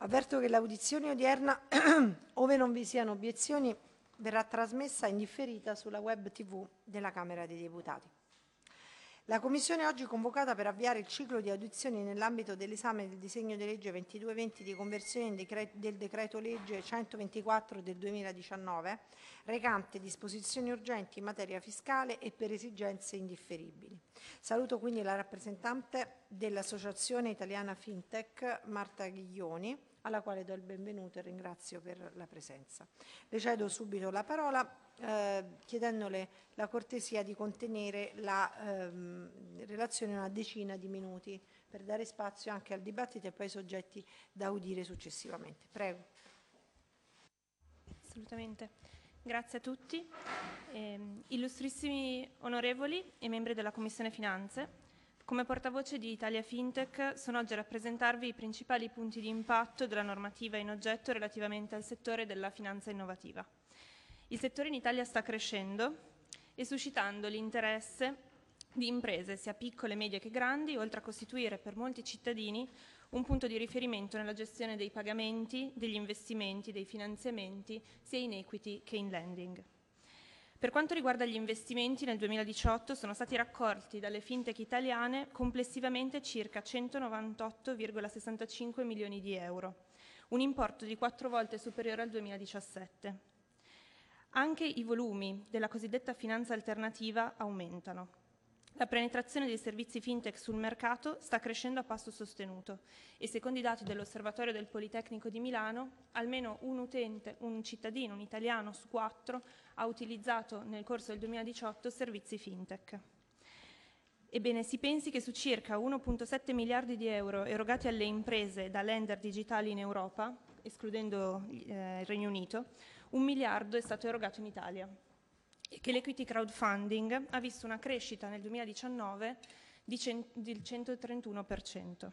Avverto che l'audizione odierna, ove non vi siano obiezioni, verrà trasmessa indifferita sulla web tv della Camera dei Deputati. La Commissione è oggi convocata per avviare il ciclo di audizioni nell'ambito dell'esame del disegno di legge 2220 di conversione del decreto legge 124 del 2019, recante disposizioni urgenti in materia fiscale e per esigenze indifferibili. Saluto quindi la rappresentante dell'Associazione Italiana Fintech, Marta Ghiglioni, alla quale do il benvenuto e ringrazio per la presenza. Le cedo subito la parola eh, chiedendole la cortesia di contenere la ehm, relazione una decina di minuti per dare spazio anche al dibattito e poi ai soggetti da udire successivamente. Prego. Assolutamente. Grazie a tutti. Eh, illustrissimi onorevoli e membri della Commissione Finanze, come portavoce di Italia Fintech sono oggi a rappresentarvi i principali punti di impatto della normativa in oggetto relativamente al settore della finanza innovativa. Il settore in Italia sta crescendo e suscitando l'interesse di imprese, sia piccole, medie che grandi, oltre a costituire per molti cittadini un punto di riferimento nella gestione dei pagamenti, degli investimenti, dei finanziamenti, sia in equity che in lending. Per quanto riguarda gli investimenti, nel 2018 sono stati raccolti dalle fintech italiane complessivamente circa 198,65 milioni di euro, un importo di quattro volte superiore al 2017. Anche i volumi della cosiddetta finanza alternativa aumentano. La penetrazione dei servizi fintech sul mercato sta crescendo a passo sostenuto e secondo i dati dell'Osservatorio del Politecnico di Milano, almeno un utente, un cittadino, un italiano su quattro ha utilizzato nel corso del 2018 servizi fintech. Ebbene, si pensi che su circa 1,7 miliardi di euro erogati alle imprese da lender digitali in Europa, escludendo eh, il Regno Unito, un miliardo è stato erogato in Italia, che l'equity crowdfunding ha visto una crescita nel 2019 del 131%.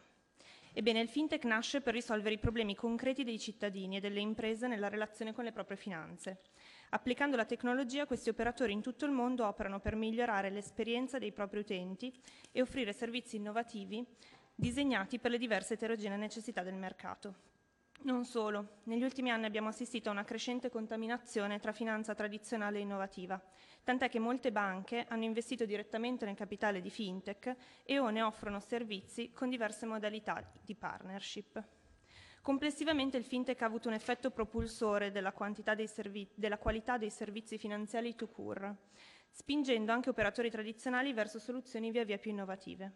Ebbene, il fintech nasce per risolvere i problemi concreti dei cittadini e delle imprese nella relazione con le proprie finanze. Applicando la tecnologia, questi operatori in tutto il mondo operano per migliorare l'esperienza dei propri utenti e offrire servizi innovativi disegnati per le diverse eterogenee necessità del mercato. Non solo, negli ultimi anni abbiamo assistito a una crescente contaminazione tra finanza tradizionale e innovativa, tant'è che molte banche hanno investito direttamente nel capitale di fintech e o ne offrono servizi con diverse modalità di partnership. Complessivamente il fintech ha avuto un effetto propulsore della, della qualità dei servizi finanziari to cure, spingendo anche operatori tradizionali verso soluzioni via via più innovative.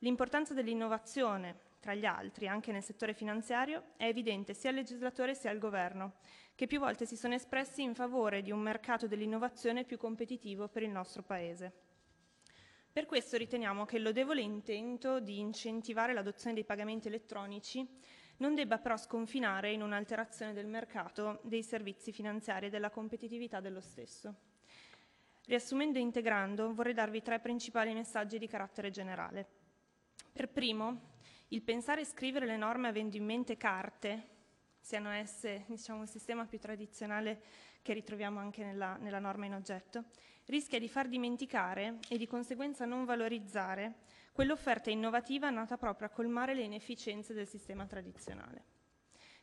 L'importanza dell'innovazione tra gli altri, anche nel settore finanziario, è evidente sia al legislatore sia al governo, che più volte si sono espressi in favore di un mercato dell'innovazione più competitivo per il nostro Paese. Per questo riteniamo che il lodevole intento di incentivare l'adozione dei pagamenti elettronici non debba però sconfinare in un'alterazione del mercato dei servizi finanziari e della competitività dello stesso. Riassumendo e integrando, vorrei darvi tre principali messaggi di carattere generale. Per primo, il pensare e scrivere le norme avendo in mente carte, siano esse diciamo, un sistema più tradizionale che ritroviamo anche nella, nella norma in oggetto, rischia di far dimenticare e di conseguenza non valorizzare quell'offerta innovativa nata proprio a colmare le inefficienze del sistema tradizionale.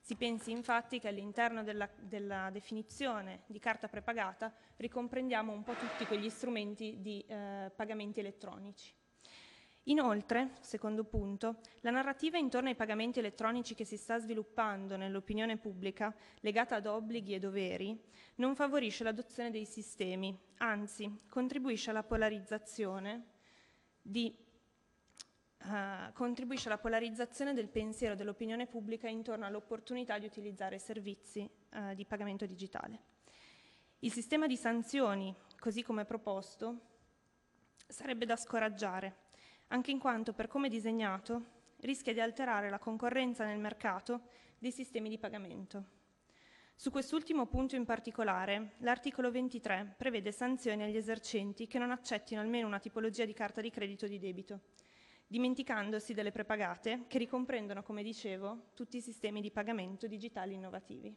Si pensi infatti che all'interno della, della, definizione di carta prepagata ricomprendiamo un po' tutti quegli strumenti di eh, pagamenti elettronici Inoltre, secondo punto, la narrativa intorno ai pagamenti elettronici che si sta sviluppando nell'opinione pubblica, legata ad obblighi e doveri, non favorisce l'adozione dei sistemi, anzi contribuisce alla polarizzazione, di, uh, contribuisce alla polarizzazione del pensiero dell'opinione pubblica intorno all'opportunità di utilizzare servizi uh, di pagamento digitale. Il sistema di sanzioni, così come proposto, sarebbe da scoraggiare anche in quanto, per come disegnato, rischia di alterare la concorrenza nel mercato dei sistemi di pagamento. Su quest'ultimo punto in particolare, l'articolo 23 prevede sanzioni agli esercenti che non accettino almeno una tipologia di carta di credito o di debito, dimenticandosi delle prepagate che ricomprendono, come dicevo, tutti i sistemi di pagamento digitali innovativi.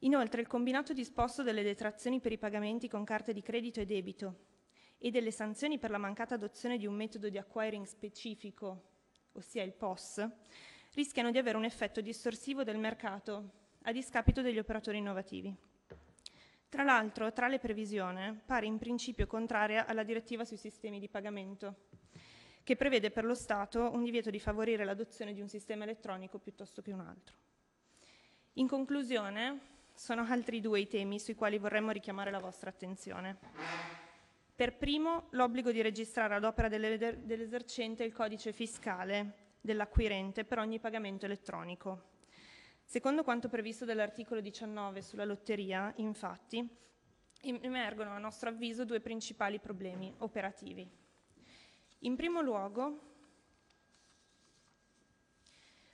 Inoltre, il combinato disposto delle detrazioni per i pagamenti con carte di credito e debito e delle sanzioni per la mancata adozione di un metodo di acquiring specifico, ossia il POS, rischiano di avere un effetto distorsivo del mercato a discapito degli operatori innovativi. Tra l'altro, tra le previsioni, pare in principio contraria alla direttiva sui sistemi di pagamento, che prevede per lo Stato un divieto di favorire l'adozione di un sistema elettronico piuttosto che un altro. In conclusione, sono altri due i temi sui quali vorremmo richiamare la vostra attenzione. Per primo, l'obbligo di registrare ad opera dell'esercente il codice fiscale dell'acquirente per ogni pagamento elettronico. Secondo quanto previsto dall'articolo 19 sulla lotteria, infatti, emergono a nostro avviso due principali problemi operativi. In primo luogo,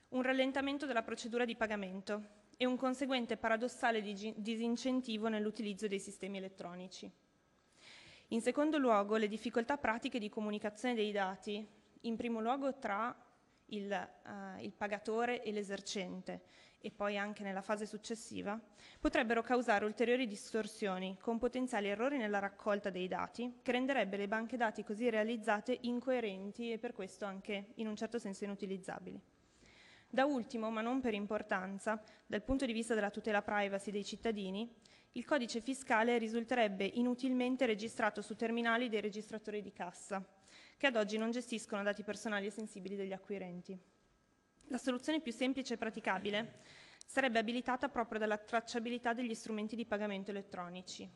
un rallentamento della procedura di pagamento e un conseguente paradossale disincentivo nell'utilizzo dei sistemi elettronici. In secondo luogo, le difficoltà pratiche di comunicazione dei dati, in primo luogo tra il, eh, il pagatore e l'esercente e poi anche nella fase successiva, potrebbero causare ulteriori distorsioni con potenziali errori nella raccolta dei dati, che renderebbe le banche dati così realizzate incoerenti e per questo anche in un certo senso inutilizzabili. Da ultimo, ma non per importanza, dal punto di vista della tutela privacy dei cittadini, il codice fiscale risulterebbe inutilmente registrato su terminali dei registratori di cassa, che ad oggi non gestiscono dati personali e sensibili degli acquirenti. La soluzione più semplice e praticabile sarebbe abilitata proprio dalla tracciabilità degli strumenti di pagamento elettronici.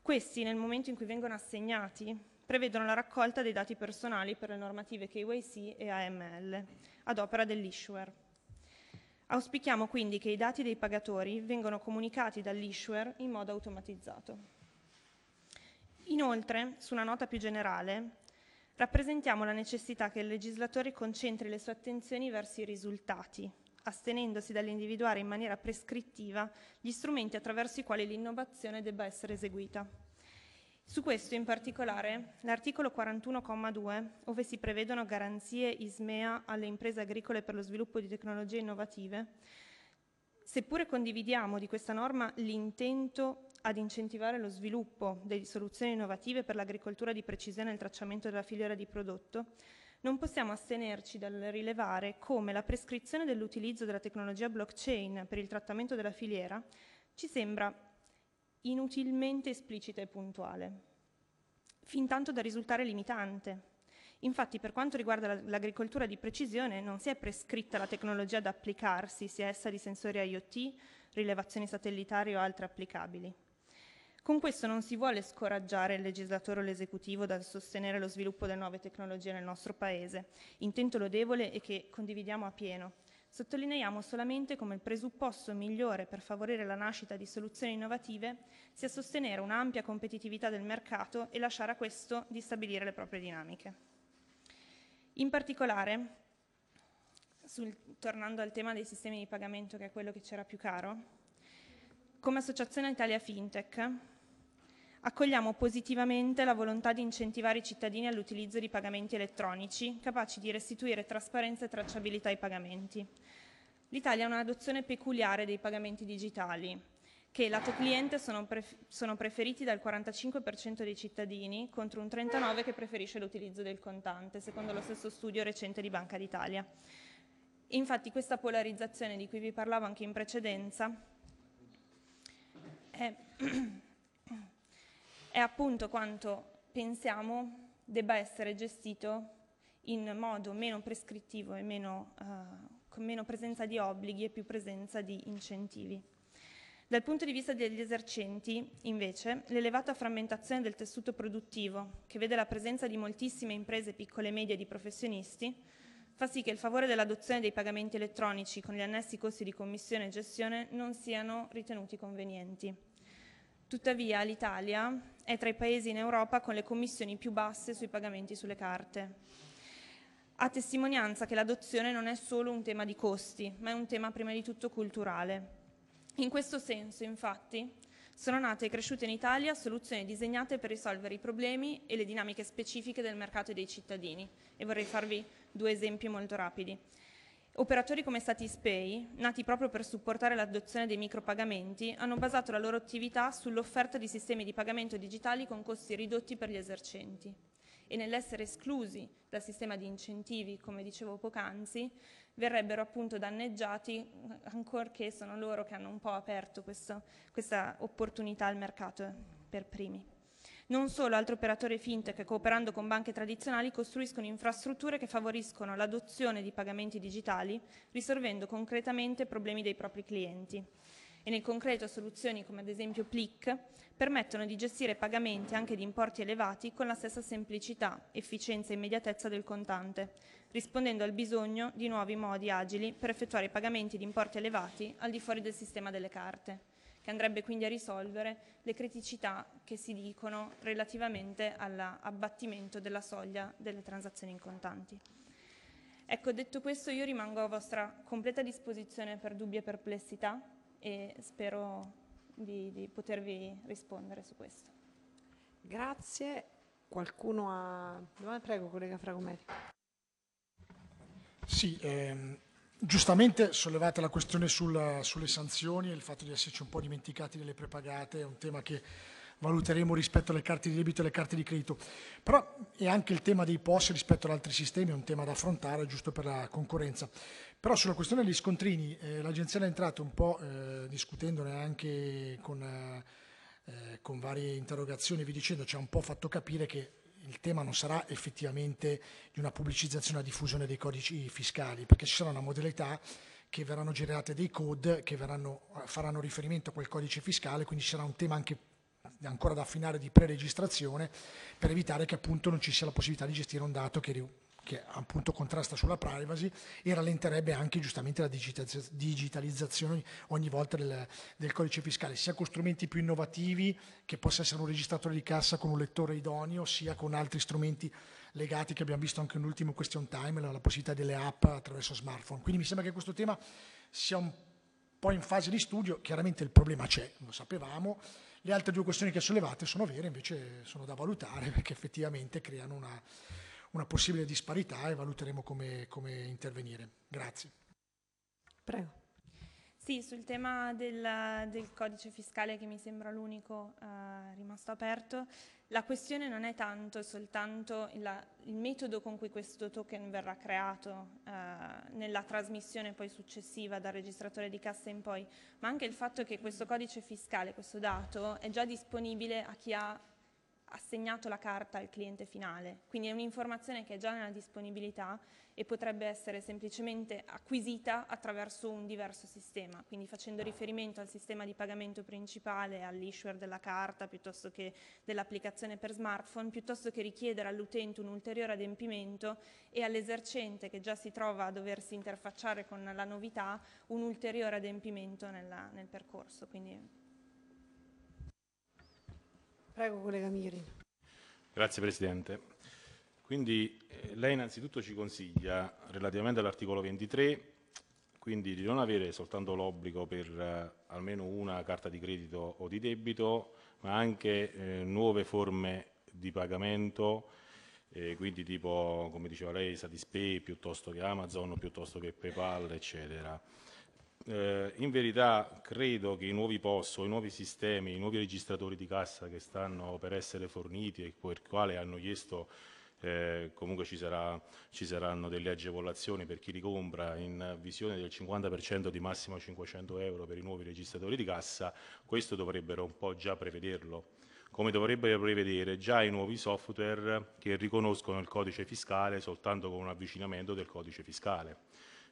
Questi, nel momento in cui vengono assegnati, prevedono la raccolta dei dati personali per le normative KYC e AML, ad opera dell'issuer. Auspichiamo quindi che i dati dei pagatori vengano comunicati dall'issuer in modo automatizzato. Inoltre, su una nota più generale, rappresentiamo la necessità che il legislatore concentri le sue attenzioni verso i risultati, astenendosi dall'individuare in maniera prescrittiva gli strumenti attraverso i quali l'innovazione debba essere eseguita. Su questo in particolare l'articolo 41,2, ove si prevedono garanzie ISMEA alle imprese agricole per lo sviluppo di tecnologie innovative, seppure condividiamo di questa norma l'intento ad incentivare lo sviluppo di soluzioni innovative per l'agricoltura di precisione e il tracciamento della filiera di prodotto, non possiamo astenerci dal rilevare come la prescrizione dell'utilizzo della tecnologia blockchain per il trattamento della filiera ci sembra inutilmente esplicita e puntuale, fin tanto da risultare limitante. Infatti, per quanto riguarda l'agricoltura di precisione, non si è prescritta la tecnologia da applicarsi, sia essa di sensori IoT, rilevazioni satellitari o altre applicabili. Con questo non si vuole scoraggiare il legislatore o l'esecutivo dal sostenere lo sviluppo delle nuove tecnologie nel nostro Paese, intento lodevole e che condividiamo a pieno, Sottolineiamo solamente come il presupposto migliore per favorire la nascita di soluzioni innovative sia sostenere un'ampia competitività del mercato e lasciare a questo di stabilire le proprie dinamiche. In particolare, sul, tornando al tema dei sistemi di pagamento, che è quello che c'era più caro, come Associazione Italia Fintech Accogliamo positivamente la volontà di incentivare i cittadini all'utilizzo di pagamenti elettronici, capaci di restituire trasparenza e tracciabilità ai pagamenti. L'Italia ha un'adozione peculiare dei pagamenti digitali, che lato cliente sono, pref sono preferiti dal 45% dei cittadini contro un 39% che preferisce l'utilizzo del contante, secondo lo stesso studio recente di Banca d'Italia. Infatti questa polarizzazione di cui vi parlavo anche in precedenza è è appunto quanto pensiamo debba essere gestito in modo meno prescrittivo e meno, eh, con meno presenza di obblighi e più presenza di incentivi. Dal punto di vista degli esercenti, invece, l'elevata frammentazione del tessuto produttivo, che vede la presenza di moltissime imprese piccole e medie di professionisti, fa sì che il favore dell'adozione dei pagamenti elettronici con gli annessi costi di commissione e gestione non siano ritenuti convenienti. Tuttavia l'Italia è tra i paesi in Europa con le commissioni più basse sui pagamenti sulle carte, a testimonianza che l'adozione non è solo un tema di costi, ma è un tema prima di tutto culturale. In questo senso, infatti, sono nate e cresciute in Italia soluzioni disegnate per risolvere i problemi e le dinamiche specifiche del mercato e dei cittadini e vorrei farvi due esempi molto rapidi. Operatori come Satispay, nati proprio per supportare l'adozione dei micropagamenti, hanno basato la loro attività sull'offerta di sistemi di pagamento digitali con costi ridotti per gli esercenti e nell'essere esclusi dal sistema di incentivi, come dicevo poc'anzi, verrebbero appunto danneggiati, ancorché sono loro che hanno un po' aperto questo, questa opportunità al mercato per primi. Non solo, altri operatori fintech cooperando con banche tradizionali costruiscono infrastrutture che favoriscono l'adozione di pagamenti digitali, risolvendo concretamente problemi dei propri clienti. E nel concreto soluzioni come ad esempio Plic permettono di gestire pagamenti anche di importi elevati con la stessa semplicità, efficienza e immediatezza del contante, rispondendo al bisogno di nuovi modi agili per effettuare pagamenti di importi elevati al di fuori del sistema delle carte che andrebbe quindi a risolvere le criticità che si dicono relativamente all'abbattimento della soglia delle transazioni in contanti. Ecco, detto questo io rimango a vostra completa disposizione per dubbi e perplessità e spero di, di potervi rispondere su questo. Grazie. Qualcuno ha... Prego, collega Fragomeri. Sì, ehm, Giustamente sollevate la questione sul, sulle sanzioni e il fatto di esserci un po' dimenticati delle prepagate, è un tema che valuteremo rispetto alle carte di debito e alle carte di credito. Però è anche il tema dei POS rispetto ad altri sistemi, è un tema da affrontare giusto per la concorrenza. Però sulla questione degli scontrini, eh, l'agenzia è entrata un po' eh, discutendone anche con, eh, eh con varie interrogazioni e vi dicendo, ci ha un po' fatto capire che il tema non sarà effettivamente di una pubblicizzazione e diffusione dei codici fiscali, perché ci sarà una modalità che verranno generate dei code che verranno, eh, faranno riferimento a quel codice fiscale, quindi ci sarà un tema anche ancora da affinare di pre-registrazione per evitare che appunto non ci sia la possibilità di gestire un dato che che appunto contrasta sulla privacy e rallenterebbe anche giustamente la digitalizzazione ogni volta del, del codice fiscale, sia con strumenti più innovativi che possa essere un registratore di cassa con un lettore idoneo, sia con altri strumenti legati che abbiamo visto anche in ultimo question time, la, la possibilità delle app attraverso smartphone. Quindi mi sembra che questo tema sia un po' in fase di studio, chiaramente il problema c'è, lo sapevamo, le altre due questioni che sollevate sono vere, invece sono da valutare perché effettivamente creano una una possibile disparità e valuteremo come, come intervenire. Grazie. Prego. Sì, sul tema del, del, codice fiscale che mi sembra l'unico eh, rimasto aperto, la questione non è tanto soltanto la, il metodo con cui questo token verrà creato eh, nella trasmissione poi successiva dal registratore di cassa in poi, ma anche il fatto che questo codice fiscale, questo dato, è già disponibile a chi ha assegnato la carta al cliente finale, quindi è un'informazione che è già nella disponibilità e potrebbe essere semplicemente acquisita attraverso un diverso sistema, quindi facendo riferimento al sistema di pagamento principale, all'issuer della carta piuttosto che dell'applicazione per smartphone, piuttosto che richiedere all'utente un ulteriore adempimento e all'esercente che già si trova a doversi interfacciare con la novità un ulteriore adempimento nella, nel percorso. Quindi Prego, collega Miri. Grazie Presidente. Quindi eh, lei innanzitutto ci consiglia, relativamente all'articolo 23, quindi di non avere soltanto l'obbligo per eh, almeno una carta di credito o di debito, ma anche eh, nuove forme di pagamento, eh, quindi tipo, come diceva lei, Satispay piuttosto che Amazon, piuttosto che PayPal, eccetera eh, in verità credo che i nuovi POS o i nuovi sistemi, i nuovi registratori di cassa che stanno per essere forniti e per quale hanno chiesto eh, comunque ci, sarà, ci, saranno delle agevolazioni per chi li compra in visione del 50% di massimo 500 euro per i nuovi registratori di cassa, questo dovrebbero un po' già prevederlo, come dovrebbero prevedere già i nuovi software che riconoscono il codice fiscale soltanto con un avvicinamento del codice fiscale.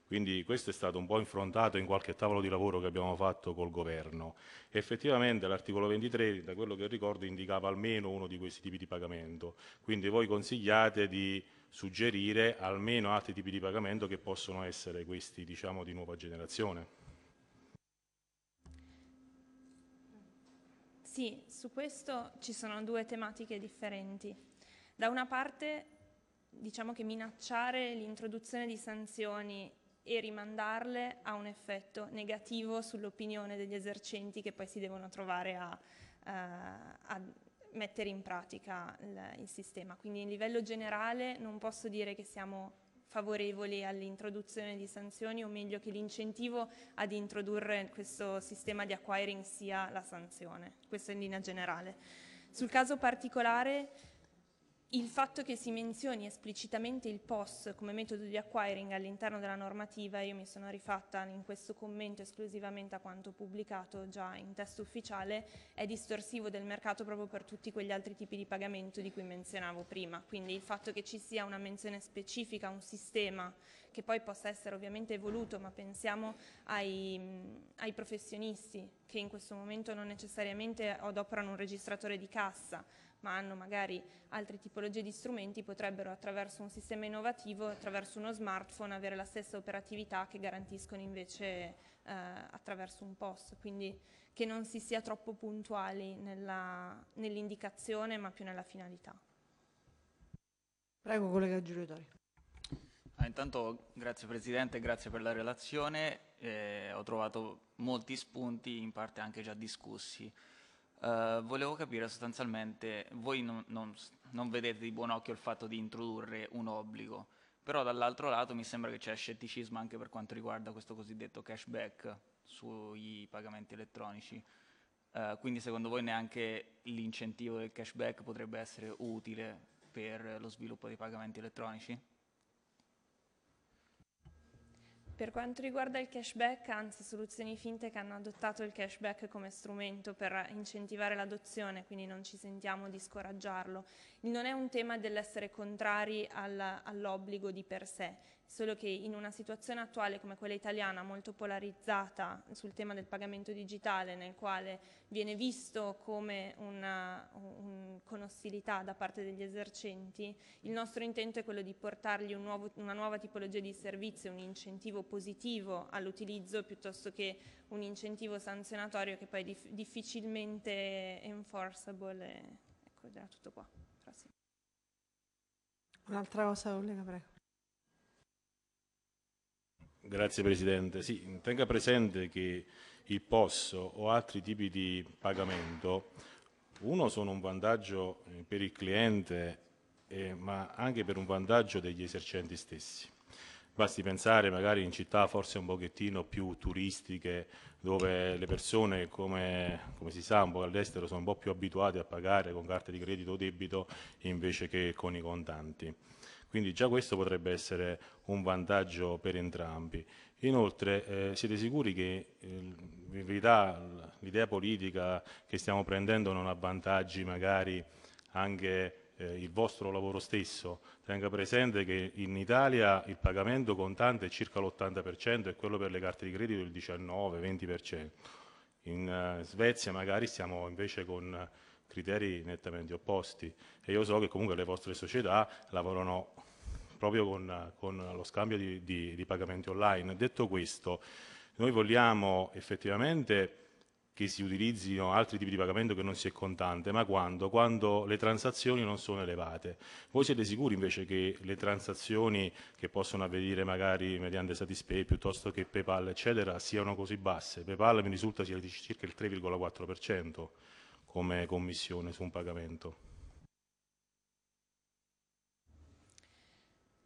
Quindi questo è stato un po' infrontato in qualche tavolo di lavoro che abbiamo fatto col governo. Effettivamente l'articolo 23, da quello che ricordo, indicava almeno uno di questi tipi di pagamento. Quindi voi consigliate di suggerire almeno altri tipi di pagamento che possono essere questi, diciamo, di nuova generazione. Sì, su questo ci sono due tematiche differenti. Da una parte diciamo che minacciare l'introduzione di sanzioni e rimandarle ha un effetto negativo sull'opinione degli esercenti che poi si devono trovare a, a, eh, a mettere in pratica il, il, sistema. Quindi in livello generale non posso dire che siamo favorevoli all'introduzione di sanzioni o meglio che l'incentivo ad introdurre questo sistema di acquiring sia la sanzione, questo in linea generale. Sul caso particolare il fatto che si menzioni esplicitamente il POS come metodo di acquiring all'interno della normativa, io mi sono rifatta in questo commento esclusivamente a quanto pubblicato già in testo ufficiale, è distorsivo del mercato proprio per tutti quegli altri tipi di pagamento di cui menzionavo prima. Quindi il fatto che ci sia una menzione specifica a un sistema che poi possa essere ovviamente evoluto, ma pensiamo ai, ai professionisti che in questo momento non necessariamente adoperano un registratore di cassa, ma hanno magari altre tipologie di strumenti, potrebbero attraverso un sistema innovativo, attraverso uno smartphone, avere la stessa operatività che garantiscono invece eh, attraverso un POS, quindi che non si sia troppo puntuali nell'indicazione nell ma più nella finalità. Prego collega Giulio Tori. Ah, intanto grazie Presidente, grazie per la relazione, eh, ho trovato molti spunti, in parte anche già discussi. Eh, volevo capire sostanzialmente, voi non, non, non, vedete di buon occhio il fatto di introdurre un obbligo, però dall'altro lato mi sembra che c'è scetticismo anche per quanto riguarda questo cosiddetto cashback sui pagamenti elettronici. Eh, quindi secondo voi neanche l'incentivo del cashback potrebbe essere utile per lo sviluppo dei pagamenti elettronici? Per quanto riguarda il cashback, anzi soluzioni finte che hanno adottato il cashback come strumento per incentivare l'adozione, quindi non ci sentiamo di scoraggiarlo non è un tema dell'essere contrari all'obbligo di per sé, solo che in una situazione attuale come quella italiana molto polarizzata sul tema del pagamento digitale nel quale viene visto come una un, con ostilità da parte degli esercenti, il nostro intento è quello di portargli un nuovo, una nuova tipologia di servizio, un incentivo positivo all'utilizzo piuttosto che un incentivo sanzionatorio che poi è dif difficilmente enforceable. E, ecco, era tutto qua. Un'altra cosa, collega, prego. Grazie Presidente. Sì, tenga presente che il POS o altri tipi di pagamento, uno sono un vantaggio per il cliente, eh, ma anche per un vantaggio degli esercenti stessi. Basti pensare magari in città forse un pochettino più turistiche dove le persone, come, come, si sa, un po' all'estero sono un po' più abituate a pagare con carte di credito o debito invece che con i contanti. Quindi già questo potrebbe essere un vantaggio per entrambi. Inoltre eh, siete sicuri che eh, l'idea politica che stiamo prendendo non avvantaggi magari anche eh, il vostro lavoro stesso. Tenga presente che in Italia il pagamento contante è circa l'80% e quello per le carte di credito il 19-20%. In eh, Svezia magari siamo invece con criteri nettamente opposti e io so che comunque le vostre società lavorano proprio con, con lo scambio di, di, di pagamenti online. Detto questo, noi vogliamo effettivamente che si utilizzino altri tipi di pagamento che non sia contante, ma quando? Quando le transazioni non sono elevate. Voi siete sicuri invece che le transazioni che possono avvenire magari mediante Satispay piuttosto che PayPal, eccetera, siano così basse? PayPal mi risulta sia di circa il 3,4% come commissione su un pagamento.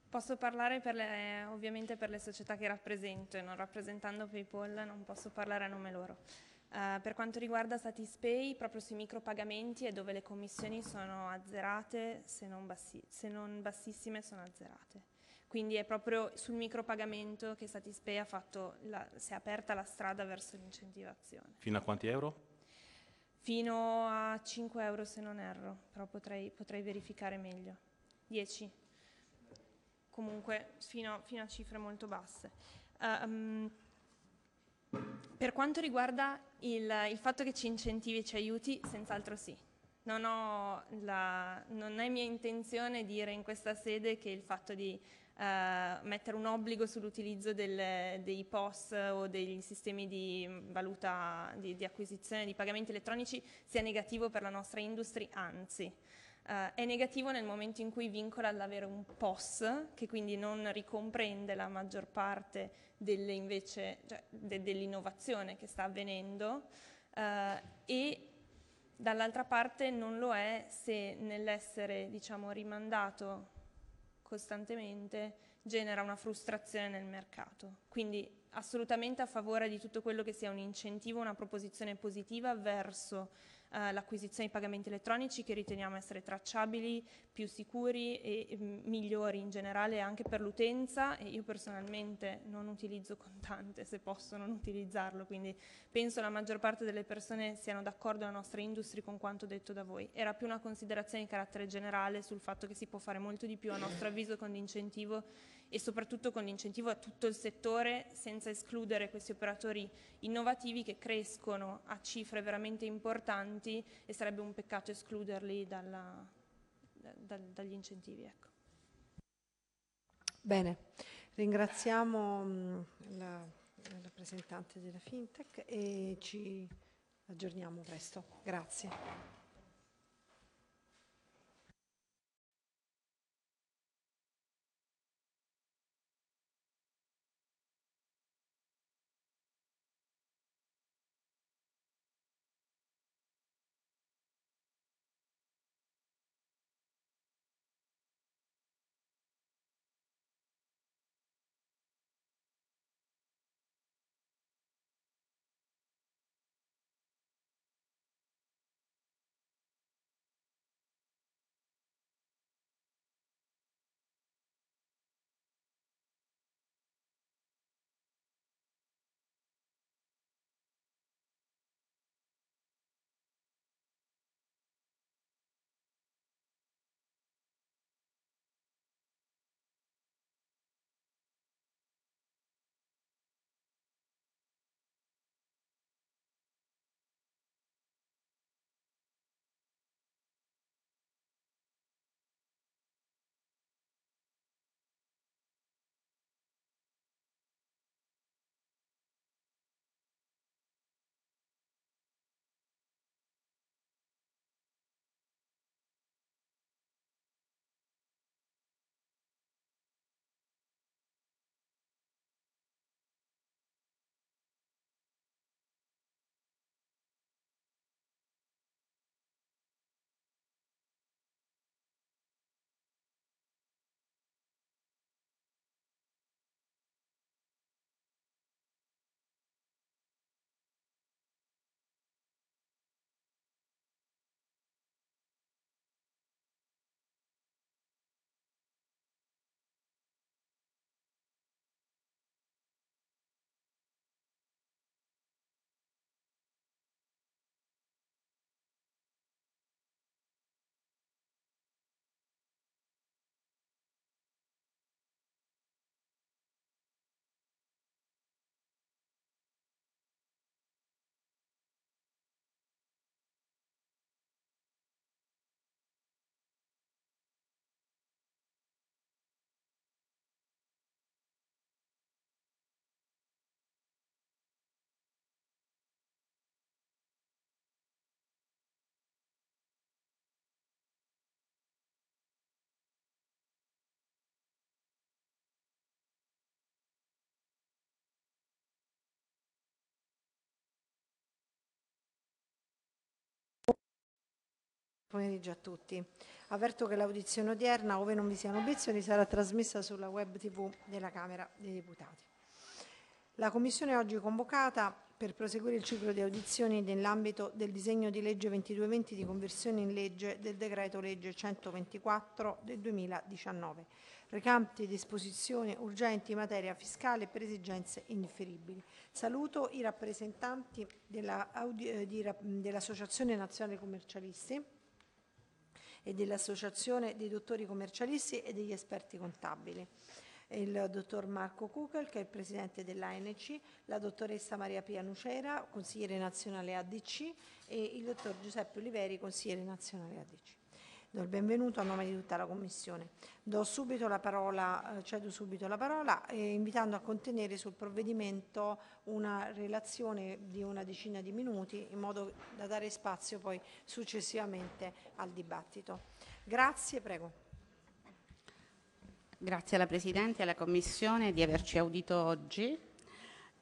Posso parlare per le, ovviamente per le società che rappresento e non rappresentando PayPal non posso parlare a nome loro. Uh, per quanto riguarda Satispay, proprio sui micropagamenti è dove le commissioni sono azzerate, se non, bassi se non bassissime sono azzerate. Quindi è proprio sul micropagamento che Satispay ha fatto la, si è aperta la strada verso l'incentivazione. Fino a quanti euro? Fino a 5 euro se non erro, però potrei, potrei verificare meglio. 10. Comunque fino, fino, a cifre molto basse. Uh, um, per quanto riguarda il, il fatto che ci incentivi e ci aiuti, senz'altro sì. Non, la, non, è mia intenzione dire in questa sede che il fatto di eh, mettere un obbligo sull'utilizzo dei POS o dei sistemi di valuta di, di acquisizione di pagamenti elettronici sia negativo per la nostra industria, anzi. Uh, è negativo nel momento in cui vincola all'avere un POS, che quindi non ricomprende la maggior parte dell'innovazione cioè, de, dell che sta avvenendo uh, e dall'altra parte non lo è se nell'essere diciamo, rimandato costantemente genera una frustrazione nel mercato. Quindi assolutamente a favore di tutto quello che sia un incentivo, una proposizione positiva verso eh, l'acquisizione di pagamenti elettronici che riteniamo essere tracciabili, più sicuri e, e migliori in generale anche per l'utenza e io personalmente non utilizzo contante se posso non utilizzarlo, quindi penso la maggior parte delle persone siano d'accordo la nostra industria con quanto detto da voi. Era più una considerazione di carattere generale sul fatto che si può fare molto di più a nostro avviso con l'incentivo e soprattutto con l'incentivo a tutto il settore senza escludere questi operatori innovativi che crescono a cifre veramente importanti e sarebbe un peccato escluderli dalla, da, dagli incentivi. Ecco. Bene, ringraziamo mh, mm, la, la rappresentante della Fintech e ci aggiorniamo presto. Grazie. pomeriggio a tutti. Averto che l'audizione odierna, ove non vi siano obiezioni, sarà trasmessa sulla web tv della Camera dei Deputati. La Commissione è oggi convocata per proseguire il ciclo di audizioni nell'ambito del disegno di legge 2220 di conversione in legge del decreto legge 124 del 2019, recanti disposizioni urgenti in materia fiscale per esigenze indifferibili. Saluto i rappresentanti eh, dell'Associazione Nazionale Commercialisti, e dell'Associazione dei dottori commercialisti e degli esperti contabili il dottor Marco Kukel, che è il presidente dell'ANC, la dottoressa Maria Pia Nucera, consigliere nazionale ADC, e il dottor Giuseppe Oliveri, consigliere nazionale ADC. Do il benvenuto a nome di tutta la Commissione. Do subito la parola, eh, cedo subito la parola eh, invitando a contenere sul provvedimento una relazione di una decina di minuti in modo da dare spazio poi successivamente al dibattito. Grazie, prego. Grazie alla Presidente e alla Commissione di averci audito oggi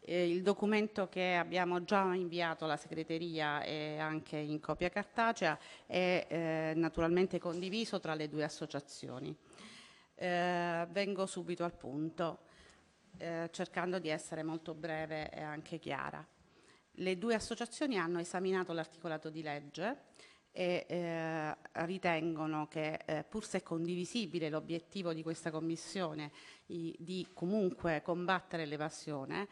eh, il documento che abbiamo già inviato alla segreteria e anche in copia cartacea è eh, naturalmente condiviso tra le due associazioni. Eh, vengo subito al punto, eh, cercando di essere molto breve e anche chiara. Le due associazioni hanno esaminato l'articolato di legge e eh, ritengono che eh, pur se condivisibile l'obiettivo di questa commissione i, di comunque combattere l'evasione,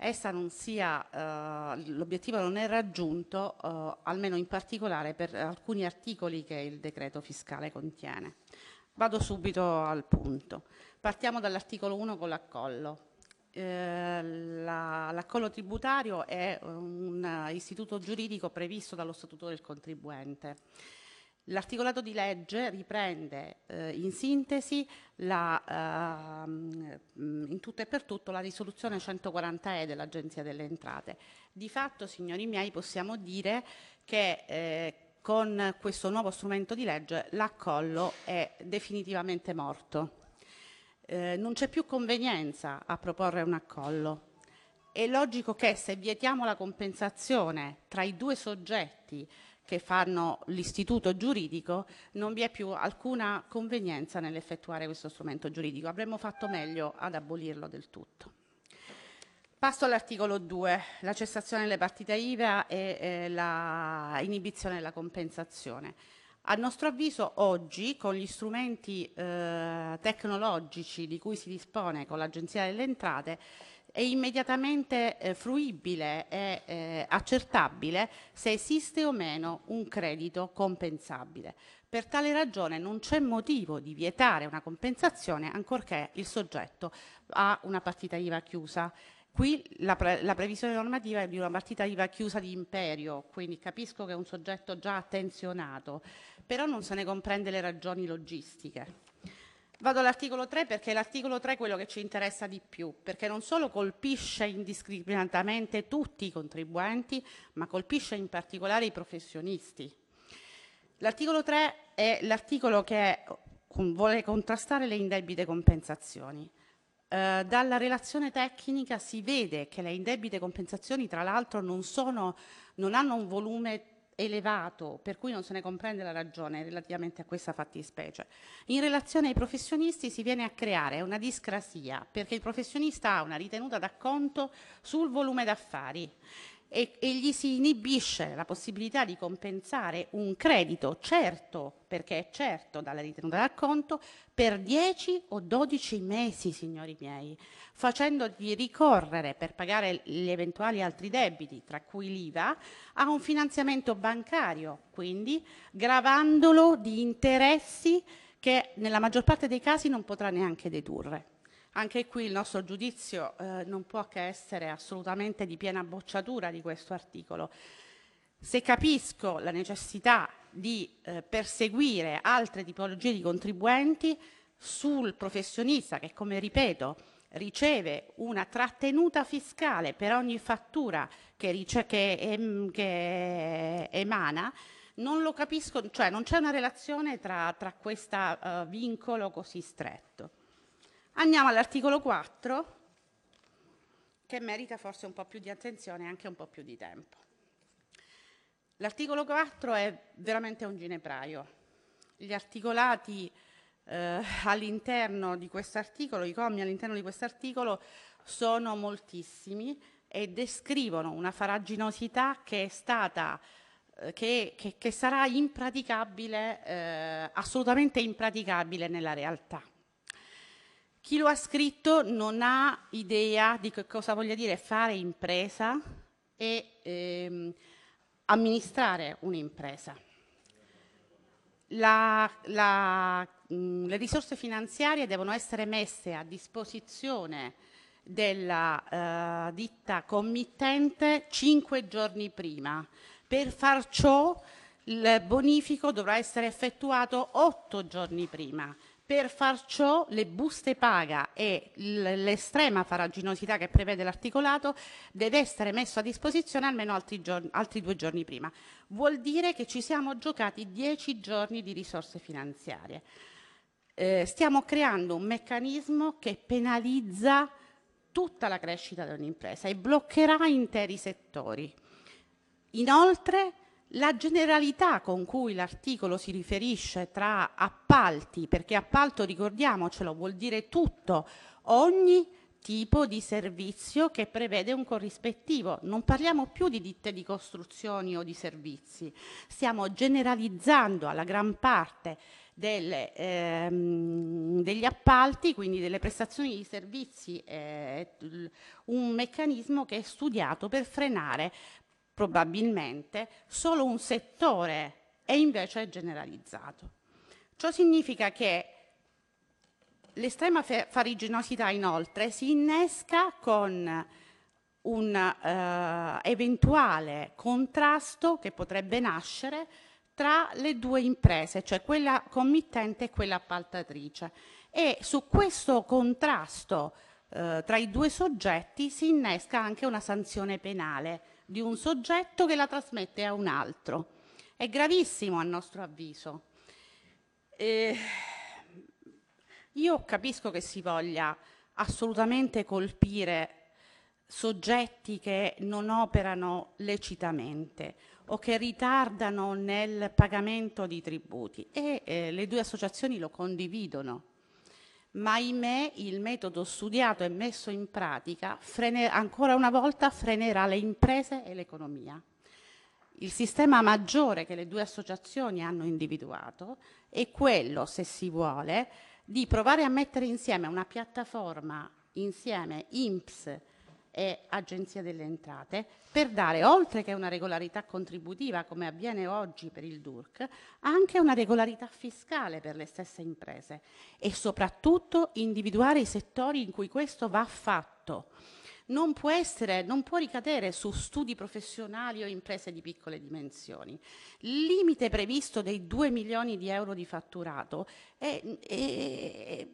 essa non sia, eh, l'obiettivo non è raggiunto, eh, almeno in particolare per alcuni articoli che il decreto fiscale contiene. Vado subito al punto. Partiamo dall'articolo 1 con l'accollo. Eh, l'accollo la, tributario è un istituto giuridico previsto dallo Statuto del contribuente L'articolato di legge riprende eh, in sintesi la, eh, in tutto e per tutto la risoluzione 140E dell'Agenzia delle Entrate. Di fatto, signori miei, possiamo dire che eh, con questo nuovo strumento di legge l'accollo è definitivamente morto. Eh, non c'è più convenienza a proporre un accollo. È logico che se vietiamo la compensazione tra i due soggetti che fanno l'istituto giuridico, non vi è più alcuna convenienza nell'effettuare questo strumento giuridico. Avremmo fatto meglio ad abolirlo del tutto. Passo all'articolo 2, la cessazione delle partite IVA e eh, la inibizione della compensazione. A nostro avviso oggi con gli strumenti eh, tecnologici di cui si dispone con l'Agenzia delle Entrate è immediatamente eh, fruibile e eh, accertabile se esiste o meno un credito compensabile. Per tale ragione non c'è motivo di vietare una compensazione ancorché il soggetto ha una partita IVA chiusa. Qui la, pre la, previsione normativa è di una partita IVA chiusa di imperio, quindi capisco che è un soggetto già attenzionato, però non se ne comprende le ragioni logistiche. Vado all'articolo 3 perché l'articolo 3 è quello che ci interessa di più, perché non solo colpisce indiscriminatamente tutti i contribuenti, ma colpisce in particolare i professionisti. L'articolo 3 è l'articolo che vuole contrastare le indebite compensazioni. Eh, dalla relazione tecnica si vede che le indebite compensazioni, tra l'altro, non, non hanno un volume elevato, per cui non se ne comprende la ragione relativamente a questa fattispecie. In relazione ai professionisti si viene a creare una discrasia, perché il professionista ha una ritenuta d'acconto sul volume d'affari e, e, gli si inibisce la possibilità di compensare un credito certo, perché è certo dalla ritenuta dal conto, per 10 o 12 mesi, signori miei, facendogli ricorrere per pagare gli eventuali altri debiti, tra cui l'IVA, a un finanziamento bancario, quindi gravandolo di interessi che nella maggior parte dei casi non potrà neanche dedurre. Anche qui il nostro giudizio eh, non può che essere assolutamente di piena bocciatura di questo articolo. Se capisco la necessità di eh, perseguire altre tipologie di contribuenti sul professionista che, come ripeto, riceve una trattenuta fiscale per ogni fattura che, rice- che, em- che emana, non lo capisco, cioè non c'è una relazione tra, tra questo uh, eh, vincolo così stretto. Andiamo all'articolo 4, che merita forse un po' più di attenzione e anche un po' più di tempo. L'articolo 4 è veramente un ginepraio. Gli articolati eh, all'interno di questo articolo, i commi all'interno di questo articolo sono moltissimi e descrivono una faraginosità che è stata eh, che, che, che, sarà impraticabile, eh, assolutamente impraticabile nella realtà. Chi lo ha scritto non ha idea di che cosa voglia dire fare impresa e ehm, amministrare un'impresa. La, la, mh, mm, le risorse finanziarie devono essere messe a disposizione della eh, ditta committente cinque giorni prima. Per far ciò il bonifico dovrà essere effettuato otto giorni prima. Per far ciò le buste paga e l'estrema faraginosità che prevede l'articolato deve essere messo a disposizione almeno altri, giorni, altri, due giorni prima. Vuol dire che ci siamo giocati dieci giorni di risorse finanziarie. Eh, stiamo creando un meccanismo che penalizza tutta la crescita di un'impresa e bloccherà interi settori. Inoltre la generalità con cui l'articolo si riferisce tra appalti, perché appalto, ricordiamocelo, vuol dire tutto, ogni tipo di servizio che prevede un corrispettivo. Non parliamo più di ditte di costruzioni o di servizi, stiamo generalizzando alla gran parte delle, ehm, degli appalti, quindi delle prestazioni di servizi, eh, un meccanismo che è studiato per frenare probabilmente solo un settore e invece è generalizzato. Ciò significa che l'estrema fariginosidà inoltre si innesca con un eh, eventuale contrasto che potrebbe nascere tra le due imprese, cioè quella committente e quella appaltatrice. E su questo contrasto eh, tra i due soggetti si innesca anche una sanzione penale di un soggetto che la trasmette a un altro. È gravissimo a nostro avviso. Eh, io capisco che si voglia assolutamente colpire soggetti che non operano lecitamente o che ritardano nel pagamento di tributi e eh, le due associazioni lo condividono ma ahimè il metodo studiato e messo in pratica frene, ancora una volta frenerà le imprese e l'economia. Il sistema maggiore che le due associazioni hanno individuato è quello, se si vuole, di provare a mettere insieme una piattaforma insieme INPS, e Agenzia delle Entrate per dare, oltre che una regolarità contributiva come avviene oggi per il DURC, anche una regolarità fiscale per le stesse imprese e soprattutto individuare i settori in cui questo va fatto. Non può, essere, non può ricadere su studi professionali o imprese di piccole dimensioni. Il limite previsto dei 2 milioni di euro di fatturato è, è, è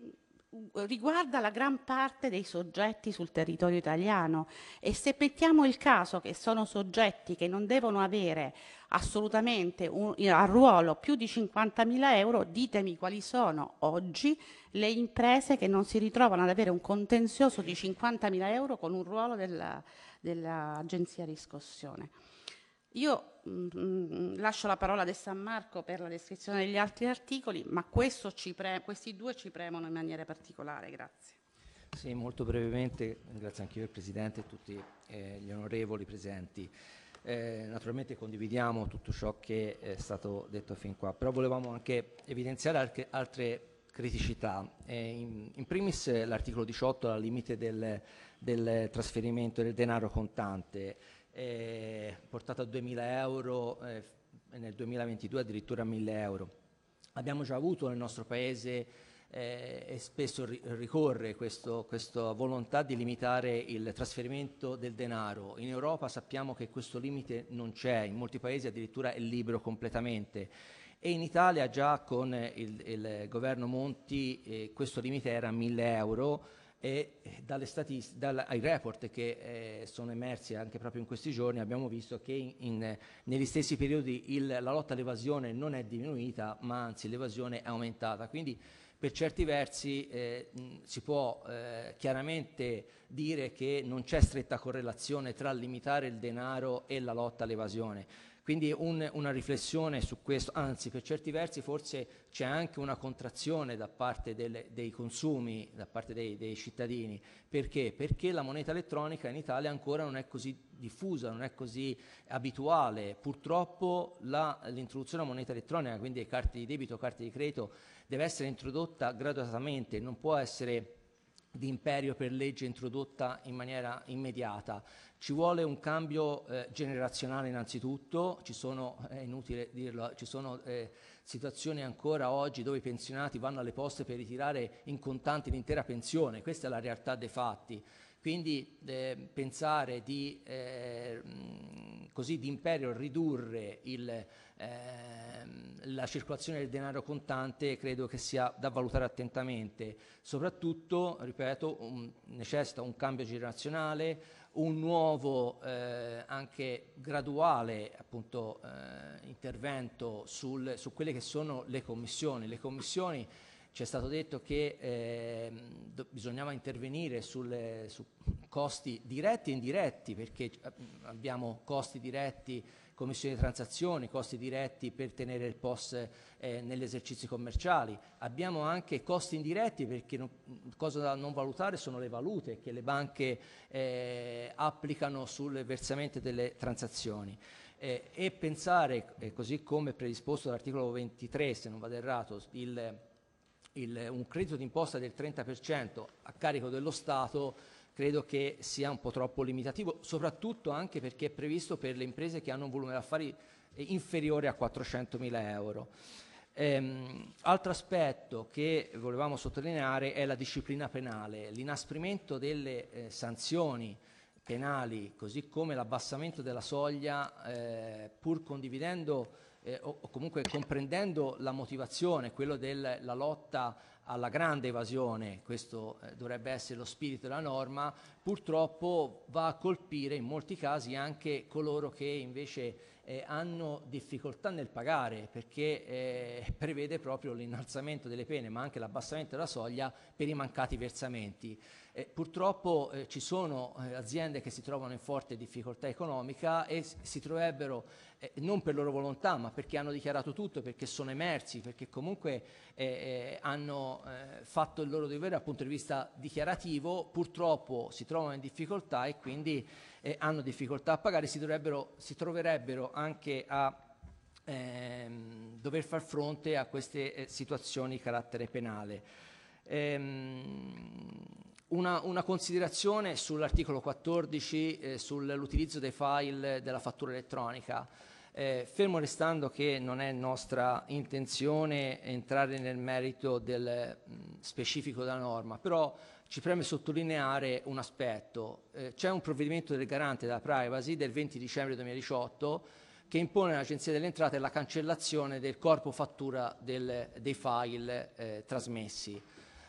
riguarda la gran parte dei soggetti sul territorio italiano e se mettiamo il caso che sono soggetti che non devono avere assolutamente un, a ruolo più di 50.000 euro, ditemi quali sono oggi le imprese che non si ritrovano ad avere un contenzioso di 50.000 euro con un ruolo della, dell'agenzia riscossione. Io mh, mm, mm, lascio la parola a De San Marco per la descrizione degli altri articoli, ma pre- questi due ci premono in maniera particolare. Grazie. Sì, molto brevemente, ringrazio anche io il Presidente e tutti eh, gli onorevoli presenti. Eh, naturalmente condividiamo tutto ciò che è stato detto fin qua, però volevamo anche evidenziare anche altre criticità. Eh, in, in, primis l'articolo 18 al limite del, del trasferimento del denaro contante eh, portato a 2.000 euro e eh, nel 2022 addirittura a 1.000 euro. Abbiamo già avuto nel nostro Paese eh, e spesso ri ricorre questo, questa volontà di limitare il trasferimento del denaro. In Europa sappiamo che questo limite non c'è, in molti Paesi addirittura è libero completamente e in Italia già con il, il governo Monti eh, questo limite era 1.000 euro e dal, ai report che eh, sono emersi anche proprio in questi giorni abbiamo visto che in, in, negli stessi periodi il, la lotta all'evasione non è diminuita ma anzi l'evasione è aumentata. Quindi per certi versi eh, si può eh, chiaramente dire che non c'è stretta correlazione tra limitare il denaro e la lotta all'evasione quindi un, una riflessione su questo, anzi per certi versi forse c'è anche una contrazione da parte delle, dei consumi, da parte dei, dei, cittadini. Perché? Perché la moneta elettronica in Italia ancora non è così diffusa, non è così abituale. Purtroppo la, l'introduzione della moneta elettronica, quindi carte di debito, carte di credito, deve essere introdotta gradatamente, non può essere di imperio per legge introdotta in maniera immediata. Ci vuole un cambio eh, generazionale innanzitutto, ci sono, eh, è inutile dirlo, ci sono eh, situazioni ancora oggi dove i pensionati vanno alle poste per ritirare in contanti l'intera pensione, questa è la realtà dei fatti. Quindi eh, pensare di mh, eh, così d'imperio ridurre il, ehm, la circolazione del denaro contante credo che sia da valutare attentamente. Soprattutto, ripeto, un, necessita un cambio generazionale, un nuovo eh, anche graduale appunto, eh, intervento sul, su quelle che sono le commissioni. Le commissioni ci è stato detto che eh, bisognava intervenire sulle, su costi diretti e indiretti, perché eh, abbiamo costi diretti commissioni di transazioni, costi diretti per tenere il POS eh, negli esercizi commerciali. Abbiamo anche costi indiretti perché no, cosa da non valutare sono le valute che le banche eh, applicano sul versamento delle transazioni. Eh, e pensare, eh, così come predisposto dall'articolo 23, se non vado errato, il il, un credito d'imposta del 30% a carico dello Stato credo che sia un po' troppo limitativo, soprattutto anche perché è previsto per le imprese che hanno un volume d'affari eh, inferiore a 400 mila euro. Ehm, altro aspetto che volevamo sottolineare è la disciplina penale, l'inasprimento delle eh, sanzioni penali, così come l'abbassamento della soglia, eh, pur condividendo eh, o, o, comunque comprendendo la motivazione, quello della lotta alla grande evasione, questo eh, dovrebbe essere lo spirito della norma, purtroppo va a colpire in molti casi anche coloro che invece eh, hanno difficoltà nel pagare perché eh, prevede proprio l'innalzamento delle pene ma anche l'abbassamento della soglia per i mancati versamenti. Eh, purtroppo eh, ci sono aziende che si trovano in forte difficoltà economica e si troverebbero eh, non per loro volontà, ma perché hanno dichiarato tutto, perché sono emersi, perché comunque eh, eh hanno eh, fatto il loro dovere dal punto di vista dichiarativo, purtroppo si trovano in difficoltà e quindi eh, hanno difficoltà a pagare, si, si troverebbero anche a ehm, dover far fronte a queste situazioni di carattere penale. Ehm, una, una, considerazione sull'articolo 14 eh, sull'utilizzo dei file della fattura elettronica. Eh, fermo restando che non è nostra intenzione entrare nel merito del, mh, specifico della norma, però ci preme sottolineare un aspetto. Eh, c'è un provvedimento del garante della privacy del 20 dicembre 2018 che impone all'Agenzia delle Entrate la cancellazione del corpo fattura del, dei file eh, trasmessi.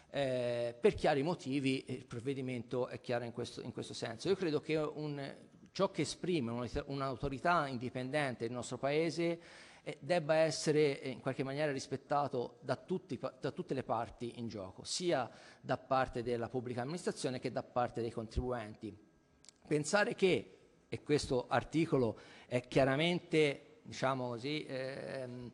Eh, per chiari motivi il provvedimento è chiaro in questo, in questo senso. Io credo che un, ciò che esprime un'autorità indipendente del nostro Paese eh, debba essere eh, in qualche maniera rispettato da, tutti, da, tutte le parti in gioco, sia da parte della pubblica amministrazione che da parte dei contribuenti. Pensare che, e questo articolo è chiaramente, diciamo così, ehm,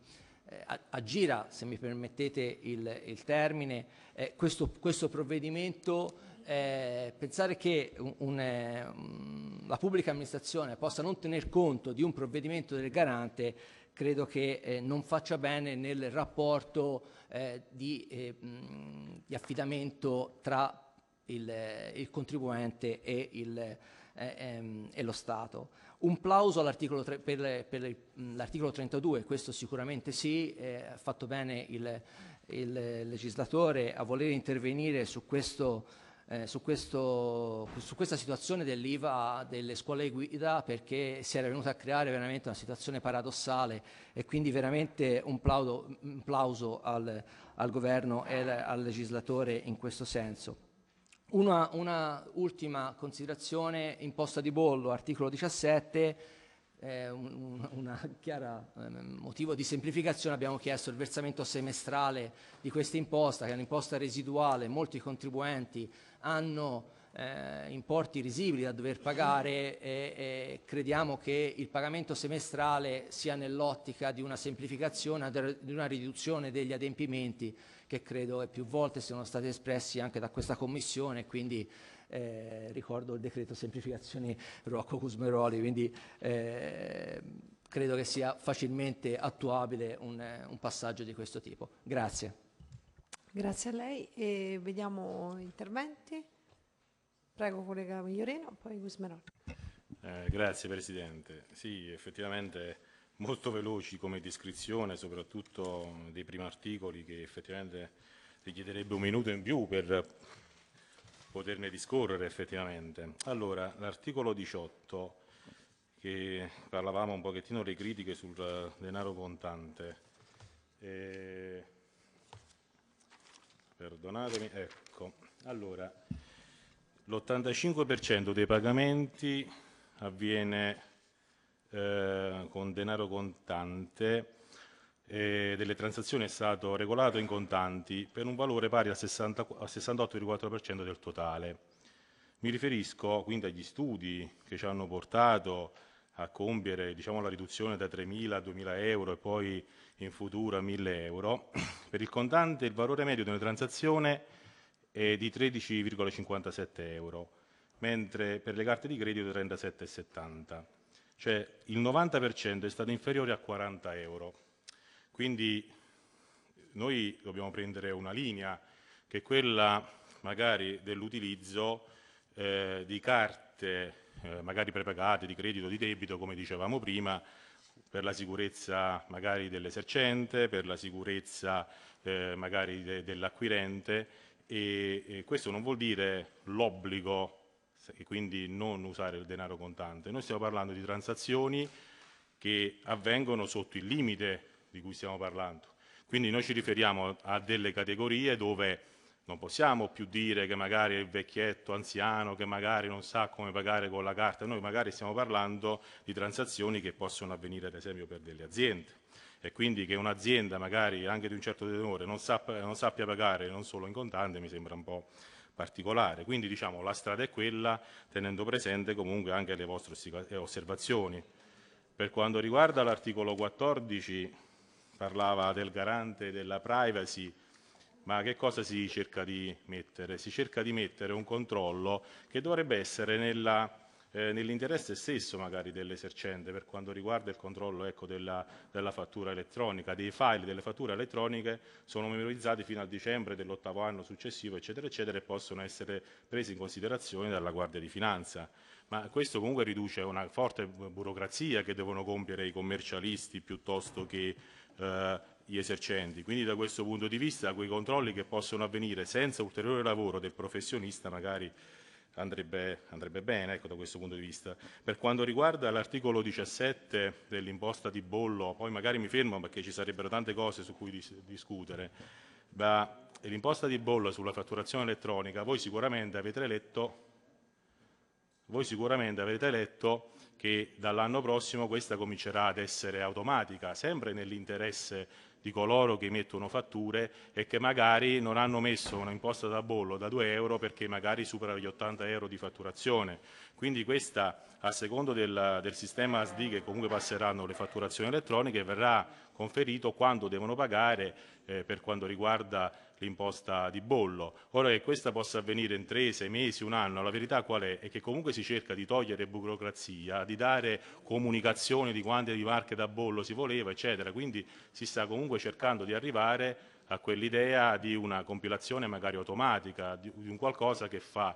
eh, aggira, se mi permettete il, il termine, eh, questo, questo, provvedimento eh, pensare che un, un, eh, mm, la pubblica amministrazione possa non tener conto di un provvedimento del garante credo che eh, non faccia bene nel rapporto eh, di, mh, mm, di, affidamento tra il, il contribuente e, il, ehm, e lo Stato. Un plauso tre, per, le, per le, mh, mm, l'articolo 32, questo sicuramente sì, eh, ha eh, fatto bene il, il, legislatore a voler intervenire su, questo, eh, su, questo, su questa situazione dell'IVA delle scuole guida perché si era venuta a creare veramente una situazione paradossale e quindi veramente un, plaudo, un plauso al, al governo e al legislatore in questo senso. Una, una, ultima considerazione, imposta di bollo, articolo 17, eh, un, un chiaro eh, motivo di semplificazione, abbiamo chiesto il versamento semestrale di questa imposta, che è un'imposta residuale, molti contribuenti hanno eh, importi risibili da dover pagare e, e, crediamo che il pagamento semestrale sia nell'ottica di una semplificazione, di una riduzione degli adempimenti che credo e più volte siano stati espressi anche da questa Commissione, quindi eh, ricordo il decreto semplificazioni Rocco Cusmeroli, quindi eh, credo che sia facilmente attuabile un, un passaggio di questo tipo. Grazie. Grazie a lei e vediamo interventi. Prego collega Migliorino, poi Gusmeroni. Eh, grazie Presidente. Sì, effettivamente molto veloci come descrizione, soprattutto dei primi articoli che effettivamente richiederebbe un minuto in più per poterne discorrere effettivamente. Allora, l'articolo 18 che parlavamo un pochettino le critiche sul denaro contante. Eh, perdonatemi, ecco. Allora, l'85% dei pagamenti avviene eh, con denaro contante e delle transazioni è stato regolato in contanti per un valore pari al, 68,4% del totale. Mi riferisco quindi agli studi che ci hanno portato a compiere diciamo, la riduzione da 3.000 a 2.000 euro e poi in futuro a 1.000 euro. Per il contante il valore medio di una transazione è è di 13,57 euro, mentre per le carte di credito 37,70. Cioè il 90% è stato inferiore a 40 euro. Quindi noi dobbiamo prendere una linea che è quella magari dell'utilizzo eh, di carte, eh, magari prepagate, di credito, di debito, come dicevamo prima, per la sicurezza magari dell'esercente, per la sicurezza eh, magari de dell'acquirente e, e questo non vuol dire l'obbligo e quindi non usare il denaro contante. Noi stiamo parlando di transazioni che avvengono sotto il limite di cui stiamo parlando. Quindi noi ci riferiamo a delle categorie dove non possiamo più dire che magari è il vecchietto anziano che magari non sa come pagare con la carta, noi magari stiamo parlando di transazioni che possono avvenire ad esempio per delle aziende e quindi che un'azienda magari anche di un certo tenore non, sappia, non sappia pagare non solo in contante mi sembra un po' particolare. Quindi diciamo la strada è quella tenendo presente comunque anche le vostre eh, osservazioni. Per quanto riguarda l'articolo 14 parlava del garante della privacy, ma che cosa si cerca di mettere? Si cerca di mettere un controllo che dovrebbe essere nella eh, nell'interesse stesso magari dell'esercente per quanto riguarda il controllo ecco, della, della, fattura elettronica, dei file delle fatture elettroniche sono memorizzati fino al dicembre dell'ottavo anno successivo, eccetera, eccetera, e possono essere presi in considerazione dalla Guardia di Finanza. Ma questo comunque riduce una forte burocrazia che devono compiere i commercialisti piuttosto che eh, gli esercenti. Quindi da questo punto di vista quei controlli che possono avvenire senza ulteriore lavoro del professionista magari andrebbe, andrebbe bene ecco, da questo punto di vista. Per quanto riguarda l'articolo 17 dell'imposta di bollo, poi magari mi fermo perché ci sarebbero tante cose su cui dis- discutere, ma l'imposta di bollo sulla fatturazione elettronica, voi sicuramente avete letto voi sicuramente avete letto che dall'anno prossimo questa comincerà ad essere automatica, sempre nell'interesse di coloro che emettono fatture e che magari non hanno messo un'imposta da bollo da 2 euro perché magari supera gli 80 euro di fatturazione. Quindi questa, a secondo del, del sistema ASD che comunque passeranno le fatturazioni elettroniche, verrà conferito quando devono pagare eh, per quanto riguarda l'imposta di bollo. Ora che questa possa avvenire in tre, sei mesi, un anno, la verità qual è? È che comunque si cerca di togliere burocrazia, di dare comunicazione di quante di da bollo si voleva, eccetera. Quindi si sta comunque cercando di arrivare a quell'idea di una compilazione magari automatica, di, un qualcosa che fa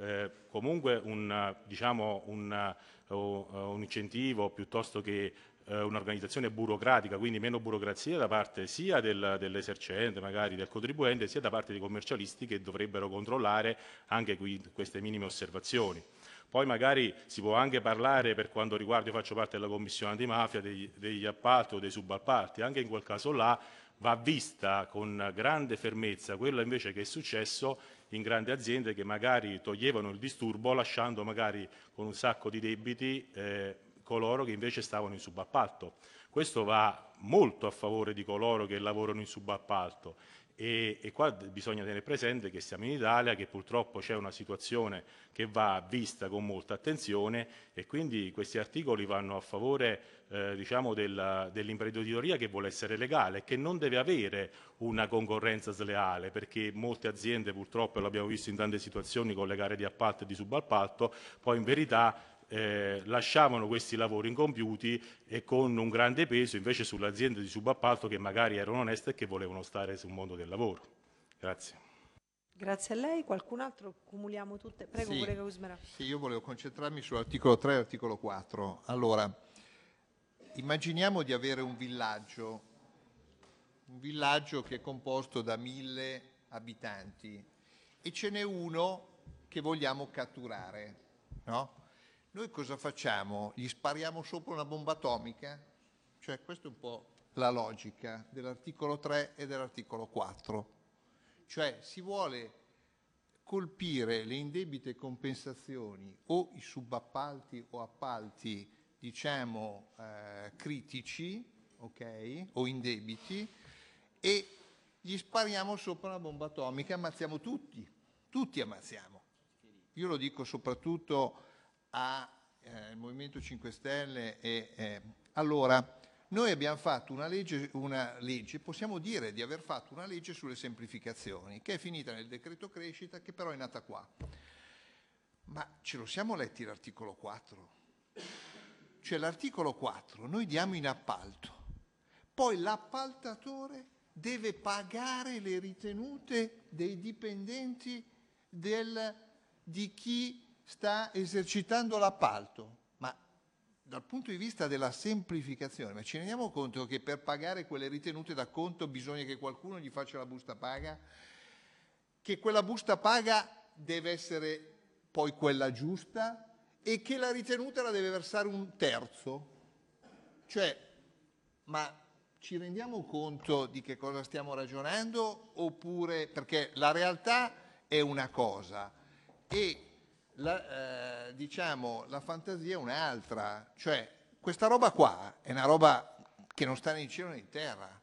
eh, comunque un, diciamo, un, eh, eh, un, incentivo piuttosto che eh, un'organizzazione burocratica, quindi meno burocrazia da parte sia del, dell'esercente, magari del contribuente, sia da parte dei commercialisti che dovrebbero controllare anche qui queste minime osservazioni. Poi magari si può anche parlare, per quanto riguarda, io faccio parte della commissione antimafia, degli, degli appalti o dei subappalti, anche in quel caso là va vista con grande fermezza quello invece che è successo in grandi aziende che magari toglievano il disturbo lasciando magari con un sacco di debiti eh, coloro che invece stavano in subappalto. Questo va molto a favore di coloro che lavorano in subappalto e, e, qua bisogna tenere presente che siamo in Italia, che purtroppo c'è una situazione che va vista con molta attenzione e quindi questi articoli vanno a favore eh, diciamo dell'imprenditoria dell che vuole essere legale, che non deve avere una concorrenza sleale, perché molte aziende purtroppo, l'abbiamo visto in tante situazioni con le gare di appalto e di subappalto, poi in verità eh, lasciavano questi lavori incompiuti e con un grande peso invece sulle aziende di subappalto che magari erano oneste e che volevano stare sul mondo del lavoro. Grazie. Grazie a lei, qualcun altro? Cumuliamo tutte. Prego sì, pure Causmera. Sì, io volevo concentrarmi sull'articolo 3 e l'articolo 4. Allora, immaginiamo di avere un villaggio, un villaggio che è composto da mille abitanti e ce n'è uno che vogliamo catturare, no? noi cosa facciamo? Gli spariamo sopra una bomba atomica? Cioè questa è un po' la logica dell'articolo 3 e dell'articolo 4. Cioè si vuole colpire le indebite compensazioni o i subappalti o appalti diciamo eh, critici okay, o indebiti e gli spariamo sopra una bomba atomica, ammazziamo tutti, tutti ammazziamo. Io lo dico soprattutto al eh, Movimento 5 Stelle. E, eh, allora, noi abbiamo fatto una legge, una legge, possiamo dire di aver fatto una legge sulle semplificazioni, che è finita nel decreto crescita, che però è nata qua. Ma ce lo siamo letti l'articolo 4? Cioè l'articolo 4 noi diamo in appalto, poi l'appaltatore deve pagare le ritenute dei dipendenti del, di chi sta esercitando l'appalto, ma dal punto di vista della semplificazione, ma ci rendiamo conto che per pagare quelle ritenute da conto bisogna che qualcuno gli faccia la busta paga, che quella busta paga deve essere poi quella giusta e che la ritenuta la deve versare un terzo. Cioè, ma ci rendiamo conto di che cosa stiamo ragionando oppure perché la realtà è una cosa e la, eh, diciamo, la fantasia è un'altra, cioè questa roba qua è una roba che non sta né in cielo né in terra,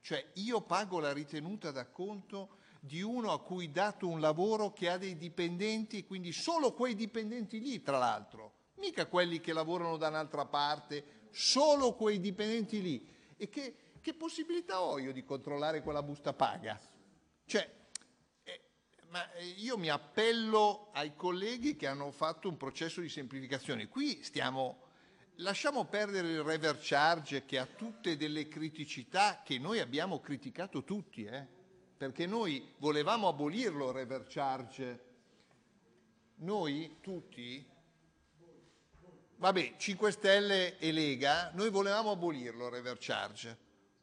cioè io pago la ritenuta d'acconto di uno a cui dato un lavoro che ha dei dipendenti, quindi solo quei dipendenti lì, tra l'altro, mica quelli che lavorano da un'altra parte, solo quei dipendenti lì. E che, che possibilità ho io di controllare quella busta paga? Cioè, ma eh, io mi appello ai colleghi che hanno fatto un processo di semplificazione. Qui stiamo, lasciamo perdere il charge che ha tutte delle criticità che noi abbiamo criticato tutti, eh? perché noi volevamo abolirlo il charge. Noi tutti, vabbè, 5 Stelle e Lega, noi volevamo abolirlo il charge.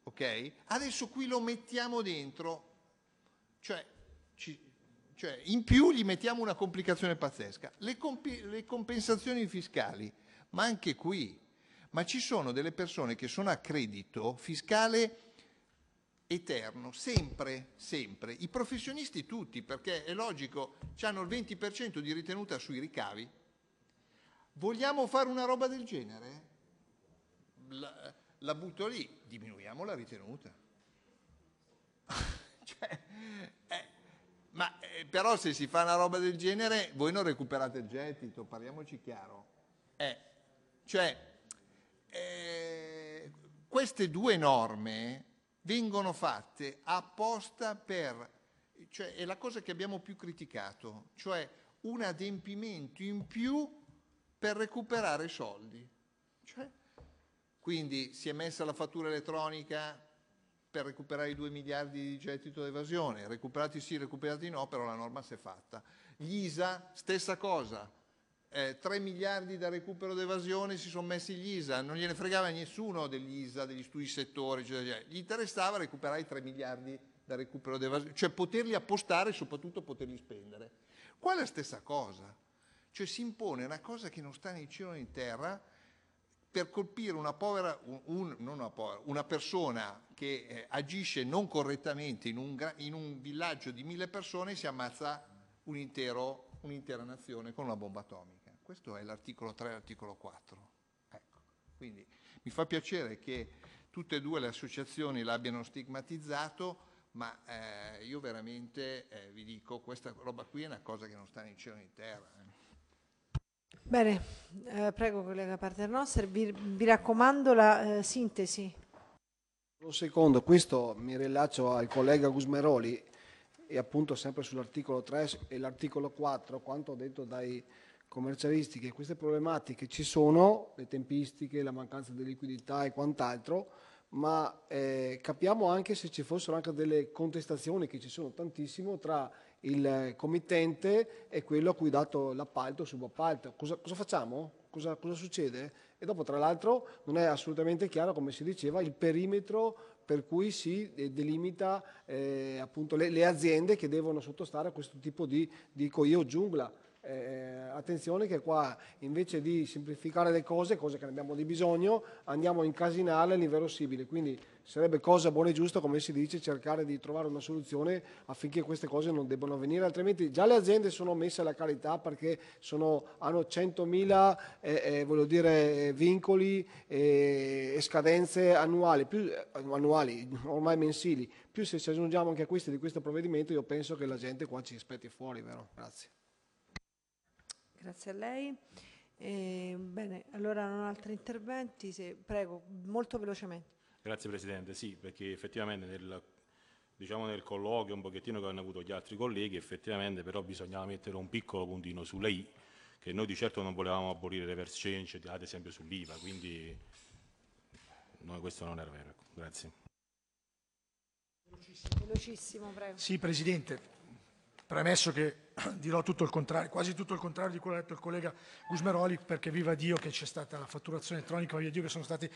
ok? Adesso qui lo mettiamo dentro, cioè cioè in più gli mettiamo una complicazione pazzesca. Le, comp- le compensazioni fiscali, ma anche qui, ma ci sono delle persone che sono a credito fiscale eterno, sempre, sempre. I professionisti tutti, perché è logico, hanno il 20% di ritenuta sui ricavi. Vogliamo fare una roba del genere? La, la butto lì, diminuiamo la ritenuta. cioè, eh, ma eh, però se si fa una roba del genere, voi non recuperate il gettito, parliamoci chiaro. Eh, cioè, eh, queste due norme vengono fatte apposta per, cioè è la cosa che abbiamo più criticato, cioè un adempimento in più per recuperare soldi. Cioè, quindi si è messa la fattura elettronica per recuperare i 2 miliardi di gettito d'evasione, recuperati sì, recuperati no, però la norma si è fatta. Gli ISA, stessa cosa, eh, 3 miliardi da recupero d'evasione si sono messi gli ISA, non gliene fregava nessuno degli ISA, degli studi settori, cioè, gli interessava recuperare i 3 miliardi da recupero d'evasione, cioè poterli appostare e soprattutto poterli spendere. Qua è la stessa cosa, cioè si impone una cosa che non sta né in cielo né in terra, per colpire una, povera, un, una, povera, una persona che eh, agisce non correttamente in un, in un, villaggio di mille persone si ammazza intero, un'intera nazione con una bomba atomica. Questo è l'articolo 3 e l'articolo 4. Ecco. Quindi mi fa piacere che tutte e due le associazioni l'abbiano stigmatizzato, ma eh, io veramente eh, vi dico, questa roba qui è una cosa che non sta né in cielo né in terra. Eh. Bene, eh, prego collega Paternoster, vi, vi raccomando la eh, sintesi. Un secondo, questo mi rilascio al collega Gusmeroli e appunto sempre sull'articolo 3 e l'articolo 4, quanto detto dai commercialisti che queste problematiche ci sono, le tempistiche, la mancanza di liquidità e quant'altro, ma eh, capiamo anche se ci fossero anche delle contestazioni che ci sono tantissimo tra il committente è quello a cui è dato l'appalto o subappalto. Cosa, cosa facciamo? Cosa, cosa, succede? E dopo, tra l'altro, non è assolutamente chiaro, come si diceva, il perimetro per cui si eh, delimita eh, appunto le, le, aziende che devono sottostare a questo tipo di, dico io, giungla eh, attenzione che qua invece di semplificare le cose, cose che ne abbiamo di bisogno, andiamo a incasinarle all'inverosimile. Quindi sarebbe cosa buona e giusta, come si dice, cercare di trovare una soluzione affinché queste cose non debbano avvenire, altrimenti già le aziende sono messe alla carità perché sono, hanno 100.000 eh, eh, dire, eh, vincoli eh, e scadenze annuali, più, eh, annuali, ormai mensili. Più se ci aggiungiamo anche a questi di questo provvedimento, io penso che la gente qua ci aspetti fuori, vero? Grazie. Grazie a lei. Eh, bene, allora non altri interventi, se, prego, molto velocemente. Grazie Presidente, sì, perché effettivamente nel, diciamo nel colloquio un pochettino che hanno avuto gli altri colleghi, effettivamente però bisognava mettere un piccolo puntino sulle I, che noi di certo non volevamo abolire reverse change, ad esempio sull'IVA, quindi no, questo non era vero. Ecco. Grazie. Velocissimo, prego. Sì, Presidente premesso che dirò tutto il contrario, quasi tutto il contrario di quello che ha detto il collega Gusmeroli, perché viva Dio che c'è stata la fatturazione elettronica, viva Dio che sono stati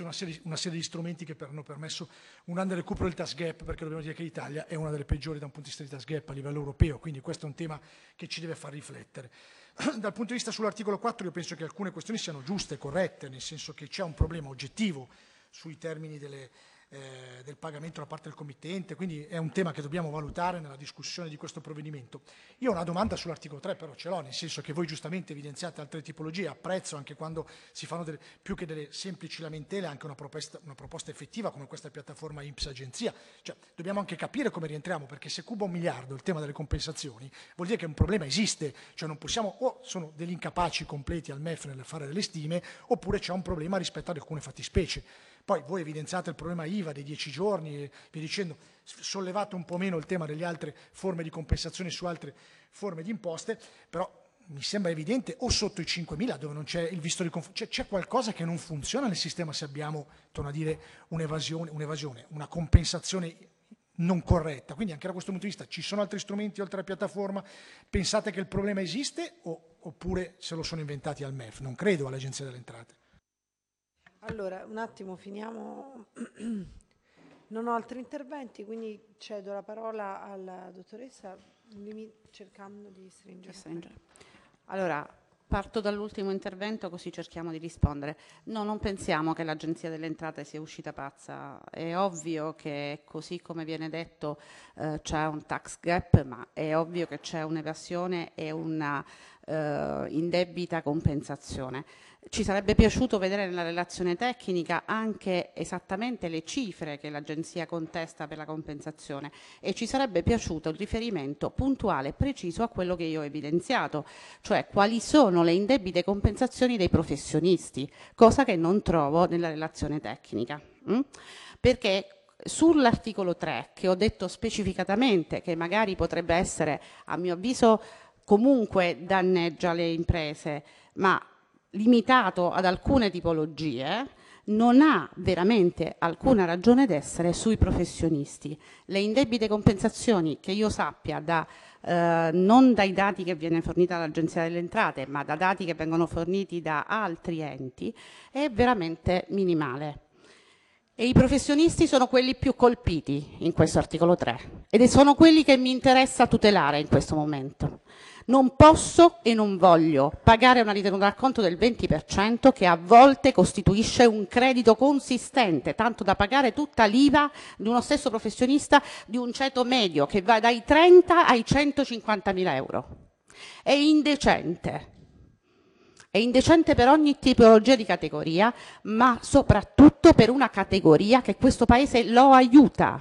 una serie, una serie di strumenti che per, hanno permesso un grande recupero del tax gap, perché dobbiamo dire che l'Italia è una delle peggiori da un punto di vista di tax gap a livello europeo, quindi questo è un tema che ci deve far riflettere. Dal punto di vista sull'articolo 4 io penso che alcune questioni siano giuste, e corrette, nel senso che c'è un problema oggettivo sui termini delle eh, del pagamento da parte del committente, quindi è un tema che dobbiamo valutare nella discussione di questo provvedimento. Io ho una domanda sull'articolo 3 però ce l'ho, nel senso che voi giustamente evidenziate altre tipologie, apprezzo anche quando si fanno delle, più che delle semplici lamentele anche una proposta, una proposta effettiva come questa piattaforma IMPS Agenzia, cioè dobbiamo anche capire come rientriamo perché se cuba un miliardo il tema delle compensazioni vuol dire che un problema esiste, cioè non possiamo o sono degli incapaci completi al MEF nel fare delle stime oppure c'è un problema rispetto ad alcune fattispecie. Poi voi evidenziate il problema IVA dei 10 giorni, e via dicendo, sollevate un po' meno il tema delle altre forme di compensazione su altre forme di imposte, però mi sembra evidente o sotto i 5.000 dove non c'è il visto di confusione, c'è qualcosa che non funziona nel sistema se abbiamo, torno a dire, un'evasione, un'evasione una compensazione non corretta. Quindi anche da questo punto di vista ci sono altri strumenti oltre alla piattaforma? Pensate che il problema esiste o, oppure se lo sono inventati al MEF? Non credo all'Agenzia delle Entrate. Allora, un attimo, finiamo. Non ho altri interventi, quindi cedo la parola alla dottoressa cercando di stringere. stringere. Allora, parto dall'ultimo intervento così cerchiamo di rispondere. No, non pensiamo che l'Agenzia delle Entrate sia uscita pazza. È ovvio che così come viene detto eh, c'è un tax gap, ma è ovvio che c'è un'evasione e una eh, debita compensazione. Ci sarebbe piaciuto vedere nella relazione tecnica anche esattamente le cifre che l'agenzia contesta per la compensazione e ci sarebbe piaciuto il riferimento puntuale e preciso a quello che io ho evidenziato, cioè quali sono le indebite compensazioni dei professionisti, cosa che non trovo nella relazione tecnica. Mm? Perché sull'articolo 3, che ho detto specificatamente che magari potrebbe essere, a mio avviso, comunque danneggia le imprese, ma limitato ad alcune tipologie, non ha veramente alcuna ragione d'essere sui professionisti. Le indebite compensazioni, che io sappia, da, eh, non dai dati che viene fornita l'Agenzia delle Entrate, ma da dati che vengono forniti da altri enti, è veramente minimale. E i professionisti sono quelli più colpiti in questo articolo 3 ed sono quelli che mi interessa tutelare in questo momento. Non posso e non voglio pagare una ritenuta d'acconto del 20% che a volte costituisce un credito consistente, tanto da pagare tutta l'IVA di uno stesso professionista di un ceto medio che va dai 30 ai 150 mila euro. È indecente. È indecente per ogni tipologia di categoria, ma soprattutto per una categoria che questo Paese lo aiuta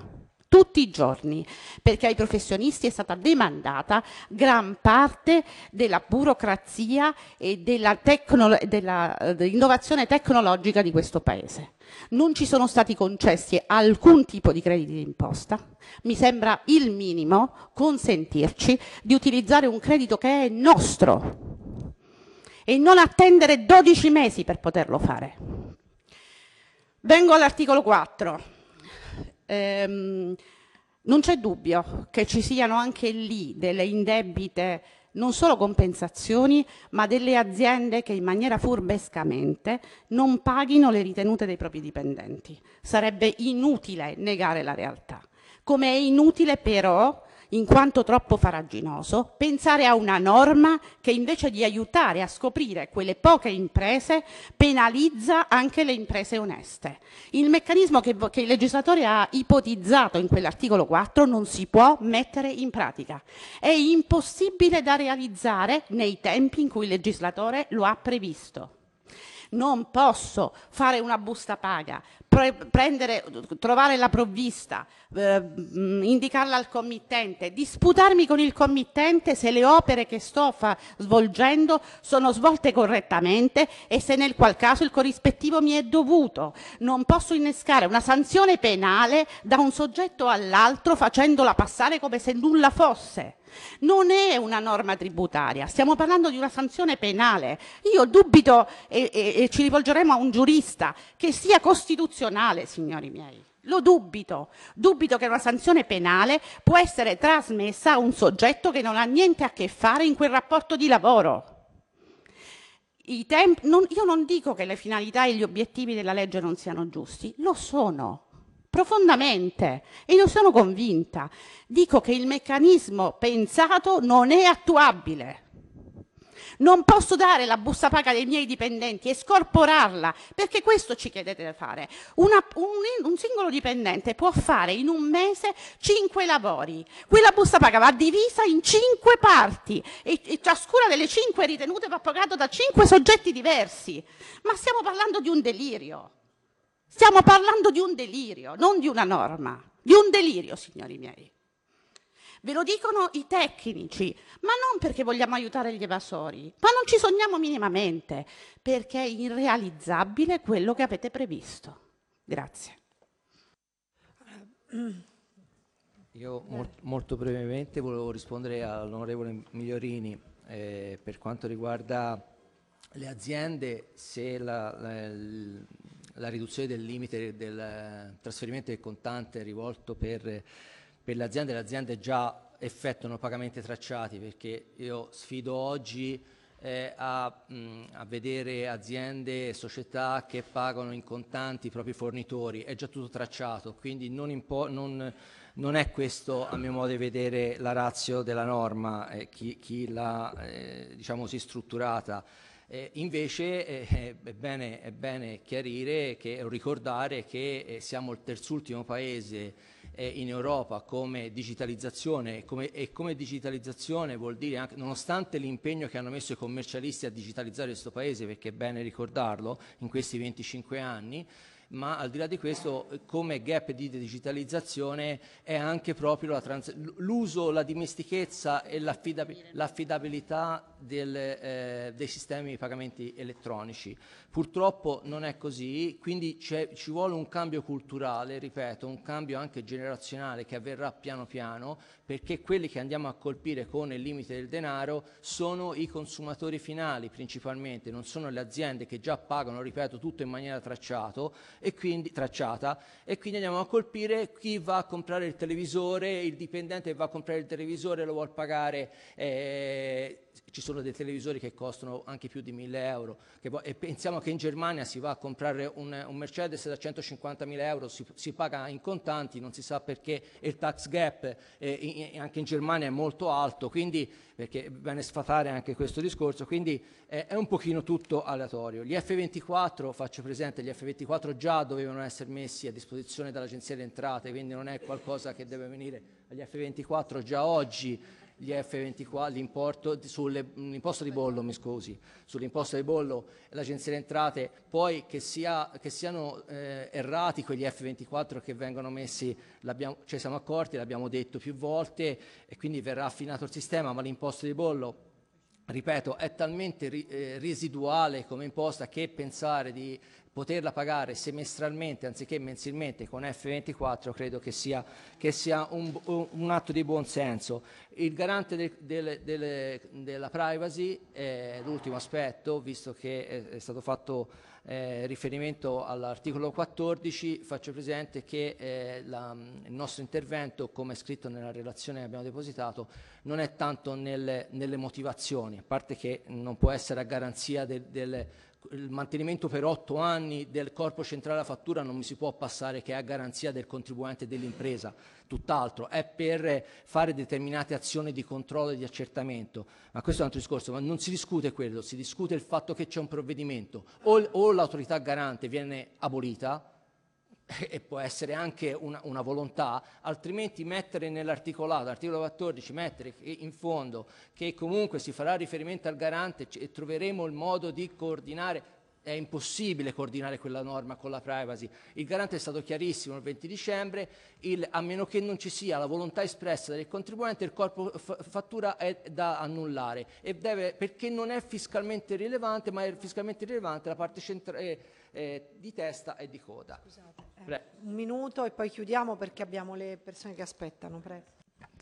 tutti i giorni, perché ai professionisti è stata demandata gran parte della burocrazia e della, tecno della, eh, dell'innovazione tecnologica di questo Paese. Non ci sono stati concessi alcun tipo di crediti d'imposta. Mi sembra il minimo consentirci di utilizzare un credito che è nostro e non attendere 12 mesi per poterlo fare. Vengo all'articolo 4 Ehm, non c'è dubbio che ci siano anche lì delle indebite non solo compensazioni, ma delle aziende che in maniera furbescamente non paghino le ritenute dei propri dipendenti. Sarebbe inutile negare la realtà. Come è inutile però in quanto troppo faraginoso, pensare a una norma che invece di aiutare a scoprire quelle poche imprese penalizza anche le imprese oneste. Il meccanismo che, che il legislatore ha ipotizzato in quell'articolo 4 non si può mettere in pratica. È impossibile da realizzare nei tempi in cui il legislatore lo ha previsto non posso fare una busta paga prendere, trovare la provvista, eh, indicarla al committente, disputarmi con il committente se le opere che sto svolgendo sono svolte correttamente e se nel qual caso il corrispettivo mi è dovuto. Non posso innescare una sanzione penale da un soggetto all'altro facendola passare come se nulla fosse. Non è una norma tributaria, stiamo parlando di una sanzione penale. Io dubito, e, e, e ci rivolgeremo a un giurista, che sia costituzionale costituzionale, signori miei. Lo dubito. Dubito che una sanzione penale può essere trasmessa a un soggetto che non ha niente a che fare in quel rapporto di lavoro. Tempi, non, io non dico che le finalità e gli obiettivi della legge non siano giusti, lo sono profondamente e ne sono convinta. Dico che il meccanismo pensato non è attuabile. Non posso dare la busta paga dei miei dipendenti e scorporarla, perché questo ci chiedete di fare. Una, un, un singolo dipendente può fare in un mese cinque lavori. Quella busta paga va divisa in cinque parti e, e ciascuna delle cinque ritenute va pagata da cinque soggetti diversi. Ma stiamo parlando di un delirio. Stiamo parlando di un delirio, non di una norma, di un delirio, signori miei. Ve lo dicono i tecnici, ma non perché vogliamo aiutare gli evasori, ma non ci sogniamo minimamente, perché è irrealizzabile quello che avete previsto. Grazie. Io molto, brevemente volevo rispondere all'onorevole Migliorini eh, per quanto riguarda le aziende se la, la, la riduzione del limite del trasferimento del contante rivolto per per le aziende, le aziende già effettuano pagamenti tracciati perché io sfido oggi eh, a, mh, a, vedere aziende e società che pagano in contanti i propri fornitori, è già tutto tracciato, quindi non, non, non è questo a mio modo di vedere la razio della norma, eh, chi, chi l'ha eh, diciamo così strutturata. Eh, invece eh, è, bene, è, bene, chiarire che, ricordare che eh, siamo il terzultimo paese eh, in Europa come digitalizzazione e come, e come digitalizzazione vuol dire anche, nonostante l'impegno che hanno messo i commercialisti a digitalizzare questo paese, perché è bene ricordarlo, in questi 25 anni, ma al di là di questo come gap di digitalizzazione è anche proprio l'uso, la, la, dimestichezza e l'affidabilità eh, dei sistemi di pagamenti elettronici. Purtroppo non è così, quindi ci vuole un cambio culturale, ripeto, un cambio anche generazionale che avverrà piano piano perché quelli che andiamo a colpire con il limite del denaro sono i consumatori finali principalmente, non sono le aziende che già pagano, ripeto, tutto in maniera tracciata e quindi tracciata e quindi andiamo a colpire chi va a comprare il televisore, il dipendente che va a comprare il televisore lo vuol pagare eh, ci sono dei televisori che costano anche più di 1000 euro e pensiamo che in Germania si va a comprare un, un Mercedes da 150.000 euro, si, si, paga in contanti, non si sa perché il tax gap eh, in, anche in Germania è molto alto, quindi perché bene sfatare anche questo discorso, quindi eh, è un pochino tutto aleatorio. Gli F24, faccio presente, gli F24 già dovevano essere messi a disposizione dall'Agenzia delle Entrate, quindi non è qualcosa che deve venire agli F24 già oggi gli F24, l'importo sull'imposta di bollo, mi scusi, sull'imposta di bollo e l'Agenzia delle Entrate, poi che, sia, che siano eh, errati quegli F24 che vengono messi, ci cioè siamo accorti, l'abbiamo detto più volte e quindi verrà affinato il sistema, ma l'imposta di bollo ripeto, è talmente eh, residuale come imposta che pensare di poterla pagare semestralmente anziché mensilmente con F24 credo che sia, che sia un, un, atto di buon senso. Il garante del, del, del, della privacy, eh, l'ultimo aspetto, visto che è, stato fatto eh, riferimento all'articolo 14, faccio presente che eh, la, il nostro intervento, come è scritto nella relazione che abbiamo depositato, non è tanto nelle, nelle motivazioni, a parte che non può essere a garanzia del il mantenimento per otto anni del corpo centrale a fattura non mi si può passare che è a garanzia del contribuente dell'impresa, tutt'altro, è per fare determinate azioni di controllo e di accertamento, ma questo è un altro discorso, ma non si discute quello, si discute il fatto che c'è un provvedimento o, l'autorità garante viene abolita e può essere anche una, una volontà, altrimenti mettere nell'articolato, articolo 14, mettere in fondo che comunque si farà riferimento al garante e troveremo il modo di coordinare è impossibile coordinare quella norma con la privacy. Il garante è stato chiarissimo il 20 dicembre, il, a meno che non ci sia la volontà espressa del contribuente, il corpo fattura è da annullare deve, perché non è fiscalmente rilevante, ma è fiscalmente rilevante la parte centrale eh, eh, di testa e di coda. Scusate, eh, un minuto e poi chiudiamo perché abbiamo le persone che aspettano. Prego.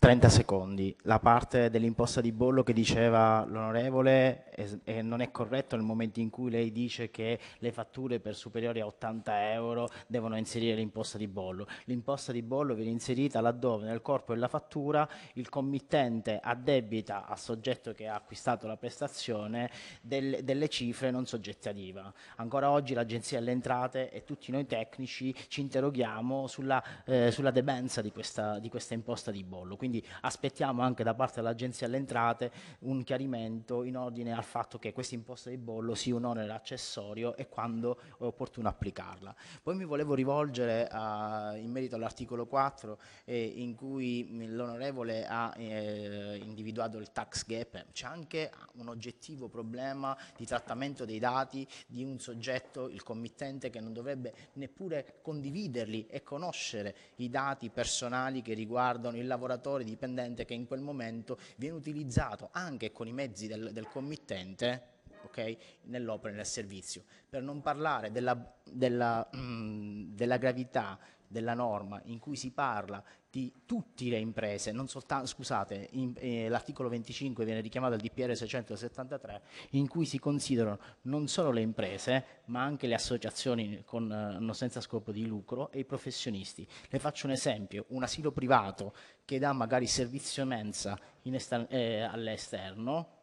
30 secondi, la parte dell'imposta di bollo che diceva l'onorevole eh, non è corretto nel momento in cui lei dice che le fatture per superiori a 80 euro devono inserire l'imposta di bollo. L'imposta di bollo viene inserita laddove nel corpo della fattura il committente addebita al soggetto che ha acquistato la prestazione del, delle cifre non soggette ad IVA. Ancora oggi l'Agenzia delle Entrate e tutti noi tecnici ci interroghiamo sulla, eh, sulla debenza di questa, di questa imposta di bollo. Quindi quindi aspettiamo anche da parte dell'Agenzia delle Entrate un chiarimento in ordine al fatto che questa imposta di bollo sia un onere accessorio e quando è opportuno applicarla. Poi mi volevo rivolgere a, in merito all'articolo 4 eh, in cui l'onorevole ha eh, individuato il tax gap, c'è anche un oggettivo problema di trattamento dei dati di un soggetto, il committente, che non dovrebbe neppure condividerli e conoscere i dati personali che riguardano il lavoratore lavoratore dipendente che in quel momento viene utilizzato anche con i mezzi del, del committente okay, nell'opera e nel servizio. Per non parlare della, della, mh, della gravità della norma in cui si parla di tutte le imprese, non soltanto, scusate, eh, l'articolo 25 viene richiamato al DPR 673 in cui si considerano non solo le imprese ma anche le associazioni con, eh, senza scopo di lucro e i professionisti. Le faccio un esempio, un asilo privato che dà magari servizio mensa eh, all'esterno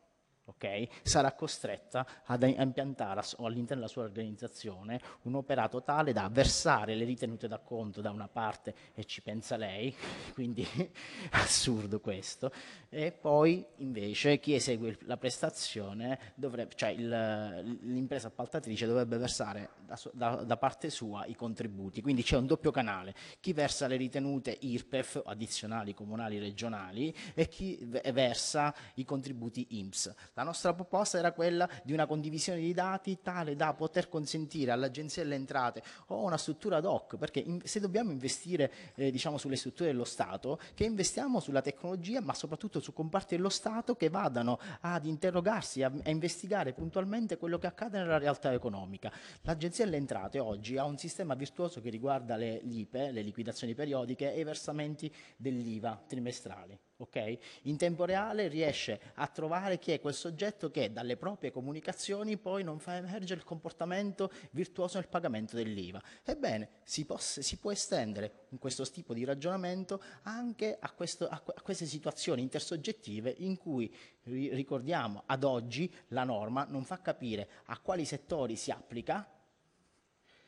okay, sarà costretta ad impiantare all'interno della sua organizzazione un operato tale da versare le ritenute da conto da una parte e ci pensa lei, quindi assurdo questo, e poi invece chi esegue la prestazione, dovrebbe, cioè il, l'impresa appaltatrice dovrebbe versare da, da, da parte sua i contributi, quindi c'è un doppio canale, chi versa le ritenute IRPEF addizionali comunali regionali e chi versa i contributi IMSS. La nostra proposta era quella di una condivisione di dati tale da poter consentire all'Agenzia delle Entrate o una struttura ad hoc, perché in, se dobbiamo investire eh, diciamo, sulle strutture dello Stato, che investiamo sulla tecnologia, ma soprattutto su comparti dello Stato che vadano ad interrogarsi, a, a investigare puntualmente quello che accade nella realtà economica. L'Agenzia delle Entrate oggi ha un sistema virtuoso che riguarda le LIPE, le liquidazioni periodiche e i versamenti dell'IVA trimestrali. Okay? In tempo reale riesce a trovare chi è quel soggetto che dalle proprie comunicazioni poi non fa emergere il comportamento virtuoso nel pagamento dell'IVA. Ebbene, si, poss- si può estendere questo tipo di ragionamento anche a, questo, a, a queste situazioni intersoggettive in cui ricordiamo ad oggi la norma non fa capire a quali settori si applica.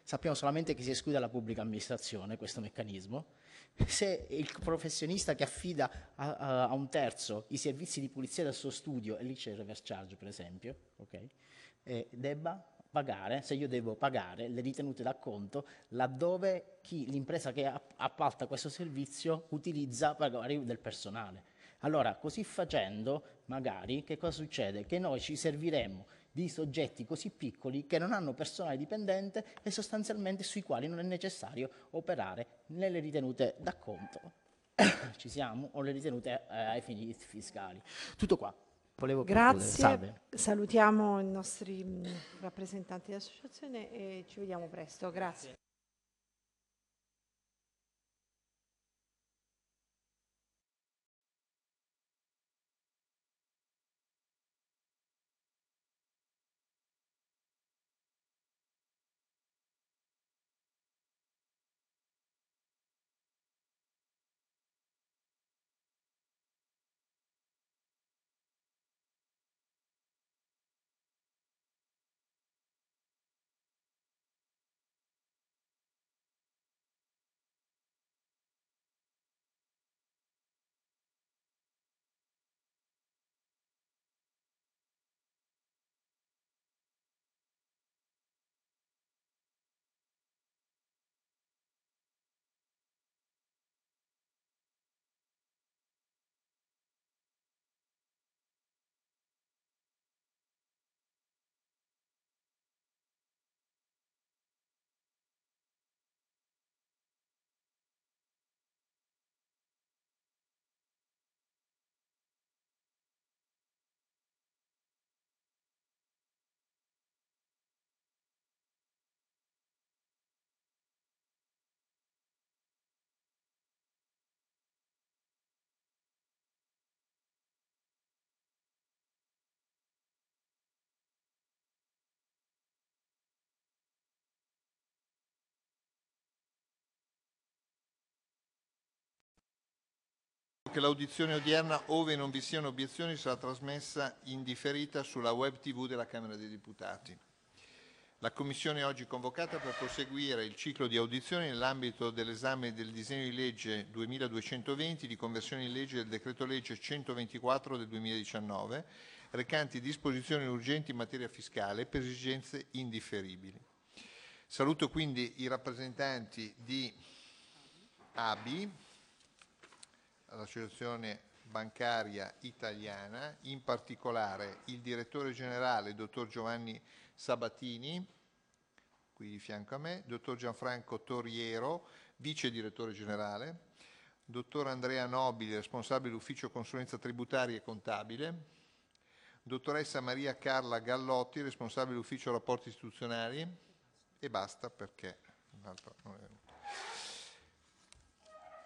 Sappiamo solamente che si esclude alla pubblica amministrazione questo meccanismo, se il professionista che affida a, a, a, un terzo i servizi di pulizia del suo studio, e lì c'è il reverse charge per esempio, okay, eh, debba pagare, se io devo pagare le ritenute d'acconto laddove chi, l'impresa che appalta questo servizio utilizza magari del personale. Allora, così facendo, magari, che cosa succede? Che noi ci serviremmo di soggetti così piccoli che non hanno personale dipendente e sostanzialmente sui quali non è necessario operare nelle ritenute d'acconto, ci siamo, o le ritenute eh, ai fini fiscali. Tutto qua. Volevo Grazie, salutiamo i nostri mm, rappresentanti dell'associazione e ci vediamo presto. Grazie. che l'audizione odierna, ove non vi siano obiezioni, sarà trasmessa in differita sulla web tv della Camera dei Deputati. La Commissione è oggi convocata per proseguire il ciclo di audizioni nell'ambito dell'esame del disegno di legge 2220 di conversione in legge del decreto legge 124 del 2019, recanti disposizioni urgenti in materia fiscale per esigenze indifferibili. Saluto quindi i rappresentanti di ABI, all'Associazione bancaria italiana, in particolare il direttore generale, dottor Giovanni Sabatini, qui di fianco a me, dottor Gianfranco Torriero, vice direttore generale, dottor Andrea Nobili, responsabile ufficio consulenza tributaria e contabile, dottoressa Maria Carla Gallotti, responsabile ufficio rapporti istituzionali e basta perché l'altro non è venuto.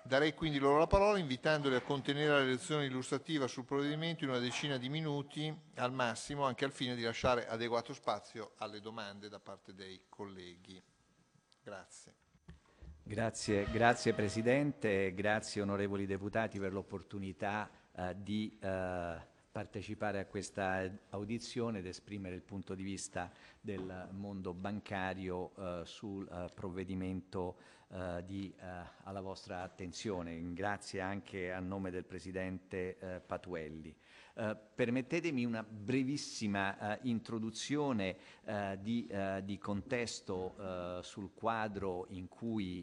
Darei quindi loro la parola invitandoli a contenere la lezione illustrativa sul provvedimento in una decina di minuti al massimo, anche al fine di lasciare adeguato spazio alle domande da parte dei colleghi. Grazie. Grazie, grazie Presidente, grazie onorevoli deputati per l'opportunità eh, di eh, partecipare a questa audizione ed esprimere il punto di vista del mondo bancario eh, sul eh, provvedimento eh, di, eh, alla vostra attenzione. Grazie anche a nome del Presidente eh, Patuelli. Eh, permettetemi una brevissima introduzione di, di, contesto sul quadro in cui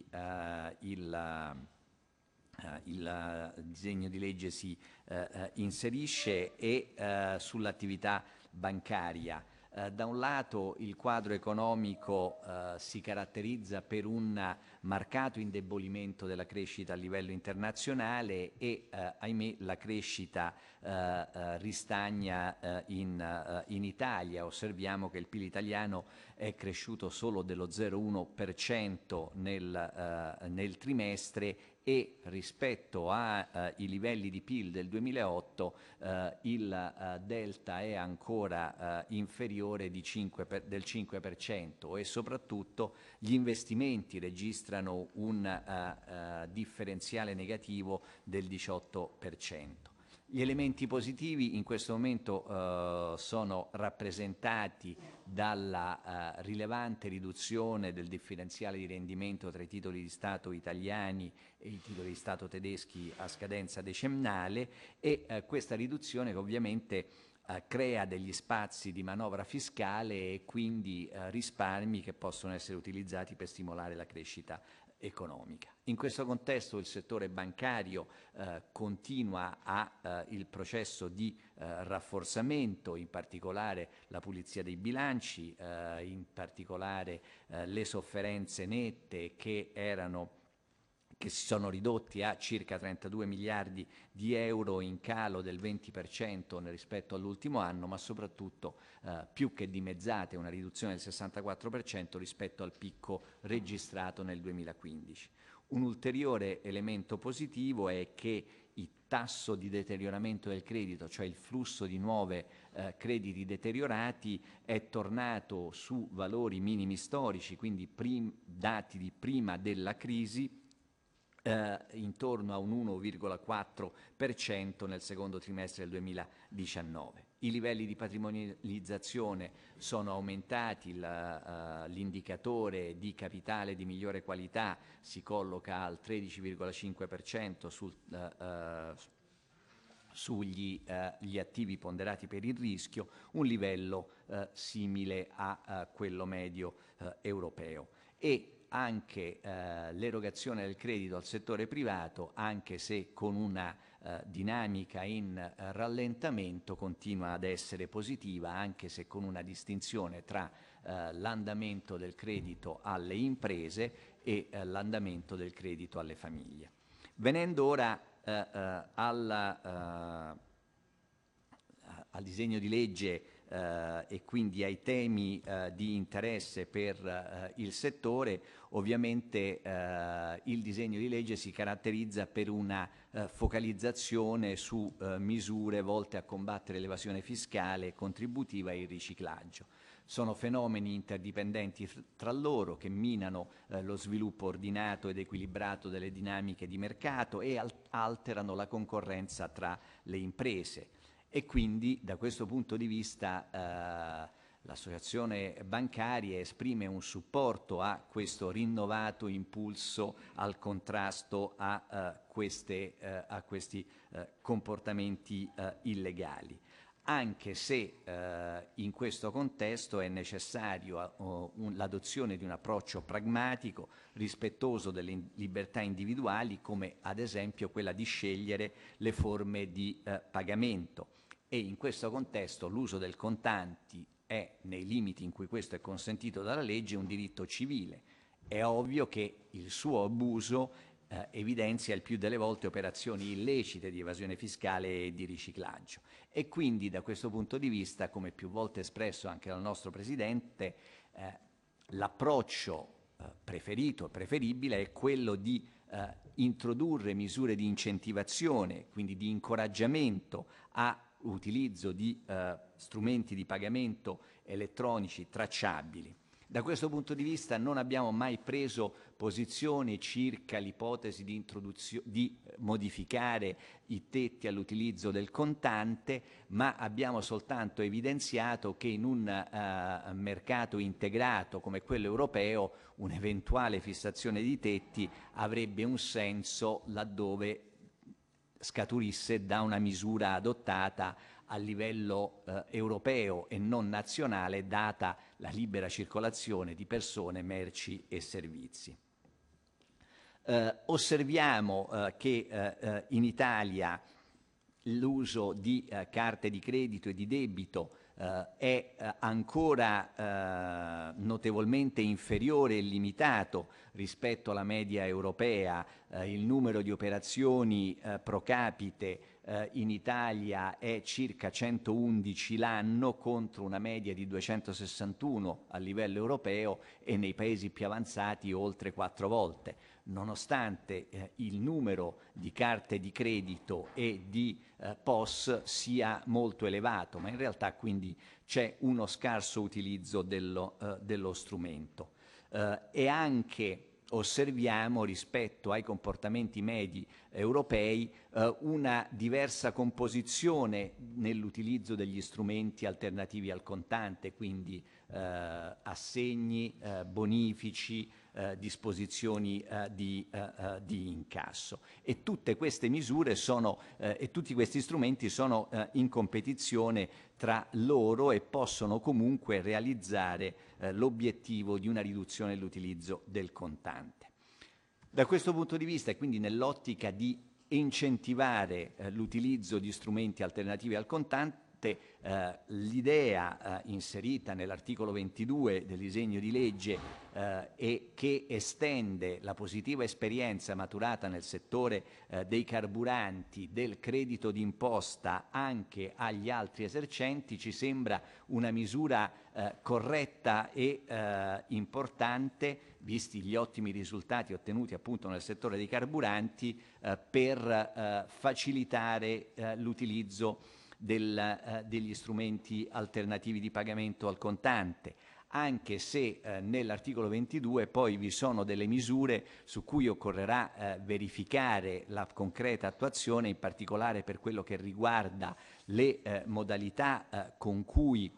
il eh, il eh, disegno di legge si eh, inserisce e sull'attività bancaria. da un lato il quadro economico si caratterizza per un marcato indebolimento della crescita a livello internazionale e ahimè la crescita ristagna in, in Italia. Osserviamo che il PIL italiano è cresciuto solo dello 0,1% nel, eh, nel, trimestre e rispetto ai eh, livelli di PIL del 2008 eh, il eh, delta è ancora eh, inferiore 5 per, del 5% e soprattutto gli investimenti registrano un eh, eh, differenziale negativo del 18%. Gli elementi positivi in questo momento eh, sono rappresentati dalla eh, rilevante riduzione del differenziale di rendimento tra i titoli di Stato italiani i titoli di Stato tedeschi a scadenza decennale e eh, questa riduzione ovviamente eh, crea degli spazi di manovra fiscale e quindi eh, risparmi che possono essere utilizzati per stimolare la crescita economica. In questo contesto il settore bancario eh, continua a, eh, il processo di eh, rafforzamento, in particolare la pulizia dei bilanci, eh, in particolare eh, le sofferenze nette che erano che si sono ridotti a circa 32 miliardi di euro in calo del 20% rispetto all'ultimo anno, ma soprattutto eh, più che dimezzate, una riduzione del 64% rispetto al picco registrato nel 2015. Un ulteriore elemento positivo è che il tasso di deterioramento del credito, cioè il flusso di nuove eh, crediti deteriorati, è tornato su valori minimi storici, quindi dati di prima della crisi, eh, intorno a un 1,4% nel secondo trimestre del 2019. I livelli di patrimonializzazione sono aumentati, eh, l'indicatore uh, di capitale di migliore qualità si colloca al 13,5% sul, uh, uh, sugli uh, attivi ponderati per il rischio, un livello uh, simile a uh, quello medio europeo. E anche eh, l'erogazione del credito al settore privato, anche se con una eh, dinamica in eh, rallentamento, continua ad essere positiva, anche se con una distinzione tra eh, l'andamento del credito alle imprese e eh, l'andamento del credito alle famiglie. Venendo ora eh, al, al disegno di legge eh, e quindi ai temi eh, di interesse per eh, il settore, ovviamente eh, il disegno di legge si caratterizza per una eh, focalizzazione su eh, misure volte a combattere l'evasione fiscale, contributiva e il riciclaggio. Sono fenomeni interdipendenti tra loro che minano lo sviluppo ordinato ed equilibrato delle dinamiche di mercato e alterano la concorrenza tra le imprese e quindi da questo punto di vista eh, l'associazione bancaria esprime un supporto a questo rinnovato impulso al contrasto a, eh, queste, eh, a questi eh, comportamenti eh, illegali anche se eh, in questo contesto è necessario uh, l'adozione di un approccio pragmatico, rispettoso delle in- libertà individuali, come ad esempio quella di scegliere le forme di uh, pagamento e in questo contesto l'uso del contanti è, nei limiti in cui questo è consentito dalla legge, un diritto civile. È ovvio che il suo abuso eh, evidenzia il più delle volte operazioni illecite di evasione fiscale e di riciclaggio. E quindi da questo punto di vista, come più volte espresso anche dal nostro Presidente, eh, l'approccio eh, preferito e preferibile è quello di eh, introdurre misure di incentivazione, quindi di incoraggiamento a utilizzo di eh, strumenti di pagamento elettronici tracciabili. Da questo punto di vista non abbiamo mai preso posizione circa l'ipotesi di, di modificare i tetti all'utilizzo del contante, ma abbiamo soltanto evidenziato che in un eh, mercato integrato come quello europeo un'eventuale fissazione di tetti avrebbe un senso laddove scaturisse da una misura adottata a livello eh, europeo e non nazionale, data la libera circolazione di persone, merci e servizi. Eh, osserviamo eh, che eh, eh, in Italia l'uso di eh, carte di credito e di debito eh, è eh, ancora eh, notevolmente inferiore e limitato rispetto alla media europea. il numero di operazioni pro capite in Italia è circa 111 l'anno contro una media di 261 a livello europeo e nei paesi più avanzati oltre quattro volte nonostante eh, il numero di carte di credito e di eh, POS sia molto elevato, ma in realtà quindi c'è uno scarso utilizzo dello, eh, dello strumento. Eh, e anche osserviamo rispetto ai comportamenti medi europei eh, una diversa composizione nell'utilizzo degli strumenti alternativi al contante, quindi eh, assegni, eh, bonifici, eh, disposizioni eh, di, eh, eh, di, incasso. E tutte queste misure sono, eh, e tutti questi strumenti sono eh, in competizione tra loro e possono comunque realizzare l'obiettivo di una riduzione dell'utilizzo del contante. Da questo punto di vista, e quindi nell'ottica di incentivare eh, l'utilizzo di strumenti alternativi al contante, importante eh, l'idea eh, inserita nell'articolo 22 del disegno di legge eh, e che estende la positiva esperienza maturata nel settore eh, dei carburanti del credito d'imposta anche agli altri esercenti ci sembra una misura eh, corretta e eh, importante visti gli ottimi risultati ottenuti appunto nel settore dei carburanti per facilitare l'utilizzo del, eh, degli strumenti alternativi di pagamento al contante, anche se eh, nell'articolo 22 poi vi sono delle misure su cui occorrerà eh, verificare la concreta attuazione, in particolare per quello che riguarda le eh, modalità eh, con cui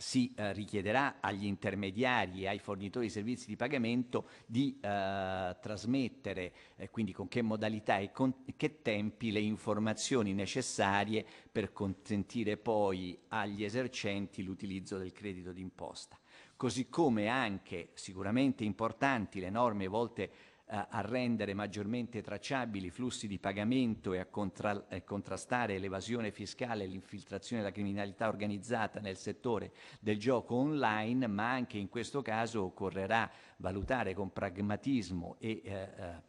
si eh, richiederà agli intermediari e ai fornitori di servizi di pagamento di eh, trasmettere, eh, quindi con che modalità e con che tempi, le informazioni necessarie per consentire poi agli esercenti l'utilizzo del credito d'imposta. Così come anche sicuramente importanti le norme volte a rendere maggiormente tracciabili i flussi di pagamento e a contra contrastare l'evasione fiscale e l'infiltrazione della criminalità organizzata nel settore del gioco online, ma anche in questo caso occorrerà valutare con pragmatismo e eh, eh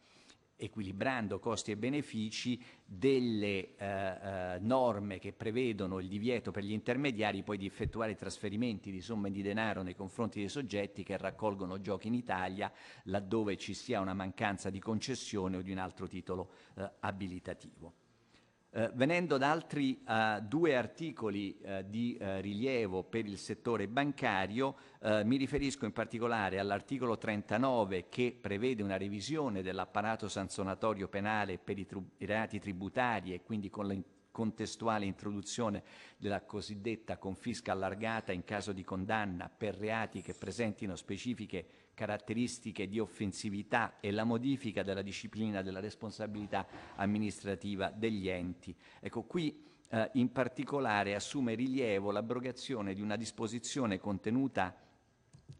equilibrando costi e benefici, delle eh, eh, norme che prevedono il divieto per gli intermediari poi di effettuare trasferimenti di somme di denaro nei confronti dei soggetti che raccolgono giochi in Italia laddove ci sia una mancanza di concessione o di un altro titolo eh, abilitativo. Eh, venendo da altri eh, due articoli eh, di eh, rilievo per il settore bancario, eh, mi riferisco in particolare all'articolo 39 che prevede una revisione dell'apparato sanzionatorio penale per i, tru- i reati tributari e quindi con la contestuale introduzione della cosiddetta confisca allargata in caso di condanna per reati che presentino specifiche caratteristiche di offensività e la modifica della disciplina della responsabilità amministrativa degli enti. Ecco, qui eh, in particolare assume rilievo l'abrogazione di una disposizione contenuta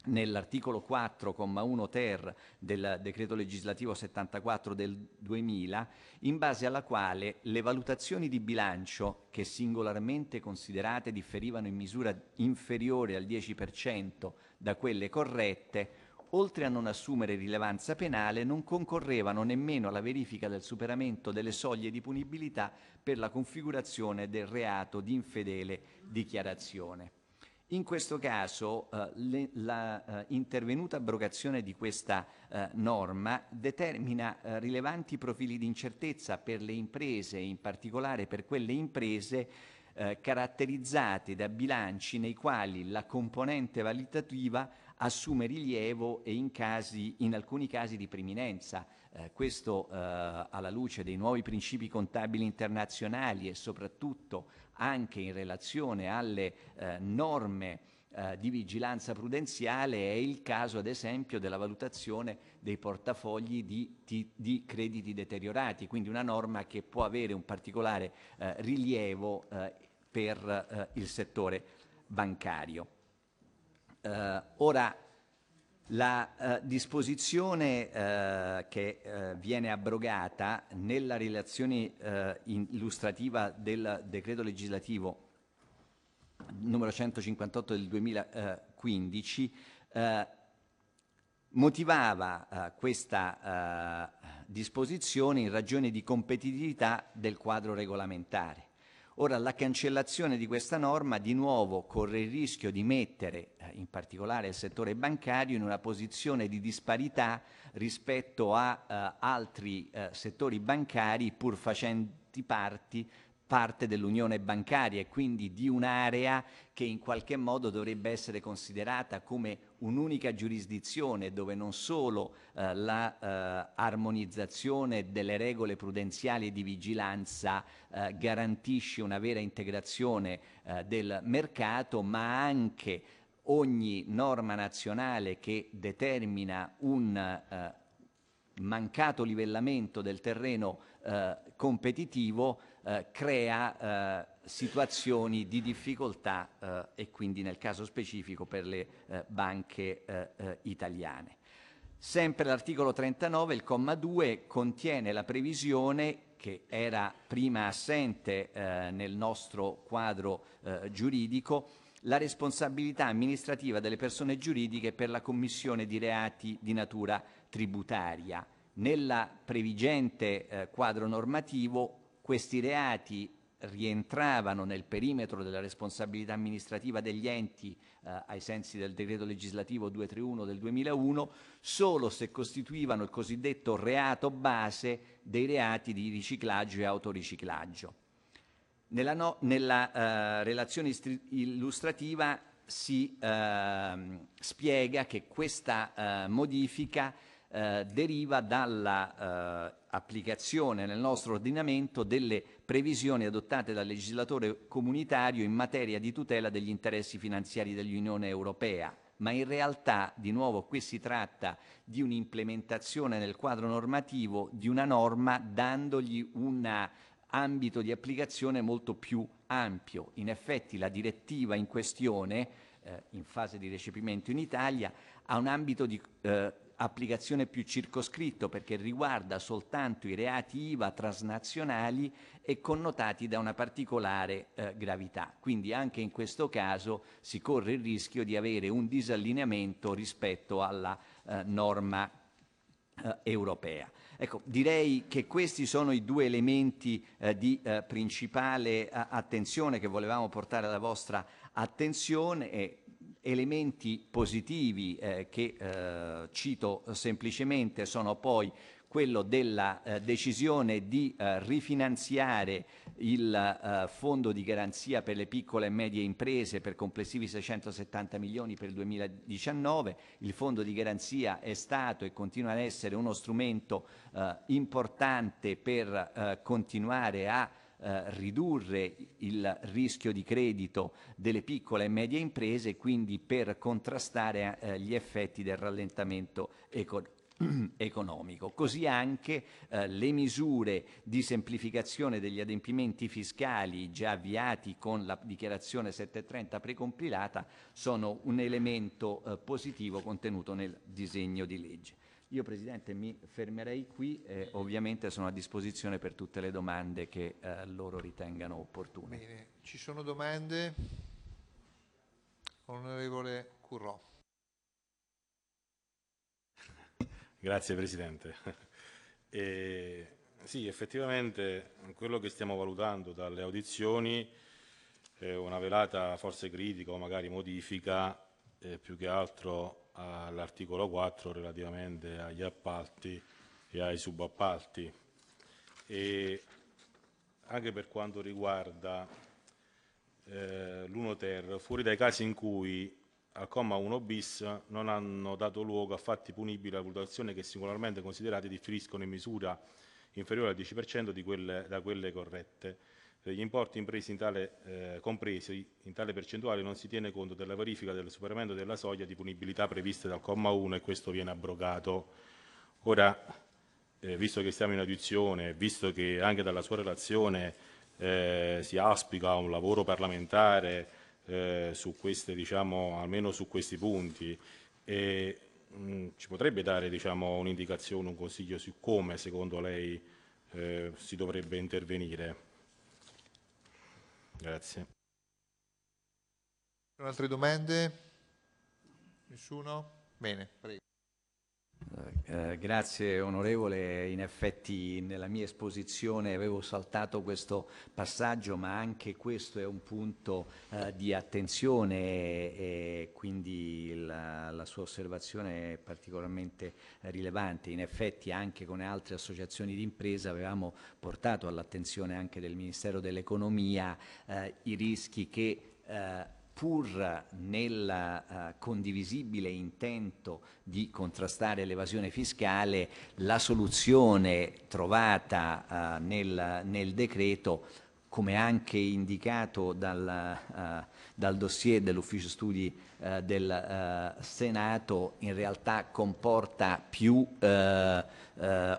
nell'articolo 4,1 ter del decreto legislativo 74 del 2000, in base alla quale le valutazioni di bilancio, che singolarmente considerate differivano in misura inferiore al 10% da quelle corrette, oltre a non assumere rilevanza penale, non concorrevano nemmeno alla verifica del superamento delle soglie di punibilità per la configurazione del reato di infedele dichiarazione. In questo caso eh, le, eh, abrogazione di questa eh, norma determina eh, rilevanti profili di incertezza per le imprese, in particolare per quelle imprese eh, caratterizzate da bilanci nei quali la componente valutativa assume rilievo e in, casi, in alcuni casi di preminenza. Eh, questo eh, alla luce dei nuovi principi contabili internazionali e soprattutto anche in relazione alle eh, norme eh, di vigilanza prudenziale è il caso ad esempio della valutazione dei portafogli di, di, di crediti deteriorati, quindi una norma che può avere un particolare eh, rilievo eh, per il settore bancario. Eh, ora, la eh, disposizione eh, che eh, viene abrogata nella relazione eh, illustrativa del decreto legislativo numero 158 del 2015 eh, motivava eh, questa disposizione in ragione di competitività del quadro regolamentare. Ora la cancellazione di questa norma di nuovo corre il rischio di mettere eh, in particolare il settore bancario in una posizione di disparità rispetto a eh, altri eh, settori bancari pur facenti parti parte dell'unione bancaria e quindi di un'area che in qualche modo dovrebbe essere considerata come un'unica giurisdizione dove non solo eh, l'armonizzazione eh, delle regole prudenziali e di vigilanza eh, garantisce una vera integrazione eh, del mercato, ma anche ogni norma nazionale che determina un eh, mancato livellamento del terreno eh, competitivo eh, crea eh, situazioni di difficoltà eh, e quindi nel caso specifico per le eh, banche eh, italiane. Sempre l'articolo 39, il comma 2, contiene la previsione che era prima assente nel nostro quadro giuridico, la responsabilità amministrativa delle persone giuridiche per la commissione di reati di natura tributaria. Nella previgente quadro normativo questi reati rientravano nel perimetro della responsabilità amministrativa degli enti eh, ai sensi del decreto legislativo 231 del 2001 solo se costituivano il cosiddetto reato base dei reati di riciclaggio e autoriciclaggio. Nella, no, nella eh, relazione illustrativa si eh, spiega che questa eh, modifica eh, deriva dall'applicazione eh, nel nostro ordinamento delle previsioni adottate dal legislatore comunitario in materia di tutela degli interessi finanziari dell'Unione Europea, ma in realtà di nuovo qui si tratta di un'implementazione nel quadro normativo di una norma dandogli un ambito di applicazione molto più ampio. In effetti la direttiva in questione, eh, in fase di recepimento in Italia, ha un ambito di eh, applicazione più circoscritto perché riguarda soltanto i reati IVA transnazionali e connotati da una particolare eh, gravità. Quindi anche in questo caso si corre il rischio di avere un disallineamento rispetto alla eh, norma eh, europea. Ecco, direi che questi sono i due elementi eh, di eh, principale attenzione che volevamo portare alla vostra attenzione e Elementi positivi eh, che eh, cito semplicemente sono poi quello della eh, decisione di eh, rifinanziare il eh, fondo di garanzia per le piccole e medie imprese per complessivi 670 milioni per il 2019. Il fondo di garanzia è stato e continua ad essere uno strumento eh, importante per eh, continuare a eh, ridurre il rischio di credito delle piccole e medie imprese e quindi per contrastare eh, gli effetti del rallentamento economico economico, così anche eh, le misure di semplificazione degli adempimenti fiscali già avviati con la dichiarazione 730 precompilata sono un elemento eh, positivo contenuto nel disegno di legge. Io Presidente mi fermerei qui e ovviamente sono a disposizione per tutte le domande che eh, loro ritengano opportune. Bene, ci sono domande? Onorevole Curro. Grazie Presidente. E, sì, effettivamente quello che stiamo valutando dalle audizioni è una velata forse critica o magari modifica eh, più che altro all'articolo 4 relativamente agli appalti e ai subappalti. E anche per quanto riguarda eh, l'1 ter, fuori dai casi in cui al comma 1 bis non hanno dato luogo a fatti punibili alla valutazione che singolarmente considerati differiscono in misura inferiore al 10% quelle, da quelle corrette per gli importi in tale, eh, compresi in tale percentuale non si tiene conto della verifica del superamento della soglia di punibilità prevista dal comma 1 e questo viene abrogato. Ora, eh, visto che stiamo in audizione, visto che anche dalla sua relazione eh, si auspica un lavoro parlamentare eh, su queste, diciamo, almeno su questi punti, e, mh, mm, ci potrebbe dare diciamo, un'indicazione, un consiglio su come secondo lei eh, si dovrebbe intervenire? Grazie. sono altre domande? Nessuno? Bene, prego. Eh, eh, grazie onorevole, in effetti nella mia esposizione avevo saltato questo passaggio ma anche questo è un punto eh, di attenzione e, quindi la, la, sua osservazione è particolarmente rilevante. In effetti anche con altre associazioni di impresa avevamo portato all'attenzione anche del Ministero dell'Economia eh, i rischi che eh, pur nel uh, condivisibile intento di contrastare l'evasione fiscale, la soluzione trovata uh, nel, nel, decreto come anche indicato dal, uh, dal dossier dell'ufficio studi uh, del uh, Senato, in realtà comporta più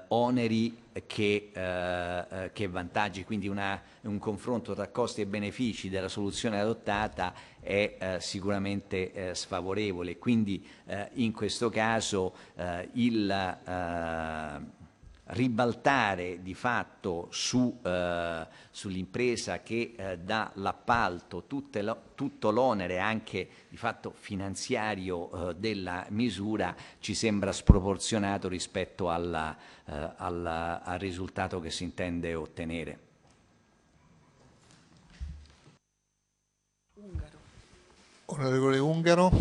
oneri che, che, vantaggi, quindi una, un confronto tra costi e benefici della soluzione adottata è sicuramente sfavorevole. Quindi in questo caso il ribaltare di fatto su, eh, sull'impresa che eh, dà l'appalto tutto l'onere anche di fatto finanziario eh, della misura ci sembra sproporzionato rispetto alla, eh, alla, al risultato che si intende ottenere. Ungaro. Onorevole Ungaro.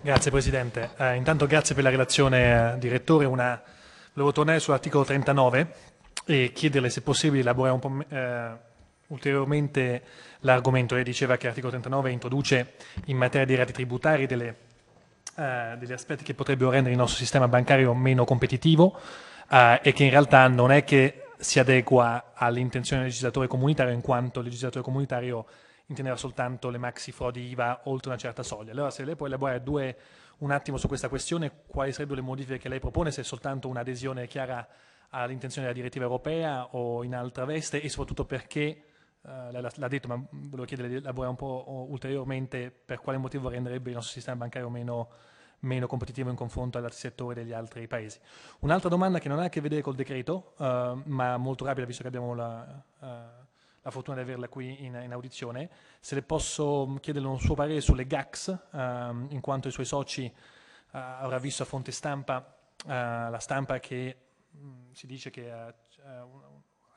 Grazie Presidente. Eh, intanto grazie per la relazione, eh, Direttore. Una Volevo tornare sull'articolo 39 e chiederle se è possibile elaborare un po' eh, ulteriormente l'argomento. Lei diceva che l'articolo 39 introduce in materia di reati tributari delle, eh, degli aspetti che potrebbero rendere il nostro sistema bancario meno competitivo eh, e che in realtà non è che si adegua all'intenzione del legislatore comunitario in quanto il legislatore comunitario intendeva soltanto le maxi frodi IVA oltre una certa soglia. Allora se lei può elaborare due un attimo su questa questione, quali sarebbero le modifiche che lei propone, se è soltanto un'adesione chiara all'intenzione della direttiva europea o in altra veste e soprattutto perché, eh, l'ha detto ma volevo chiedere di elaborare un po' ulteriormente, per quale motivo renderebbe il nostro sistema bancario meno, meno competitivo in confronto al settore degli altri paesi. Un'altra domanda che non ha a che vedere col decreto, eh, ma molto rapida visto che abbiamo la... Eh, la fortuna di averla qui in, in audizione, se le posso mm, chiedere un suo parere sulle GAX, ehm, in quanto i suoi soci eh, avrà visto a fonte stampa, eh, la stampa che mh, mm, si dice che eh, eh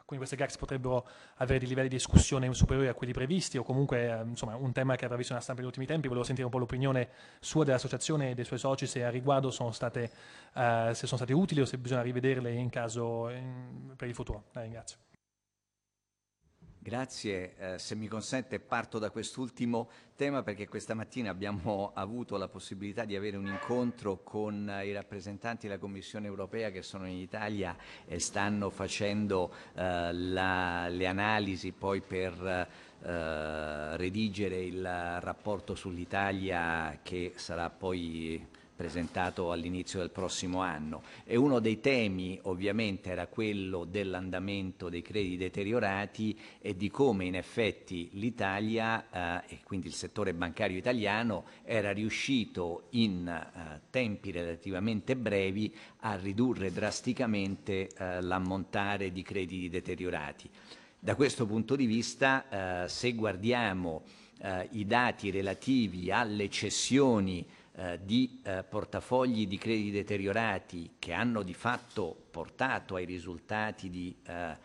alcune di queste GAX potrebbero avere dei livelli di discussione superiori a quelli previsti o comunque eh, insomma, un tema che avrà visto nella stampa negli ultimi tempi, volevo sentire un po' l'opinione sua dell'associazione e dei suoi soci se a riguardo sono state, eh, se sono state utili o se bisogna rivederle in caso in, per il futuro. La ringrazio. Grazie, eh, se mi consente parto da quest'ultimo tema perché questa mattina abbiamo avuto la possibilità di avere un incontro con eh, i rappresentanti della Commissione europea che sono in Italia e stanno facendo eh, la, le analisi poi per eh, redigere il rapporto sull'Italia che sarà poi presentato all'inizio del prossimo anno e uno dei temi ovviamente era quello dell'andamento dei crediti deteriorati e di come in effetti l'Italia eh, e quindi il settore bancario italiano era riuscito in eh, tempi relativamente brevi a ridurre drasticamente eh, l'ammontare di crediti deteriorati. Da questo punto di vista eh, se guardiamo eh, i dati relativi alle cessioni eh, di eh, portafogli di crediti deteriorati che hanno di fatto portato ai risultati di eh, eh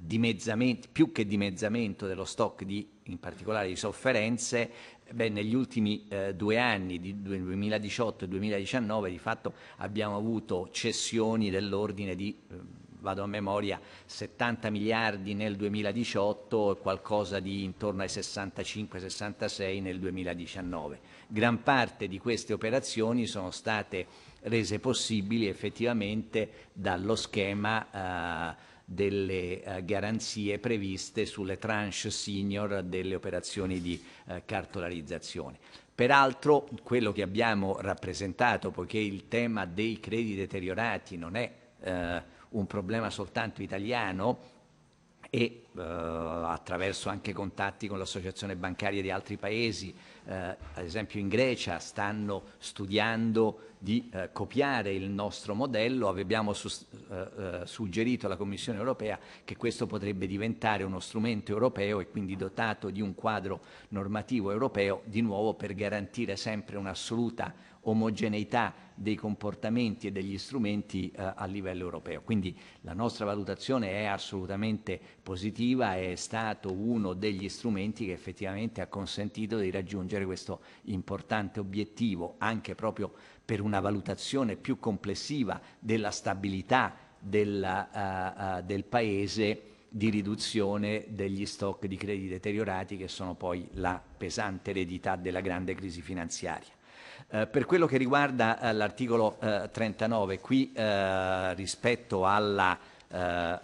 dimezzamento, più che dimezzamento dello stock di, in particolare di sofferenze, beh, negli ultimi eh, due anni, di 2018 e 2019, di fatto abbiamo avuto cessioni dell'ordine di vado a memoria, 70 miliardi nel 2018 e qualcosa di intorno ai 65-66 nel 2019 gran parte di queste operazioni sono state rese possibili effettivamente dallo schema eh, delle eh, garanzie previste sulle tranche senior delle operazioni di eh, cartolarizzazione. Peraltro quello che abbiamo rappresentato, poiché il tema dei crediti deteriorati non è eh, un problema soltanto italiano, e eh, attraverso anche contatti con l'associazione bancaria di altri paesi eh, ad esempio in Grecia stanno studiando di eh, copiare il nostro modello, abbiamo sus- eh, eh, suggerito alla Commissione europea che questo potrebbe diventare uno strumento europeo e quindi dotato di un quadro normativo europeo, di nuovo per garantire sempre un'assoluta omogeneità dei comportamenti e degli strumenti eh, a livello europeo. Quindi la nostra valutazione è assolutamente positiva, è stato uno degli strumenti che effettivamente ha consentito di raggiungere questo importante obiettivo, anche proprio per una valutazione più complessiva della stabilità della, uh, eh, uh, eh, del Paese di riduzione degli stock di crediti deteriorati che sono poi la pesante eredità della grande crisi finanziaria. Eh, per quello che riguarda eh, l'articolo eh, 39, qui eh, rispetto alla eh,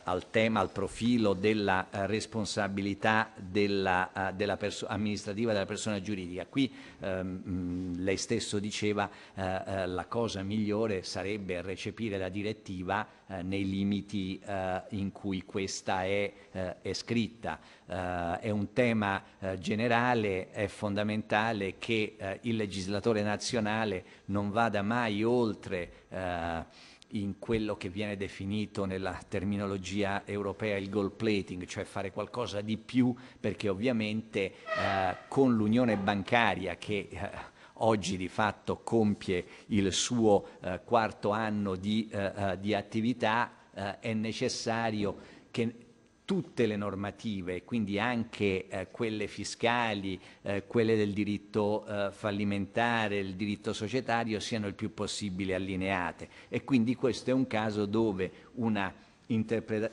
al tema, al profilo della eh, responsabilità della, eh, della amministrativa della persona giuridica. Qui ehm, lei stesso diceva eh, eh, la cosa migliore sarebbe recepire la direttiva eh, nei limiti in cui questa è, è scritta. è un tema generale, è fondamentale che il legislatore nazionale non vada mai oltre in quello che viene definito nella terminologia europea il gold plating, cioè fare qualcosa di più perché ovviamente eh, con l'unione bancaria che eh, oggi di fatto compie il suo eh, quarto anno di, eh, eh, di attività eh, è necessario che tutte le normative, quindi anche eh, quelle fiscali, eh, quelle del diritto eh, fallimentare, il diritto societario, siano il più possibile allineate. E quindi questo è un caso dove una,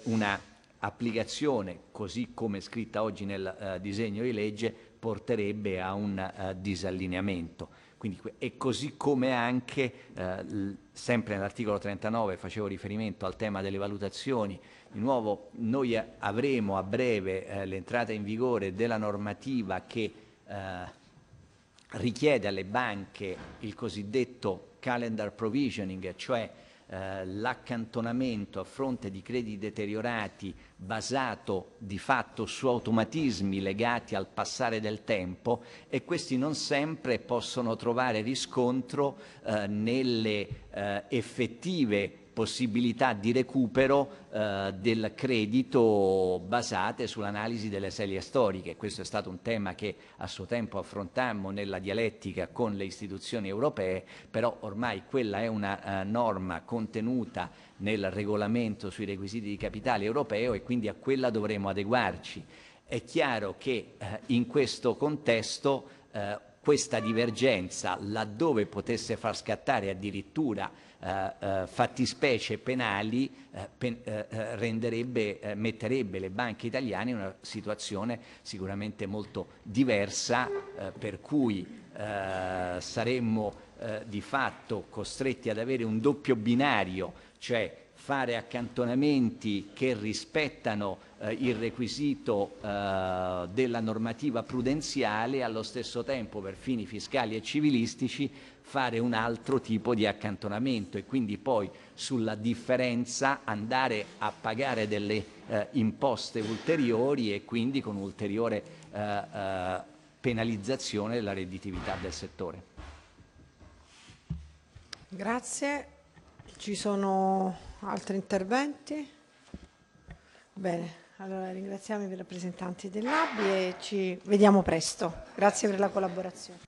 una applicazione, così come scritta oggi nel eh, disegno di legge, porterebbe a un eh, disallineamento. Quindi, e così come anche, eh, sempre nell'articolo 39 facevo riferimento al tema delle valutazioni, di nuovo noi avremo a breve eh, l'entrata in vigore della normativa che eh, richiede alle banche il cosiddetto calendar provisioning, cioè eh, l'accantonamento a fronte di crediti deteriorati basato di fatto su automatismi legati al passare del tempo e questi non sempre possono trovare riscontro eh, nelle eh, effettive possibilità di recupero eh, del credito basate sull'analisi delle serie storiche. Questo è stato un tema che a suo tempo affrontammo nella dialettica con le istituzioni europee, però ormai quella è una eh, norma contenuta nel regolamento sui requisiti di capitale europeo e quindi a quella dovremo adeguarci. È chiaro che eh, in questo contesto eh, questa divergenza, laddove potesse far scattare addirittura eh, eh, fattispecie penali eh, pen, eh, metterebbe le banche italiane in una situazione sicuramente molto diversa per cui saremmo di fatto costretti ad avere un doppio binario, cioè fare accantonamenti che rispettano eh, il requisito eh, della normativa prudenziale e allo stesso tempo per fini fiscali e civilistici fare un altro tipo di accantonamento e quindi poi sulla differenza andare a pagare delle eh, imposte ulteriori e quindi con ulteriore eh, eh, penalizzazione della redditività del settore. Grazie. Ci sono altri interventi? Bene. Allora ringraziamo i rappresentanti dell'ABI e ci vediamo presto. Grazie per la collaborazione.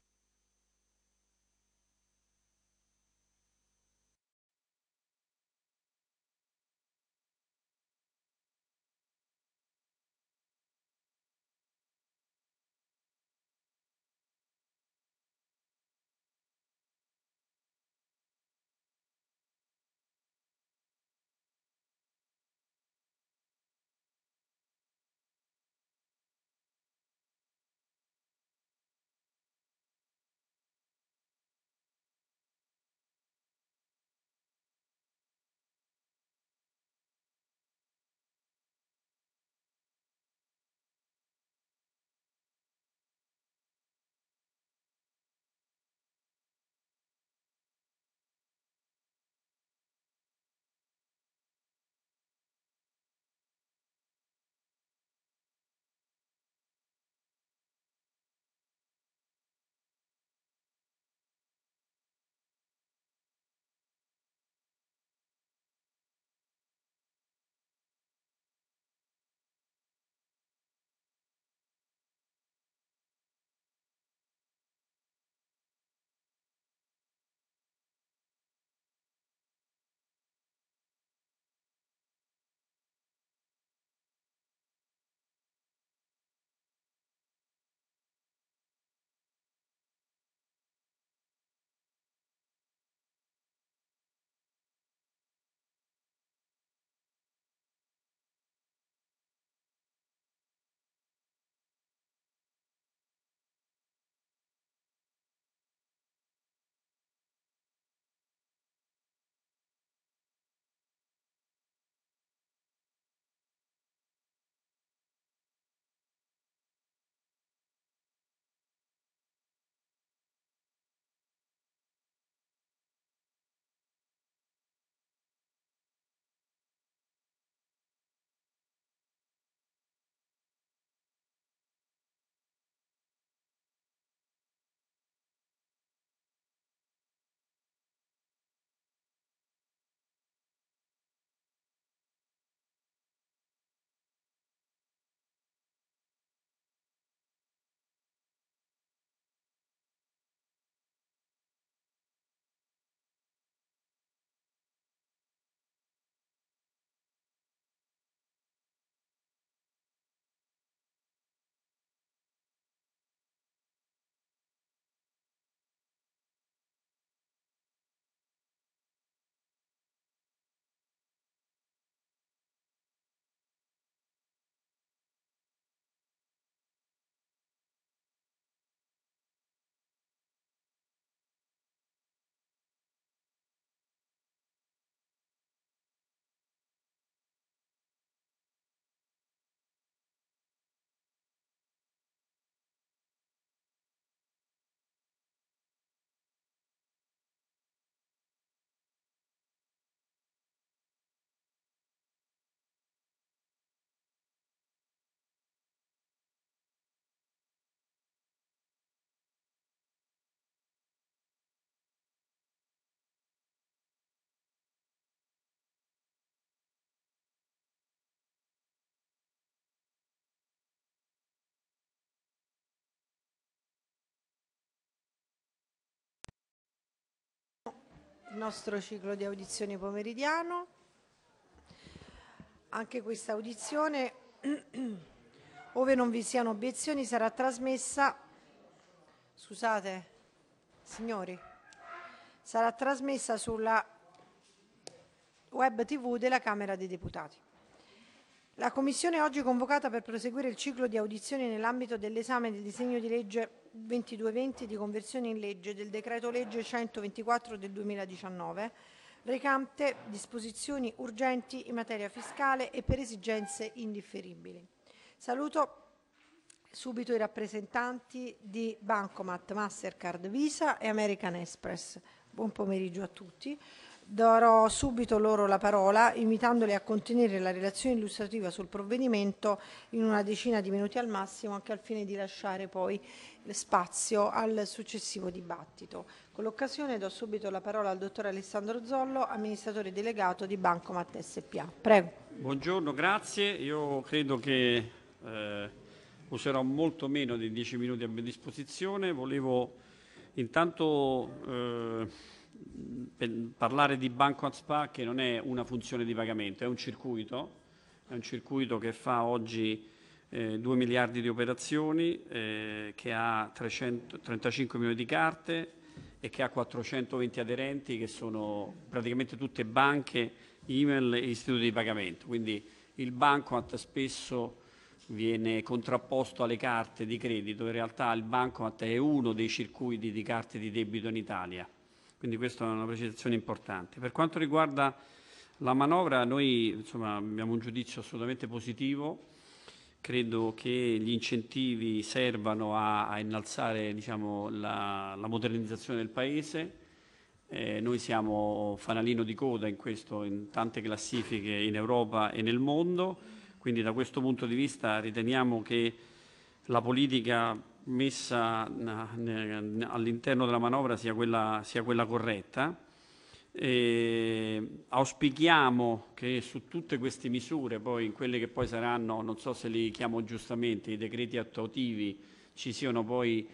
il nostro ciclo di audizioni pomeridiano. Anche questa audizione, ove non vi siano obiezioni, sarà trasmessa, scusate, signori, sarà trasmessa sulla web tv della Camera dei Deputati. La Commissione è oggi convocata per proseguire il ciclo di audizioni nell'ambito dell'esame del disegno di legge 2220 di conversione in legge del decreto legge 124 del 2019 recante disposizioni urgenti in materia fiscale e per esigenze indifferibili. Saluto subito i rappresentanti di Bancomat, Mastercard, Visa e American Express. Buon pomeriggio a tutti. Darò subito loro la parola, invitandoli a contenere la relazione illustrativa sul provvedimento in una decina di minuti al massimo, anche al fine di lasciare poi spazio al successivo dibattito. Con l'occasione do subito la parola al dottor Alessandro Zollo, amministratore delegato di Bancomat SPA. Prego. Buongiorno, grazie. Io credo che eh, userò molto meno dei dieci minuti a mia disposizione. Volevo intanto... Eh, parlare di banco at spa che non è una funzione di pagamento, è un circuito, è un circuito che fa oggi eh, 2 miliardi di operazioni, eh, che ha 335 milioni di carte e che ha 420 aderenti che sono praticamente tutte banche, email e istituti di pagamento. Quindi il bancomat spesso viene contrapposto alle carte di credito, in realtà il bancomat è uno dei circuiti di carte di debito in Italia. Quindi questa è una precisazione importante. Per quanto riguarda la manovra, noi insomma, abbiamo un giudizio assolutamente positivo. Credo che gli incentivi servano a, a innalzare diciamo, la, la, modernizzazione del Paese. Eh, noi siamo fanalino di coda in questo in tante classifiche in Europa e nel mondo, quindi da questo punto di vista riteniamo che la politica messa all'interno della manovra sia quella, sia quella corretta. E auspichiamo che su tutte queste misure, poi in quelle che poi saranno, non so se li chiamo giustamente, i decreti attuativi, ci siano poi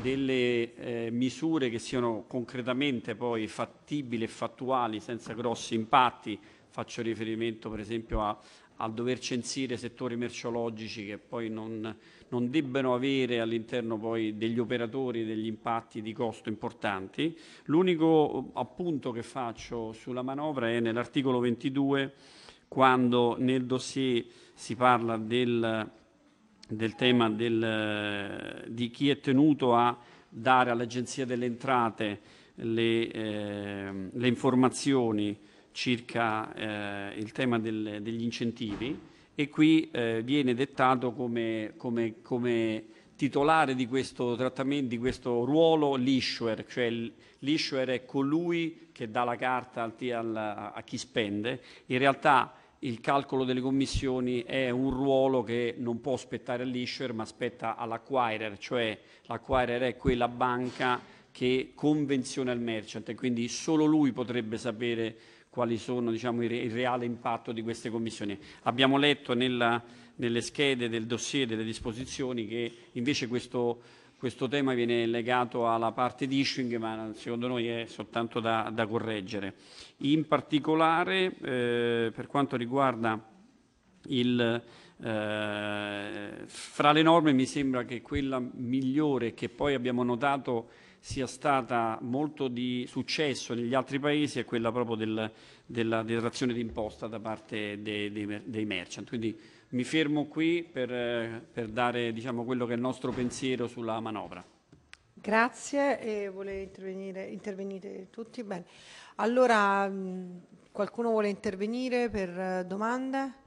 delle eh, misure che siano concretamente poi fattibili e fattuali senza grossi impatti. Faccio riferimento per esempio al dover censire settori merceologici che poi non, non debbano avere all'interno poi degli operatori degli impatti di costo importanti. L'unico eh, appunto che faccio sulla manovra è nell'articolo 22 quando nel dossier si parla del, del tema del, eh, di chi è tenuto a dare all'Agenzia delle Entrate le, eh, le informazioni circa eh, il tema del, degli incentivi e qui eh, viene dettato come, come, come titolare di questo trattamento, di questo ruolo l'issuer, cioè l'issuer è colui che dà la carta al, al, a chi spende. In realtà il calcolo delle commissioni è un ruolo che non può spettare all'issuer ma spetta all'acquirer, cioè l'acquirer è quella banca che convenziona il merchant e quindi solo lui potrebbe sapere quali sono diciamo, il, reale impatto di queste commissioni. Abbiamo letto nella, nelle schede del dossier delle disposizioni che invece questo, questo, tema viene legato alla parte di issuing, ma secondo noi è soltanto da, da correggere. In particolare, eh, per quanto riguarda il, eh, fra le norme mi sembra che quella migliore che poi abbiamo notato sia stata molto di successo negli altri paesi è quella proprio del, della detrazione d'imposta da parte dei, dei, dei, merchant. Quindi mi fermo qui per, per dare diciamo, quello che è il nostro pensiero sulla manovra. Grazie e volete intervenire, intervenire tutti? Bene. Allora, qualcuno vuole intervenire per eh, domande?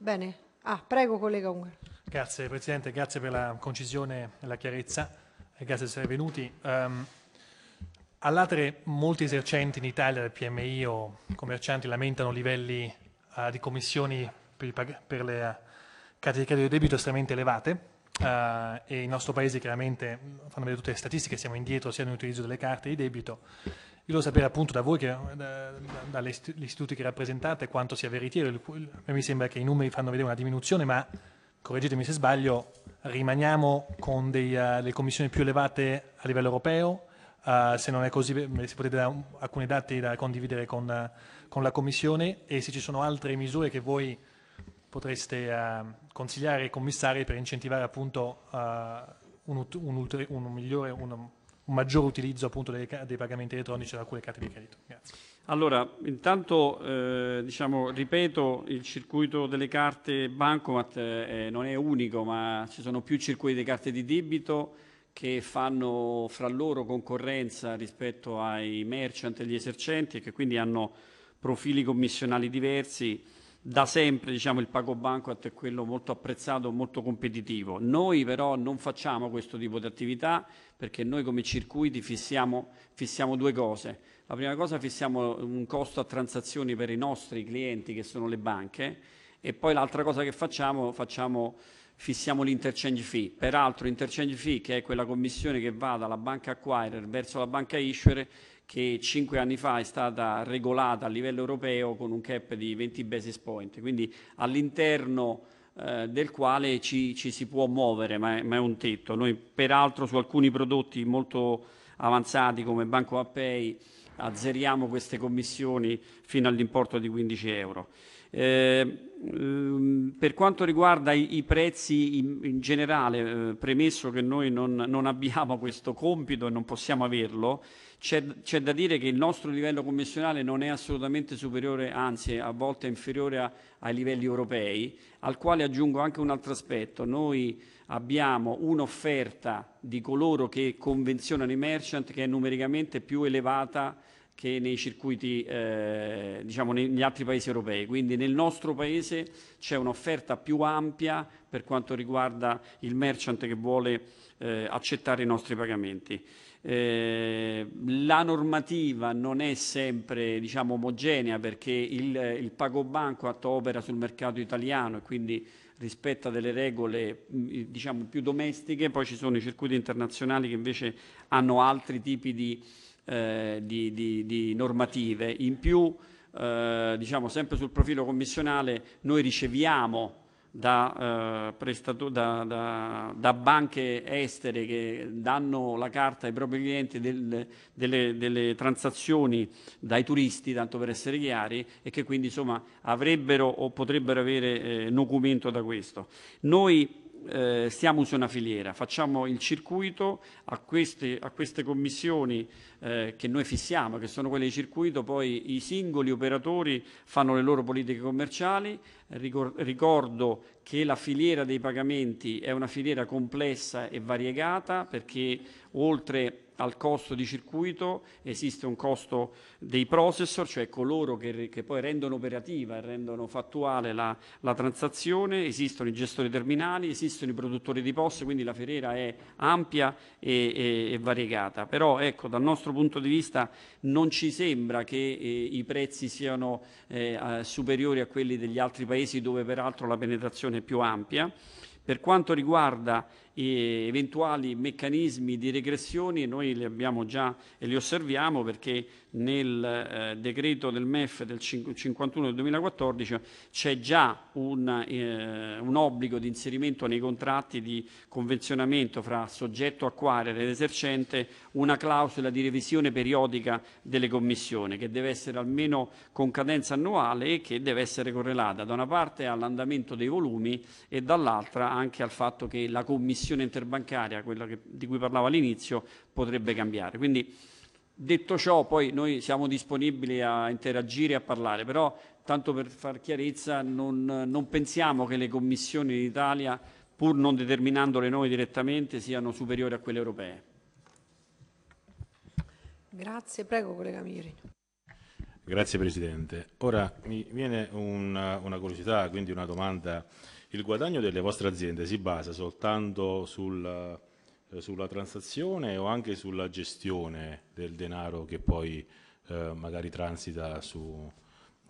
Bene, ah, prego collega Ungaro. Grazie Presidente, grazie per la concisione e la chiarezza e grazie di essere venuti. Um, ehm, All'altre molti esercenti in Italia del PMI o commercianti lamentano livelli uh, di commissioni per, per le uh, eh, carte di credito e debito estremamente elevate uh, e il nostro paese chiaramente, fanno vedere tutte le statistiche, siamo indietro sia nell'utilizzo delle carte di debito io volevo sapere appunto da voi, che, da, eh, dagli istituti che rappresentate, quanto sia veritiero. Il, eh, mi sembra che i numeri fanno vedere una diminuzione, ma correggetemi se sbaglio, rimaniamo con dei, uh, le commissioni più elevate a livello europeo. Uh, se non è così, se potete dare alcuni dati da condividere con, uh, con, la Commissione e se ci sono altre misure che voi potreste consigliare ai commissari per incentivare appunto un, un, ulteriore, un migliore, un, un maggior utilizzo appunto dei, dei pagamenti elettronici da alcune carte di credito. Grazie. Allora, intanto eh, diciamo, ripeto, il circuito delle carte Bancomat eh, eh, non è unico, ma ci sono più circuiti di carte di debito che fanno fra loro concorrenza rispetto ai merchant e agli esercenti e che quindi hanno profili commissionali diversi da sempre diciamo, il pago banco è quello molto apprezzato, molto competitivo. Noi però non facciamo questo tipo di attività perché noi come circuiti fissiamo, fissiamo due cose. La prima cosa fissiamo un costo a transazioni per i nostri clienti che sono le banche e poi l'altra cosa che facciamo, facciamo fissiamo l'interchange fee. Peraltro l'interchange fee che è quella commissione che va dalla banca acquirer verso la banca issuer che cinque anni fa è stata regolata a livello europeo con un cap di 20 basis point, quindi all'interno eh, del quale ci, ci, si può muovere, ma è, ma è, un tetto. Noi peraltro su alcuni prodotti molto avanzati come Banco Appei azzeriamo queste commissioni fino all'importo di 15 euro. Eh, per quanto riguarda i, i prezzi in, in generale, eh, premesso che noi non, non abbiamo questo compito e non possiamo averlo, c'è, c'è, da dire che il nostro livello commissionale non è assolutamente superiore, anzi a volte inferiore a, ai livelli europei, al quale aggiungo anche un altro aspetto. Noi abbiamo un'offerta di coloro che convenzionano i merchant che è numericamente più elevata che nei circuiti, eh, diciamo, negli altri paesi europei. Quindi nel nostro paese c'è un'offerta più ampia per quanto riguarda il merchant che vuole eh, accettare i nostri pagamenti. Eh, la normativa non è sempre diciamo, omogenea perché il, il banco opera sul mercato italiano e quindi rispetta delle regole mm, diciamo, più domestiche, poi ci sono i circuiti internazionali che invece hanno altri tipi di, eh, di, di, di normative. In più, eh, diciamo, sempre sul profilo commissionale, noi riceviamo da, eh, da, da, da, banche estere che danno la carta ai propri clienti del, delle, delle, transazioni dai turisti, tanto per essere chiari, e che quindi insomma, avrebbero o potrebbero avere eh, nocumento da questo. Noi eh, stiamo su una filiera, facciamo il circuito a queste, a queste commissioni eh, che noi fissiamo, che sono quelle di circuito, poi i singoli operatori fanno le loro politiche commerciali, ricordo che la filiera dei pagamenti è una filiera complessa e variegata perché oltre al costo di circuito, esiste un costo dei processor, cioè coloro che, che poi rendono operativa e rendono fattuale la, la, transazione, esistono i gestori terminali, esistono i produttori di poste, quindi la feriera è ampia e, e, e variegata. Però ecco, dal nostro punto di vista non ci sembra che eh, i prezzi siano eh, superiori a quelli degli altri paesi dove peraltro la penetrazione è più ampia. Per quanto riguarda eventuali meccanismi di regressione noi li abbiamo già e li osserviamo perché nel eh, decreto del MEF del 51 del 2014 c'è già un, eh, un, obbligo di inserimento nei contratti di convenzionamento fra soggetto acquario ed esercente una clausola di revisione periodica delle commissioni che deve essere almeno con cadenza annuale e che deve essere correlata da una parte all'andamento dei volumi e dall'altra anche al fatto che la commissione missione interbancaria, quella che, di cui parlavo all'inizio, potrebbe cambiare. Quindi, Detto ciò, poi noi siamo disponibili a interagire e a parlare, però tanto per far chiarezza non, non, pensiamo che le commissioni in Italia, pur non determinandole noi direttamente, siano superiori a quelle europee. Grazie, prego collega Miri. Grazie Presidente. Ora mi viene un, una curiosità, quindi una domanda il guadagno delle vostre aziende si basa soltanto sul, eh, sulla transazione o anche sulla gestione del denaro che poi eh, magari transita su,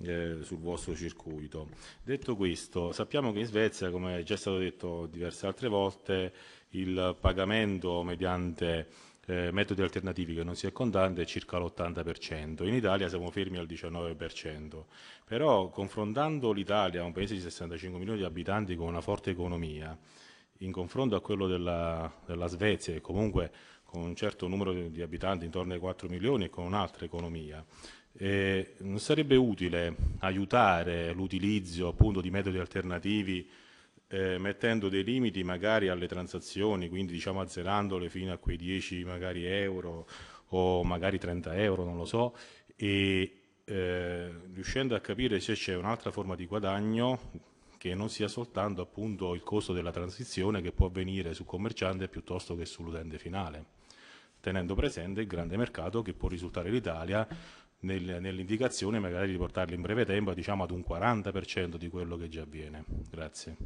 eh, sul vostro circuito. Detto questo, sappiamo che in Svezia, come è già stato detto diverse altre volte, il pagamento mediante eh, metodi alternativi che non si contante è circa l'80%, in Italia siamo fermi al 19%, però confrontando l'Italia, un paese di 65 milioni di abitanti con una forte economia, in confronto a quello della, della Svezia, che comunque con un certo numero di abitanti intorno ai 4 milioni e con un'altra economia, eh, sarebbe utile aiutare l'utilizzo appunto di metodi alternativi eh, mettendo dei limiti magari alle transazioni, quindi diciamo azzerandole fino a quei 10 magari euro o magari 30 euro, non lo so, e eh, riuscendo a capire se c'è un'altra forma di guadagno che non sia soltanto appunto il costo della transizione che può avvenire sul commerciante piuttosto che sull'utente finale, tenendo presente il grande mercato che può risultare l'Italia nell'indicazione magari di portarli in breve tempo diciamo ad un 40% di quello che già avviene. Grazie.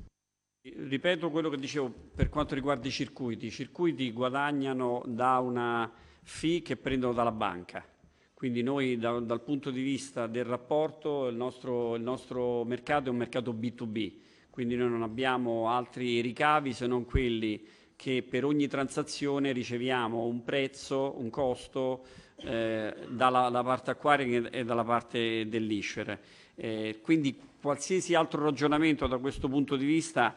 Ripeto quello che dicevo per quanto riguarda i circuiti. I circuiti guadagnano da una fee che prendono dalla banca. Quindi noi da, dal punto di vista del rapporto il nostro, il nostro, mercato è un mercato B2B, quindi noi non abbiamo altri ricavi se non quelli che per ogni transazione riceviamo un prezzo, un costo eh, dalla parte acquaria e dalla parte dell'iscere. Eh, quindi qualsiasi altro ragionamento da questo punto di vista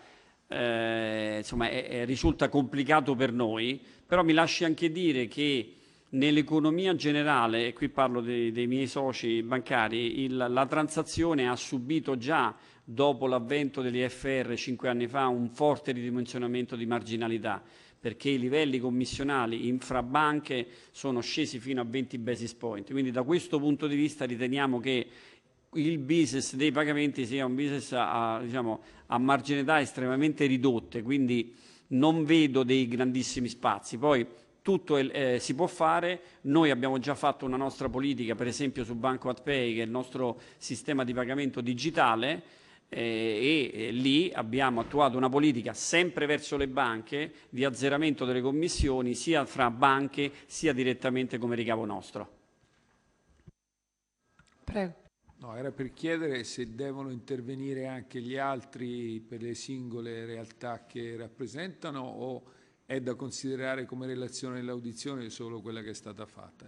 eh, insomma, è, è, risulta complicato per noi, però mi lasci anche dire che nell'economia generale, e qui parlo dei, dei miei soci bancari, il, la transazione ha subito già dopo l'avvento dell'IFR cinque anni fa un forte ridimensionamento di marginalità perché i livelli commissionali infrabanche sono scesi fino a 20 basis point. Quindi da questo punto di vista riteniamo che il business dei pagamenti sia un business a, diciamo, a marginalità estremamente ridotte, quindi non vedo dei grandissimi spazi. Poi tutto eh, si può fare, noi abbiamo già fatto una nostra politica, per esempio su Banco Atpay, che è il nostro sistema di pagamento digitale, eh, e, e eh, lì abbiamo attuato una politica sempre verso le banche di azzeramento delle commissioni sia fra banche sia direttamente come ricavo nostro. Prego. No, era per chiedere se devono intervenire anche gli altri per le singole realtà che rappresentano o è da considerare come relazione dell'audizione solo quella che è stata fatta.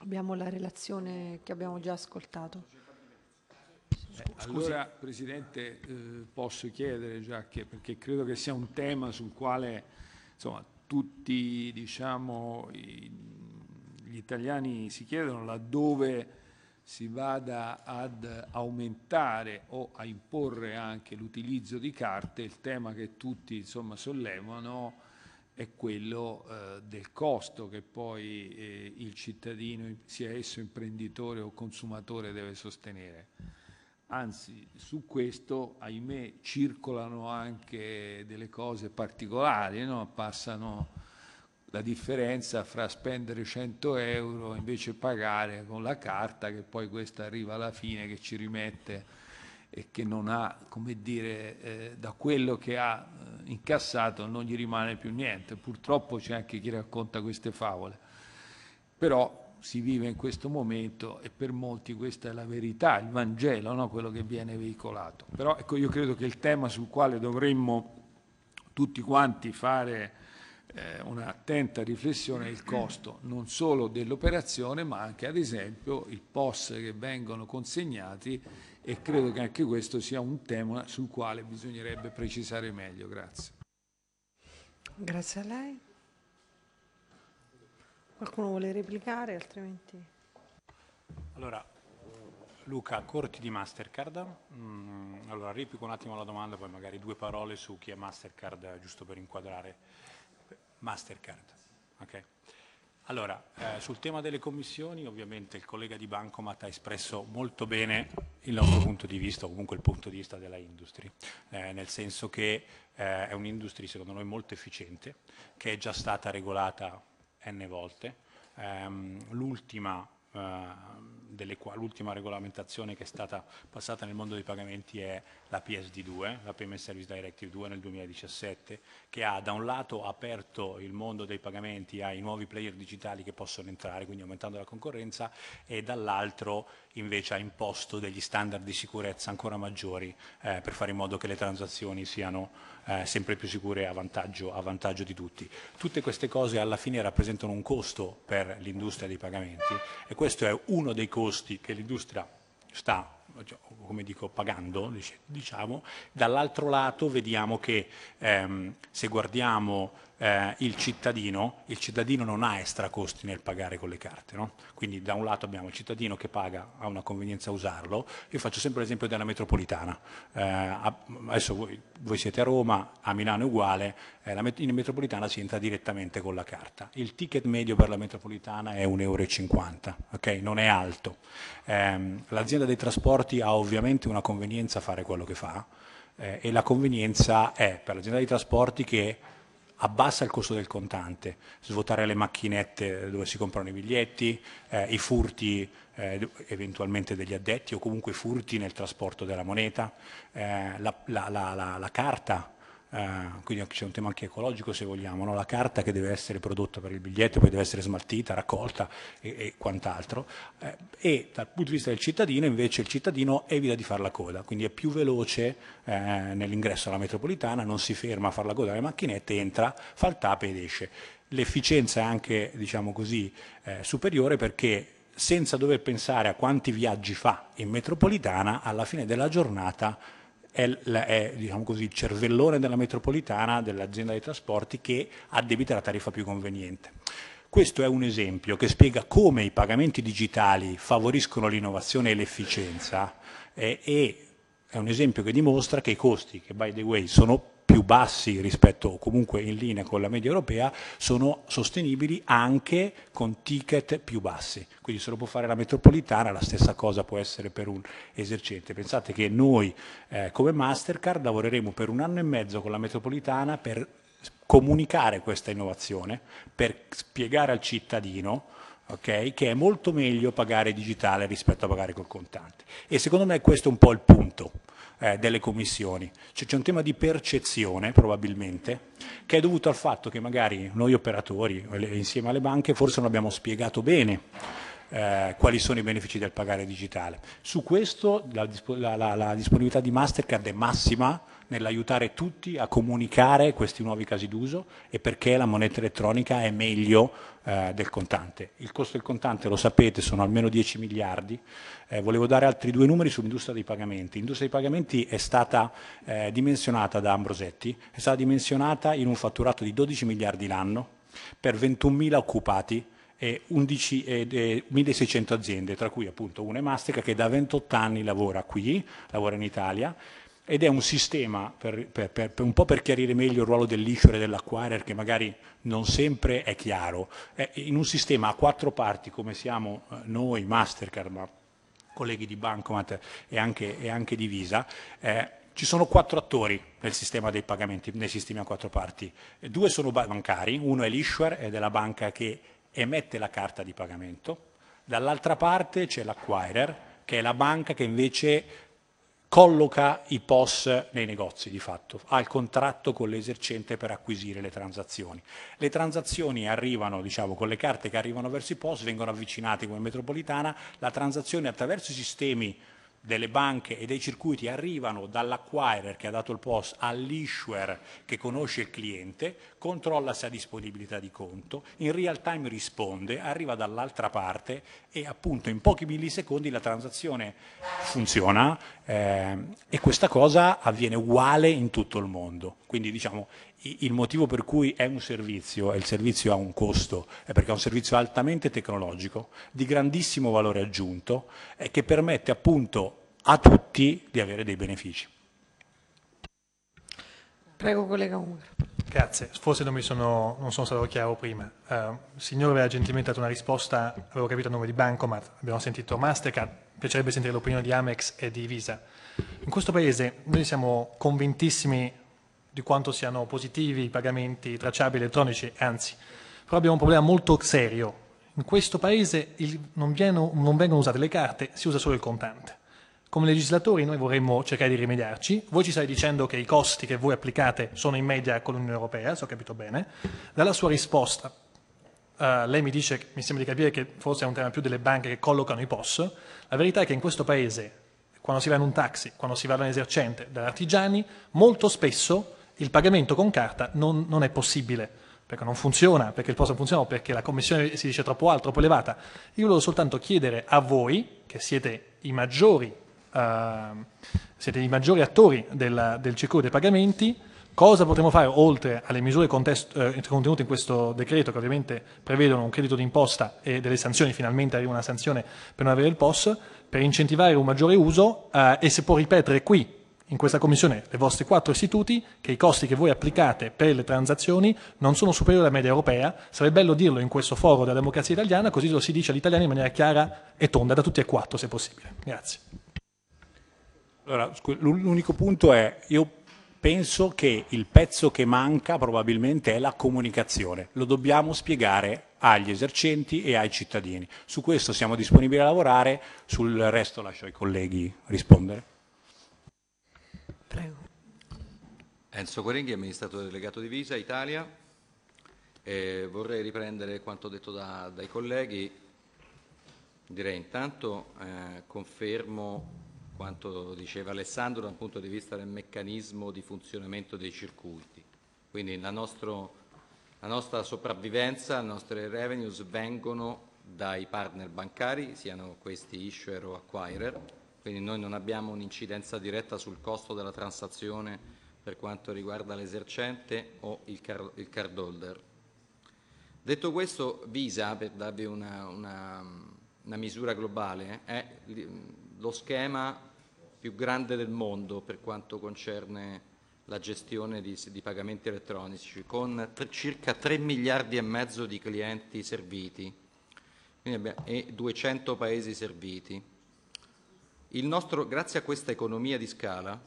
Abbiamo la relazione che abbiamo già ascoltato. Eh, allora, Presidente, eh, posso chiedere già che, perché credo che sia un tema sul quale insomma, tutti diciamo, i, gli italiani si chiedono laddove si vada ad aumentare o a imporre anche l'utilizzo di carte, il tema che tutti insomma, sollevano è quello eh, del costo che poi eh, il cittadino, sia esso imprenditore o consumatore, deve sostenere. Anzi, su questo, ahimè, circolano anche delle cose particolari, no? passano la differenza fra spendere 100 euro invece pagare con la carta che poi questa arriva alla fine che ci rimette e che non ha, come dire, eh, da quello che ha eh, incassato non gli rimane più niente. Purtroppo c'è anche chi racconta queste favole. Però si vive in questo momento e per molti questa è la verità, il Vangelo, no? quello che viene veicolato. Però ecco, io credo che il tema sul quale dovremmo tutti quanti fare eh, un'attenta riflessione il costo non solo dell'operazione ma anche ad esempio i POS che vengono consegnati e credo che anche questo sia un tema sul quale bisognerebbe precisare meglio. Grazie. Grazie a lei. Qualcuno vuole replicare altrimenti? Allora, Luca Corti di Mastercard. Mm, allora, replico un attimo la domanda, poi magari due parole su chi è Mastercard, giusto per inquadrare Mastercard. Okay? Allora, eh, sul tema delle commissioni, ovviamente il collega di Bancomat ha espresso molto bene il nostro punto di vista, o comunque il punto di vista della industry, eh, nel senso che eh, è un'industria secondo noi molto efficiente, che è già stata regolata n volte. Ehm, l'ultima eh, delle quali l'ultima regolamentazione che è stata passata nel mondo dei pagamenti è la PSD2, la Payment Service Directive 2 nel 2017, che ha da un lato aperto il mondo dei pagamenti ai nuovi player digitali che possono entrare, quindi aumentando la concorrenza, e dall'altro invece ha imposto degli standard di sicurezza ancora maggiori eh, per fare in modo che le transazioni siano eh, sempre più sicure a vantaggio, a vantaggio, di tutti. Tutte queste cose alla fine rappresentano un costo per l'industria dei pagamenti e questo è uno dei costi che l'industria sta come dico, pagando, diciamo. Dall'altro lato vediamo che ehm, se guardiamo eh, il, cittadino, il, cittadino, non ha extra costi nel pagare con le carte. No? Quindi da un lato abbiamo il cittadino che paga, ha una convenienza a usarlo. Io faccio sempre l'esempio della metropolitana. Eh, adesso voi, voi, siete a Roma, a Milano è uguale, eh, la met in metropolitana si entra direttamente con la carta. Il ticket medio per la metropolitana è 1,50 euro, okay? non è alto. Ehm, l'azienda dei trasporti ha ovviamente una convenienza a fare quello che fa eh, e la convenienza è per l'azienda dei trasporti che abbassa il costo del contante, svuotare le macchinette dove si comprano i biglietti, eh, i furti eh, eventualmente degli addetti o comunque i furti nel trasporto della moneta, eh, la, la, la, la carta eh, quindi c'è un tema anche ecologico se vogliamo, no? la carta che deve essere prodotta per il biglietto poi deve essere smaltita, raccolta e, e quant'altro eh, e dal punto di vista del cittadino invece il cittadino evita di fare la coda, quindi è più veloce eh, nell'ingresso alla metropolitana, non si ferma a fare la coda alle macchinette, entra, fa il tap ed esce. L'efficienza è anche diciamo così, eh, superiore perché senza dover pensare a quanti viaggi fa in metropolitana alla fine della giornata è, è diciamo così, il cervellone della metropolitana dell'azienda dei trasporti che addebita la tariffa più conveniente. Questo è un esempio che spiega come i pagamenti digitali favoriscono l'innovazione e l'efficienza eh, e è un esempio che dimostra che i costi, che by the way sono più bassi rispetto o comunque in linea con la media europea sono sostenibili anche con ticket più bassi. Quindi se lo può fare la metropolitana la stessa cosa può essere per un esercente. Pensate che noi eh, come Mastercard lavoreremo per un anno e mezzo con la metropolitana per comunicare questa innovazione, per spiegare al cittadino Okay? che è molto meglio pagare digitale rispetto a pagare col contante. E secondo me questo è un po' il punto eh, delle commissioni. Cioè, c'è un tema di percezione probabilmente che è dovuto al fatto che magari noi operatori insieme alle banche forse non abbiamo spiegato bene eh, quali sono i benefici del pagare digitale. Su questo la, la, la disponibilità di Mastercard è massima nell'aiutare tutti a comunicare questi nuovi casi d'uso e perché la moneta elettronica è meglio eh, del contante. Il costo del contante, lo sapete, sono almeno 10 miliardi. Eh, volevo dare altri due numeri sull'industria dei pagamenti. L'industria dei pagamenti è stata eh, dimensionata da Ambrosetti, è stata dimensionata in un fatturato di 12 miliardi l'anno per 21 mila occupati e 1.600 aziende, tra cui appunto una Mastica che da 28 anni lavora qui, lavora in Italia ed è un sistema, per, per, per, un po' per chiarire meglio il ruolo dell'issuer e dell'acquirer che magari non sempre è chiaro, è eh, in un sistema a quattro parti come siamo eh, noi, Mastercard, ma colleghi di Bancomat e anche, e anche di Visa, eh, ci sono quattro attori nel sistema dei pagamenti, nei sistemi a quattro parti. Due sono bancari, uno è l'issuer ed è la banca che emette la carta di pagamento, dall'altra parte c'è l'acquirer, che è la banca che invece colloca i POS nei negozi di fatto, ha il contratto con l'esercente per acquisire le transazioni. Le transazioni arrivano, diciamo, con le carte che arrivano verso i POS, vengono avvicinate come metropolitana, la transazione attraverso i sistemi delle banche e dei circuiti arrivano dall'acquirer che ha dato il POS all'issuer che conosce il cliente, controlla se ha disponibilità di conto, in real time risponde, arriva dall'altra parte e appunto in pochi millisecondi la transazione funziona eh, e questa cosa avviene uguale in tutto il mondo. Quindi diciamo il motivo per cui è un servizio e il servizio ha un costo è perché è un servizio altamente tecnologico, di grandissimo valore aggiunto e che permette appunto a tutti di avere dei benefici. Prego collega Unger. Grazie, forse non, sono, non sono, stato chiaro prima. Uh, eh, il signore aveva gentilmente dato una risposta, avevo capito a nome di Bancomat, abbiamo sentito Mastercard, piacerebbe sentire l'opinione di Amex e di Visa. In questo paese noi siamo convintissimi di quanto siano positivi i pagamenti tracciabili elettronici, anzi, però abbiamo un problema molto serio. In questo Paese il, non, viene, non vengono usate le carte, si usa solo il contante. Come legislatori noi vorremmo cercare di rimediarci, voi ci stai dicendo che i costi che voi applicate sono in media con l'Unione Europea, se ho capito bene, dalla sua risposta Uh, lei mi dice, mi sembra di capire che forse è un tema più delle banche che collocano i POS, la verità è che in questo paese, quando si va in un taxi, quando si va da un esercente, da artigiani, molto spesso il pagamento con carta non, non è possibile, perché non funziona, perché il POS non funziona, o perché la commissione si dice troppo alta, troppo elevata. Io volevo soltanto chiedere a voi, che siete i maggiori, uh, siete i maggiori attori del, del circuito dei pagamenti, Cosa potremmo fare oltre alle misure contest- eh, contenute in questo decreto, che ovviamente prevedono un credito d'imposta e delle sanzioni, finalmente arriva una sanzione per non avere il POS, per incentivare un maggiore uso eh, e se può ripetere qui in questa commissione le vostre quattro istituti che i costi che voi applicate per le transazioni non sono superiori alla media europea. Sarebbe bello dirlo in questo foro della democrazia italiana, così lo si dice agli italiani in maniera chiara e tonda, da tutti e quattro se possibile. Grazie. Allora, l'unico punto è, io penso che il pezzo che manca probabilmente è la comunicazione. Lo dobbiamo spiegare agli esercenti e ai cittadini. Su questo siamo disponibili a lavorare, sul resto lascio ai colleghi rispondere. Prego. Enzo Coringhi, amministratore delegato di Visa Italia. Eh, vorrei riprendere quanto detto da, dai colleghi. Direi intanto eh, confermo quanto diceva Alessandro dal punto di vista del meccanismo di funzionamento dei circuiti. Quindi la, nostro, la nostra sopravvivenza, le nostre revenues vengono dai partner bancari, siano questi issuer o acquirer, quindi noi non abbiamo un'incidenza diretta sul costo della transazione per quanto riguarda l'esercente o il, car il, card Detto questo, Visa, per darvi una, una, una misura globale, è lo schema più grande del mondo per quanto concerne la gestione di, di pagamenti elettronici, con circa 3 miliardi e mezzo di clienti serviti abbiamo, e 200 paesi serviti nostro, grazie a questa economia di scala,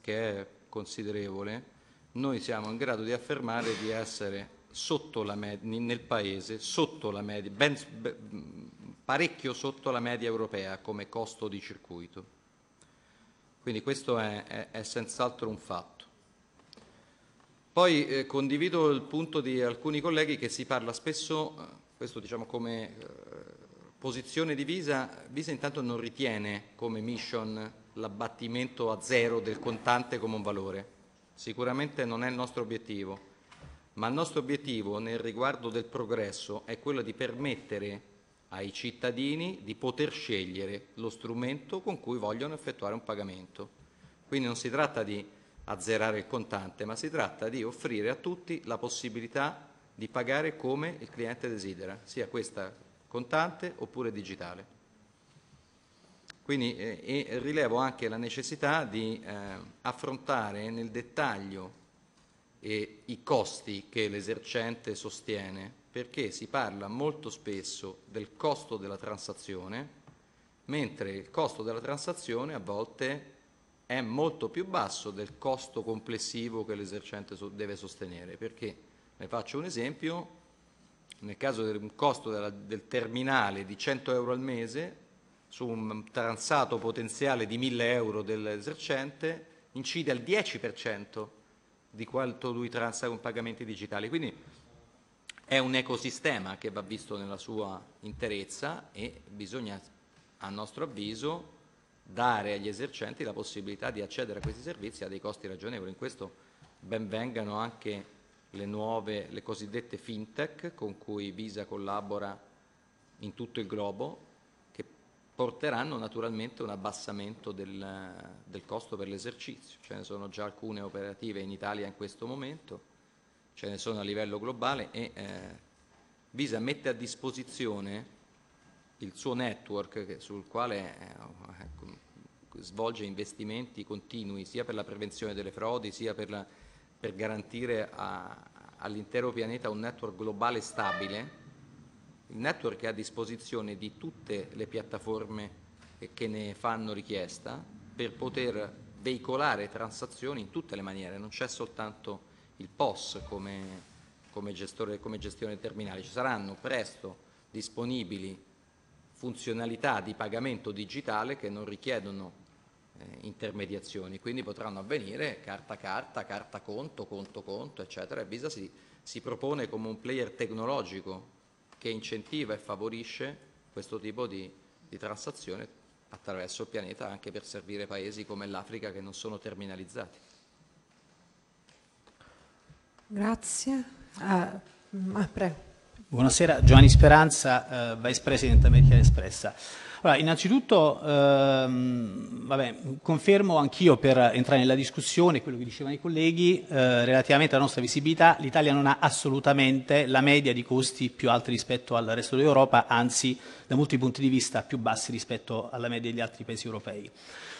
che è considerevole, noi siamo in grado di affermare di essere sotto la med- nel paese sotto med- ben, parecchio sotto la media europea come costo di circuito. Quindi questo è, è, è senz'altro un fatto. Poi eh, condivido il punto di alcuni colleghi che si parla spesso, eh, questo diciamo come eh, posizione divisa, Visa intanto non ritiene come mission l'abbattimento a zero del contante come un valore. Sicuramente non è il nostro obiettivo, ma il nostro obiettivo nel riguardo del progresso è quello di permettere ai cittadini di poter scegliere lo strumento con cui vogliono effettuare un pagamento. Quindi non si tratta di azzerare il contante, ma si tratta di offrire a tutti la possibilità di pagare come il cliente desidera, sia questa contante oppure digitale. Quindi eh, rilevo anche la necessità di eh, affrontare nel dettaglio eh, i costi che l'esercente sostiene, perché si parla molto spesso del costo della transazione, mentre il costo della transazione a volte è molto più basso del costo complessivo che l'esercente so deve sostenere. Perché, ne faccio un esempio, nel caso del costo della, del terminale di 100 euro al mese su un transato potenziale di 1000 euro dell'esercente incide al 10% di quanto lui transa con pagamenti digitali. Quindi è un ecosistema che va visto nella sua interezza e bisogna, a nostro avviso, dare agli esercenti la possibilità di accedere a questi servizi a dei costi ragionevoli. In questo ben vengano anche le, nuove, le cosiddette fintech con cui Visa collabora in tutto il globo, che porteranno naturalmente un abbassamento del, del costo per l'esercizio. Ce ne sono già alcune operative in Italia in questo momento, ce ne sono a livello globale e eh, Visa mette a disposizione il suo network sul quale eh, svolge investimenti continui sia per la prevenzione delle frodi sia per la per garantire all'intero pianeta un network globale stabile, il network è a disposizione di tutte le piattaforme che ne fanno richiesta per poter veicolare transazioni in tutte le maniere, non c'è soltanto il POS come, come, gestore, come gestione terminale, ci saranno presto disponibili funzionalità di pagamento digitale che non richiedono eh, intermediazioni, quindi potranno avvenire carta carta, carta conto, conto conto, eccetera. E Visa si, si propone come un player tecnologico che incentiva e favorisce questo tipo di, di transazione attraverso il pianeta anche per servire paesi come l'Africa che non sono terminalizzati. Grazie. Ah, prego. Buonasera, Giovanni Speranza, eh, Vice President America Espressa. Allora, innanzitutto ehm, vabbè, confermo anch'io per entrare nella discussione quello che dicevano i colleghi eh, relativamente alla nostra visibilità, l'Italia non ha assolutamente la media di costi più alti rispetto al resto dell'Europa, anzi da molti punti di vista più bassi rispetto alla media degli altri paesi europei.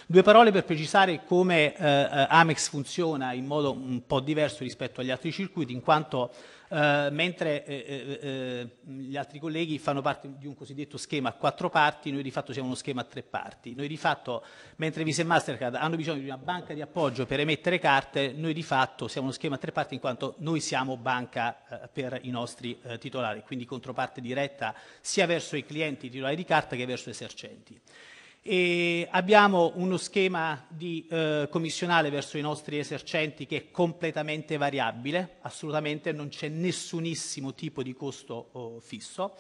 Due parole per precisare come eh, eh Amex funziona in modo un po' diverso rispetto agli altri circuiti, in quanto eh, mentre eh, eh, eh, gli altri colleghi fanno parte di un cosiddetto schema a quattro parti, noi di fatto siamo uno schema a tre parti. Noi di fatto, mentre Visa e Mastercard hanno bisogno di una banca di appoggio per emettere carte, noi di fatto siamo uno schema a tre parti in quanto noi siamo banca per i nostri titolari, quindi controparte diretta sia verso i clienti titolari di carta che verso esercenti. E abbiamo uno schema di, eh, commissionale verso i nostri esercenti che è completamente variabile, assolutamente non c'è nessunissimo tipo di costo oh, fisso.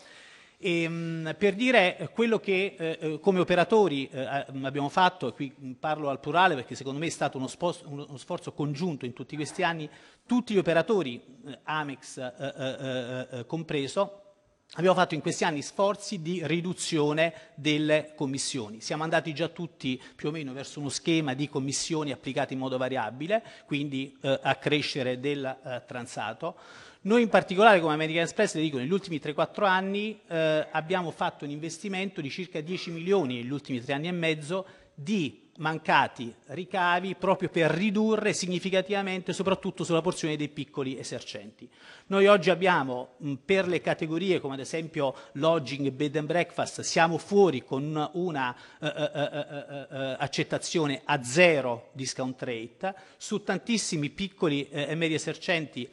E, ehm, mh, per dire eh, quello che eh, eh, come operatori eh, mm, abbiamo fatto, e qui mm, parlo al plurale perché secondo me è stato uno, spos- uno sforzo congiunto in tutti questi anni, tutti gli operatori, eh, Amex eh, compreso, Abbiamo fatto in questi anni sforzi di riduzione delle commissioni. Siamo andati già tutti più o meno verso uno schema di commissioni applicate in modo variabile, quindi eh, a crescere del eh, transato. Noi in particolare come American Express, le dico, negli ultimi 3-4 anni eh, abbiamo fatto un investimento di circa 10 milioni negli ultimi 3 anni e mezzo di mancati ricavi proprio per ridurre significativamente soprattutto sulla porzione dei piccoli esercenti. Noi oggi abbiamo per le categorie come ad esempio lodging, bed and breakfast, siamo fuori con una uh, uh, uh, accettazione a zero discount rate, su tantissimi piccoli eh, e medi esercenti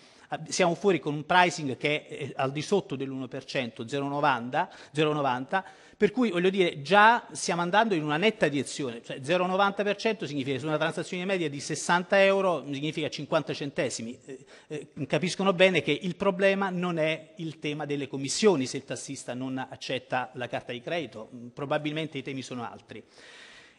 siamo fuori con un pricing che è eh, al di sotto dell'1%, 0,90, per cui voglio dire già stiamo andando in una netta direzione, cioè 0,90% significa che su una transazione media di 60 euro significa 50 centesimi, eh, eh, capiscono bene che il problema non è il tema delle commissioni se il tassista non accetta la carta di credito, probabilmente i temi sono altri.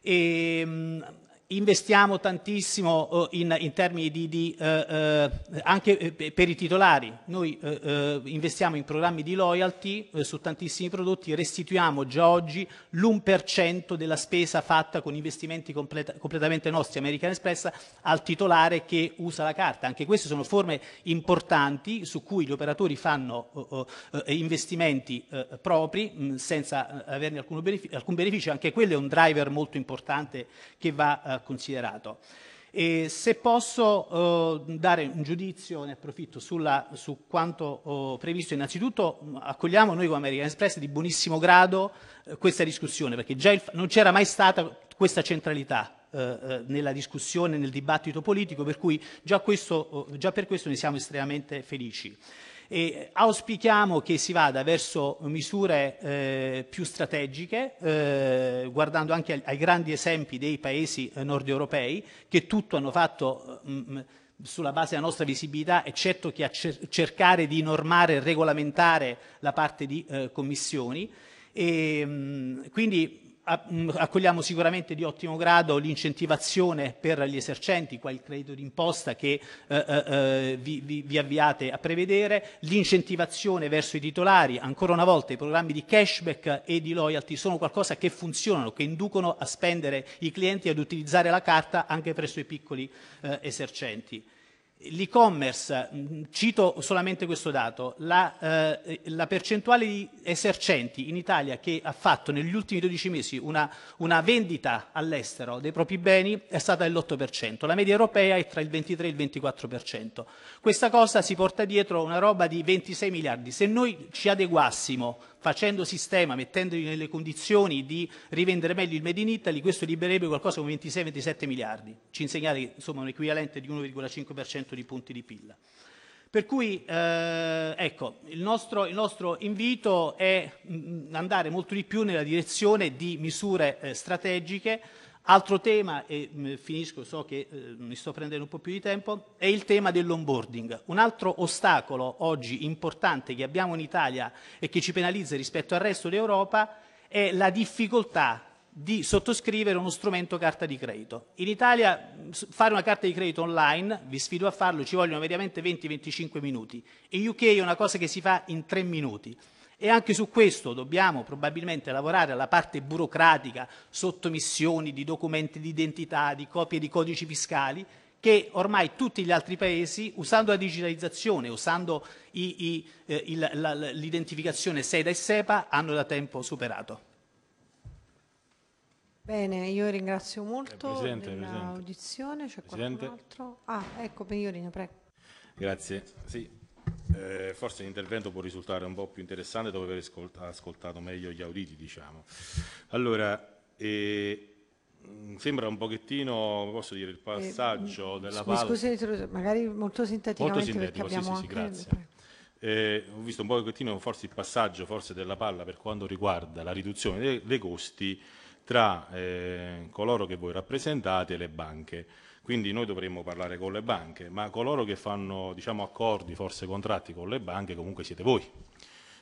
E, ehm, investiamo tantissimo eh, in, in termini di, di, eh, eh anche eh, per i titolari, noi eh, investiamo in programmi di loyalty eh, su tantissimi prodotti, restituiamo già oggi l'1% della spesa fatta con investimenti completa, completamente nostri, American Express, al titolare che usa la carta. Anche queste sono forme importanti su cui gli operatori fanno oh, oh, investimenti propri mh, mm, senza averne alcun beneficio, alcun beneficio, anche quello è un driver molto importante che va considerato. E se posso eh, dare un giudizio, ne approfitto, sulla, su quanto oh, previsto, innanzitutto accogliamo noi come American Express di buonissimo grado eh, questa discussione, perché già il, non c'era mai stata questa centralità eh, eh, nella discussione, nel dibattito politico, per cui già, questo, eh, già per questo ne siamo estremamente felici. E auspichiamo che si vada verso misure eh, più strategiche, eh, guardando anche ai, ai, grandi esempi dei paesi eh, nord europei, che tutto hanno fatto mh, mm, mm, sulla base della nostra visibilità, eccetto che a cercare di normare e regolamentare la parte di eh, commissioni. E, mh, mm, quindi Mm, accogliamo sicuramente di ottimo grado l'incentivazione per gli esercenti, qua il credito d'imposta che eh, eh, eh, vi, vi, vi, avviate a prevedere, l'incentivazione verso i titolari, ancora una volta i programmi di cashback e di loyalty sono qualcosa che funzionano, che inducono a spendere i clienti ad utilizzare la carta anche presso i piccoli eh, esercenti. L'e-commerce, mm, cito solamente questo dato, la, eh, la, percentuale di esercenti in Italia che ha fatto negli ultimi 12 mesi una, una vendita all'estero dei propri beni è stata dell'8%, la media europea è tra il 23 e il 24%. Questa cosa si porta dietro una roba di 26 miliardi. Se noi ci adeguassimo facendo sistema, mettendoli nelle condizioni di rivendere meglio il Made in Italy, questo libererebbe qualcosa come 26-27 miliardi, ci insegnate insomma un equivalente di 1,5% di punti di PIL. Per cui eh, ecco, il nostro, il nostro, invito è mm, andare molto di più nella direzione di misure eh, strategiche Altro tema, e mm, finisco, so che eh, mi sto prendendo un po' più di tempo, è il tema dell'onboarding. Un altro ostacolo oggi importante che abbiamo in Italia e che ci penalizza rispetto al resto d'Europa è la difficoltà di sottoscrivere uno strumento carta di credito. In Italia mm, fare una carta di credito online, vi sfido a farlo, ci vogliono veramente 20-25 minuti. In UK è una cosa che si fa in 3 minuti. E anche su questo dobbiamo probabilmente lavorare alla parte burocratica, sottomissioni di documenti di identità, di copie di codici fiscali, che ormai tutti gli altri paesi, usando la digitalizzazione, usando eh, l'identificazione SEDA e SEPA, hanno da tempo superato. Bene, io ringrazio molto eh, presidente, dell'audizione. C'è qualcun altro? Ah, ecco, Migliorina, prego. Grazie. Sì, eh, forse l'intervento può risultare un po' più interessante dopo aver ascoltato meglio gli auditi, diciamo. Allora, eh, sembra un pochettino, posso dire, il eh, passaggio eh, della palla... Scusi, magari molto sinteticamente molto sintetico, perché abbiamo sì, sì, anche... Sì, grazie. Eh, ho visto un pochettino forse il passaggio forse della palla per quanto riguarda la riduzione dei, dei costi tra eh, coloro che voi rappresentate e le banche. Quindi noi dovremmo parlare con le banche, ma coloro che fanno diciamo, accordi, forse contratti con le banche, comunque siete voi.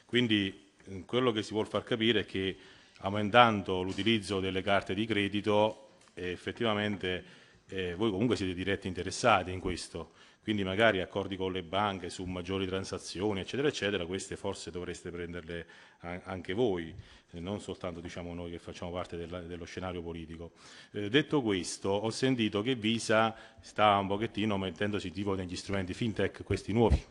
Quindi eh, quello che si vuol far capire è che aumentando l'utilizzo delle carte di credito, eh, effettivamente eh, voi comunque siete diretti interessati in questo. Quindi magari accordi con le banche su maggiori transazioni, eccetera, eccetera, queste forse dovreste prenderle anche voi. Eh, non soltanto diciamo, noi che facciamo parte della, dello scenario politico. Eh, detto questo, ho sentito che Visa sta un pochettino mettendosi tipo negli strumenti fintech, questi nuovi.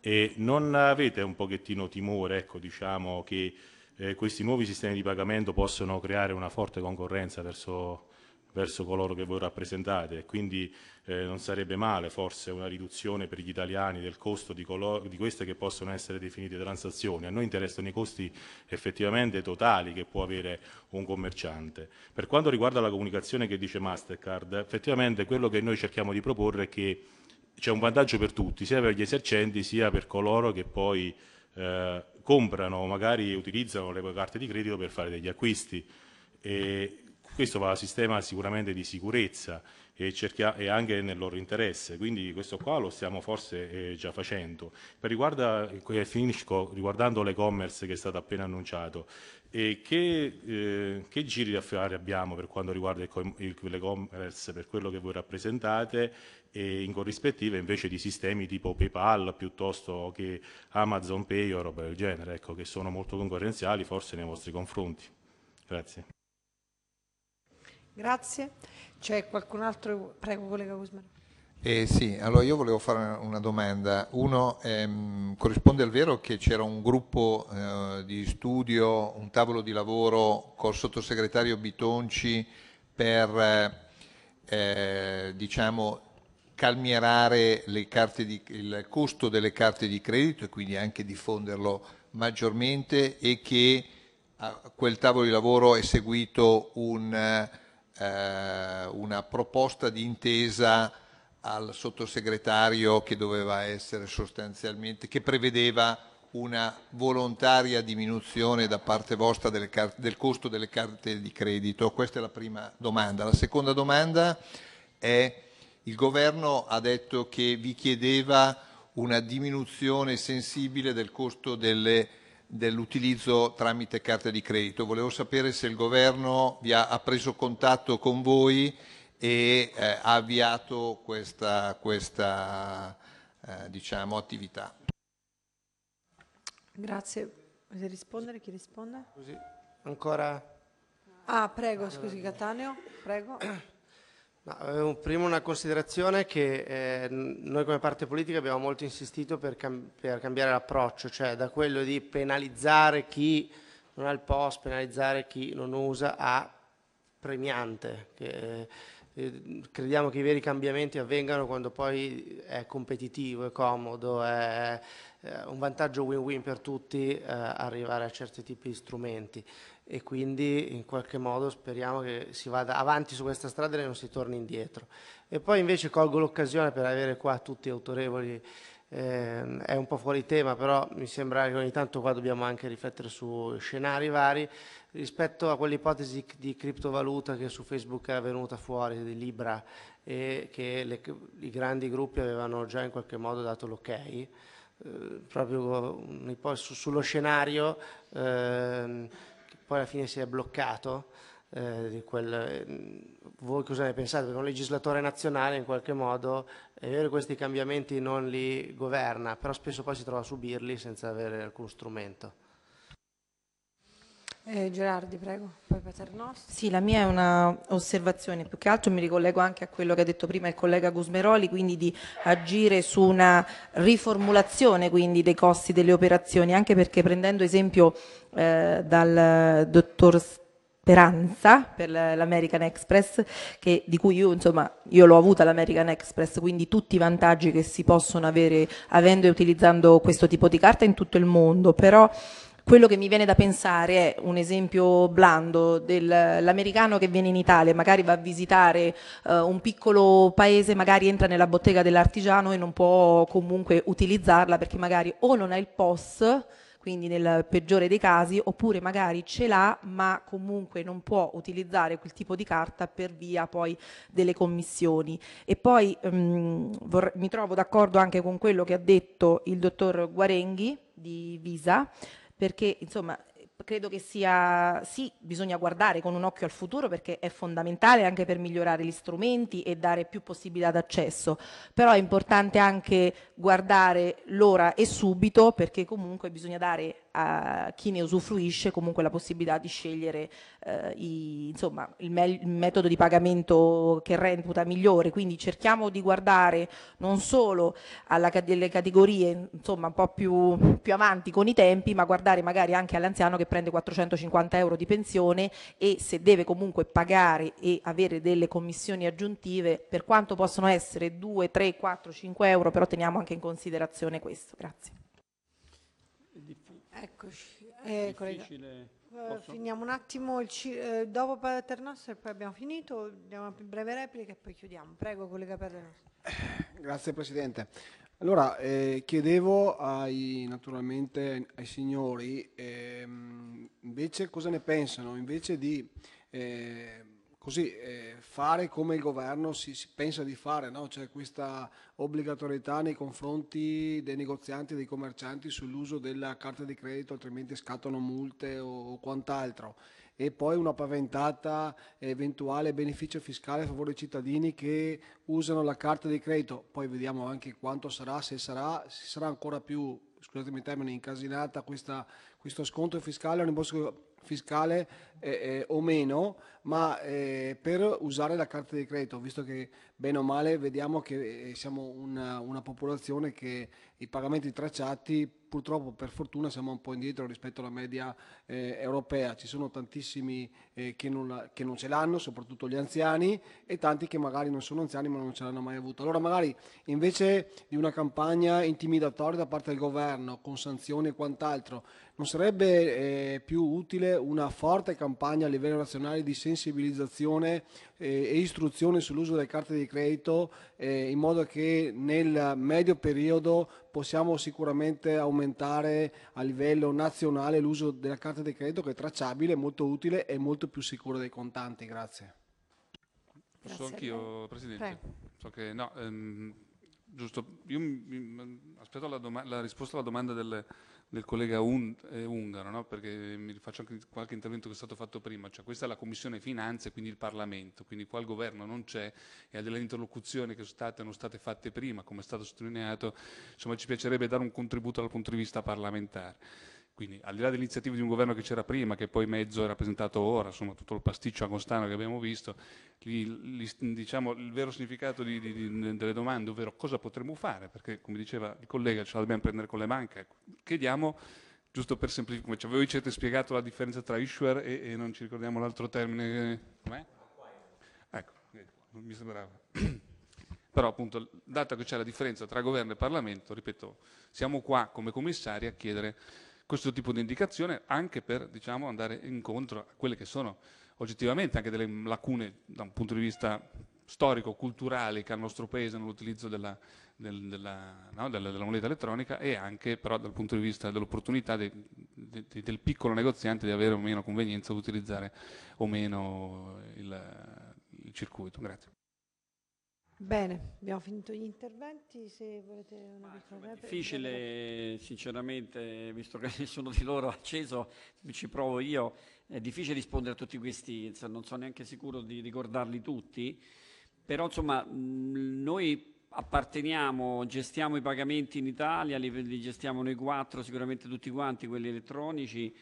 E non avete un pochettino timore, ecco, diciamo, che eh, questi nuovi sistemi di pagamento possano creare una forte concorrenza verso verso coloro che voi rappresentate e quindi eh, non sarebbe male forse una riduzione per gli italiani del costo di, di, queste che possono essere definite transazioni. A noi interessano i costi effettivamente totali che può avere un commerciante. Per quanto riguarda la comunicazione che dice Mastercard, effettivamente quello che noi cerchiamo di proporre è che c'è un vantaggio per tutti, sia per gli esercenti sia per coloro che poi eh, comprano, magari utilizzano le carte di credito per fare degli acquisti. E questo va al sistema sicuramente di sicurezza e, e, anche nel loro interesse, quindi questo qua lo stiamo forse eh, già facendo. Per riguarda, eh, finisco riguardando l'e-commerce che è stato appena annunciato, eh, che, eh, che, giri di affari abbiamo per quanto riguarda l'e-commerce, per quello che voi rappresentate, e in corrispettiva invece di sistemi tipo PayPal piuttosto che Amazon Pay o roba del genere, ecco, che sono molto concorrenziali forse nei vostri confronti. Grazie. Grazie. C'è qualcun altro? Prego, collega Guzman. Eh sì, allora io volevo fare una domanda. Uno, ehm, corrisponde al vero che c'era un gruppo eh, di studio, un tavolo di lavoro col sottosegretario Bitonci per eh, eh diciamo, calmierare di, il costo delle carte di credito e quindi anche diffonderlo maggiormente e che a quel tavolo di lavoro è seguito un eh, una proposta di intesa al sottosegretario che doveva essere sostanzialmente, che prevedeva una volontaria diminuzione da parte vostra carte, del costo delle carte di credito? Questa è la prima domanda. La seconda domanda è il governo ha detto che vi chiedeva una diminuzione sensibile del costo delle carte dell'utilizzo tramite carte di credito. Volevo sapere se il governo vi ha, ha preso contatto con voi e eh, ha avviato questa, questa eh, diciamo, attività. Grazie. Volete rispondere? Chi risponde? Così. Ancora? Ah, prego, scusi Cataneo. prego. Eh, prima una considerazione che eh, noi come parte politica abbiamo molto insistito per, cam per cambiare l'approccio, cioè da quello di penalizzare chi non ha il post, penalizzare chi non usa, a premiante. Che, eh, eh, crediamo che i veri cambiamenti avvengano quando poi è competitivo, è comodo, è, è un vantaggio win-win per tutti eh, arrivare a certi tipi di strumenti e quindi in qualche modo speriamo che si vada avanti su questa strada e non si torni indietro. E poi invece colgo l'occasione per avere qua tutti autorevoli, eh, è un po' fuori tema, però mi sembra che ogni tanto qua dobbiamo anche riflettere su scenari vari rispetto a quell'ipotesi di criptovaluta che su Facebook era venuta fuori, di Libra, e che le, i grandi gruppi avevano già in qualche modo dato l'ok. Eh, proprio su, sullo scenario eh, poi alla fine si è bloccato. Eh, quel, eh, voi cosa ne pensate? Perché un legislatore nazionale in qualche modo è vero che questi cambiamenti non li governa, però spesso poi si trova a subirli senza avere alcun strumento. Eh, Gerardi, prego, poi Paternoster. Sì, la mia è una osservazione, più che altro mi ricollego anche a quello che ha detto prima il collega Gusmeroli, quindi di agire su una riformulazione quindi, dei costi delle operazioni, anche perché prendendo esempio eh, dal dottor speranza per l'American Express, che, di cui io, insomma, io l'ho avuta l'American Express, quindi tutti i vantaggi che si possono avere avendo e utilizzando questo tipo di carta in tutto il mondo, però quello che mi viene da pensare è un esempio blando dell'americano che viene in Italia, magari va a visitare eh, un piccolo paese, magari entra nella bottega dell'artigiano e non può comunque utilizzarla perché magari o non ha il POS quindi nel peggiore dei casi, oppure magari ce l'ha ma comunque non può utilizzare quel tipo di carta per via poi delle commissioni. E poi mh, ehm, mi trovo d'accordo anche con quello che ha detto il dottor Guarenghi di Visa, perché insomma credo che sia sì, bisogna guardare con un occhio al futuro perché è fondamentale anche per migliorare gli strumenti e dare più possibilità d'accesso, però è importante anche guardare l'ora e subito perché comunque bisogna dare a chi ne usufruisce comunque la possibilità di scegliere eh, i, insomma, il, me il, metodo di pagamento che reputa migliore. Quindi cerchiamo di guardare non solo alle ca categorie insomma, un po' più, più, avanti con i tempi, ma guardare magari anche all'anziano che prende 450 euro di pensione e se deve comunque pagare e avere delle commissioni aggiuntive, per quanto possono essere 2, 3, 4, 5 euro, però teniamo anche in considerazione questo. Grazie. Eccoci, eh, difficile. Uh, finiamo un attimo, il ci- eh, dopo Paternoster e poi abbiamo finito, diamo una breve replica e poi chiudiamo. Prego, collega Paternoster. Eh, grazie Presidente. Allora, eh, chiedevo ai, naturalmente ai signori ehm, invece cosa ne pensano, invece di eh, così eh, fare come il governo si, si pensa di fare, no? c'è cioè, questa obbligatorietà nei confronti dei negozianti e dei commercianti sull'uso della carta di credito, altrimenti scattano multe o, o quant'altro. E poi una paventata eventuale beneficio fiscale a favore dei cittadini che usano la carta di credito. Poi vediamo anche quanto sarà, se sarà, se sarà ancora più, scusatemi i termini, incasinata questa, questo sconto fiscale o rimborso fiscale eh, eh, o meno, ma eh, per usare la carta di credito, visto che bene o male vediamo che eh, siamo una, una popolazione che i pagamenti tracciati purtroppo per fortuna siamo un po' indietro rispetto alla media eh, europea, ci sono tantissimi eh, che, non la, che, non ce l'hanno, soprattutto gli anziani e tanti che magari non sono anziani ma non ce l'hanno mai avuto. Allora magari invece di una campagna intimidatoria da parte del governo con sanzioni e quant'altro, non sarebbe eh, più utile una forte campagna a livello nazionale di sensibilizzazione eh, e istruzioni sull'uso delle carte di credito eh, in modo che nel medio periodo possiamo sicuramente aumentare a livello nazionale l'uso della carta di credito che è tracciabile, molto utile e molto più sicuro dei contanti. Grazie. Posso anch'io, Presidente? So che, no, ehm, giusto, io mi, mi, aspetto la, la risposta alla domanda del del collega un, eh, Ungaro, no? perché mi rifaccio anche qualche intervento che è stato fatto prima, cioè questa è la Commissione Finanze, quindi il Parlamento, quindi qua il governo non c'è e ha delle interlocuzioni che sono state, non state fatte prima, come è stato sottolineato, insomma ci piacerebbe dare un contributo dal punto di vista parlamentare. Quindi al di là dell'iniziativa di un governo che c'era prima, che poi mezzo è rappresentato ora, insomma tutto il pasticcio agostano che abbiamo visto, gli, gli, diciamo, il vero significato di, di, di, delle domande, ovvero cosa potremmo fare, perché come diceva il collega ce la dobbiamo prendere con le manche, ecco, chiediamo, giusto per semplificare, come ci avevi certo spiegato la differenza tra issuer e, e non ci ricordiamo l'altro termine, com'è? Ecco, non mi sembrava. Però appunto, dato che c'è la differenza tra governo e Parlamento, ripeto, siamo qua come commissari a chiedere questo tipo di indicazione anche per diciamo, andare incontro a quelle che sono oggettivamente anche delle lacune da un punto di vista storico, culturale che ha il nostro paese nell'utilizzo della, del, della, no, della, della, moneta elettronica e anche però dal punto di vista dell'opportunità de, de, de, del piccolo negoziante di avere o meno convenienza di utilizzare o meno il, il circuito. Grazie. Bene, abbiamo finito gli interventi, se volete una piccola replica. È difficile, sinceramente, visto che nessuno di loro ha acceso, ci provo io, è difficile rispondere a tutti questi, non sono neanche sicuro di ricordarli tutti, però insomma noi apparteniamo, gestiamo i pagamenti in Italia, li gestiamo noi quattro, sicuramente tutti quanti, quelli elettronici,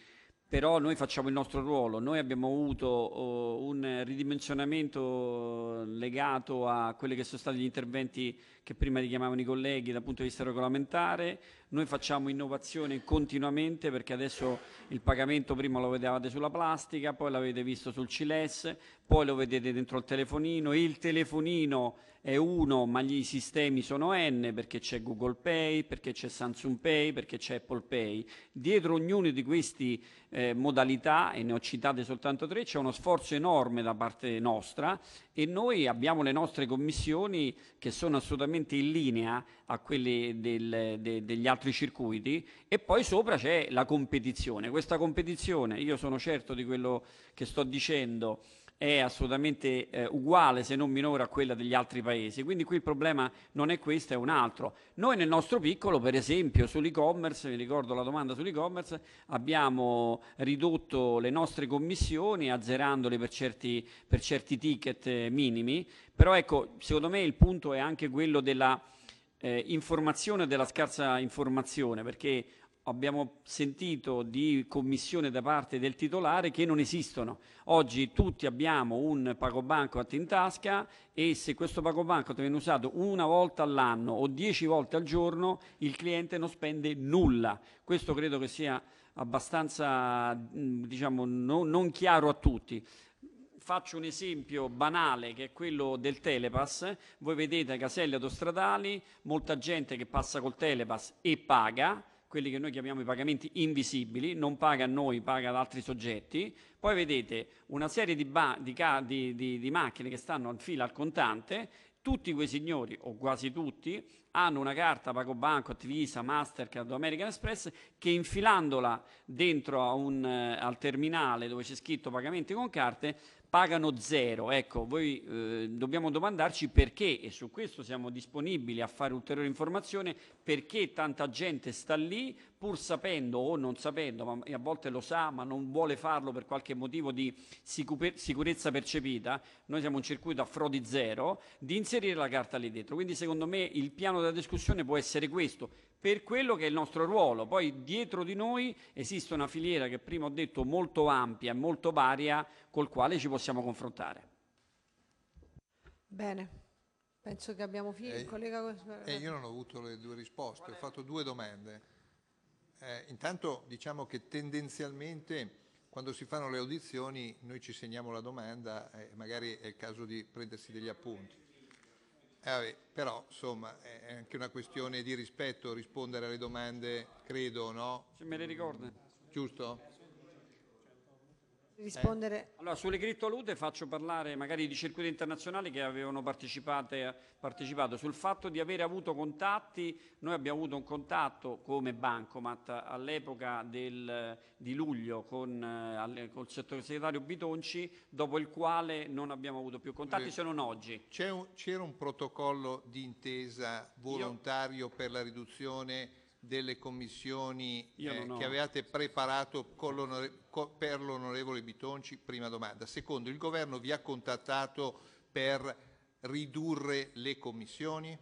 però noi facciamo il nostro ruolo, noi abbiamo avuto oh, un ridimensionamento legato a quelli che sono stati gli interventi che prima richiamavano i colleghi dal punto di vista regolamentare. Noi facciamo innovazione continuamente perché adesso il pagamento prima lo vedevate sulla plastica, poi l'avete visto sul CILES, poi lo vedete dentro il telefonino. Il telefonino è uno, ma gli sistemi sono N perché c'è Google Pay, perché c'è Samsung Pay, perché c'è Apple Pay. Dietro ognuno di queste eh, modalità, e ne ho citate soltanto tre, c'è uno sforzo enorme da parte nostra e noi abbiamo le nostre commissioni che sono assolutamente sostanzialmente in linea a quelli del, de, degli altri circuiti e poi sopra c'è la competizione. Questa competizione, io sono certo di quello che sto dicendo, è assolutamente eh, uguale, se non minore, a quella degli altri paesi. Quindi qui il problema non è questo, è un altro. Noi nel nostro piccolo, per esempio, sull'e-commerce, vi ricordo la domanda sull'e-commerce, abbiamo ridotto le nostre commissioni azzerandole per certi, per certi ticket eh, minimi, però ecco, secondo me il punto è anche quello della... Eh, informazione della scarsa informazione, perché abbiamo sentito di commissione da parte del titolare che non esistono. Oggi tutti abbiamo un pagobanco in tasca e se questo pagobanco viene usato una volta all'anno o dieci volte al giorno, il cliente non spende nulla. Questo credo che sia abbastanza diciamo, no, non chiaro a tutti. Faccio un esempio banale che è quello del Telepass. Voi vedete caselle autostradali, molta gente che passa col Telepass e paga, quelli che noi chiamiamo i pagamenti invisibili, non paga a noi, paga ad altri soggetti. Poi vedete una serie di, ba- di, ca- di, di macchine che stanno al fila al contante tutti quei signori, o quasi tutti, hanno una carta PagoBanco, Visa, Mastercard o American Express che infilandola dentro un, eh, al terminale dove c'è scritto pagamenti con carte pagano zero. Ecco, voi eh, dobbiamo domandarci perché, e su questo siamo disponibili a fare ulteriore informazione, perché tanta gente sta lì, pur sapendo o non sapendo, ma a volte lo sa, ma non vuole farlo per qualche motivo di sicurezza percepita, noi siamo un circuito a frodi zero, di inserire la carta lì dentro. Quindi secondo me il piano della discussione può essere questo, per quello che è il nostro ruolo. Poi dietro di noi esiste una filiera che prima ho detto molto ampia e molto varia col quale ci possiamo confrontare. Bene, penso che abbiamo finito. Eh, Collega... eh, io non ho avuto le due risposte, ho fatto due domande. Eh, intanto diciamo che tendenzialmente quando si fanno le audizioni noi ci segniamo la domanda e eh, magari è il caso di prendersi degli appunti. Eh, vabbè, però insomma è anche una questione di rispetto rispondere alle domande, credo, no? Se me le ricorda. Giusto? rispondere. Eh. Allora, sulle criptolute faccio parlare magari di circuiti internazionali che avevano partecipato. Sul fatto di avere avuto contatti, noi abbiamo avuto un contatto come Bancomat all'epoca di luglio con, eh, col sottosegretario Bitonci, dopo il quale non abbiamo avuto più contatti eh, se non oggi. c'era un, un protocollo di intesa volontario Io... per la riduzione delle commissioni eh, che avevate preparato per l'onorevole Bitonci? Prima domanda. Secondo, il governo vi ha contattato per ridurre le commissioni?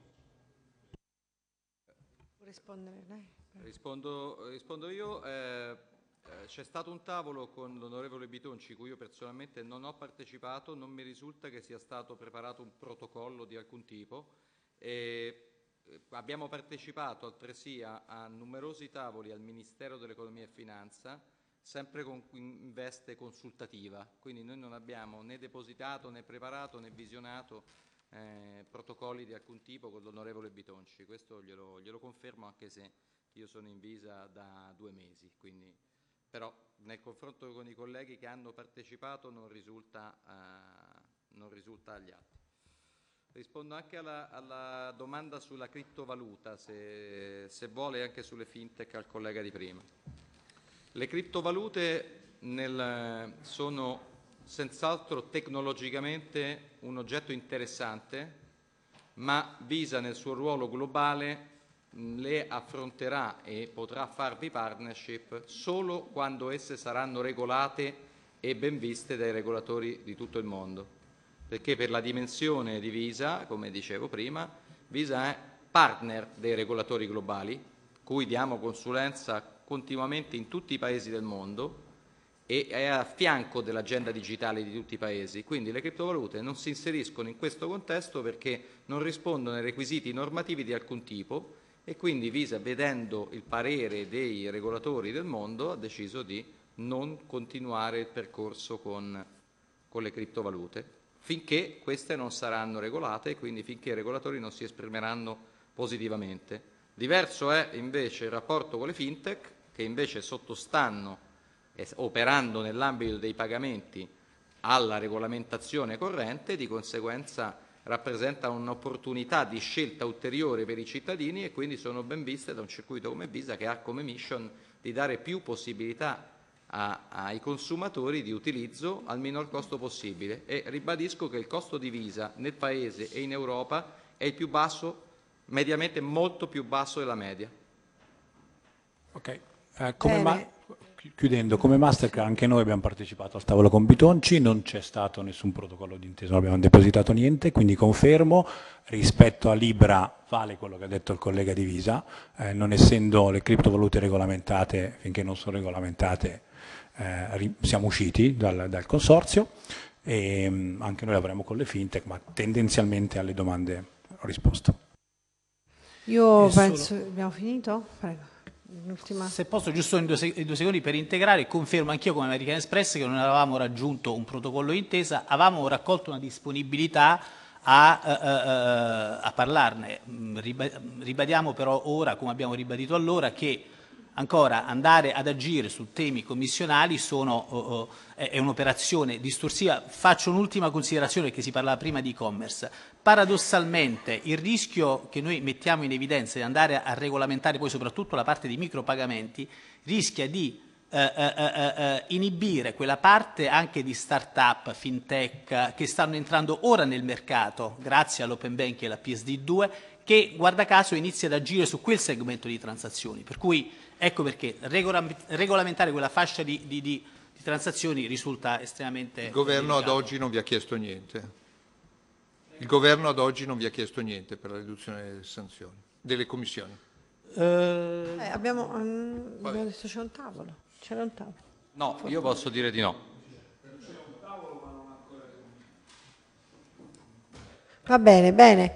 Rispondere lei. Rispondo, rispondo io. Eh, eh, c'è stato un tavolo con l'onorevole Bitonci, cui io personalmente non ho partecipato, non mi risulta che sia stato preparato un protocollo di alcun tipo. E eh, abbiamo partecipato altresì a, a numerosi tavoli al Ministero dell'Economia e Finanza, sempre con, in veste consultativa, quindi noi non abbiamo né depositato né preparato né visionato eh, protocolli di alcun tipo con l'onorevole Bitonci, questo glielo, glielo, confermo anche se io sono in visa da due mesi, quindi, però nel confronto con i colleghi che hanno partecipato non risulta, eh, non risulta agli atti. Rispondo anche alla, alla domanda sulla criptovaluta, se, se vuole, anche sulle fintech al collega di prima. Le criptovalute nel, sono senz'altro tecnologicamente un oggetto interessante, ma Visa nel suo ruolo globale le affronterà e potrà farvi partnership solo quando esse saranno regolate e ben viste dai regolatori di tutto il mondo perché per la dimensione di Visa, come dicevo prima, Visa è partner dei regolatori globali, cui diamo consulenza continuamente in tutti i paesi del mondo e è a fianco dell'agenda digitale di tutti i paesi. Quindi le criptovalute non si inseriscono in questo contesto perché non rispondono ai requisiti normativi di alcun tipo e quindi Visa, vedendo il parere dei regolatori del mondo, ha deciso di non continuare il percorso con, con le criptovalute finché queste non saranno regolate e quindi finché i regolatori non si esprimeranno positivamente. Diverso è invece il rapporto con le fintech che invece sottostanno, operando nell'ambito dei pagamenti, alla regolamentazione corrente, di conseguenza rappresenta un'opportunità di scelta ulteriore per i cittadini e quindi sono ben viste da un circuito come Visa che ha come mission di dare più possibilità a, ai consumatori di utilizzo al minor costo possibile e ribadisco che il costo di visa nel Paese e in Europa è il più basso, mediamente molto più basso della media. Ok, eh, come ma- chiudendo, come Mastercard anche noi abbiamo partecipato al tavolo con Bitonci, non c'è stato nessun protocollo d'intesa, non abbiamo depositato niente, quindi confermo, rispetto a Libra vale quello che ha detto il collega Divisa, eh, non essendo le criptovalute regolamentate, finché non sono regolamentate eh, siamo usciti dal, dal consorzio e mh, mm, anche noi lavoriamo con le fintech, ma tendenzialmente alle domande ho risposto. Io e penso, solo... abbiamo finito? Prego. Se posso, giusto in due, in due, secondi per integrare, confermo anch'io come American Express che non avevamo raggiunto un protocollo d'intesa, avevamo raccolto una disponibilità a, uh, a parlarne. Mm, ribadiamo però ora, come abbiamo ribadito allora, che Ancora, andare ad agire su temi commissionali sono, eh, è un'operazione distorsiva. Faccio un'ultima considerazione perché si parlava prima di e-commerce. Paradossalmente il rischio che noi mettiamo in evidenza di andare a regolamentare poi soprattutto la parte dei micropagamenti rischia di eh, eh, eh, eh, eh inibire quella parte anche di start-up, fintech che stanno entrando ora nel mercato grazie all'open banking e alla PSD2 che guarda caso inizia ad agire su quel segmento di transazioni. Per cui Ecco perché regolamentare quella fascia di, di, di transazioni risulta estremamente... Il governo ad oggi non vi ha chiesto niente. Il governo ad oggi non vi ha chiesto niente per la riduzione delle sanzioni, delle commissioni. Eh, eh abbiamo, um, abbiamo detto c'è un tavolo. C'era un tavolo. No, Forse io posso dire di no. Va bene, bene.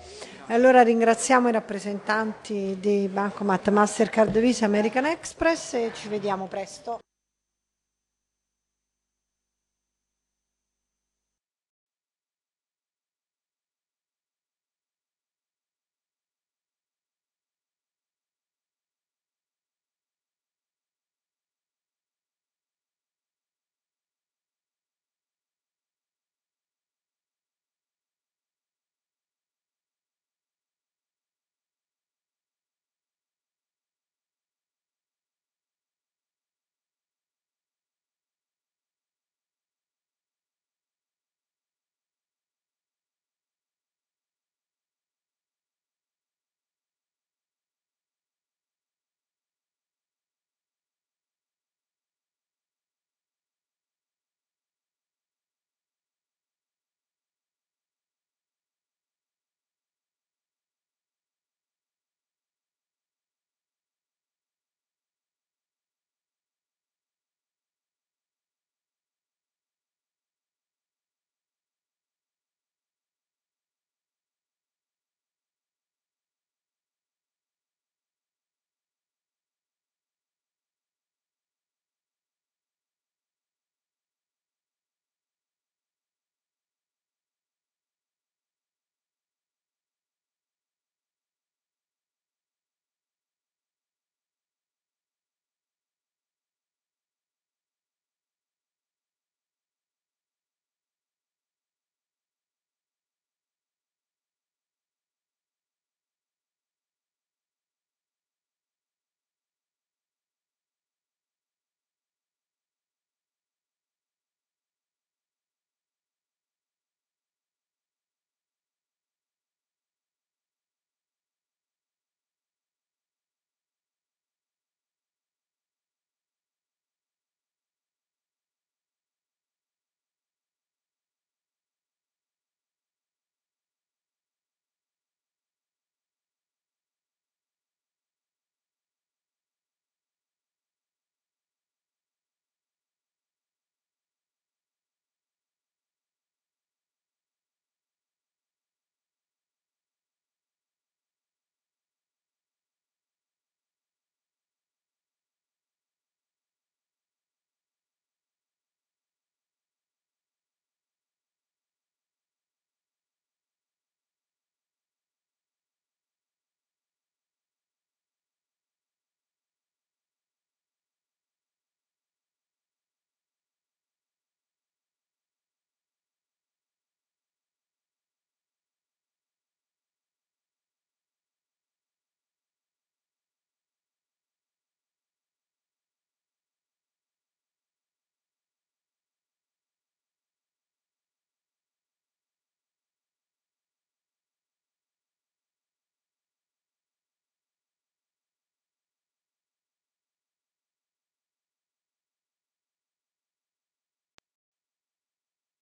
Allora ringraziamo i rappresentanti di Bancomat Mastercard Visa American Express e ci vediamo presto.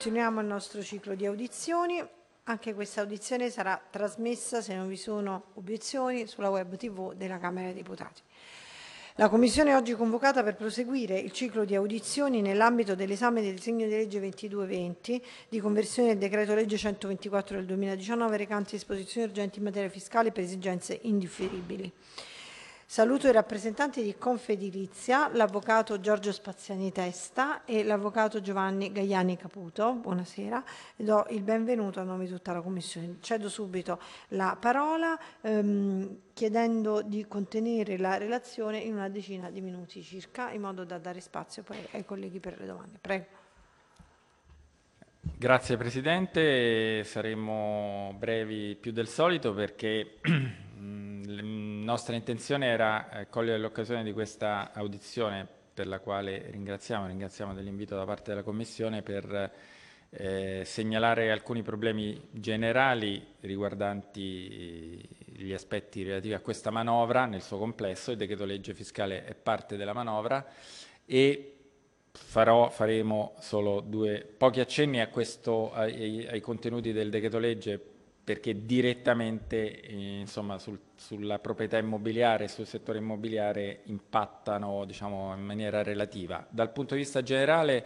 Continuiamo il nostro ciclo di audizioni. Anche questa audizione sarà trasmessa, se non vi sono obiezioni, sulla web tv della Camera dei Deputati. La Commissione è oggi convocata per proseguire il ciclo di audizioni nell'ambito dell'esame del disegno di legge 2220 di conversione del decreto legge 124 del 2019 recante disposizioni urgenti in materia fiscale per esigenze indifferibili. Saluto i rappresentanti di Confedilizia, l'avvocato Giorgio Spaziani Testa e l'avvocato Giovanni Gagliani Caputo. Buonasera, do il benvenuto a nome di tutta la Commissione. Cedo subito la parola ehm, chiedendo di contenere la relazione in una decina di minuti circa, in modo da dare spazio poi ai colleghi per le domande. Prego. Grazie Presidente, saremo brevi più del solito perché nostra intenzione era eh, cogliere l'occasione di questa audizione per la quale ringraziamo, ringraziamo dell'invito da parte della Commissione per eh, segnalare alcuni problemi generali riguardanti eh, gli aspetti relativi a questa manovra nel suo complesso, il decreto legge fiscale è parte della manovra e farò, faremo solo due pochi accenni questo, ai, ai contenuti del decreto legge perché direttamente eh, insomma, sul, sulla proprietà immobiliare e sul settore immobiliare impattano diciamo, in maniera relativa. Dal punto di vista generale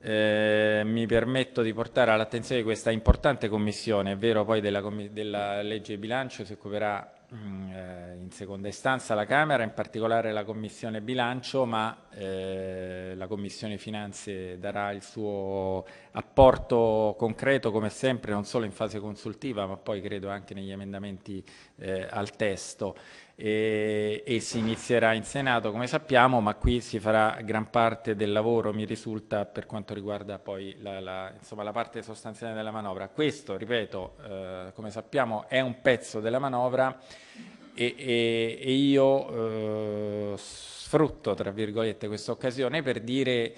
eh, mi permetto di portare all'attenzione di questa importante commissione, è vero poi della, della legge bilancio si occuperà Mm, eh, in seconda istanza la Camera, in particolare la Commissione Bilancio, ma eh, la Commissione Finanze darà il suo apporto concreto come sempre, non solo in fase consultiva, ma poi credo anche negli emendamenti eh, al testo e, e, si inizierà in Senato come sappiamo, ma qui si farà gran parte del lavoro, mi risulta, per quanto riguarda poi la, la, insomma, la parte sostanziale della manovra. Questo, ripeto, eh, come sappiamo è un pezzo della manovra e, e, e io eh, sfrutto, tra virgolette, questa occasione per dire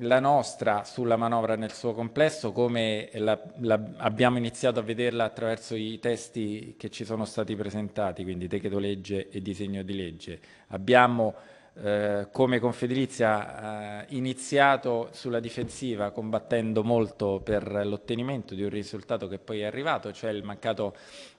la nostra sulla manovra nel suo complesso, come la, la, abbiamo iniziato a vederla attraverso i testi che ci sono stati presentati, quindi decreto legge e disegno di legge. Abbiamo eh, come Confedilizia eh, iniziato sulla difensiva combattendo molto per l'ottenimento di un risultato che poi è arrivato, cioè il mancato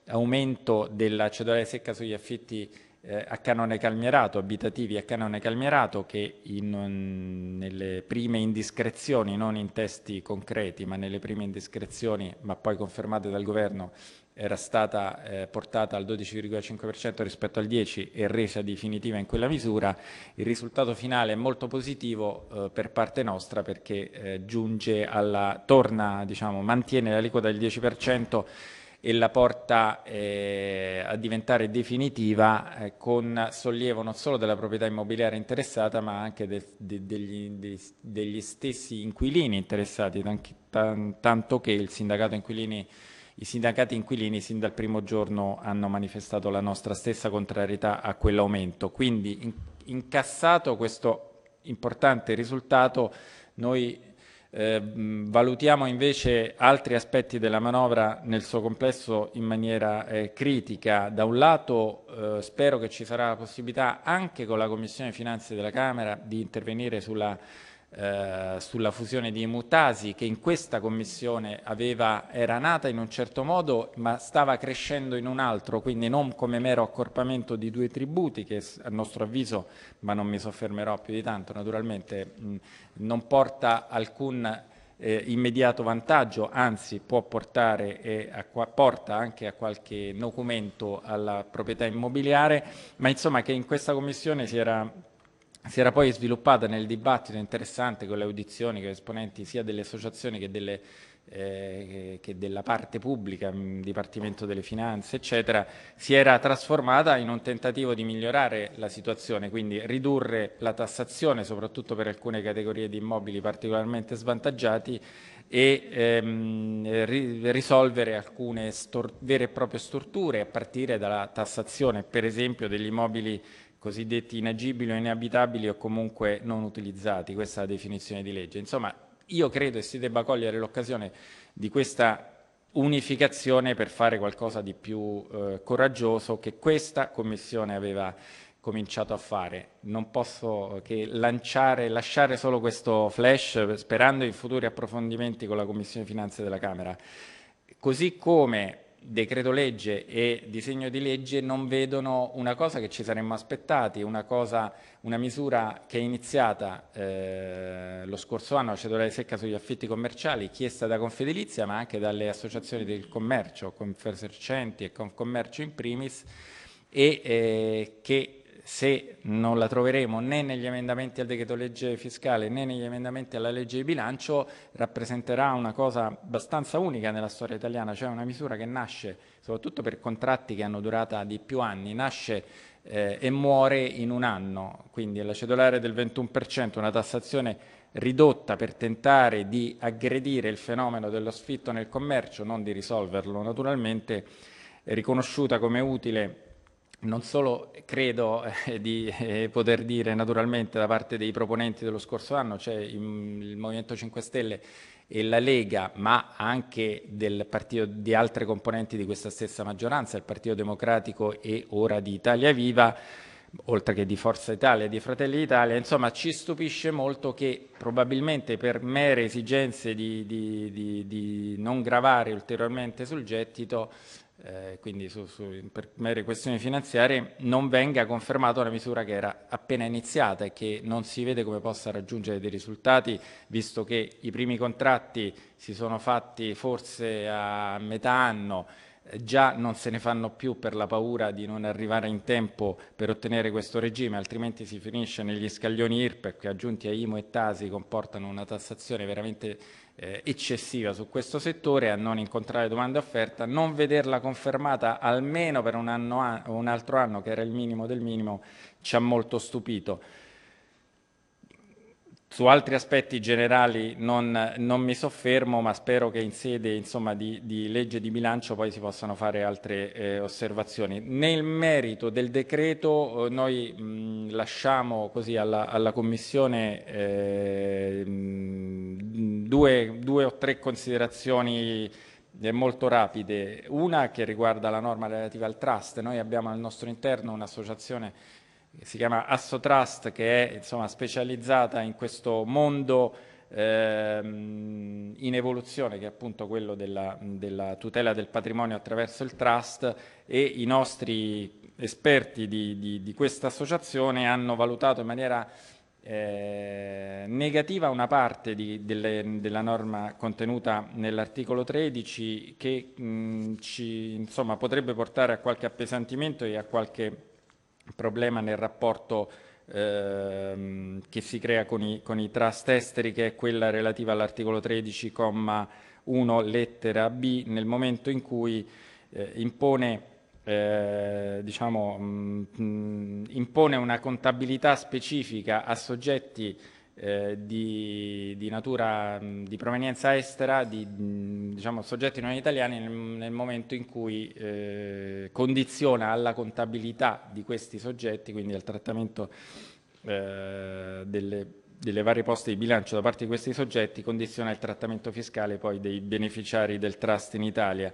aumento della cedolare secca sugli affitti eh, a canone calmierato, abitativi a canone calmierato, che in, nelle prime indiscrezioni, non in testi concreti, ma nelle prime indiscrezioni, ma poi confermate dal governo, era stata eh, portata al 12,5% rispetto al 10% e resa definitiva in quella misura, il risultato finale è molto positivo eh, per parte nostra perché eh, alla, torna, diciamo, mantiene l'aliquota del 10% e la porta eh, a diventare definitiva eh, con sollievo non solo della proprietà immobiliare interessata ma anche del, de, degli, de, degli, stessi inquilini interessati, tan, tanto che il sindacato inquilini i sindacati inquilini sin dal primo giorno hanno manifestato la nostra stessa contrarietà a quell'aumento. Quindi in, incassato questo importante risultato, noi eh, valutiamo invece altri aspetti della manovra nel suo complesso in maniera eh, critica. Da un lato eh, spero che ci sarà la possibilità anche con la Commissione Finanze della Camera di intervenire sulla eh, sulla fusione di Mutasi che in questa commissione aveva, era nata in un certo modo ma stava crescendo in un altro, quindi non come mero accorpamento di due tributi che a nostro avviso, ma non mi soffermerò più di tanto naturalmente, mh, non porta alcun eh, immediato vantaggio, anzi può portare e a, porta anche a qualche documento alla proprietà immobiliare, ma insomma che in questa commissione si era si era poi sviluppata nel dibattito interessante con le audizioni che esponenti sia delle associazioni che, delle, eh, che della parte pubblica, mm, Dipartimento delle Finanze, eccetera, si era trasformata in un tentativo di migliorare la situazione, quindi ridurre la tassazione, soprattutto per alcune categorie di immobili particolarmente svantaggiati, e ehm, ri risolvere alcune vere e proprie storture a partire dalla tassazione, per esempio, degli immobili cosiddetti inagibili o inabitabili o comunque non utilizzati, questa è la definizione di legge. Insomma, io credo che si debba cogliere l'occasione di questa unificazione per fare qualcosa di più eh, coraggioso che questa Commissione aveva cominciato a fare. Non posso eh, che lanciare, lasciare solo questo flash sperando in futuri approfondimenti con la Commissione Finanze della Camera. Così come decreto legge e disegno di legge non vedono una cosa che ci saremmo aspettati, una, cosa, una misura che è iniziata eh, lo scorso anno, cedolare secca sugli affitti commerciali, chiesta da Confedilizia ma anche dalle associazioni del commercio, Confesercenti e Confcommercio in primis, e eh, che se non la troveremo né negli emendamenti al decreto legge fiscale né negli emendamenti alla legge di bilancio, rappresenterà una cosa abbastanza unica nella storia italiana, cioè una misura che nasce, soprattutto per contratti che hanno durata di più anni, nasce eh, e muore in un anno. Quindi la cedolare del 21%, una tassazione ridotta per tentare di aggredire il fenomeno dello sfitto nel commercio, non di risolverlo naturalmente, riconosciuta come utile non solo credo eh, di eh, poter dire naturalmente da parte dei proponenti dello scorso anno, cioè il, il Movimento 5 Stelle e la Lega, ma anche del partito, di altre componenti di questa stessa maggioranza, il Partito Democratico e ora di Italia Viva, oltre che di Forza Italia e di Fratelli d'Italia, insomma ci stupisce molto che probabilmente per mere esigenze di, di, di, di non gravare ulteriormente sul gettito eh, quindi su, su, per mere questioni finanziarie, non venga confermata una misura che era appena iniziata e che non si vede come possa raggiungere dei risultati, visto che i primi contratti si sono fatti forse a metà anno, eh, già non se ne fanno più per la paura di non arrivare in tempo per ottenere questo regime, altrimenti si finisce negli scaglioni IRPEC che aggiunti a IMO e TASI comportano una tassazione veramente eh, eccessiva su questo settore, a non incontrare domanda e offerta, non vederla confermata almeno per un, anno, un altro anno che era il minimo del minimo ci ha molto stupito. Su altri aspetti generali non, non, mi soffermo, ma spero che in sede insomma, di, di, legge di bilancio poi si possano fare altre eh, osservazioni. Nel merito del decreto eh, noi mh, lasciamo così alla, alla Commissione eh, due, due o tre considerazioni eh, molto rapide. Una che riguarda la norma relativa al trust. Noi abbiamo al nostro interno un'associazione si chiama Assotrust, che è insomma, specializzata in questo mondo ehm, in evoluzione, che è appunto quello della, della, tutela del patrimonio attraverso il trust, e i nostri esperti di, di, di questa associazione hanno valutato in maniera eh, negativa una parte di, delle, della norma contenuta nell'articolo 13 che mh, ci, insomma, potrebbe portare a qualche appesantimento e a qualche problema nel rapporto ehm, che si crea con i, con i, trust esteri, che è quella relativa all'articolo 13,1 lettera B, nel momento in cui eh, impone eh, diciamo, mh, mm, mm, impone una contabilità specifica a soggetti eh, di, di, natura mm, di provenienza estera di mm, diciamo, soggetti non italiani nel, nel momento in cui eh, condiziona alla contabilità di questi soggetti, quindi al trattamento eh, delle, delle, varie poste di bilancio da parte di questi soggetti, condiziona il trattamento fiscale poi dei beneficiari del trust in Italia.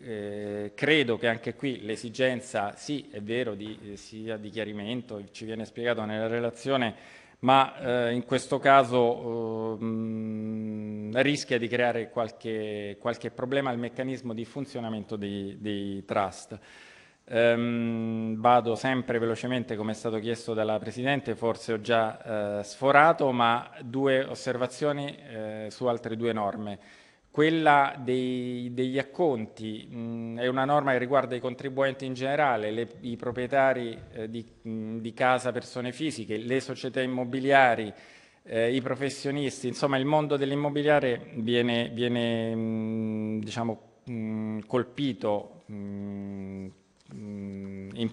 Eh, credo che anche qui l'esigenza, sì, è vero, di, eh, sia di chiarimento, ci viene spiegato nella relazione, ma eh, in questo caso eh, rischia di creare qualche, qualche, problema al meccanismo di funzionamento dei, dei trust. Ehm, vado sempre velocemente come è stato chiesto dalla Presidente, forse ho già eh, sforato, ma due osservazioni eh, su altre due norme. Quella dei, degli acconti mh, è una norma che riguarda i contribuenti in generale, le, i proprietari eh, di, mh, di, casa persone fisiche, le società immobiliari, eh, i professionisti, insomma il mondo dell'immobiliare viene, viene mh, diciamo, colpito in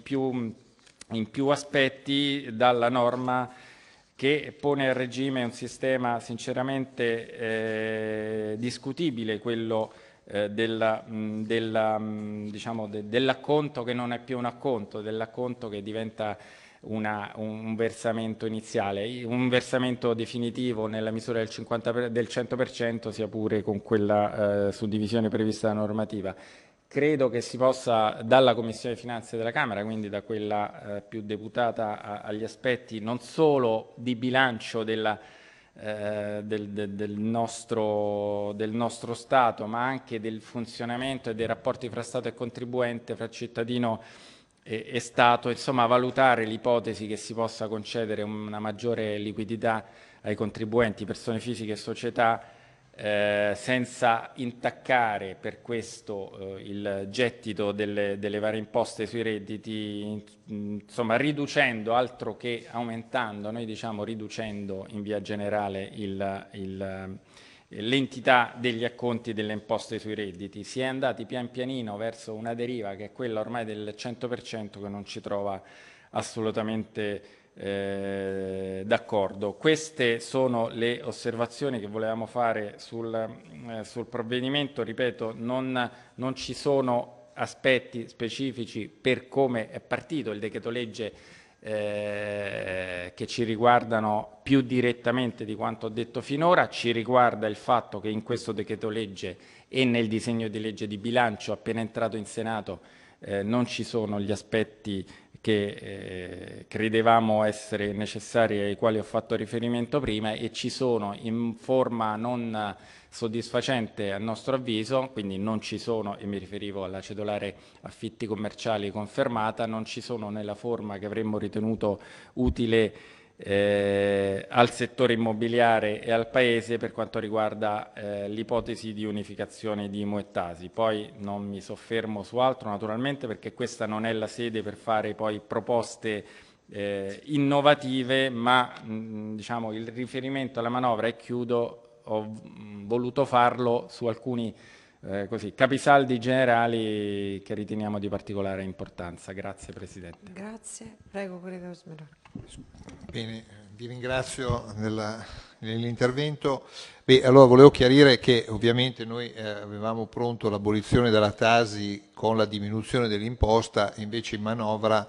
più, in più aspetti dalla norma che pone a regime un sistema sinceramente eh, discutibile, quello eh, dell'acconto della, diciamo, de, dell che non è più un acconto, dell'acconto che diventa una, un, versamento iniziale, un versamento definitivo nella misura del, 50 per, del 100% sia pure con quella eh, suddivisione prevista dalla normativa. Credo che si possa, dalla Commissione Finanze della Camera, quindi da quella eh, più deputata a, agli aspetti non solo di bilancio della, eh, del, de, del, nostro, del, nostro, Stato, ma anche del funzionamento e dei rapporti fra Stato e contribuente, fra cittadino e, e Stato, insomma valutare l'ipotesi che si possa concedere una maggiore liquidità ai contribuenti, persone fisiche e società, eh, senza intaccare per questo eh, il gettito delle, delle, varie imposte sui redditi, insomma riducendo altro che aumentando, noi diciamo riducendo in via generale eh, l'entità degli acconti delle imposte sui redditi. Si è andati pian pianino verso una deriva che è quella ormai del 100% che non ci trova assolutamente eh, d'accordo. Queste sono le osservazioni che volevamo fare sul, eh, sul provvedimento. Ripeto, non, non, ci sono aspetti specifici per come è partito il decreto legge eh, che ci riguardano più direttamente di quanto ho detto finora, ci riguarda il fatto che in questo decreto legge e nel disegno di legge di bilancio appena entrato in Senato eh, non ci sono gli aspetti che eh, credevamo essere necessarie ai quali ho fatto riferimento prima e ci sono in forma non soddisfacente a nostro avviso, quindi non ci sono, e mi riferivo alla cedolare affitti commerciali confermata, non ci sono nella forma che avremmo ritenuto utile eh, al settore immobiliare e al Paese per quanto riguarda eh, l'ipotesi di unificazione di e TASI. Poi non mi soffermo su altro naturalmente perché questa non è la sede per fare poi proposte eh, innovative, ma mh, mm, diciamo, il riferimento alla manovra e chiudo, ho voluto farlo su alcuni eh, così, capisaldi generali che riteniamo di particolare importanza. Grazie Presidente. Grazie, prego collega Osmeroni. Bene, vi ringrazio dell'intervento. Beh, allora volevo chiarire che ovviamente noi eh, avevamo pronto l'abolizione della Tasi con la diminuzione dell'imposta, invece in manovra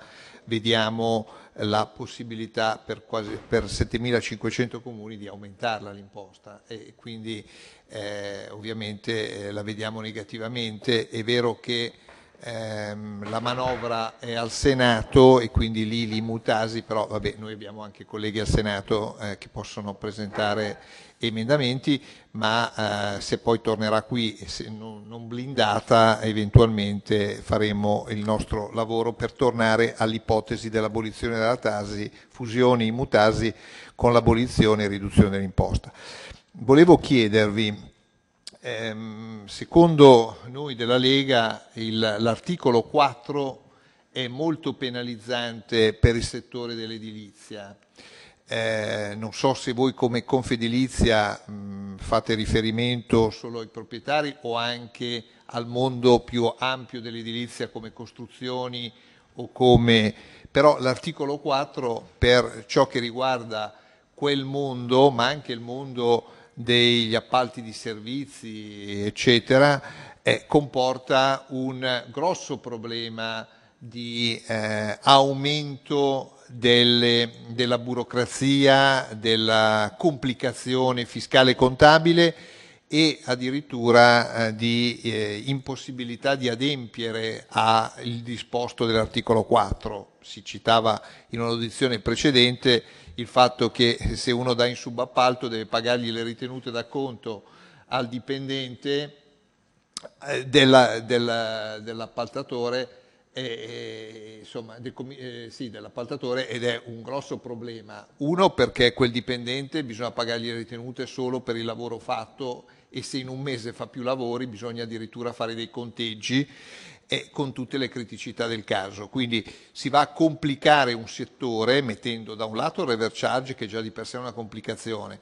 vediamo la possibilità per, quasi, per 7.500 comuni di aumentarla l'imposta e quindi eh, ovviamente eh, la vediamo negativamente. È vero che ehm, la manovra è al Senato e quindi lì li mutasi, però vabbè, noi abbiamo anche colleghi al Senato eh, che possono presentare emendamenti, ma eh, se poi tornerà qui, se non, non blindata, eventualmente faremo il nostro lavoro per tornare all'ipotesi dell'abolizione della Tasi, fusioni, mutasi con l'abolizione e riduzione dell'imposta. Volevo chiedervi, Ehm, secondo noi della Lega l'articolo 4 è molto penalizzante per il settore dell'edilizia. Eh, non so se voi come Confedilizia mh, fate riferimento solo ai proprietari o anche al mondo più ampio dell'edilizia come costruzioni o come... però l'articolo 4 per ciò che riguarda quel mondo, ma anche il mondo degli appalti di servizi, eccetera, eh, comporta un grosso problema di eh, aumento delle, della burocrazia, della complicazione fiscale e contabile e addirittura eh, di eh, impossibilità di adempiere al disposto dell'articolo 4. Si citava in un'audizione precedente il fatto che se uno dà in subappalto deve pagargli le ritenute da conto al dipendente eh, della, della, dell'appaltatore, e, insomma, del, eh, sì, dell'appaltatore ed è un grosso problema. Uno perché quel dipendente bisogna pagargli le ritenute solo per il lavoro fatto e se in un mese fa più lavori bisogna addirittura fare dei conteggi e con tutte le criticità del caso. Quindi si va a complicare un settore mettendo da un lato il reverse charge che già di per sé è una complicazione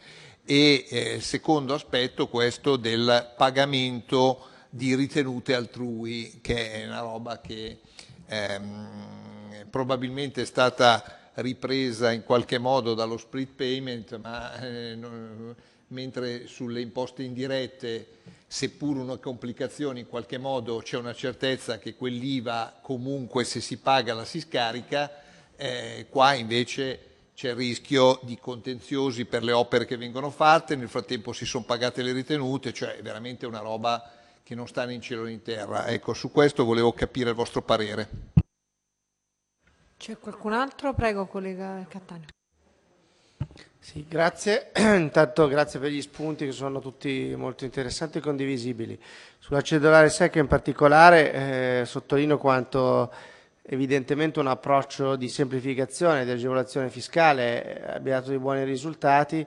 e eh, secondo aspetto questo del pagamento di ritenute altrui che è una roba che ehm, probabilmente è stata ripresa in qualche modo dallo split payment, ma eh, non, mentre sulle imposte indirette seppur una complicazione in qualche modo c'è una certezza che quell'IVA comunque se si paga la si scarica, eh, qua invece c'è il rischio di contenziosi per le opere che vengono fatte, nel frattempo si sono pagate le ritenute, cioè è veramente una roba che non sta né in cielo né in terra. Ecco, su questo volevo capire il vostro parere. C'è qualcun altro? Prego, collega Cattaneo. Sì, grazie. Intanto grazie per gli spunti che sono tutti molto interessanti e condivisibili. Sulla cellulare secca in particolare eh, sottolineo quanto evidentemente un approccio di semplificazione, e di agevolazione fiscale eh, abbia dato dei buoni risultati.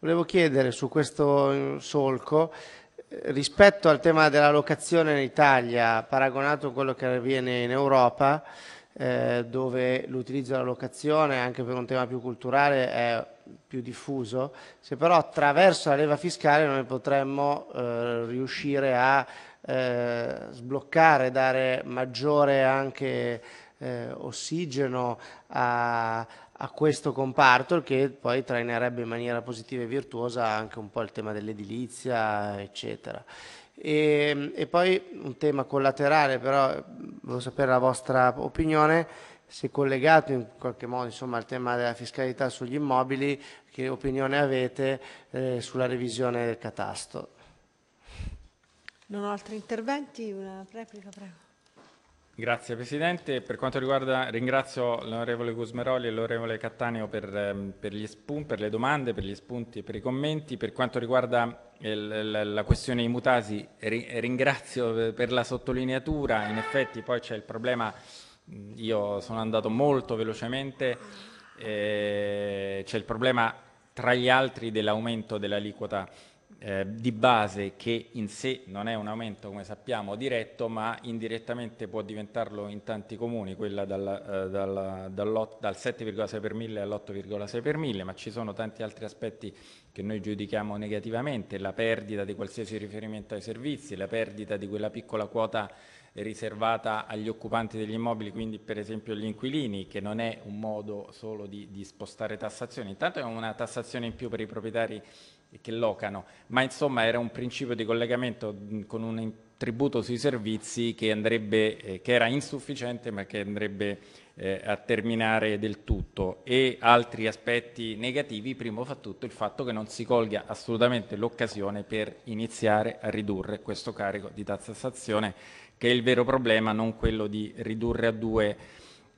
Volevo chiedere su questo eh, solco eh, rispetto al tema della locazione in Italia paragonato a quello che avviene in Europa dove l'utilizzo della locazione anche per un tema più culturale è più diffuso, se però attraverso la leva fiscale noi potremmo eh, riuscire a eh, sbloccare, dare maggiore anche eh, ossigeno a, a, questo comparto che poi trainerebbe in maniera positiva e virtuosa anche un po' il tema dell'edilizia, eccetera. E, ehm, e poi un tema collaterale, però volevo sapere la vostra opinione, si è collegato in qualche modo insomma, al tema della fiscalità sugli immobili, che opinione avete eh, sulla revisione del catasto? Non ho altri interventi, una replica prego. Grazie Presidente. Per quanto riguarda, ringrazio l'onorevole Gusmeroli e l'onorevole Cattaneo per, ehm, per, spunti, per, le domande, per gli spunti e per i commenti. Per quanto riguarda il, la questione dei mutasi, ringrazio eh, per la sottolineatura. In effetti poi c'è il problema io sono andato molto velocemente, eh, c'è il problema tra gli altri dell'aumento dell'aliquota eh, di base che in sé non è un aumento come sappiamo diretto ma indirettamente può diventarlo in tanti comuni quella dalla, eh, dalla, dal, dal 7,6 per mille all'8,6 per mille ma ci sono tanti altri aspetti che noi giudichiamo negativamente la perdita di qualsiasi riferimento ai servizi la perdita di quella piccola quota riservata agli occupanti degli immobili, quindi per esempio agli inquilini, che non è un modo solo di, di spostare tassazione, intanto è una tassazione in più per i proprietari che locano, ma insomma era un principio di collegamento con un tributo sui servizi che, andrebbe, eh, che era insufficiente ma che andrebbe eh, a terminare del tutto e altri aspetti negativi, primo fra tutto il fatto che non si colga assolutamente l'occasione per iniziare a ridurre questo carico di tassazione che è il vero problema, non quello di ridurre a due,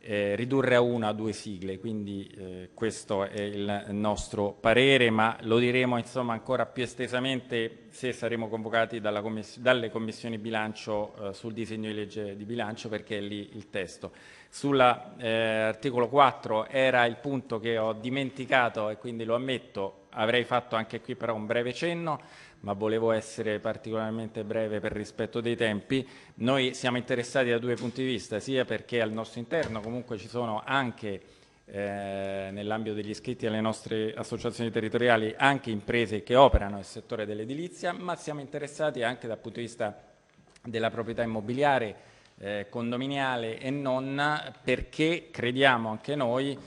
eh, ridurre a una, a due sigle. Quindi eh, questo è il nostro parere, ma lo diremo insomma, ancora più estesamente se saremo convocati commiss dalle commissioni bilancio eh, sul disegno di legge di bilancio, perché è lì il testo. Sull'articolo eh, 4 era il punto che ho dimenticato e quindi lo ammetto, avrei fatto anche qui però un breve cenno ma volevo essere particolarmente breve per rispetto dei tempi. Noi siamo interessati da due punti di vista, sia perché al nostro interno comunque ci sono anche eh, nell'ambito degli iscritti alle nostre associazioni territoriali anche imprese che operano nel settore dell'edilizia, ma siamo interessati anche dal punto di vista della proprietà immobiliare, eh, condominiale e non, perché crediamo anche noi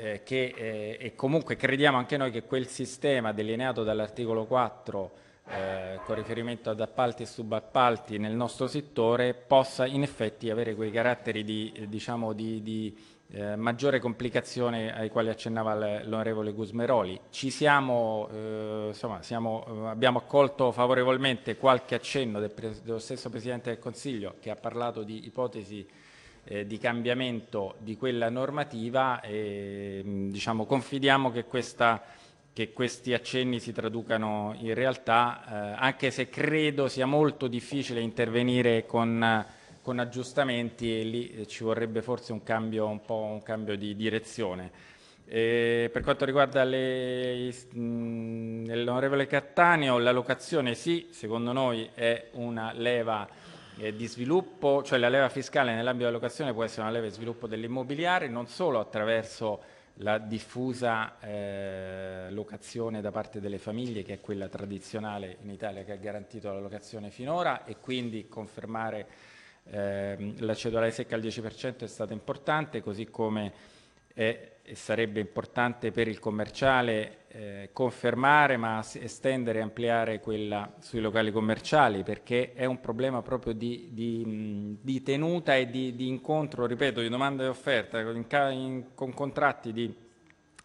eh, che, eh, e comunque crediamo anche noi che quel sistema delineato dall'articolo 4 eh, con riferimento ad appalti e subappalti nel nostro settore possa in effetti avere quei caratteri di, eh, diciamo, di, di eh, maggiore complicazione ai quali accennava l'onorevole Gusmeroli. Siamo, eh, insomma, siamo, eh, abbiamo accolto favorevolmente qualche accenno del dello stesso Presidente del Consiglio che ha parlato di ipotesi eh, di cambiamento di quella normativa e mm, diciamo, confidiamo che, questa, che, questi accenni si traducano in realtà, eh, anche se credo sia molto difficile intervenire con, con aggiustamenti e lì eh, ci vorrebbe forse un cambio, un po', un cambio di direzione. Eh, per quanto riguarda mm, l'onorevole Cattaneo, la locazione sì, secondo noi è una leva di sviluppo, cioè la leva fiscale nell'ambito della locazione può essere una leva di sviluppo dell'immobiliare non solo attraverso la diffusa eh, locazione da parte delle famiglie che è quella tradizionale in Italia che ha garantito la locazione finora e quindi confermare eh, la cedolare secca al 10% è stato importante così come è e sarebbe importante per il commerciale eh, confermare ma estendere e ampliare quella sui locali commerciali perché è un problema proprio di, di, di tenuta e di, di, incontro, ripeto, di domanda e offerta in, in, con contratti di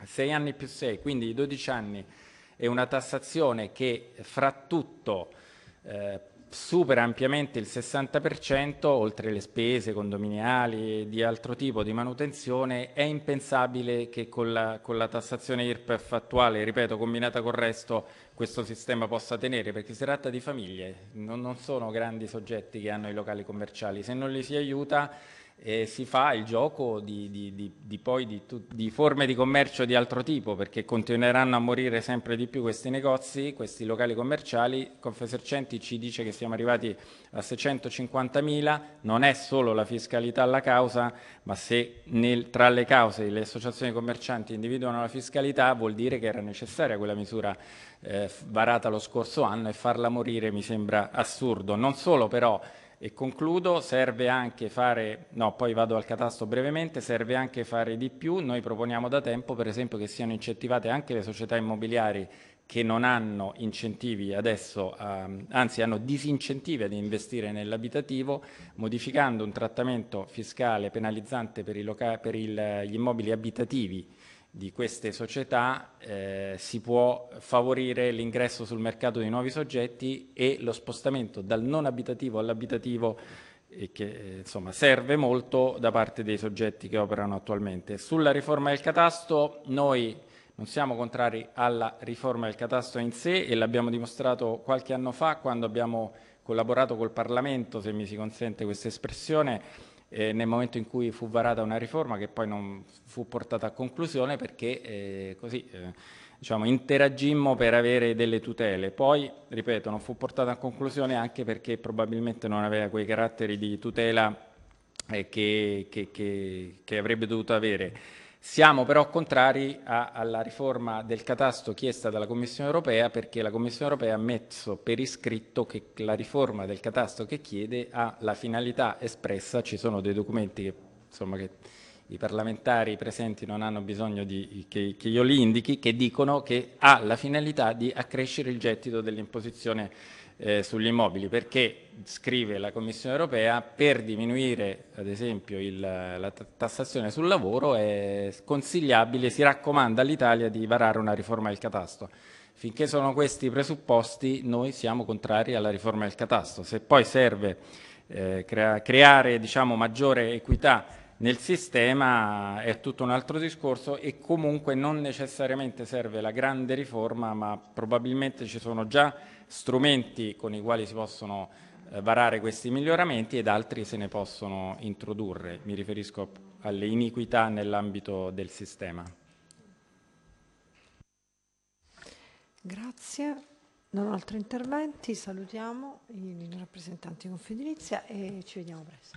6 anni più 6, quindi 12 anni e una tassazione che fra tutto eh, supera ampiamente il 60%, oltre le spese condominiali e di altro tipo di manutenzione, è impensabile che con la, con la tassazione IRPEF attuale, ripeto, combinata col resto, questo sistema possa tenere, perché si tratta di famiglie, non, non sono grandi soggetti che hanno i locali commerciali, se non li si aiuta e si fa il gioco di, di, di, di poi di, forme di commercio di altro tipo, perché continueranno a morire sempre di più questi negozi, questi locali commerciali. Confesercenti ci dice che siamo arrivati a 650.000, non è solo la fiscalità la causa, ma se nel, tra le cause le associazioni commercianti individuano la fiscalità vuol dire che era necessaria quella misura eh, varata lo scorso anno e farla morire mi sembra assurdo. Non solo però e concludo, serve anche fare, no poi vado al catasto brevemente, serve anche fare di più, noi proponiamo da tempo per esempio che siano incentivate anche le società immobiliari che non hanno incentivi adesso, um, anzi hanno disincentivi ad investire nell'abitativo, modificando un trattamento fiscale penalizzante per, per il, gli immobili abitativi di queste società eh, si può favorire l'ingresso sul mercato di nuovi soggetti e lo spostamento dal non abitativo all'abitativo eh, che eh, insomma, serve molto da parte dei soggetti che operano attualmente. Sulla riforma del catasto noi non siamo contrari alla riforma del catasto in sé e l'abbiamo dimostrato qualche anno fa quando abbiamo collaborato col Parlamento, se mi si consente questa espressione, eh, nel momento in cui fu varata una riforma che poi non fu portata a conclusione perché eh, così eh, diciamo, interagimmo per avere delle tutele. Poi, ripeto, non fu portata a conclusione anche perché probabilmente non aveva quei caratteri di tutela eh, che, che, che, che avrebbe dovuto avere. Siamo però contrari a, alla riforma del catasto chiesta dalla Commissione europea perché la Commissione europea ha messo per iscritto che la riforma del catasto che chiede ha la finalità espressa, ci sono dei documenti che, insomma, che i parlamentari presenti non hanno bisogno di, che, che io li indichi, che dicono che ha la finalità di accrescere il gettito dell'imposizione eh, sugli immobili, perché scrive la Commissione europea per diminuire ad esempio il, la tassazione sul lavoro è consigliabile, si raccomanda all'Italia di varare una riforma del catasto. Finché sono questi i presupposti noi siamo contrari alla riforma del catasto. Se poi serve eh, crea creare diciamo, maggiore equità nel sistema è tutto un altro discorso e comunque non necessariamente serve la grande riforma, ma probabilmente ci sono già strumenti con i quali si possono eh, varare questi miglioramenti ed altri se ne possono introdurre. Mi riferisco alle iniquità nell'ambito del sistema. Grazie. Non ho altri interventi, salutiamo i rappresentanti di Confedilizia e ci vediamo presto.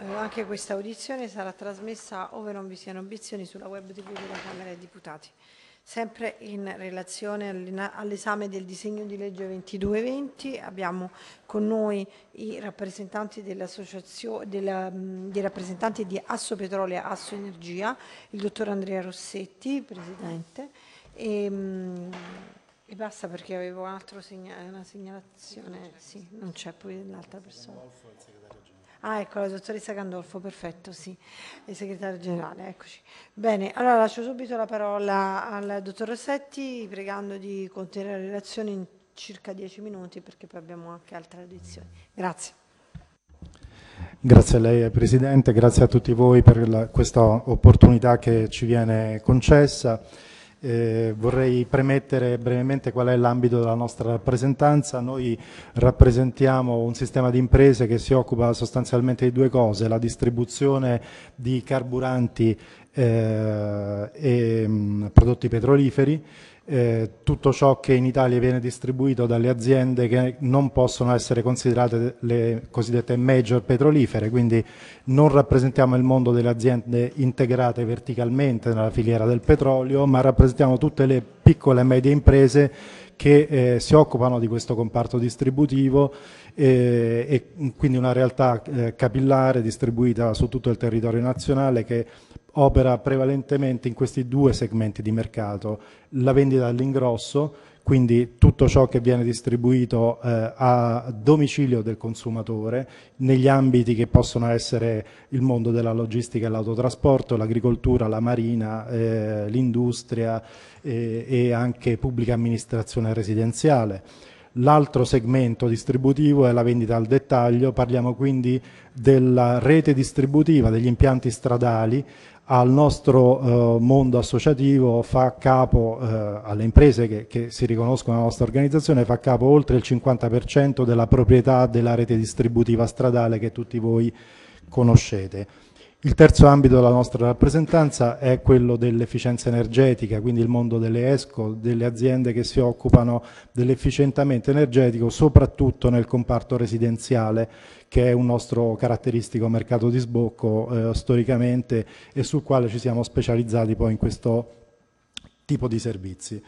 Eh, anche questa audizione sarà trasmessa, ove non vi siano obiezioni, sulla web tv della Camera dei Deputati. Sempre in relazione all'esame del disegno di legge 2220 abbiamo con noi i rappresentanti, della, dei rappresentanti di Asso Petrolio e Asso Energia, il dottor Andrea Rossetti, presidente, e, e basta perché avevo un altro segna, una segnalazione, sì, non c'è poi l'altra persona. Ah, ecco, la dottoressa Gandolfo, perfetto, sì, il segretario generale, eccoci. Bene, allora lascio subito la parola al dottor Rossetti, pregando di contenere la relazione in circa dieci minuti, perché poi abbiamo anche altre audizioni. Grazie. Grazie a lei Presidente, grazie a tutti voi per la, questa opportunità che ci viene concessa. Eh, vorrei premettere brevemente qual è l'ambito della nostra rappresentanza. Noi rappresentiamo un sistema di imprese che si occupa sostanzialmente di due cose, la distribuzione di carburanti eh, e mh, mm, prodotti petroliferi eh, tutto ciò che in Italia viene distribuito dalle aziende che non possono essere considerate le cosiddette major petrolifere, quindi non rappresentiamo il mondo delle aziende integrate verticalmente nella filiera del petrolio, ma rappresentiamo tutte le piccole e medie imprese che eh, si occupano di questo comparto distributivo eh, e quindi una realtà eh, capillare distribuita su tutto il territorio nazionale che opera prevalentemente in questi due segmenti di mercato, la vendita all'ingrosso, quindi tutto ciò che viene distribuito eh, a domicilio del consumatore negli ambiti che possono essere il mondo della logistica e l'autotrasporto, l'agricoltura, la marina, eh, l'industria eh, e anche pubblica amministrazione residenziale. L'altro segmento distributivo è la vendita al dettaglio, parliamo quindi della rete distributiva, degli impianti stradali al nostro eh, mondo associativo fa capo, eh, alle imprese che, che, si riconoscono nella nostra organizzazione, fa capo oltre il 50% della proprietà della rete distributiva stradale che tutti voi conoscete. Il terzo ambito della nostra rappresentanza è quello dell'efficienza energetica, quindi il mondo delle ESCO, delle aziende che si occupano dell'efficientamento energetico, soprattutto nel comparto residenziale, che è un nostro caratteristico mercato di sbocco eh, storicamente e sul quale ci siamo specializzati poi in questo tipo di servizi.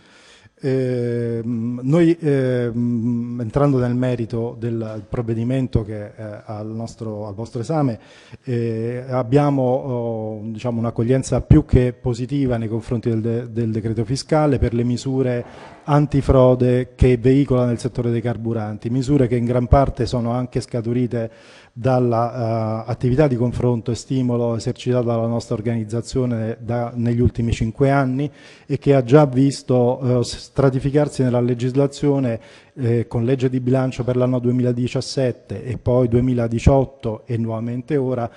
Ehm, noi ehm, entrando nel merito del provvedimento che è eh, al, nostro, al vostro esame eh, abbiamo oh, diciamo, un'accoglienza più che positiva nei confronti del, de del, decreto fiscale per le misure antifrode che veicola nel settore dei carburanti, misure che in gran parte sono anche scaturite dall'attività eh, uh, di confronto e stimolo esercitata dalla nostra organizzazione da, negli ultimi cinque anni e che ha già visto uh, stratificarsi nella legislazione eh, con legge di bilancio per l'anno 2017 e poi 2018 e nuovamente ora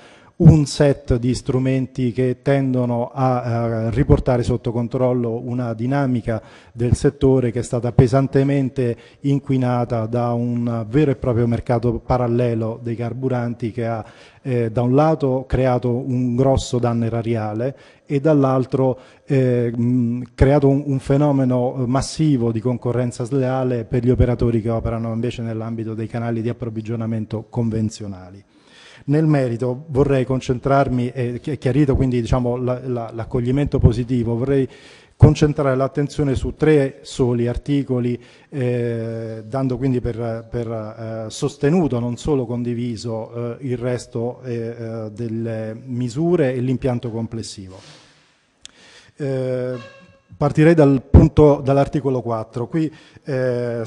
un set di strumenti che tendono a, a eh, riportare sotto controllo una dinamica del settore che è stata pesantemente inquinata da un vero e proprio mercato parallelo dei carburanti che ha eh, da un lato creato un grosso danno erariale e dall'altro eh, creato un, un, fenomeno eh, massivo di concorrenza sleale per gli operatori che operano invece nell'ambito dei canali di approvvigionamento convenzionali. Nel merito vorrei concentrarmi, è eh, chiarito quindi diciamo, l'accoglimento la, la, positivo, vorrei concentrare l'attenzione su tre soli articoli, eh, dando quindi per, per eh, sostenuto, non solo condiviso, eh, il resto eh, eh, delle misure e l'impianto complessivo. Partirei dal dall'articolo 4. Qui eh,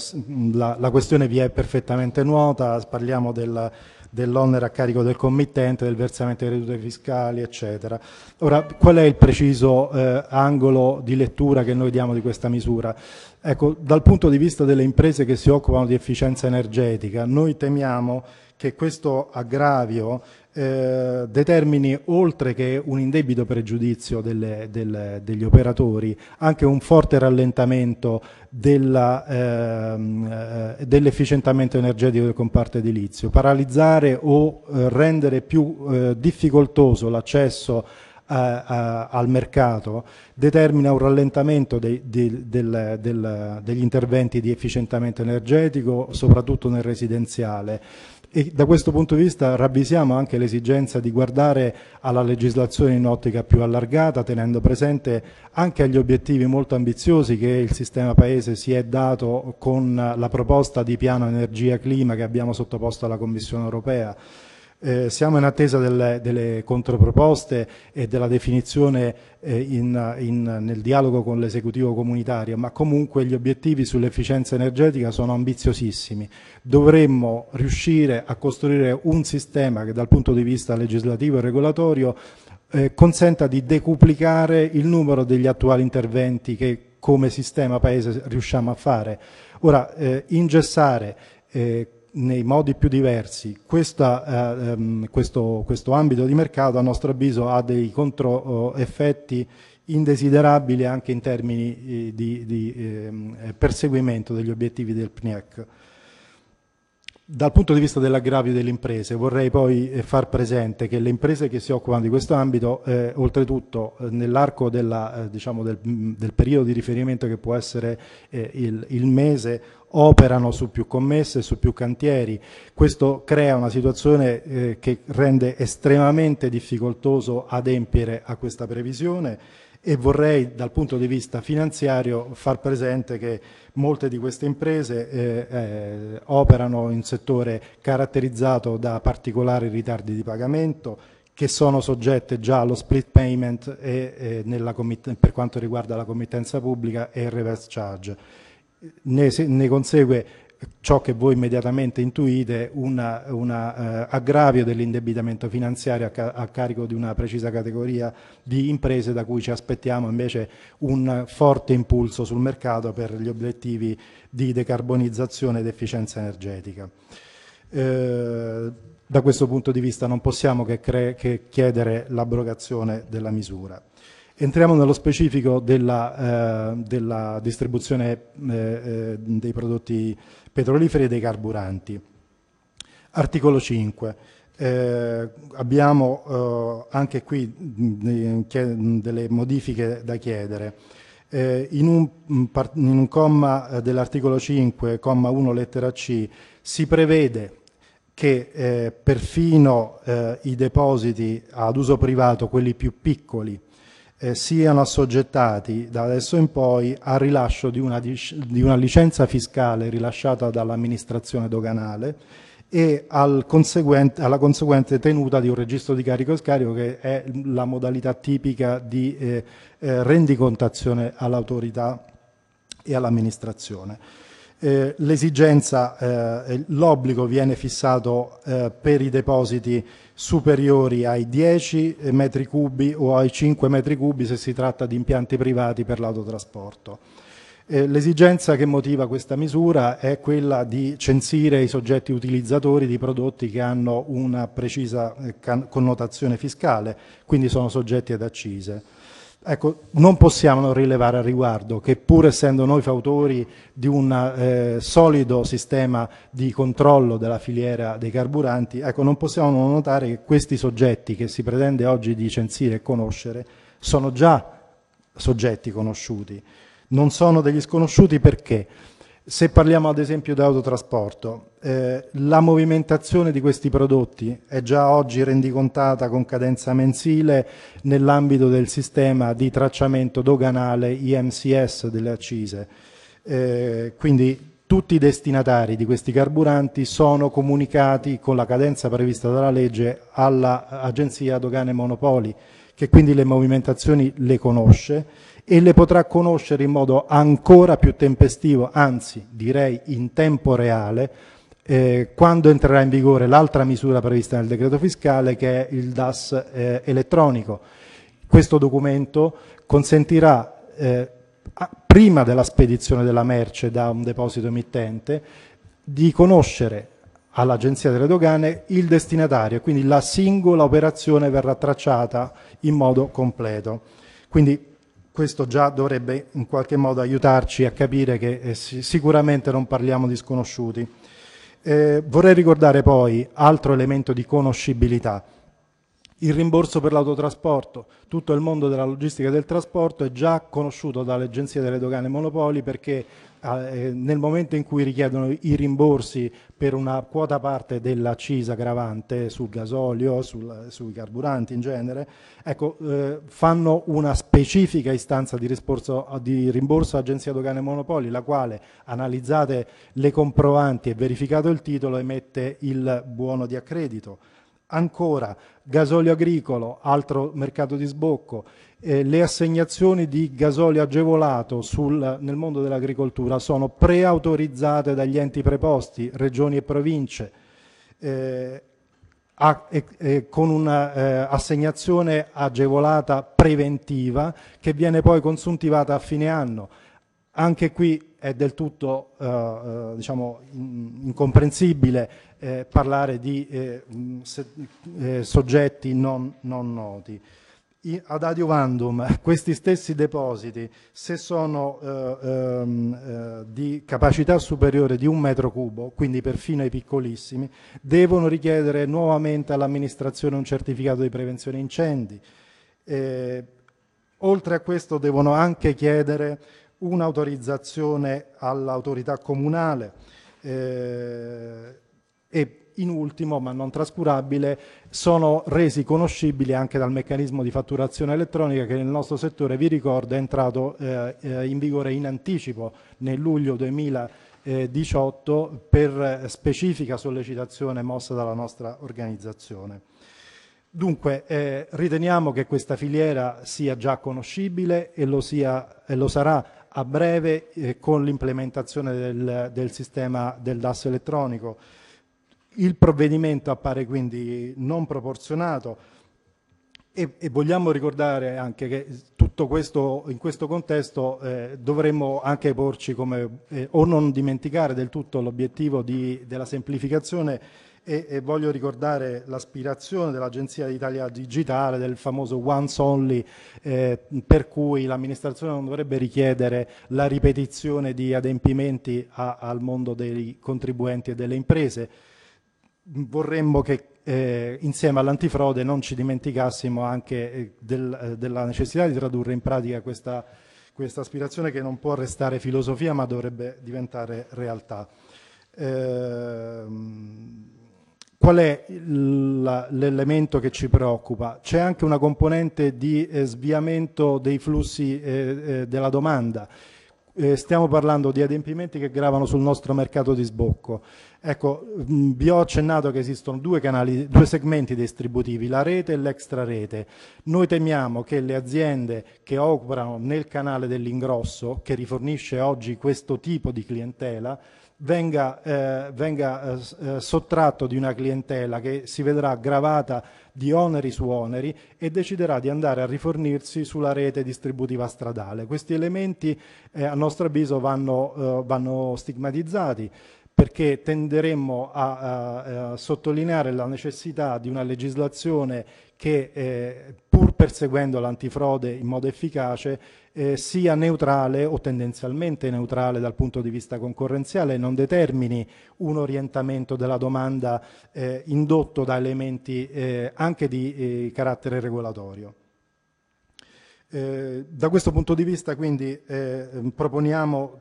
la, la, questione vi è perfettamente nuota, parliamo del, dell'onere a carico del committente, del versamento delle vedute fiscali, eccetera. Ora, qual è il preciso eh, angolo di lettura che noi diamo di questa misura? Ecco, dal punto di vista delle imprese che si occupano di efficienza energetica, noi temiamo che questo aggravio eh, determini oltre che un indebito pregiudizio delle, delle, degli operatori anche un forte rallentamento ehm, eh, dell'efficientamento ehm, dell energetico del comparto edilizio, paralizzare o eh, rendere più eh, difficoltoso l'accesso eh, al mercato determina un rallentamento dei, dei, del, del, degli interventi di efficientamento energetico soprattutto nel residenziale e da questo punto di vista ravvisiamo anche l'esigenza di guardare alla legislazione in ottica più allargata, tenendo presente anche agli obiettivi molto ambiziosi che il sistema Paese si è dato con la proposta di piano energia-clima che abbiamo sottoposto alla Commissione europea eh, siamo in attesa delle, delle, controproposte e della definizione eh, in, in, nel dialogo con l'esecutivo comunitario, ma comunque gli obiettivi sull'efficienza energetica sono ambiziosissimi. Dovremmo riuscire a costruire un sistema che dal punto di vista legislativo e regolatorio eh, consenta di decuplicare il numero degli attuali interventi che come sistema paese riusciamo a fare. Ora, eh, ingessare eh, nei modi più diversi. Questa, eh, ehm, questo, questo, ambito di mercato a nostro avviso ha dei controeffetti eh, indesiderabili anche in termini eh, di, di eh, perseguimento degli obiettivi del PNIEC. Dal punto di vista dell'aggravio delle imprese vorrei poi eh, far presente che le imprese che si occupano di questo ambito eh, oltretutto eh, nell'arco eh, diciamo del, mm, del, periodo di riferimento che può essere eh, il, il mese operano su più commesse, su più cantieri. Questo crea una situazione eh, che rende estremamente difficoltoso adempiere a questa previsione e vorrei dal punto di vista finanziario far presente che molte di queste imprese eh, eh, operano in settore caratterizzato da particolari ritardi di pagamento che sono soggette già allo split payment e, e per quanto riguarda la committenza pubblica e il reverse charge. Ne, ne consegue ciò che voi immediatamente intuite, un eh, aggravio dell'indebitamento finanziario a, ca a, carico di una precisa categoria di imprese da cui ci aspettiamo invece un forte impulso sul mercato per gli obiettivi di decarbonizzazione ed efficienza energetica. Eh, da questo punto di vista non possiamo che, che chiedere l'abrogazione della misura. Entriamo nello specifico della, eh, della distribuzione eh, eh dei prodotti petroliferi e dei carburanti. Articolo 5. Eh, abbiamo eh, anche qui eh, delle modifiche da chiedere. Eh, in, un, in, un, comma eh, dell'articolo 5, comma 1 lettera C, si prevede che eh, perfino i depositi ad uso privato, quelli più piccoli, eh, siano assoggettati da adesso in poi al rilascio di una, di una licenza fiscale rilasciata dall'amministrazione doganale e al conseguente, alla conseguente tenuta di un registro di carico e scarico che è la modalità tipica di eh, eh rendicontazione all'autorità e all'amministrazione. Eh, l'esigenza, eh, l'obbligo viene fissato eh, per i depositi superiori ai 10 metri cubi o ai 5 metri cubi se si tratta di impianti privati per l'autotrasporto. Eh, l'esigenza che motiva questa misura è quella di censire i soggetti utilizzatori di prodotti che hanno una precisa eh, connotazione fiscale, quindi sono soggetti ad accise. Ecco, non possiamo non rilevare a riguardo che pur essendo noi fautori di un eh, solido sistema di controllo della filiera dei carburanti, ecco, non possiamo non notare che questi soggetti che si pretende oggi di censire e conoscere sono già soggetti conosciuti. Non sono degli sconosciuti perché? Se parliamo ad esempio di autotrasporto, eh, la movimentazione di questi prodotti è già oggi rendicontata con cadenza mensile nell'ambito del sistema di tracciamento doganale IMCS delle accise. Eh, quindi tutti i destinatari di questi carburanti sono comunicati con la cadenza prevista dalla legge all'Agenzia Dogane Monopoli, che quindi le movimentazioni le conosce e le potrà conoscere in modo ancora più tempestivo, anzi direi in tempo reale, eh, quando entrerà in vigore l'altra misura prevista nel decreto fiscale che è il DAS eh, elettronico. Questo documento consentirà eh, a, prima della spedizione della merce da un deposito emittente di conoscere all'Agenzia delle Dogane il destinatario, quindi la singola operazione verrà tracciata in modo completo. Quindi questo già dovrebbe in qualche modo aiutarci a capire che eh, sicuramente non parliamo di sconosciuti. Eh, vorrei ricordare poi, altro elemento di conoscibilità, il rimborso per l'autotrasporto. Tutto il mondo della logistica e del trasporto è già conosciuto dalle agenzie delle Dogane Monopoli perché eh, nel momento in cui richiedono i rimborsi per una quota parte dell'accisa gravante sul gasolio, sul, sui carburanti in genere, ecco, eh, fanno una specifica istanza di, risporso, di rimborso all'Agenzia Dogane Monopoli, la quale, analizzate le comprovanti e verificato il titolo, emette il buono di accredito. Ancora, gasolio agricolo, altro mercato di sbocco, eh, le assegnazioni di gasolio agevolato sul, nel mondo dell'agricoltura sono preautorizzate dagli enti preposti, regioni e province, eh, a, eh, con un'assegnazione agevolata preventiva che viene poi consuntivata a fine anno. Anche qui è del tutto eh, eh diciamo, incomprensibile eh, parlare di eh, se, eh, soggetti non, non noti ad adiuvandum questi stessi depositi, se sono eh, ehm, eh, di capacità superiore di un metro cubo, quindi perfino ai piccolissimi, devono richiedere nuovamente all'amministrazione un certificato di prevenzione incendi. Eh, oltre a questo devono anche chiedere un'autorizzazione all'autorità comunale eh, e in ultimo, ma non trascurabile, sono resi conoscibili anche dal meccanismo di fatturazione elettronica che nel nostro settore, vi ricordo, è entrato eh, eh in vigore in anticipo nel luglio 2018 per specifica sollecitazione mossa dalla nostra organizzazione. Dunque, eh, riteniamo che questa filiera sia già conoscibile e lo, sia, e lo sarà a breve eh, con l'implementazione del, del sistema del DAS elettronico. Il provvedimento appare quindi non proporzionato e, e vogliamo ricordare anche che tutto questo, in questo contesto eh, dovremmo anche porci come, eh, o non dimenticare del tutto l'obiettivo della semplificazione e, e, voglio ricordare l'aspirazione dell'Agenzia d'Italia Digitale, del famoso once only, eh, per cui l'amministrazione non dovrebbe richiedere la ripetizione di adempimenti a, al mondo dei contribuenti e delle imprese vorremmo che eh, insieme all'antifrode non ci dimenticassimo anche eh, del, eh, della necessità di tradurre in pratica questa, questa, aspirazione che non può restare filosofia ma dovrebbe diventare realtà. Ehm, qual è l'elemento che ci preoccupa? C'è anche una componente di eh, sviamento dei flussi eh, eh, della domanda eh, stiamo parlando di adempimenti che gravano sul nostro mercato di sbocco. Ecco, mh, mm, vi ho accennato che esistono due, canali, due segmenti distributivi, la rete e l'extra rete. Noi temiamo che le aziende che operano nel canale dell'ingrosso, che rifornisce oggi questo tipo di clientela, venga, eh, venga eh, eh sottratto di una clientela che si vedrà gravata di oneri su oneri e deciderà di andare a rifornirsi sulla rete distributiva stradale. Questi elementi eh, a nostro avviso vanno, eh, vanno stigmatizzati perché tenderemmo a, a, a, sottolineare la necessità di una legislazione che eh, perseguendo l'antifrode in modo efficace, eh, sia neutrale o tendenzialmente neutrale dal punto di vista concorrenziale e non determini un orientamento della domanda eh, indotto da elementi eh, anche di eh, carattere regolatorio. Eh, da questo punto di vista quindi eh, proponiamo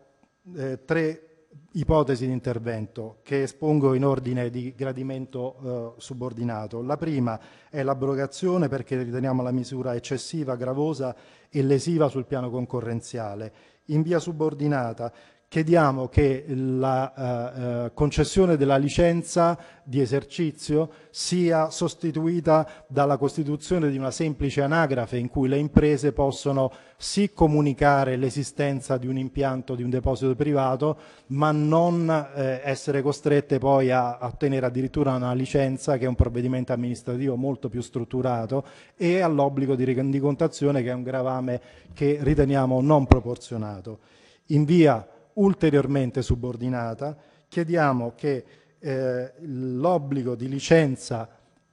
tre ipotesi di intervento che espongo in ordine di gradimento eh, subordinato. La prima è l'abrogazione perché riteniamo la misura eccessiva, gravosa e lesiva sul piano concorrenziale. In via subordinata chiediamo che la eh, eh, concessione della licenza di esercizio sia sostituita dalla costituzione di una semplice anagrafe in cui le imprese possono sì comunicare l'esistenza di un impianto, di un deposito privato, ma non eh, essere costrette poi a, a ottenere addirittura una licenza che è un provvedimento amministrativo molto più strutturato e all'obbligo di rendicontazione che è un gravame che riteniamo non proporzionato. In via ulteriormente subordinata, chiediamo che eh, l'obbligo di licenza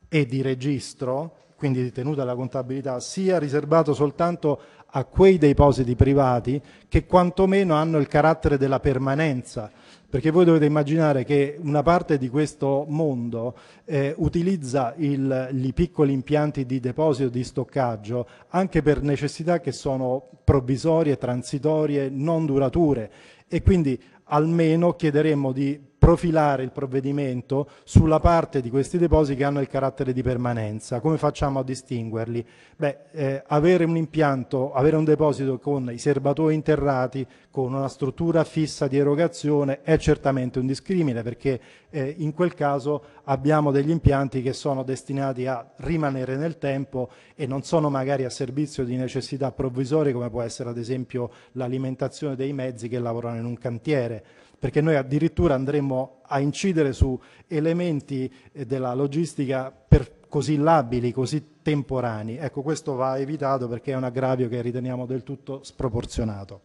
e di registro, quindi di tenuta alla contabilità, sia riservato soltanto a quei depositi privati che quantomeno hanno il carattere della permanenza, perché voi dovete immaginare che una parte di questo mondo eh, utilizza i piccoli impianti di deposito e di stoccaggio anche per necessità che sono provvisorie, transitorie, non durature e quindi almeno chiederemo di profilare il provvedimento sulla parte di questi depositi che hanno il carattere di permanenza. Come facciamo a distinguerli? Beh, eh, avere un impianto, avere un deposito con i serbatoi interrati, con una struttura fissa di erogazione è certamente un discrimine perché eh, in quel caso abbiamo degli impianti che sono destinati a rimanere nel tempo e non sono magari a servizio di necessità provvisorie come può essere ad esempio l'alimentazione dei mezzi che lavorano in un cantiere perché noi addirittura andremo a incidere su elementi eh, della logistica per così labili, così temporanei. Ecco, questo va evitato perché è un aggravio che riteniamo del tutto sproporzionato.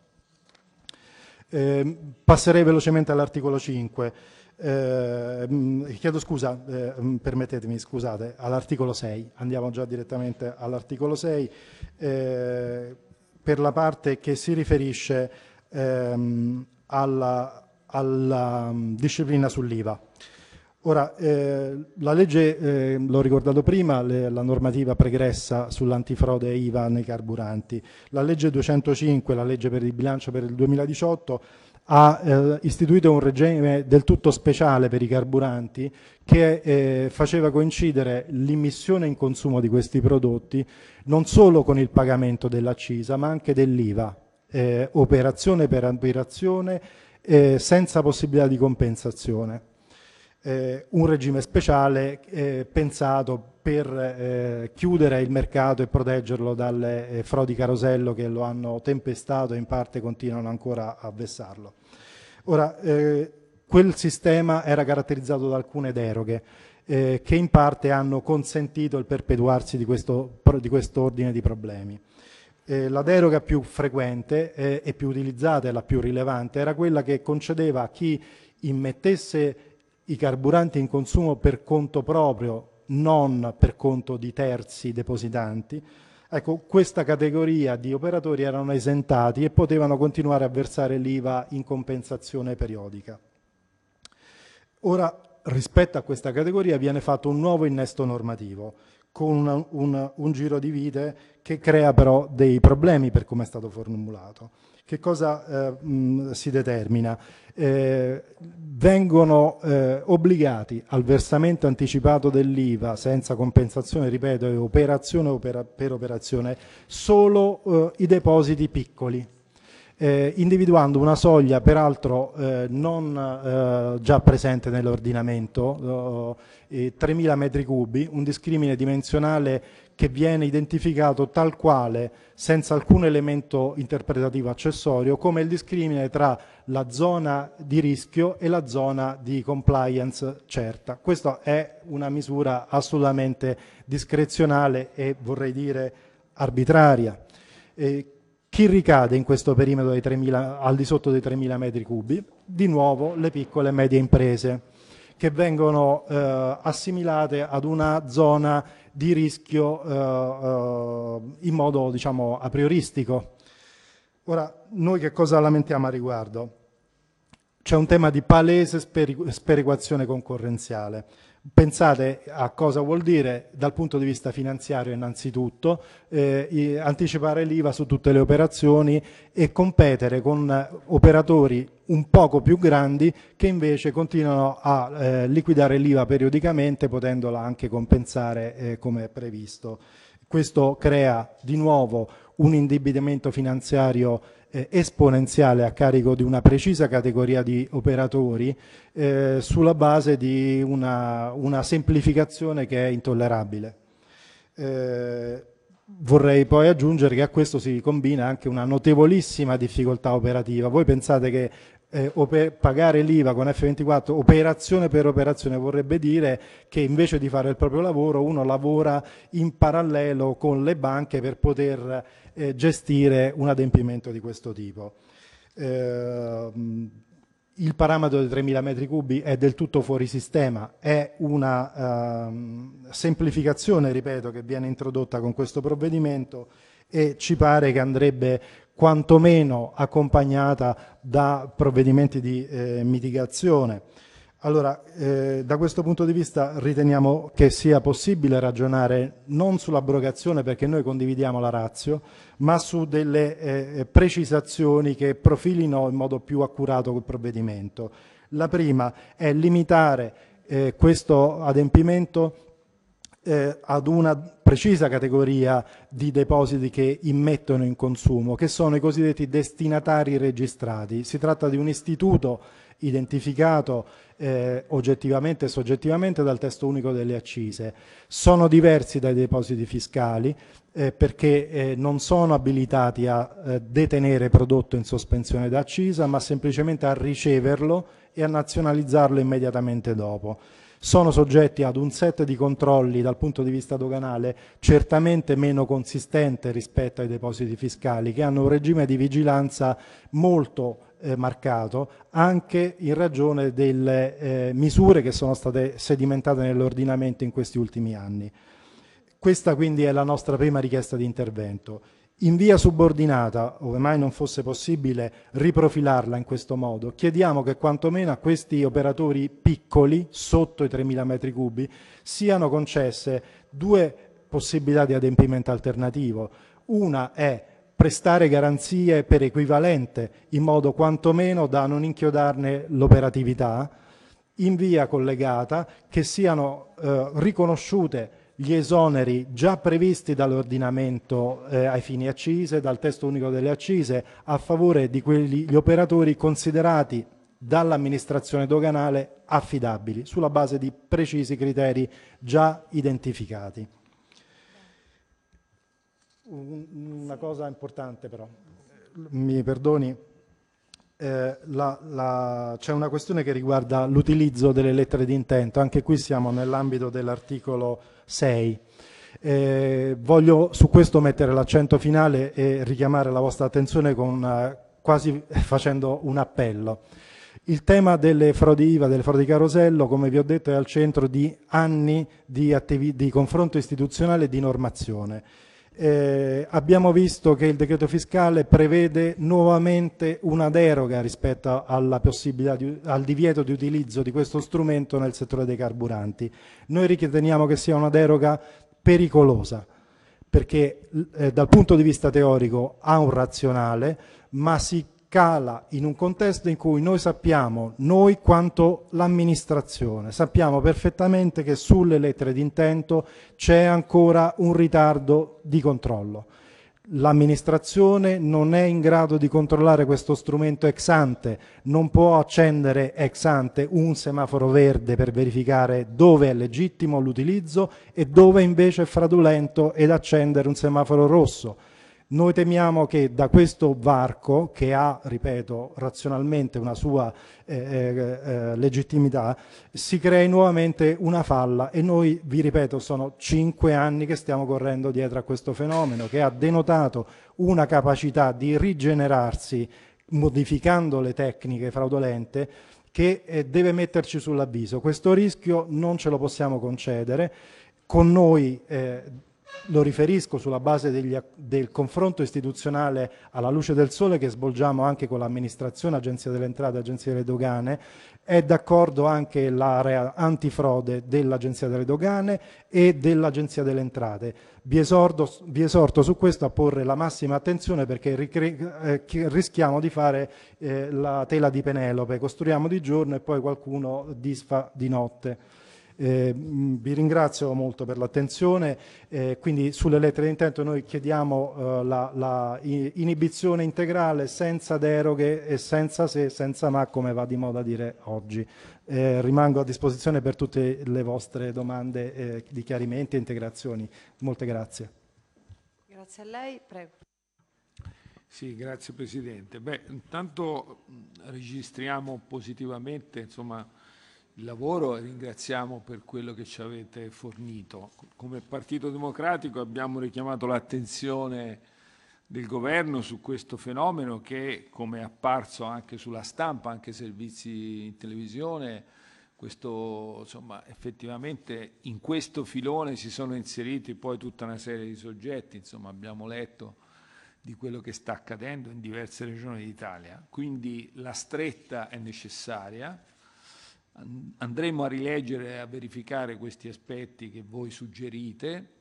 Eh, passerei velocemente all'articolo 5. Eh, chiedo scusa, eh, mm, permettetemi, scusate, all'articolo 6. Andiamo già direttamente all'articolo 6 eh, per la parte che si riferisce ehm, alla alla mm, disciplina sull'IVA. Ora, eh, la legge, eh, l'ho ricordato prima, le, la normativa pregressa sull'antifrode IVA nei carburanti. La legge 205, la legge per il bilancio per il 2018, ha eh, istituito un regime del tutto speciale per i carburanti che eh, faceva coincidere l'immissione in consumo di questi prodotti non solo con il pagamento dell'accisa ma anche dell'IVA, eh, operazione per operazione eh, senza possibilità di compensazione. Eh, un regime speciale eh, pensato per eh, chiudere il mercato e proteggerlo dalle eh, frodi carosello che lo hanno tempestato e in parte continuano ancora a vessarlo. Ora, eh, quel sistema era caratterizzato da alcune deroghe che in parte hanno consentito il perpetuarsi di questo, di questo ordine di problemi. Eh, la deroga più frequente eh, e più utilizzata e la più rilevante era quella che concedeva a chi immettesse i carburanti in consumo per conto proprio, non per conto di terzi depositanti. Ecco, questa categoria di operatori erano esentati e potevano continuare a versare l'IVA in compensazione periodica. Ora, rispetto a questa categoria viene fatto un nuovo innesto normativo con una, un, un giro di vite che crea però dei problemi per come è stato formulato. Che cosa eh, mh, si determina? Eh, vengono eh, obbligati al versamento anticipato dell'IVA senza compensazione, ripeto, operazione opera, per operazione, solo eh, i depositi piccoli, eh, individuando una soglia peraltro eh, non eh, già presente nell'ordinamento, 3.000 eh, metri cubi, un discrimine dimensionale che viene identificato tal quale, senza alcun elemento interpretativo accessorio, come il discrimine tra la zona di rischio e la zona di compliance certa. Questa è una misura assolutamente discrezionale e vorrei dire arbitraria. Eh, chi ricade in questo perimetro 3000, al di sotto dei 3.000 metri cubi? Di nuovo le piccole e medie imprese che vengono eh, assimilate ad una zona di rischio eh, eh in modo diciamo a prioristico. Ora, noi che cosa lamentiamo a riguardo? C'è un tema di palese sperequazione concorrenziale. Pensate a cosa vuol dire dal punto di vista finanziario innanzitutto, eh, anticipare l'IVA su tutte le operazioni e competere con eh, operatori un poco più grandi che invece continuano a eh, liquidare l'IVA periodicamente potendola anche compensare eh, come previsto. Questo crea di nuovo un indebitamento finanziario eh, esponenziale a carico di una precisa categoria di operatori eh, sulla base di una, una, semplificazione che è intollerabile. Eh, vorrei poi aggiungere che a questo si combina anche una notevolissima difficoltà operativa. Voi pensate che eh, pagare l'IVA con F24 operazione per operazione vorrebbe dire che invece di fare il proprio lavoro uno lavora in parallelo con le banche per poter eh, gestire un adempimento di questo tipo. Eh, il parametro dei 3.000 metri cubi è del tutto fuori sistema, è una ehm, semplificazione, ripeto, che viene introdotta con questo provvedimento e ci pare che andrebbe quantomeno accompagnata da provvedimenti di eh, mitigazione. Allora, eh, da questo punto di vista riteniamo che sia possibile ragionare non sull'abrogazione perché noi condividiamo la razio, ma su delle eh, eh, precisazioni che profilino in modo più accurato quel provvedimento. La prima è limitare eh, questo adempimento eh, ad una precisa categoria di depositi che immettono in consumo, che sono i cosiddetti destinatari registrati. Si tratta di un istituto identificato eh, oggettivamente e soggettivamente dal testo unico delle accise. Sono diversi dai depositi fiscali eh, perché eh, non sono abilitati a eh, detenere prodotto in sospensione d'accisa, ma semplicemente a riceverlo e a nazionalizzarlo immediatamente dopo sono soggetti ad un set di controlli dal punto di vista doganale certamente meno consistente rispetto ai depositi fiscali, che hanno un regime di vigilanza molto eh, marcato anche in ragione delle eh, misure che sono state sedimentate nell'ordinamento in questi ultimi anni. Questa quindi è la nostra prima richiesta di intervento. In via subordinata, ove mai non fosse possibile riprofilarla in questo modo, chiediamo che quantomeno a questi operatori piccoli, sotto i 3.000 metri cubi, siano concesse due possibilità di adempimento alternativo. Una è prestare garanzie per equivalente, in modo quantomeno da non inchiodarne l'operatività, in via collegata, che siano eh, riconosciute gli esoneri già previsti dall'ordinamento eh, ai fini accise, dal testo unico delle accise, a favore di quegli operatori considerati dall'amministrazione doganale affidabili, sulla base di precisi criteri già identificati. Una cosa importante però, mi perdoni, eh, c'è una questione che riguarda l'utilizzo delle lettere di intento, anche qui siamo nell'ambito dell'articolo 6. Eh, voglio su questo mettere l'accento finale e richiamare la vostra attenzione con, eh, quasi facendo un appello. Il tema delle frodi IVA, delle frodi carosello, come vi ho detto, è al centro di anni di, di confronto istituzionale e di normazione. Eh, abbiamo visto che il decreto fiscale prevede nuovamente una deroga rispetto di, al divieto di utilizzo di questo strumento nel settore dei carburanti. Noi riteniamo che sia una deroga pericolosa perché eh, dal punto di vista teorico ha un razionale ma si cala in un contesto in cui noi sappiamo, noi quanto l'amministrazione, sappiamo perfettamente che sulle lettere d'intento c'è ancora un ritardo di controllo. L'amministrazione non è in grado di controllare questo strumento ex ante, non può accendere ex ante un semaforo verde per verificare dove è legittimo l'utilizzo e dove invece è fraudolento ed accendere un semaforo rosso noi temiamo che da questo varco, che ha, ripeto, razionalmente una sua eh, eh, eh, legittimità, si crei nuovamente una falla e noi, vi ripeto, sono cinque anni che stiamo correndo dietro a questo fenomeno che ha denotato una capacità di rigenerarsi modificando le tecniche fraudolente che eh, deve metterci sull'avviso. Questo rischio non ce lo possiamo concedere con noi eh, lo riferisco sulla base degli, del confronto istituzionale alla luce del sole che svolgiamo anche con l'amministrazione, Agenzia delle Entrate, Agenzia delle Dogane, è d'accordo anche l'area antifrode dell'Agenzia delle Dogane e dell'Agenzia delle Entrate. Vi, esordo, vi, esorto su questo a porre la massima attenzione perché eh, rischiamo di fare eh, la tela di Penelope, costruiamo di giorno e poi qualcuno disfa di notte. Eh, mm, vi ringrazio molto per l'attenzione, eh, quindi sulle lettere di intento noi chiediamo eh, la, la, inibizione integrale senza deroghe e senza se, senza ma come va di moda dire oggi. Eh, rimango a disposizione per tutte le vostre domande eh, di chiarimenti e integrazioni. Molte grazie. Grazie a lei, prego. Sì, grazie Presidente. Beh, intanto mm, registriamo positivamente insomma, il lavoro e ringraziamo per quello che ci avete fornito. Come Partito Democratico abbiamo richiamato l'attenzione del governo su questo fenomeno che, come è apparso anche sulla stampa, anche servizi in televisione, questo, insomma, effettivamente in questo filone si sono inseriti poi tutta una serie di soggetti, insomma, abbiamo letto di quello che sta accadendo in diverse regioni d'Italia. Quindi la stretta è necessaria, andremo a rileggere e a verificare questi aspetti che voi suggerite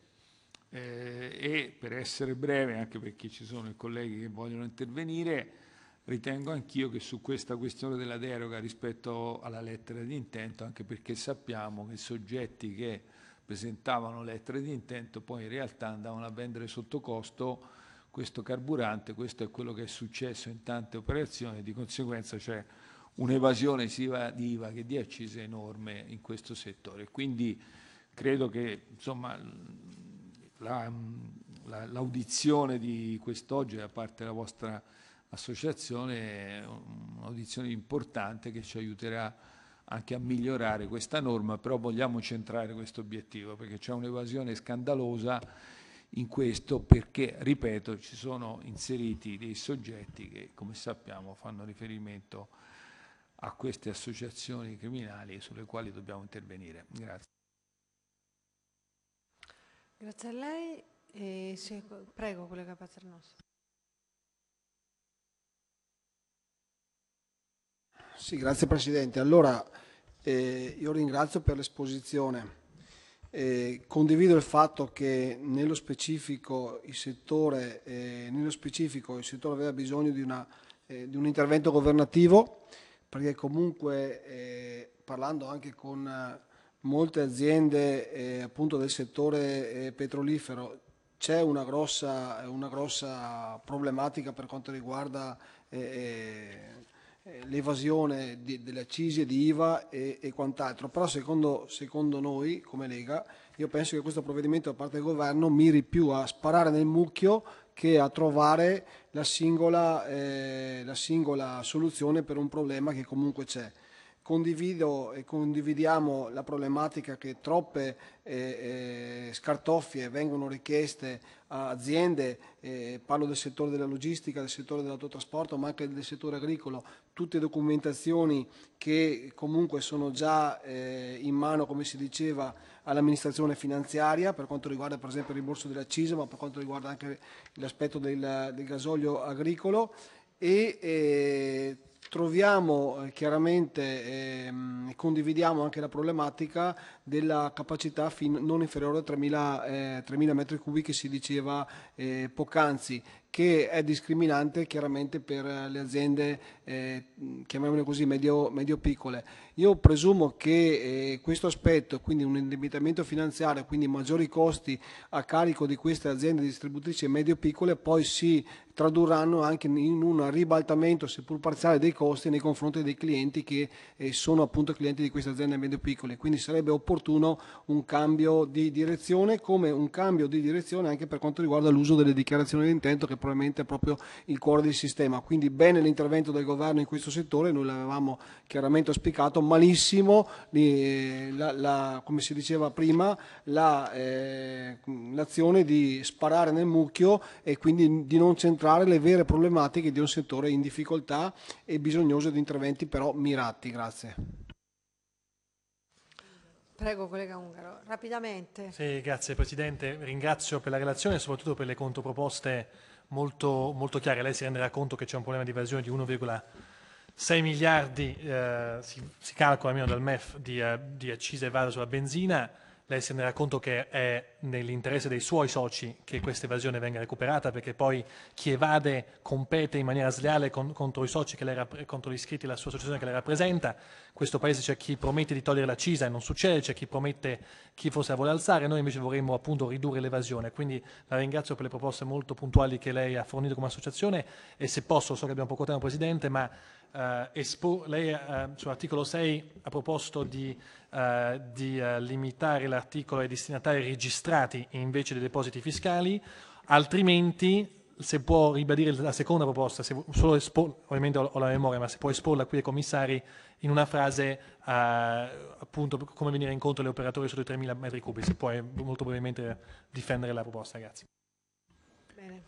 eh, e per essere breve, anche perché ci sono i colleghi che vogliono intervenire, ritengo anch'io che su questa questione della deroga rispetto alla lettera di intento, anche perché sappiamo che soggetti che presentavano lettere di intento poi in realtà andavano a vendere sotto costo questo carburante, questo è quello che è successo in tante operazioni, di conseguenza c'è un'evasione di IVA che di accise enorme in questo settore. Quindi credo che insomma, la, la, l'audizione di quest'oggi da parte della vostra associazione è un'audizione importante che ci aiuterà anche a migliorare questa norma, però vogliamo centrare questo obiettivo perché c'è un'evasione scandalosa in questo perché, ripeto, ci sono inseriti dei soggetti che, come sappiamo, fanno riferimento a a queste associazioni criminali sulle quali dobbiamo intervenire. Grazie. Grazie a lei. E se, prego, collega Paternosso. Sì, grazie Presidente. Allora, eh, io ringrazio per l'esposizione. Eh, condivido il fatto che nello specifico il settore, eh, nello specifico, il settore aveva bisogno di, una, eh, di un intervento governativo perché comunque eh, parlando anche con eh, molte aziende eh, appunto del settore eh, petrolifero c'è una grossa, una grossa, problematica per quanto riguarda eh, eh, l'evasione delle accise di IVA e, e quant'altro, però secondo, secondo, noi come Lega io penso che questo provvedimento da parte del governo miri più a sparare nel mucchio che a trovare la singola, eh, la singola soluzione per un problema che comunque c'è condivido e condividiamo la problematica che troppe eh, eh, scartoffie vengono richieste a aziende, eh, parlo del settore della logistica, del settore dell'autotrasporto, ma anche del settore agricolo, tutte documentazioni che comunque sono già eh, in mano, come si diceva, all'amministrazione finanziaria per quanto riguarda per esempio il rimborso delle ma per quanto riguarda anche l'aspetto del, del gasolio agricolo e eh, troviamo eh, chiaramente ehm, e eh, condividiamo anche la problematica della capacità non inferiore a 3.000, eh, 3.000 metri cubi che si diceva eh, poc'anzi, che è discriminante chiaramente per le aziende, eh, chiamiamole così, medio-piccole. medio piccole io presumo che eh, questo aspetto, quindi un indebitamento finanziario, quindi maggiori costi a carico di queste aziende distributrici medio-piccole, poi si tradurranno anche in un ribaltamento, seppur parziale, dei costi nei confronti dei clienti che eh, sono appunto clienti di queste aziende medio-piccole. Quindi sarebbe opportuno un cambio di direzione, come un cambio di direzione anche per quanto riguarda l'uso delle dichiarazioni di intento, che probabilmente è proprio il cuore del sistema. Quindi bene l'intervento del governo in questo settore, noi l'avevamo chiaramente auspicato, malissimo, eh, la, la, come si diceva prima, l'azione la, eh, di sparare nel mucchio e quindi di non centrare le vere problematiche di un settore in difficoltà e bisognoso di interventi però mirati. Grazie. Prego, collega Ungaro, rapidamente. Sì, grazie Presidente. Ringrazio per la relazione e soprattutto per le controproposte molto, molto chiare. Lei si renderà conto che c'è un problema di evasione di 1,5 6 miliardi eh, si, si, calcola almeno dal MEF di, eh, di accise evase sulla benzina, lei si renderà conto che è nell'interesse dei suoi soci che questa evasione venga recuperata perché poi chi evade compete in maniera sleale con, contro i soci lei, contro gli iscritti della sua associazione che lei rappresenta. In questo paese c'è chi promette di togliere la CISA e non succede, c'è chi promette chi forse la vuole alzare, noi invece vorremmo appunto ridurre l'evasione. Quindi la ringrazio per le proposte molto puntuali che lei ha fornito come associazione e se posso, so che abbiamo poco tempo Presidente, ma eh, espo- lei eh, sull'articolo 6 ha proposto di, eh, di eh, limitare l'articolo ai destinatari registrati invece dei depositi fiscali, altrimenti se può ribadire la seconda proposta, se espo- ovviamente ho la memoria, ma se può esporla qui ai commissari in una frase eh, appunto come venire incontro agli operatori sotto i 3.000 metri cubi, se puoi eh, molto brevemente difendere la proposta, grazie. Bene,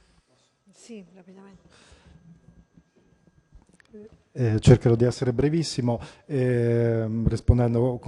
sì, rapidamente. Eh, cercherò di essere brevissimo, eh, rispondendo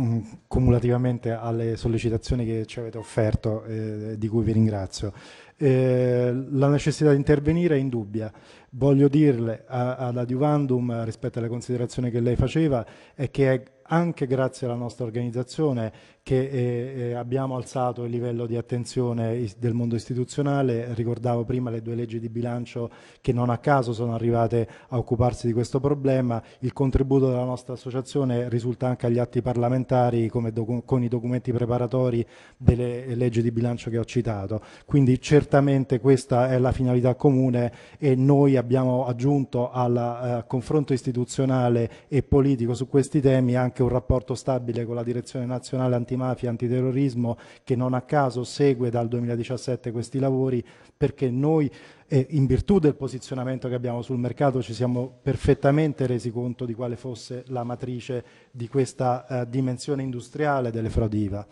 cumulativamente alle sollecitazioni che ci avete offerto, eh, di cui vi ringrazio. Eh, la necessità di intervenire è indubbia. Voglio dirle ad adiuvandum, rispetto alle considerazioni che lei faceva, è che è anche grazie alla nostra organizzazione che eh, eh, abbiamo alzato il livello di attenzione del mondo istituzionale, ricordavo prima le due leggi di bilancio che non a caso sono arrivate a occuparsi di questo problema, il contributo della nostra associazione risulta anche agli atti parlamentari come con i documenti preparatori delle eh, leggi di bilancio che ho citato, quindi certamente questa è la finalità comune e noi abbiamo aggiunto al eh, confronto istituzionale e politico su questi temi anche un rapporto stabile con la direzione nazionale antimafia antimafia, antiterrorismo che non a caso segue dal 2017 questi lavori perché noi eh, in virtù del posizionamento che abbiamo sul mercato ci siamo perfettamente resi conto di quale fosse la matrice di questa eh, dimensione industriale delle frodi IVA.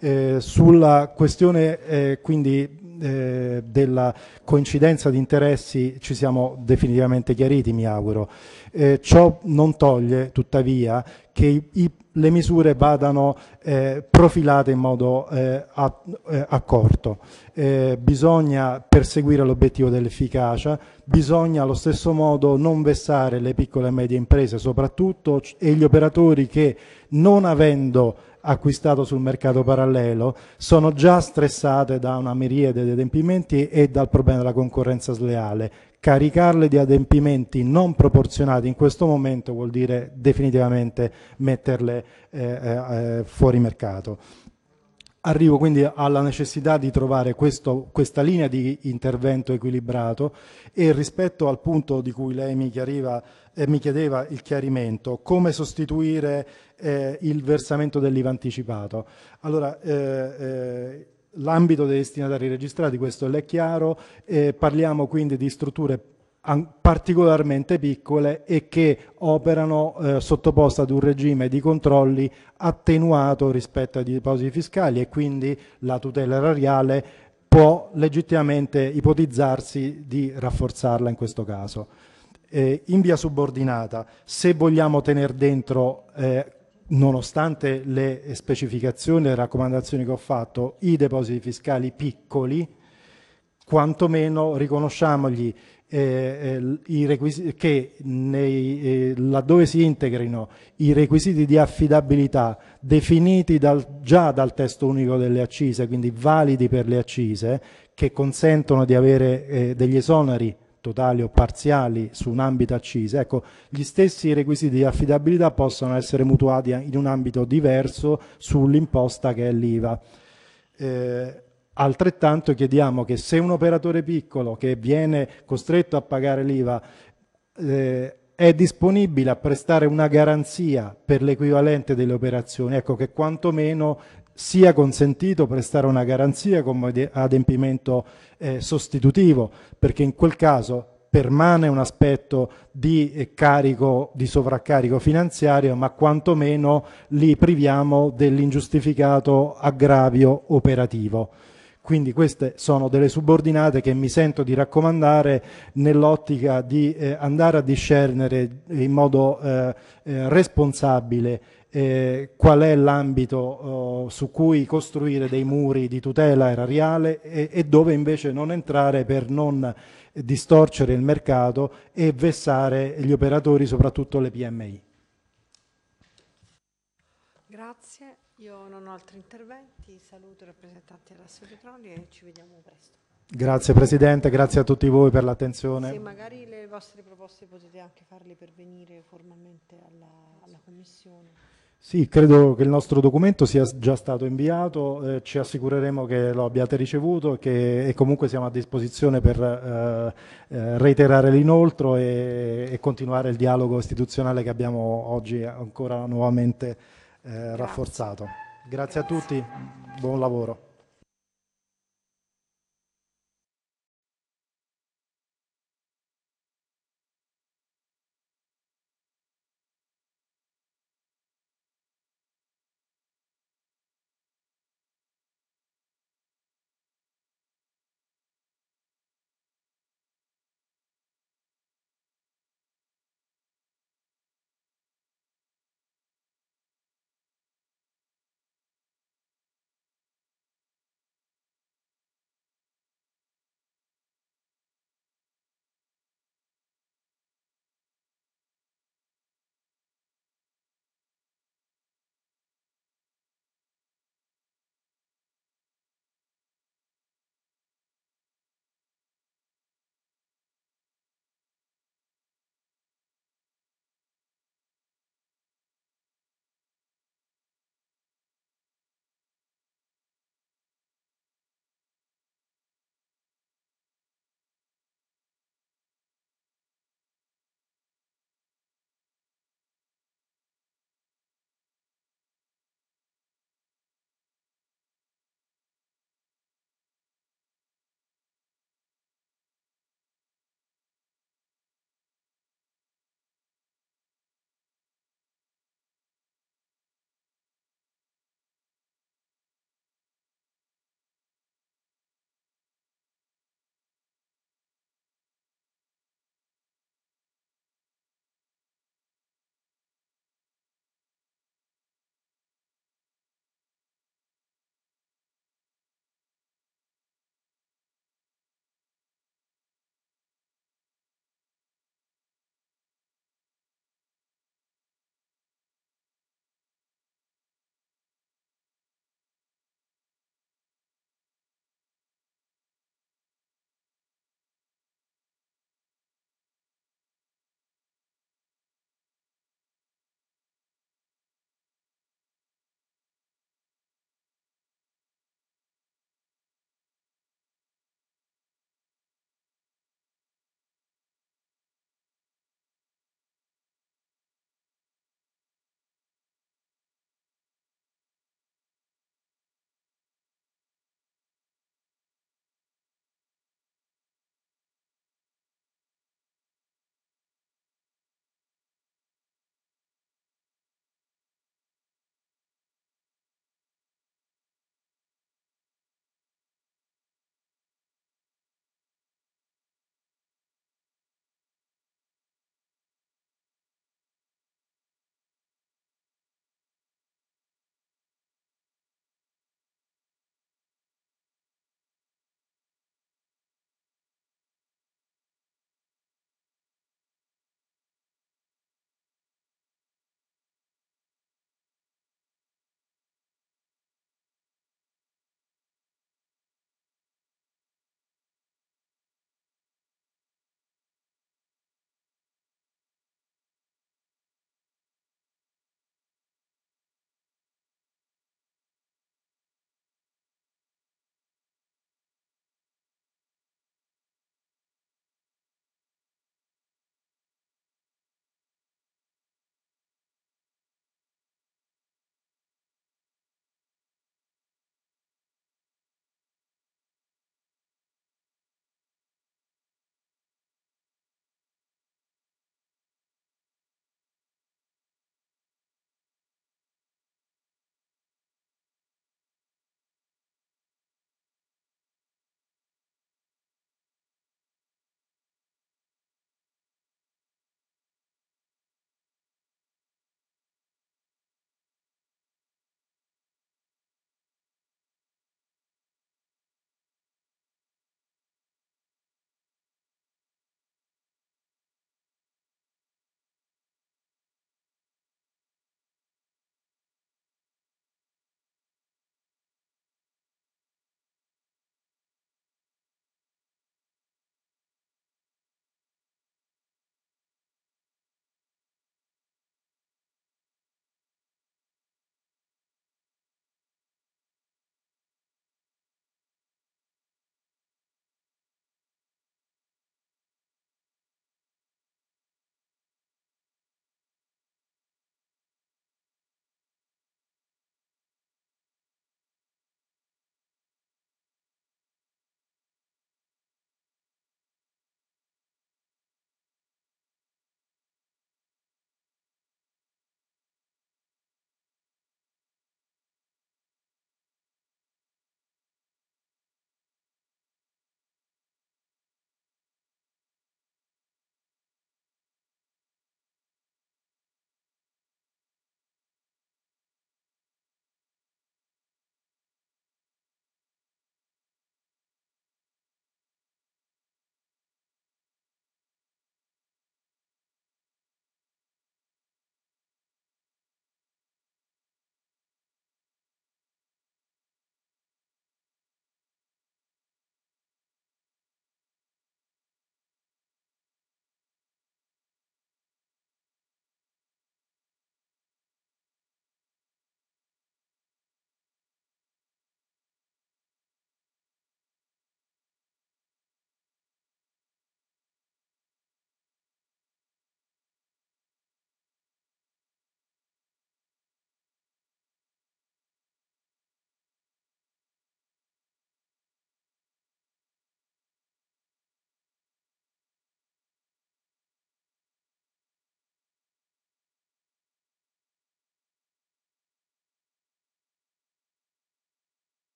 Eh, sulla questione eh, quindi eh, della coincidenza di interessi ci siamo definitivamente chiariti, mi auguro. Eh, ciò non toglie, tuttavia, che i le misure vadano eh, profilate in modo eh, eh, accorto. Eh, bisogna perseguire l'obiettivo dell'efficacia, bisogna allo stesso modo non vessare le piccole e medie imprese soprattutto e gli operatori che non avendo acquistato sul mercato parallelo sono già stressate da una miriade di adempimenti e dal problema della concorrenza sleale caricarle di adempimenti non proporzionati in questo momento vuol dire definitivamente metterle eh, eh, eh, fuori mercato. Arrivo quindi alla necessità di trovare questo, questa linea di intervento equilibrato e rispetto al punto di cui lei mi, chiariva, eh, mi chiedeva il chiarimento, come sostituire eh, il versamento dell'IVA anticipato. Allora, eh, eh L'ambito dei destinatari registrati, questo è chiaro, eh, parliamo quindi di strutture particolarmente piccole e che operano eh, sottoposte ad un regime di controlli attenuato rispetto ai depositi fiscali e quindi la tutela erariale può legittimamente ipotizzarsi di rafforzarla in questo caso. Eh, in via subordinata, se vogliamo tenere dentro eh, nonostante le specificazioni e le raccomandazioni che ho fatto, i depositi fiscali piccoli, quantomeno riconosciamogli eh, eh, che nei, eh, laddove si integrino i requisiti di affidabilità definiti dal, già dal testo unico delle accise, quindi validi per le accise, che consentono di avere eh, degli esoneri totali o parziali su un ambito accise, ecco, gli stessi requisiti di affidabilità possono essere mutuati in un ambito diverso sull'imposta che è l'IVA. Eh, altrettanto chiediamo che se un operatore piccolo che viene costretto a pagare l'IVA eh, è disponibile a prestare una garanzia per l'equivalente delle operazioni, ecco che quantomeno sia consentito prestare una garanzia come adempimento eh, sostitutivo, perché in quel caso permane un aspetto di eh, carico, di sovraccarico finanziario, ma quantomeno li priviamo dell'ingiustificato aggravio operativo. Quindi queste sono delle subordinate che mi sento di raccomandare nell'ottica di eh, andare a discernere in modo eh, eh, responsabile eh, qual è l'ambito oh, su cui costruire dei muri di tutela erariale e, e, dove invece non entrare per non distorcere il mercato e vessare gli operatori, soprattutto le PMI. Grazie, io non ho altri interventi, saluto i rappresentanti della Petroli e ci vediamo presto. Grazie Presidente, grazie a tutti voi per l'attenzione. Se magari le vostre proposte potete anche farle pervenire formalmente alla, alla Commissione. Sì, credo che il nostro documento sia già stato inviato, eh, ci assicureremo che lo abbiate ricevuto che, e comunque siamo a disposizione per eh, eh, reiterare l'inoltro e, e, continuare il dialogo istituzionale che abbiamo oggi ancora nuovamente eh, rafforzato. Grazie a tutti, buon lavoro.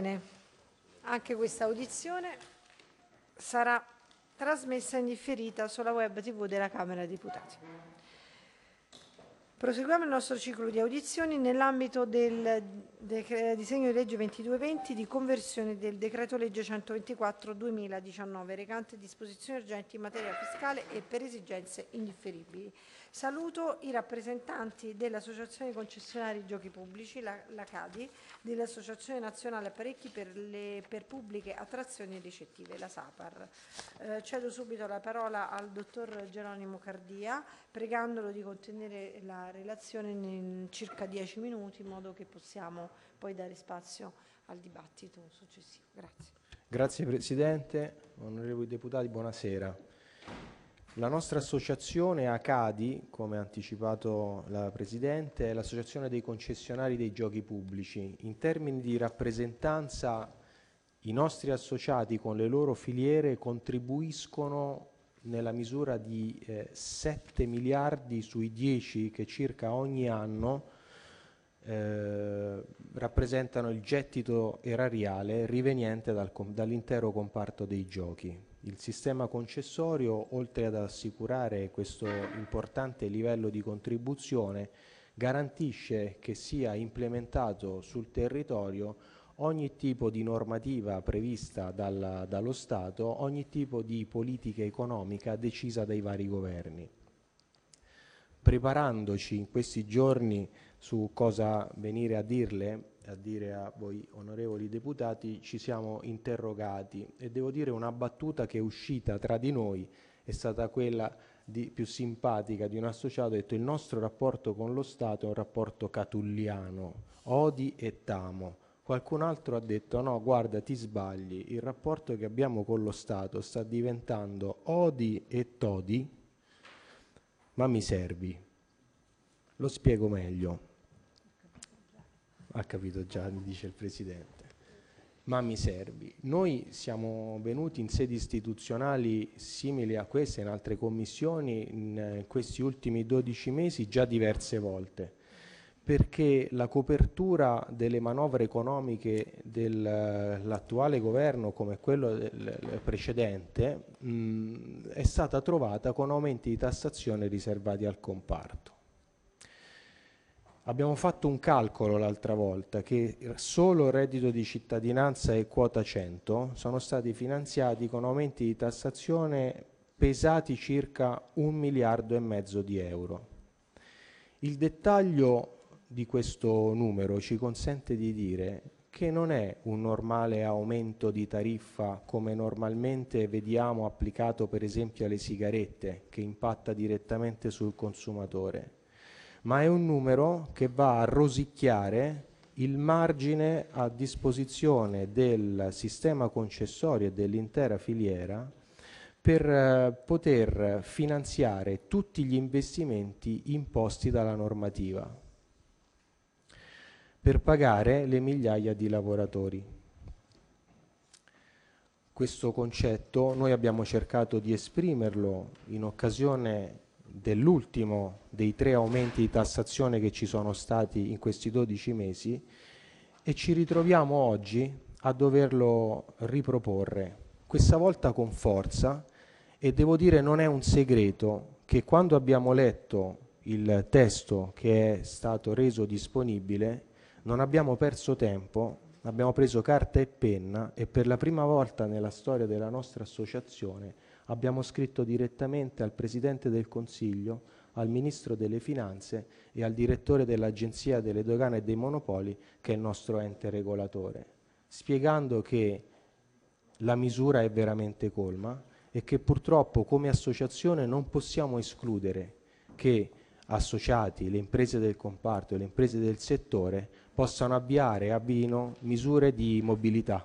Bene. Anche questa audizione sarà trasmessa in differita sulla web tv della Camera dei Deputati. Proseguiamo il nostro ciclo di audizioni nell'ambito del disegno di legge 2220 di conversione del decreto legge 124 2019 recante disposizioni urgenti in materia fiscale e per esigenze indifferibili. Saluto i rappresentanti dell'Associazione Concessionari Giochi Pubblici, la, la CADI, dell'Associazione Nazionale Apparecchi per, le, per Pubbliche Attrazioni Ricettive, la SAPAR. Eh, cedo subito la parola al dottor Geronimo Cardia, pregandolo di contenere la relazione in circa 10 minuti in modo che possiamo poi dare spazio al dibattito successivo. Grazie. Grazie Presidente, onorevoli deputati, buonasera. La nostra associazione ACADI, come ha anticipato la Presidente, è l'associazione dei concessionari dei giochi pubblici. In termini di rappresentanza i nostri associati con le loro filiere contribuiscono nella misura di eh, 7 miliardi sui 10 che circa ogni anno eh, rappresentano il gettito erariale riveniente dal, dall'intero comparto dei giochi. Il sistema concessorio, oltre ad assicurare questo importante livello di contribuzione, garantisce che sia implementato sul territorio ogni tipo di normativa prevista dal, dallo Stato, ogni tipo di politica economica decisa dai vari governi. Preparandoci in questi giorni su cosa venire a dirle, a dire a voi onorevoli deputati, ci siamo interrogati e devo dire una battuta che è uscita tra di noi è stata quella di, più simpatica di un associato, ha detto il nostro rapporto con lo Stato è un rapporto catulliano, odi e tamo Qualcun altro ha detto no, guarda, ti sbagli, il rapporto che abbiamo con lo Stato sta diventando odi e todi, ma mi servi. Lo spiego meglio. Ha capito già, dice il Presidente. Ma mi servi. Noi siamo venuti in sedi istituzionali simili a queste, in altre commissioni, in eh, questi ultimi 12 mesi, già diverse volte perché la copertura delle manovre economiche dell'attuale governo come quello del precedente mh, è stata trovata con aumenti di tassazione riservati al comparto. Abbiamo fatto un calcolo l'altra volta che solo reddito di cittadinanza e quota 100 sono stati finanziati con aumenti di tassazione pesati circa un miliardo e mezzo di euro. Il dettaglio di questo numero ci consente di dire che non è un normale aumento di tariffa come normalmente vediamo applicato per esempio alle sigarette che impatta direttamente sul consumatore, ma è un numero che va a rosicchiare il margine a disposizione del sistema concessorio e dell'intera filiera per eh, poter finanziare tutti gli investimenti imposti dalla normativa per pagare le migliaia di lavoratori. Questo concetto noi abbiamo cercato di esprimerlo in occasione dell'ultimo dei tre aumenti di tassazione che ci sono stati in questi 12 mesi e ci ritroviamo oggi a doverlo riproporre, questa volta con forza e devo dire non è un segreto che quando abbiamo letto il testo che è stato reso disponibile non abbiamo perso tempo, abbiamo preso carta e penna e per la prima volta nella storia della nostra associazione abbiamo scritto direttamente al Presidente del Consiglio, al Ministro delle Finanze e al Direttore dell'Agenzia delle Dogane e dei Monopoli, che è il nostro ente regolatore, spiegando che la misura è veramente colma e che purtroppo come associazione non possiamo escludere che associati, le imprese del comparto e le imprese del settore possano avviare a Vino misure di mobilità,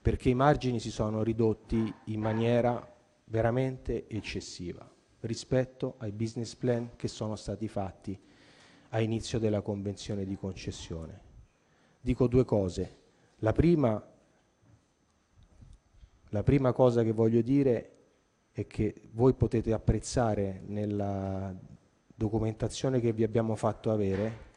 perché i margini si sono ridotti in maniera veramente eccessiva rispetto ai business plan che sono stati fatti a inizio della convenzione di concessione. Dico due cose. La prima, la prima cosa che voglio dire è che voi potete apprezzare nella documentazione che vi abbiamo fatto avere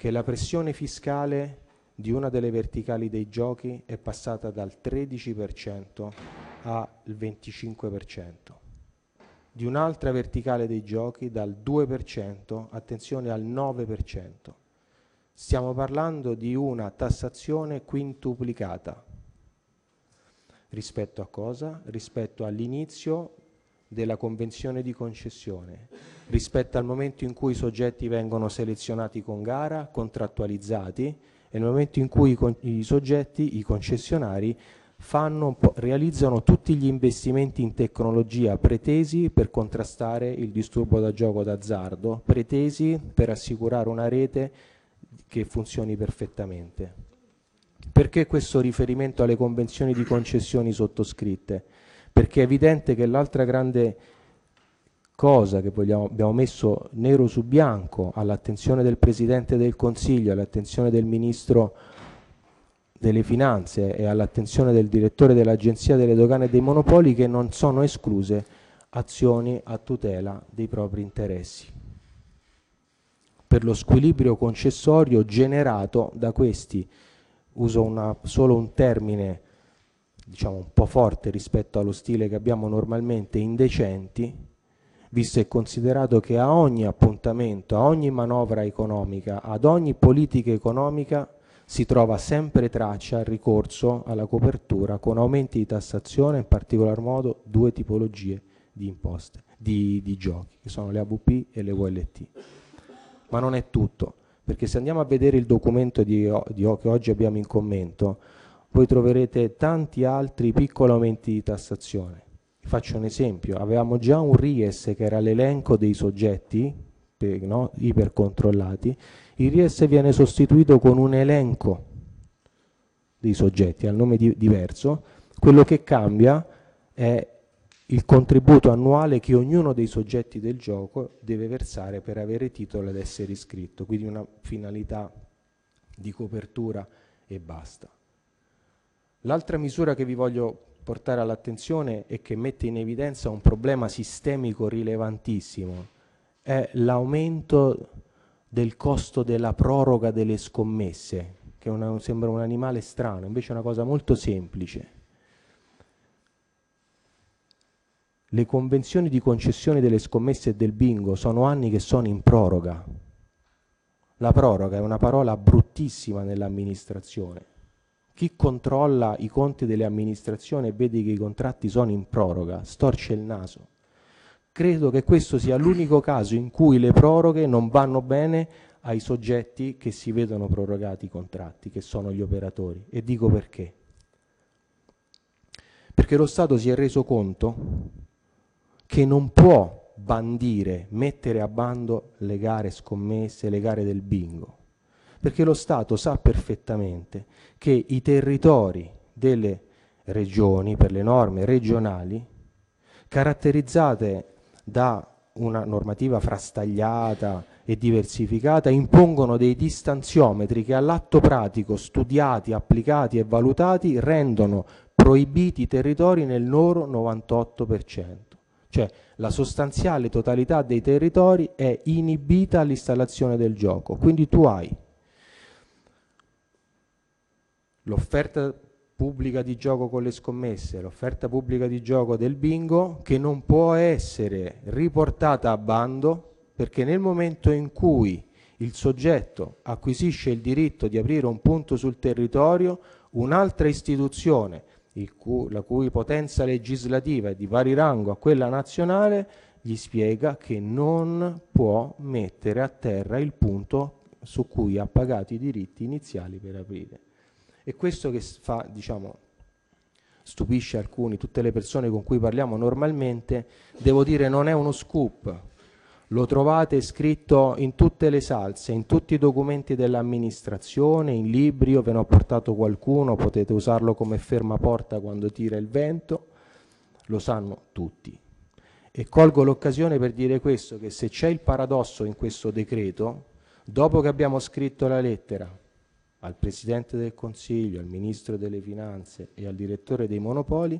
che la pressione fiscale di una delle verticali dei giochi è passata dal 13% al 25%, di un'altra verticale dei giochi dal 2%, attenzione al 9%. Stiamo parlando di una tassazione quintuplicata. Rispetto a cosa? Rispetto all'inizio della convenzione di concessione rispetto al momento in cui i soggetti vengono selezionati con gara, contrattualizzati e nel momento in cui i, soggetti, i concessionari, realizzano tutti gli investimenti in tecnologia pretesi per contrastare il disturbo da gioco d'azzardo, pretesi per assicurare una rete che funzioni perfettamente. Perché questo riferimento alle convenzioni di concessioni sottoscritte? perché è evidente che l'altra grande cosa che vogliamo, abbiamo messo nero su bianco all'attenzione del Presidente del Consiglio, all'attenzione del Ministro delle Finanze e all'attenzione del Direttore dell'Agenzia delle Dogane e dei Monopoli che non sono escluse azioni a tutela dei propri interessi per lo squilibrio concessorio generato da questi, uso una, solo un termine diciamo un po' forte rispetto allo stile che abbiamo normalmente indecenti, visto e considerato che a ogni appuntamento, a ogni manovra economica, ad ogni politica economica si trova sempre traccia al ricorso alla copertura con aumenti di tassazione, in particolar modo due tipologie di imposte, di, di giochi, che sono le AVP e le VLT. Ma non è tutto, perché se andiamo a vedere il documento di, di, che oggi abbiamo in commento, voi troverete tanti altri piccoli aumenti di tassazione. Faccio un esempio, avevamo già un RIES che era l'elenco dei soggetti no, ipercontrollati, il RIES viene sostituito con un elenco dei soggetti al nome di, diverso, quello che cambia è il contributo annuale che ognuno dei soggetti del gioco deve versare per avere titolo ed essere iscritto, quindi una finalità di copertura e basta. L'altra misura che vi voglio portare all'attenzione e che mette in evidenza un problema sistemico rilevantissimo è l'aumento del costo della proroga delle scommesse, che una, sembra un animale strano, invece è una cosa molto semplice. Le convenzioni di concessione delle scommesse e del bingo sono anni che sono in proroga. La proroga è una parola bruttissima nell'amministrazione chi controlla i conti delle amministrazioni e vede che i contratti sono in proroga, storce il naso. Credo che questo sia l'unico caso in cui le proroghe non vanno bene ai soggetti che si vedono prorogati i contratti, che sono gli operatori. E dico perché. Perché lo Stato si è reso conto che non può bandire, mettere a bando le gare scommesse, le gare del bingo perché lo Stato sa perfettamente che i territori delle regioni, per le norme regionali, caratterizzate da una normativa frastagliata e diversificata, impongono dei distanziometri che all'atto pratico, studiati, applicati e valutati, rendono proibiti i territori nel loro 98%. Cioè la sostanziale totalità dei territori è inibita all'installazione del gioco. Quindi tu hai l'offerta pubblica di gioco con le scommesse, l'offerta pubblica di gioco del bingo che non può essere riportata a bando perché nel momento in cui il soggetto acquisisce il diritto di aprire un punto sul territorio, un'altra istituzione, cu la cui potenza legislativa è di pari rango a quella nazionale, gli spiega che non può mettere a terra il punto su cui ha pagato i diritti iniziali per aprire. E questo che fa, diciamo, stupisce alcuni, tutte le persone con cui parliamo normalmente, devo dire non è uno scoop, lo trovate scritto in tutte le salse, in tutti i documenti dell'amministrazione, in libri, io ve ne ho portato qualcuno, potete usarlo come fermaporta quando tira il vento, lo sanno tutti. E colgo l'occasione per dire questo, che se c'è il paradosso in questo decreto, dopo che abbiamo scritto la lettera, al Presidente del Consiglio, al Ministro delle Finanze e al Direttore dei Monopoli,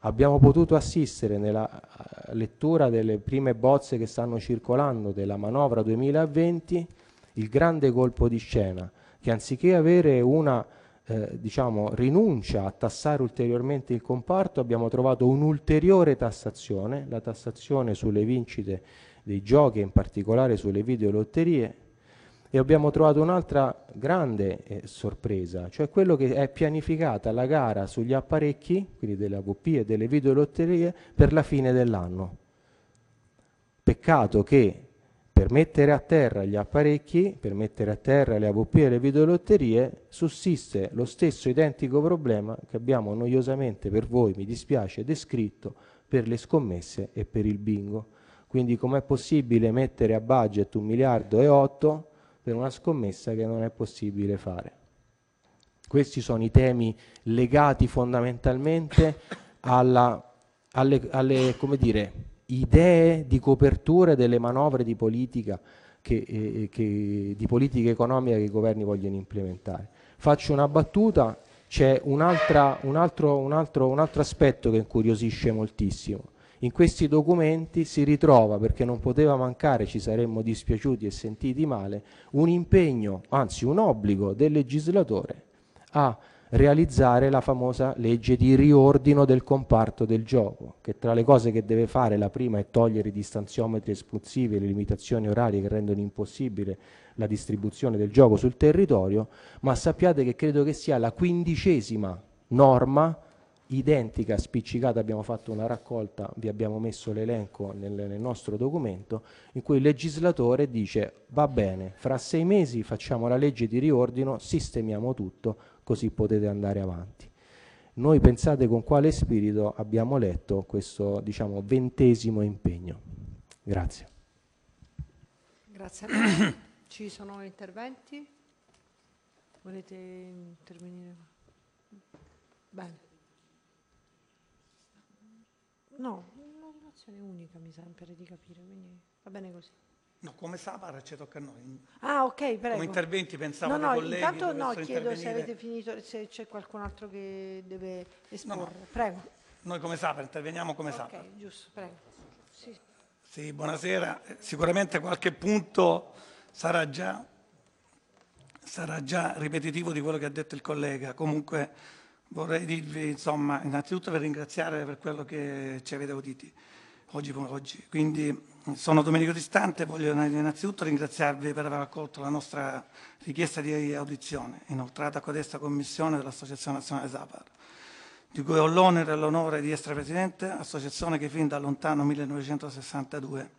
abbiamo potuto assistere nella eh, lettura delle prime bozze che stanno circolando della manovra 2020 il grande colpo di scena che anziché avere una eh, diciamo, rinuncia a tassare ulteriormente il comparto abbiamo trovato un'ulteriore tassazione, la tassazione sulle vincite dei giochi e in particolare sulle videolotterie e abbiamo trovato un'altra grande eh, sorpresa, cioè quello che è pianificata la gara sugli apparecchi, quindi delle AVP e delle videolotterie, per la fine dell'anno. Peccato che per mettere a terra gli apparecchi, per mettere a terra le AVP e le videolotterie, sussiste lo stesso identico problema che abbiamo noiosamente per voi, mi dispiace, descritto per le scommesse e per il bingo. Quindi com'è possibile mettere a budget un miliardo e otto per una scommessa che non è possibile fare. Questi sono i temi legati fondamentalmente alla, alle, alle dire, idee di copertura delle manovre di politica, che, eh, eh, che, di politica economica che i governi vogliono implementare. Faccio una battuta, c'è un, un, un altro aspetto che incuriosisce moltissimo in questi documenti si ritrova, perché non poteva mancare, ci saremmo dispiaciuti e sentiti male, un impegno, anzi un obbligo del legislatore a realizzare la famosa legge di riordino del comparto del gioco, che tra le cose che deve fare la prima è togliere i distanziometri espulsivi e le limitazioni orarie che rendono impossibile la distribuzione del gioco sul territorio, ma sappiate che credo che sia la quindicesima norma identica, spiccicata, abbiamo fatto una raccolta, vi abbiamo messo l'elenco nel, nel, nostro documento, in cui il legislatore dice va bene, fra sei mesi facciamo la legge di riordino, sistemiamo tutto, così potete andare avanti. Noi pensate con quale spirito abbiamo letto questo diciamo, ventesimo impegno. Grazie. Grazie a Ci sono interventi? Volete intervenire? Bene. No, una relazione unica mi sembra di capire, quindi va bene così. No, come Sapara ci tocca a noi. Ah, ok, prego. Come interventi pensavo no, no, colleghi. Intanto no, chiedo se avete finito, se c'è qualcun altro che deve esporre. No, no. Prego. Noi come Sapara interveniamo come okay, Sabara. Ok, giusto, prego. Sì. sì, buonasera. Sicuramente qualche punto sarà già, sarà già ripetitivo di quello che ha detto il collega. Comunque Vorrei dirvi, insomma, innanzitutto per ringraziare per quello che ci avete uditi oggi come oggi. Quindi sono Domenico Distante e voglio innanzitutto ringraziarvi per aver accolto la nostra richiesta di audizione inoltrata a codesta commissione dell'Associazione Nazionale Zapar, di cui ho l'onore e l'onore di essere presidente, associazione che fin dal lontano 1962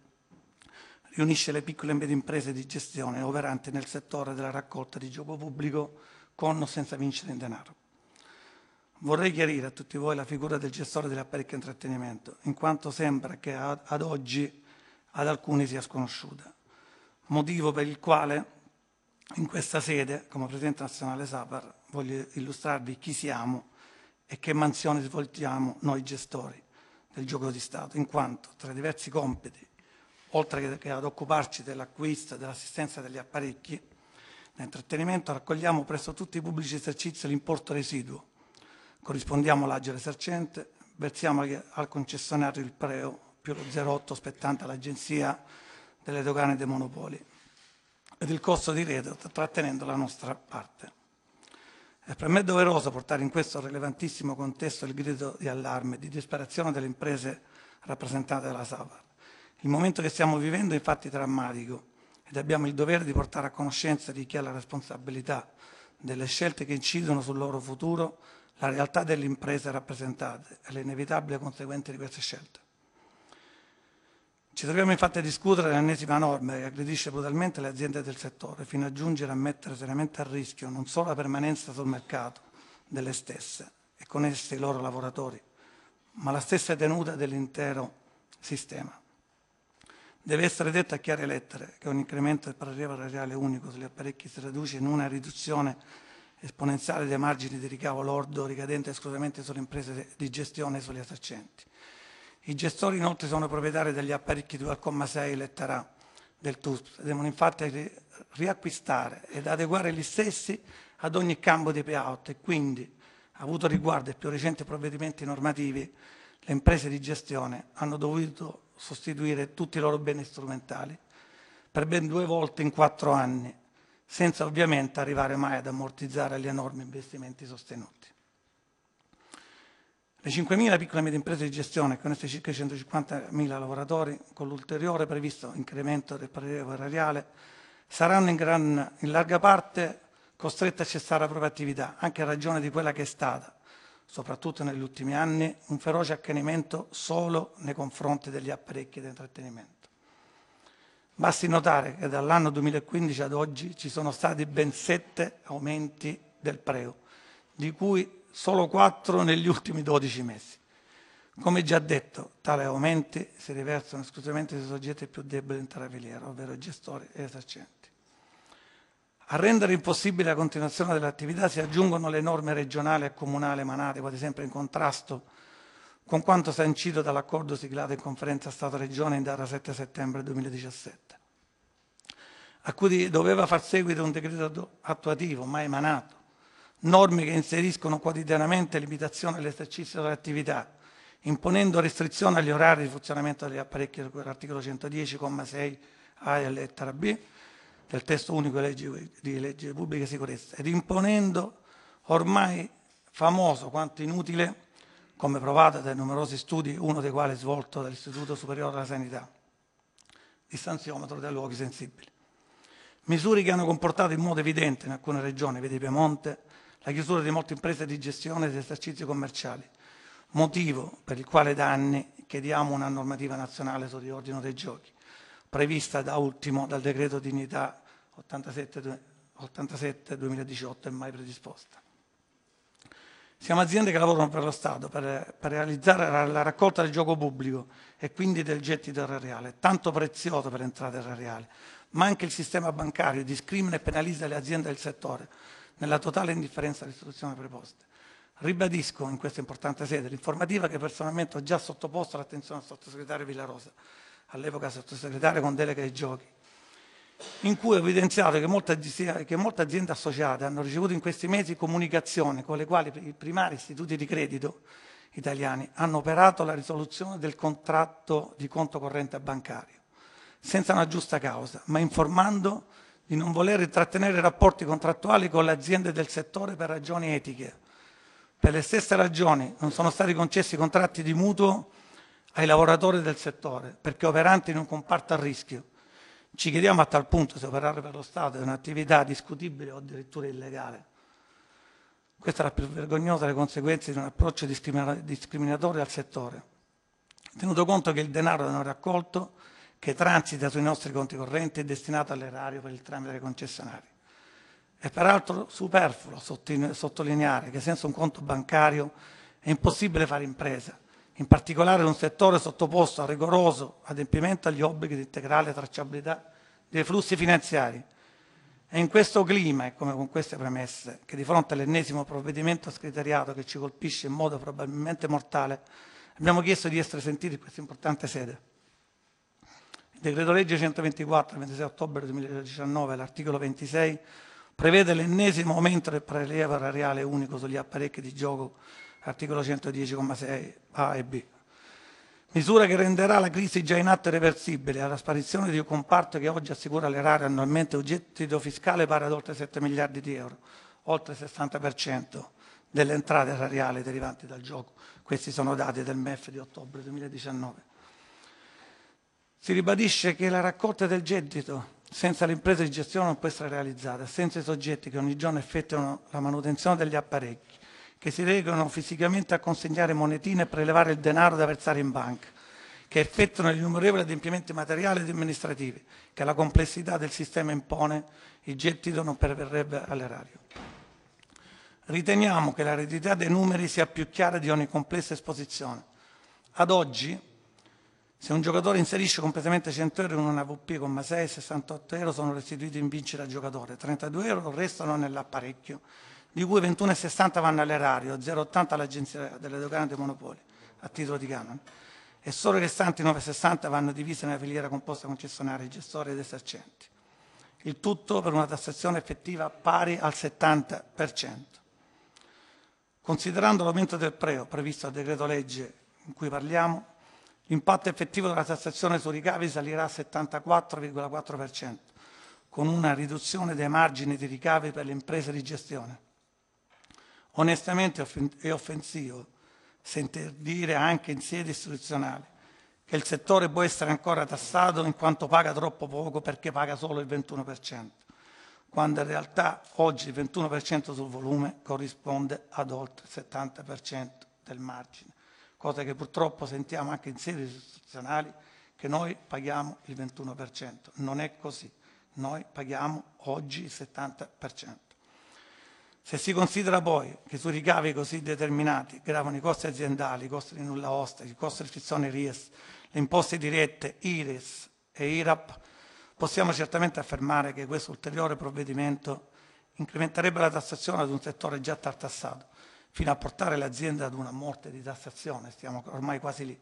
riunisce le piccole e medie imprese di gestione operanti nel settore della raccolta di gioco pubblico con o senza vincere in denaro. Vorrei chiarire a tutti voi la figura del gestore dell'apparecchio intrattenimento, in quanto sembra che ad oggi ad alcuni sia sconosciuta, motivo per il quale in questa sede, come Presidente nazionale Sapar, voglio illustrarvi chi siamo e che mansione svolgiamo noi gestori del gioco di Stato, in quanto tra i diversi compiti, oltre che ad occuparci dell'acquisto e dell'assistenza degli apparecchi, nell'intrattenimento raccogliamo presso tutti i pubblici esercizi l'importo residuo corrispondiamo all'agere esercente, versiamo al concessionario il preo più lo 0,8 spettante all'Agenzia delle Dogane e dei Monopoli ed il costo di rete trattenendo la nostra parte. È eh, per me doveroso portare in questo rilevantissimo contesto il grido di allarme, e di disperazione delle imprese rappresentate dalla Savar. Il momento che stiamo vivendo è infatti drammatico ed abbiamo il dovere di portare a conoscenza di chi ha la responsabilità delle scelte che incidono sul loro futuro la realtà delle imprese rappresentate e le inevitabili conseguenze di queste scelte. Ci troviamo infatti a discutere l'ennesima norma che aggredisce brutalmente le aziende del settore, fino a giungere a mettere seriamente a rischio non solo la permanenza sul mercato delle stesse e con esse i loro lavoratori, ma la stessa tenuta dell'intero sistema. Deve essere detto a chiare lettere che un incremento del prelievo reale unico sugli apparecchi si traduce in una riduzione esponenziale dei margini di ricavo lordo ricadente esclusivamente sulle imprese di gestione e sugli esercenti. I gestori inoltre sono proprietari degli apparecchi 2,6 lettera A del TUSP, devono infatti riacquistare ed adeguare gli stessi ad ogni campo di payout e quindi, avuto riguardo ai più recenti provvedimenti normativi, le imprese di gestione hanno dovuto sostituire tutti i loro beni strumentali per ben due volte in quattro anni senza ovviamente arrivare mai ad ammortizzare gli enormi investimenti sostenuti. Le 5.000 piccole e medie imprese di gestione, con questi circa 150.000 lavoratori, con l'ulteriore previsto incremento del prelievo erariale, saranno in, gran, in larga parte costrette a cessare la propria attività, anche a ragione di quella che è stata, soprattutto negli ultimi anni, un feroce accanimento solo nei confronti degli apparecchi di intrattenimento. Basti notare che dall'anno 2015 ad oggi ci sono stati ben sette aumenti del preo, di cui solo quattro negli ultimi 12 mesi. Come già detto, tali aumenti si riversano esclusivamente sui soggetti più deboli in traveliera, ovvero gestori e esercenti. A rendere impossibile la continuazione dell'attività si aggiungono le norme regionali e comunali emanate, quasi sempre in contrasto con quanto sancito dall'accordo siglato in conferenza Stato-Regione in data 7 settembre 2017 a cui doveva far seguito un decreto attuativo mai emanato, norme che inseriscono quotidianamente limitazioni all'esercizio dell'attività, imponendo restrizioni agli orari di funzionamento degli apparecchi dell'articolo 110,6 A e lettera B del testo unico di legge di pubblica sicurezza ed imponendo ormai famoso quanto inutile, come provato dai numerosi studi, uno dei quali svolto dall'Istituto Superiore della Sanità, distanziometro dai luoghi sensibili. Misure che hanno comportato in modo evidente in alcune regioni, vedi Piemonte, la chiusura di molte imprese di gestione di esercizi commerciali, motivo per il quale da anni chiediamo una normativa nazionale sul riordino dei giochi, prevista da ultimo dal decreto dignità 87-2018 e mai predisposta. Siamo aziende che lavorano per lo Stato per, per realizzare la, la, raccolta del gioco pubblico e quindi del gettito erariale, tanto prezioso per entrate erariali, ma anche il sistema bancario discrimina e penalizza le aziende del settore nella totale indifferenza alle istituzioni preposte. Ribadisco in questa importante sede l'informativa che personalmente ho già sottoposto all'attenzione del sottosegretario Villarosa, all'epoca sottosegretario con delega ai giochi, in cui ho evidenziato che molte, che molte aziende associate hanno ricevuto in questi mesi comunicazioni con le quali i primari istituti di credito italiani hanno operato la risoluzione del contratto di conto corrente bancario senza una giusta causa, ma informando di non voler intrattenere rapporti contrattuali con le aziende del settore per ragioni etiche. Per le stesse ragioni non sono stati concessi contratti di mutuo ai lavoratori del settore, perché operanti in un comparto a rischio. Ci chiediamo a tal punto se operare per lo Stato è un'attività discutibile o addirittura illegale. Questa è la più vergognosa delle conseguenze di un approccio discriminatorio al settore. Tenuto conto che il denaro non raccolto che transita sui nostri conti correnti è destinato all'erario per il tramite dei concessionari. È peraltro superfluo sottolineare che senza un conto bancario è impossibile fare impresa, in particolare in un settore sottoposto a rigoroso adempimento agli obblighi di integrale tracciabilità dei flussi finanziari. È in questo clima e come con queste premesse che di fronte all'ennesimo provvedimento scriteriato che ci colpisce in modo probabilmente mortale abbiamo chiesto di essere sentiti in questa importante sede decreto legge 124, 26 ottobre 2019, l'articolo 26, prevede l'ennesimo aumento del prelievo erariale unico sugli apparecchi di gioco, articolo 110,6a e b. Misura che renderà la crisi già in atto irreversibile alla sparizione di un comparto che oggi assicura all'erario annualmente un gettito fiscale pari ad oltre 7 miliardi di euro, oltre il 60% delle entrate erariali derivanti dal gioco. Questi sono dati del MEF di ottobre 2019. Si ribadisce che la raccolta del gettito senza l'impresa di gestione non può essere realizzata, senza i soggetti che ogni giorno effettuano la manutenzione degli apparecchi, che si recano fisicamente a consegnare monetine e prelevare il denaro da versare in banca, che effettuano gli innumerevoli adempimenti materiali ed amministrativi che la complessità del sistema impone, il gettito non perverrebbe all'erario. Riteniamo che la reddità dei numeri sia più chiara di ogni complessa esposizione. Ad oggi se un giocatore inserisce completamente 100 euro in una VP con 6, 68 euro sono restituiti in vincita al giocatore, 32 euro restano nell'apparecchio, di cui 21,60 vanno all'erario, 0,80 all'agenzia delle dogane dei monopoli, a titolo di canone, e solo i restanti 9,60 vanno divisi nella filiera composta concessionari, gestori ed esercenti. Il tutto per una tassazione effettiva pari al 70%. Considerando l'aumento del preo previsto dal decreto legge in cui parliamo, L'impatto effettivo della tassazione sui ricavi salirà al 74,4%, con una riduzione dei margini di ricavi per le imprese di gestione. Onestamente è offensivo sentir dire anche in sede istituzionale che il settore può essere ancora tassato in quanto paga troppo poco perché paga solo il 21%, quando in realtà oggi il 21% sul volume corrisponde ad oltre il 70% del margine cosa che purtroppo sentiamo anche in sedi istituzionali, che noi paghiamo il 21%. Non è così, noi paghiamo oggi il 70%. Se si considera poi che su ricavi così determinati gravano i costi aziendali, i costi di nulla osta, i costi di frizione RIES, le imposte dirette IRES e IRAP, possiamo certamente affermare che questo ulteriore provvedimento incrementerebbe la tassazione ad un settore già tartassato fino a portare l'azienda ad una morte di tassazione, stiamo ormai quasi lì.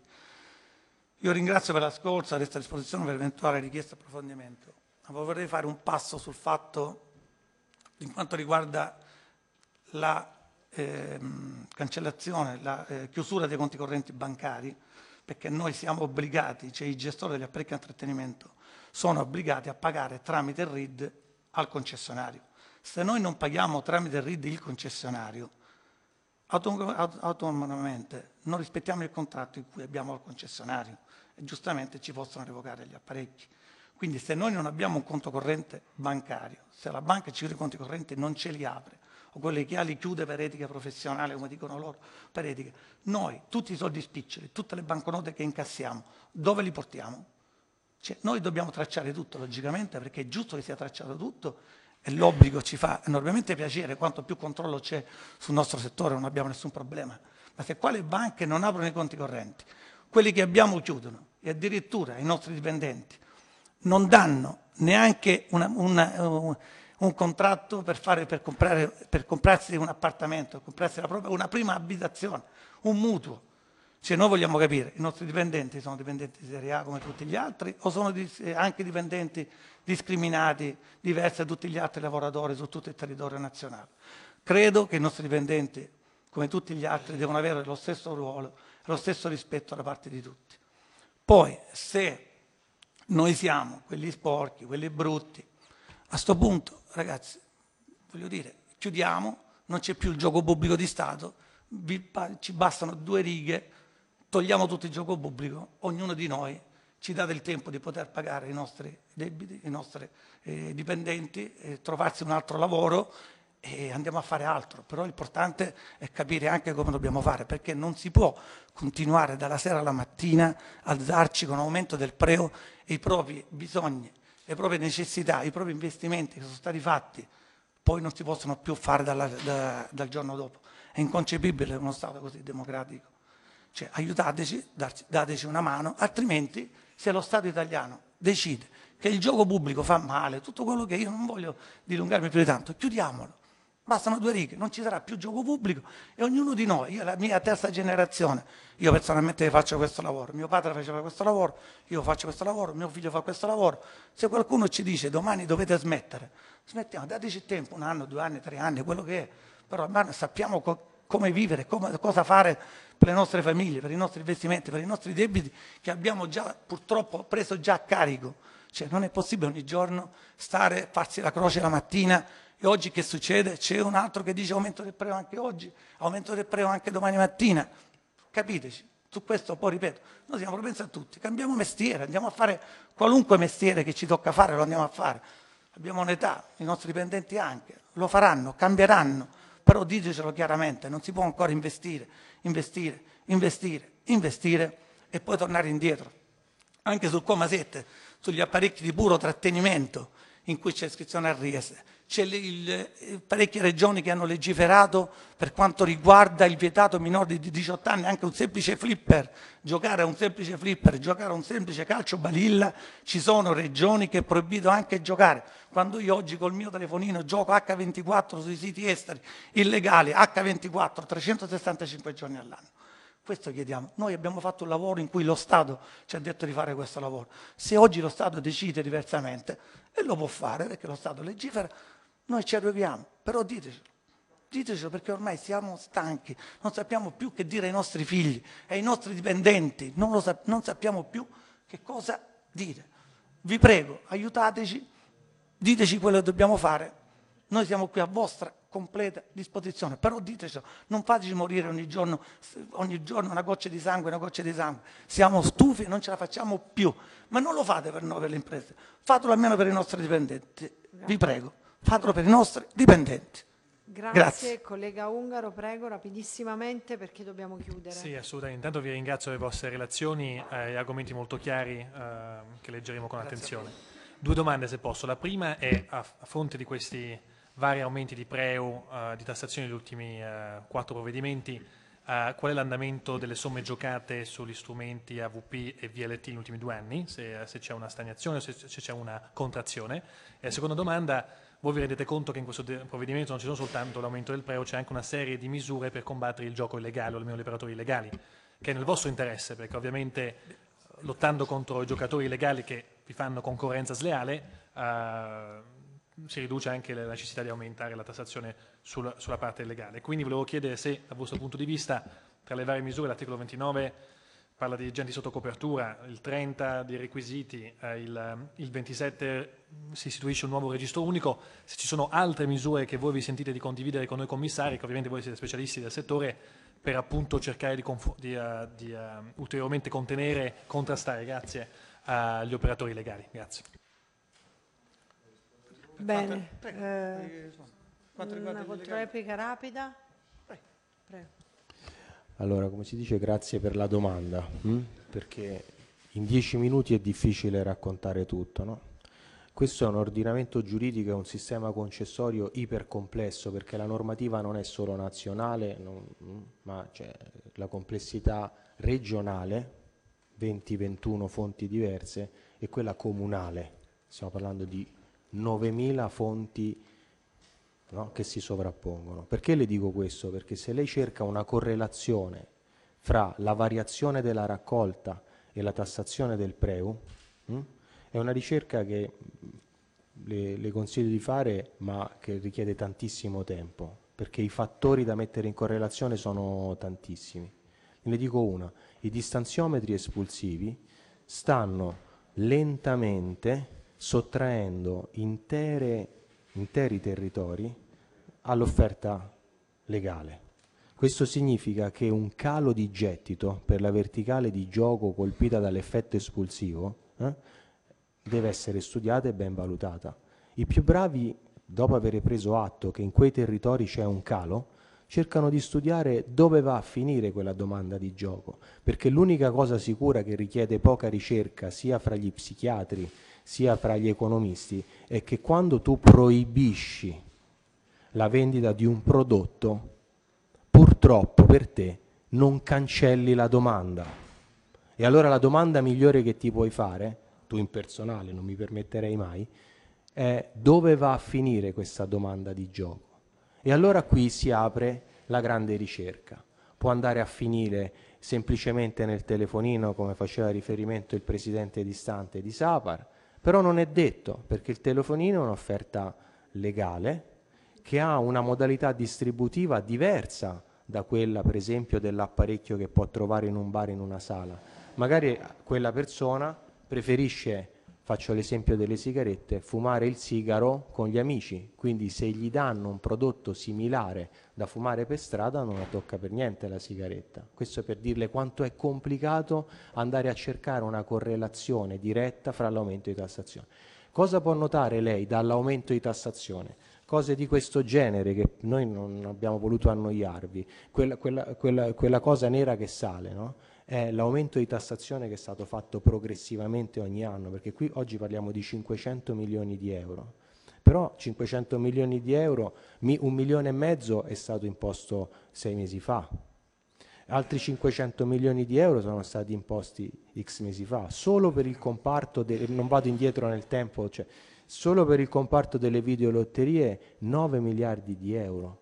Io ringrazio per l'ascolto, resto a disposizione per eventuali richieste e approfondimento, ma vorrei fare un passo sul fatto in quanto riguarda la eh, cancellazione, la eh, chiusura dei conti correnti bancari, perché noi siamo obbligati, cioè i gestori degli apparecchi di intrattenimento, sono obbligati a pagare tramite il RID al concessionario. Se noi non paghiamo tramite il RID il concessionario, autonomamente non rispettiamo il contratto in cui abbiamo al concessionario e giustamente ci possono revocare gli apparecchi. Quindi se noi non abbiamo un conto corrente bancario, se la banca ci chiude i conti correnti e non ce li apre, o quelli che ha li chiude per etica professionale, come dicono loro, per etica, noi tutti i soldi spiccioli, tutte le banconote che incassiamo, dove li portiamo? Cioè, noi dobbiamo tracciare tutto logicamente perché è giusto che sia tracciato tutto e l'obbligo ci fa enormemente piacere, quanto più controllo c'è sul nostro settore non abbiamo nessun problema, ma se quale le banche non aprono i conti correnti, quelli che abbiamo chiudono e addirittura i nostri dipendenti non danno neanche una, una, un, eh, un, contratto per, fare, per, comprare, per comprarsi un appartamento, comprarsi propria, una prima abitazione, un mutuo, cioè noi vogliamo capire, i nostri dipendenti sono dipendenti di serie A come tutti gli altri o sono eh, anche dipendenti discriminati, diversi da tutti gli altri lavoratori su tutto il territorio nazionale? Credo che i nostri dipendenti, come tutti gli altri, devono avere lo stesso ruolo, lo stesso rispetto da parte di tutti. Poi, se noi siamo quelli sporchi, quelli brutti, a questo punto, ragazzi, voglio dire, chiudiamo, non c'è più il gioco pubblico di Stato, ci bastano due righe togliamo tutto il gioco pubblico, ognuno di noi ci dà del tempo di poter pagare i nostri debiti, i nostri eh, dipendenti, eh, trovarsi un altro lavoro e andiamo a fare altro, però l'importante è capire anche come dobbiamo fare, perché non si può continuare dalla sera alla mattina a darci con aumento del preo e i propri bisogni, le proprie necessità, i propri investimenti che sono stati fatti, poi non si possono più fare dalla, da, dal giorno dopo. È inconcepibile uno Stato così democratico. Cioè, aiutateci, dateci una mano, altrimenti se lo Stato italiano decide che il gioco pubblico fa male, tutto quello che io non voglio dilungarmi più di tanto, chiudiamolo. Bastano due righe, non ci sarà più gioco pubblico e ognuno di noi, io la mia terza generazione, io personalmente faccio questo lavoro, mio padre faceva questo lavoro, io faccio questo lavoro, mio figlio fa questo lavoro. Se qualcuno ci dice domani dovete smettere, smettiamo, dateci tempo, un anno, due anni, tre anni, quello che è, però sappiamo come vivere, come, cosa fare per le nostre famiglie, per i nostri investimenti, per i nostri debiti che abbiamo già purtroppo preso già a carico. Cioè non è possibile ogni giorno stare, farsi la croce la mattina e oggi che succede? C'è un altro che dice aumento del prezzo anche oggi, aumento del prezzo anche domani mattina. Capiteci, su questo poi ripeto, noi siamo propensi a tutti, cambiamo mestiere, andiamo a fare qualunque mestiere che ci tocca fare, lo andiamo a fare. Abbiamo un'età, i nostri dipendenti anche, lo faranno, cambieranno però ditecelo chiaramente, non si può ancora investire, investire, investire, investire e poi tornare indietro. Anche sul coma 7, sugli apparecchi di puro trattenimento, in cui c'è iscrizione al RIES. C'è il, eh, parecchie regioni che hanno legiferato per quanto riguarda il vietato minore di 18 anni, anche un semplice flipper, giocare a un semplice flipper, giocare a un semplice calcio balilla, ci sono regioni che è proibito anche giocare. Quando io oggi col mio telefonino gioco H24 sui siti esteri, illegali, H24, 365 giorni all'anno. Questo chiediamo. Noi abbiamo fatto un lavoro in cui lo Stato ci ha detto di fare questo lavoro. Se oggi lo Stato decide diversamente, e lo può fare perché lo Stato legifera, noi ci arriviamo. però ditecelo ditecelo perché ormai siamo stanchi, non sappiamo più che dire ai nostri figli, ai nostri dipendenti, non, sap non, sappiamo più che cosa dire. Vi prego, aiutateci, diteci quello che dobbiamo fare, noi siamo qui a vostra completa disposizione. Però diteci, non fateci morire ogni giorno, ogni giorno una goccia di sangue, una goccia di sangue. Siamo stufi e non ce la facciamo più. Ma non lo fate per noi, per le imprese. Fatelo almeno per i nostri dipendenti. Vi prego, fatelo per i nostri dipendenti. Grazie, Grazie, collega Ungaro, prego rapidissimamente perché dobbiamo chiudere. Sì, assolutamente. Intanto vi ringrazio le vostre relazioni eh, e eh, argomenti molto chiari eh, che leggeremo con Grazie attenzione. Due domande se posso. La prima è a, a fronte di questi vari aumenti di preu, eh, di tassazione degli ultimi eh, quattro provvedimenti, eh, qual è l'andamento delle somme giocate sugli strumenti AVP e VLT negli ultimi due anni, se, eh, se c'è una stagnazione o se, se c'è una contrazione. E seconda domanda, voi vi rendete conto che in questo provvedimento non ci sono soltanto l'aumento del preo, c'è anche una serie di misure per combattere il gioco illegale o almeno gli operatori illegali, che è nel vostro interesse, perché ovviamente lottando contro i giocatori illegali che vi fanno concorrenza sleale, eh, si riduce anche la necessità di aumentare la tassazione sul, sulla parte legale. Quindi volevo chiedere se, dal vostro punto di vista, tra le varie misure, l'articolo 29 parla di agenti sotto copertura, il 30 dei requisiti, eh, il, il, 27 si istituisce un nuovo registro unico, se ci sono altre misure che voi vi sentite di condividere con noi commissari, che ovviamente voi siete specialisti del settore, per appunto cercare di, di, uh, di uh, ulteriormente contenere, contrastare, grazie, uh, gli operatori legali. Grazie. Bene. Eh, prego, eh, una controreplica rapida. Prego. Allora, come si dice, grazie per la domanda, mm? perché in dieci minuti è difficile raccontare tutto, no? Questo è un ordinamento giuridico, è un sistema concessorio ipercomplesso perché la normativa non è solo nazionale, non, hm, ma c'è la complessità regionale, 20-21 fonti diverse, e quella comunale, stiamo parlando di 9.000 fonti no, che si sovrappongono. Perché le dico questo? Perché se lei cerca una correlazione fra la variazione della raccolta e la tassazione del preu, mh, hm, è una ricerca che le, le consiglio di fare ma che richiede tantissimo tempo, perché i fattori da mettere in correlazione sono tantissimi. Ne dico una, i distanziometri espulsivi stanno lentamente sottraendo intere, interi territori all'offerta legale. Questo significa che un calo di gettito per la verticale di gioco colpita dall'effetto espulsivo eh, deve essere studiata e ben valutata. I più bravi, dopo aver preso atto che in quei territori c'è un calo, cercano di studiare dove va a finire quella domanda di gioco, perché l'unica cosa sicura che richiede poca ricerca sia fra gli psichiatri sia fra gli economisti è che quando tu proibisci la vendita di un prodotto, purtroppo per te non cancelli la domanda. E allora la domanda migliore che ti puoi fare, tu in personale non mi permetterei mai, è dove va a finire questa domanda di gioco. E allora qui si apre la grande ricerca. Può andare a finire semplicemente nel telefonino, come faceva riferimento il presidente distante di Sapar, però non è detto perché il telefonino è un'offerta legale che ha una modalità distributiva diversa da quella per esempio dell'apparecchio che può trovare in un bar in una sala magari quella persona preferisce faccio l'esempio delle sigarette, fumare il sigaro con gli amici, quindi se gli danno un prodotto similare da fumare per strada non la tocca per niente la sigaretta. Questo per dirle quanto è complicato andare a cercare una correlazione diretta fra l'aumento di tassazione. Cosa può notare lei dall'aumento di tassazione? Cose di questo genere che noi non abbiamo voluto annoiarvi, quella, quella, quella, quella cosa nera che sale, no? è l'aumento di tassazione che è stato fatto progressivamente ogni anno, perché qui oggi parliamo di 500 milioni di euro, però 500 milioni di euro, un milione e mezzo è stato imposto sei mesi fa, altri 500 milioni di euro sono stati imposti x mesi fa, solo per il comparto, de, non vado indietro nel tempo, cioè, solo per il comparto delle videolotterie 9 miliardi di euro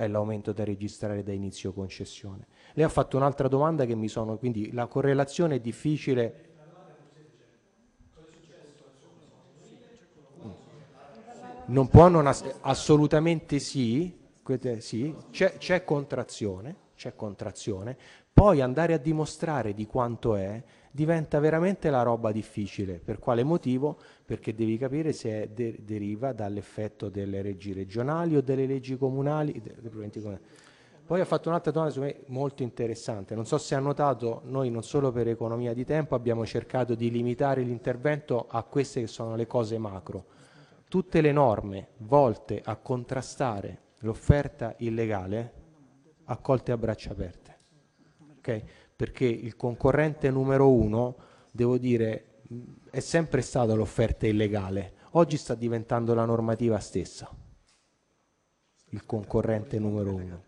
è l'aumento da registrare da inizio concessione. Lei ha fatto un'altra domanda che mi sono, quindi la correlazione è difficile. Mm. Non può non ass assolutamente sì, sì. c'è contrazione, contrazione, poi andare a dimostrare di quanto è diventa veramente la roba difficile. Per quale motivo? Perché devi capire se de deriva dall'effetto delle leggi regionali o delle leggi comunali. Poi ha fatto un'altra domanda su me molto interessante. Non so se ha notato, noi non solo per economia di tempo abbiamo cercato di limitare l'intervento a queste che sono le cose macro. Tutte le norme volte a contrastare l'offerta illegale accolte a braccia aperte. Okay? perché il concorrente numero uno, devo dire, è sempre stata l'offerta illegale, oggi sta diventando la normativa stessa, il concorrente numero uno.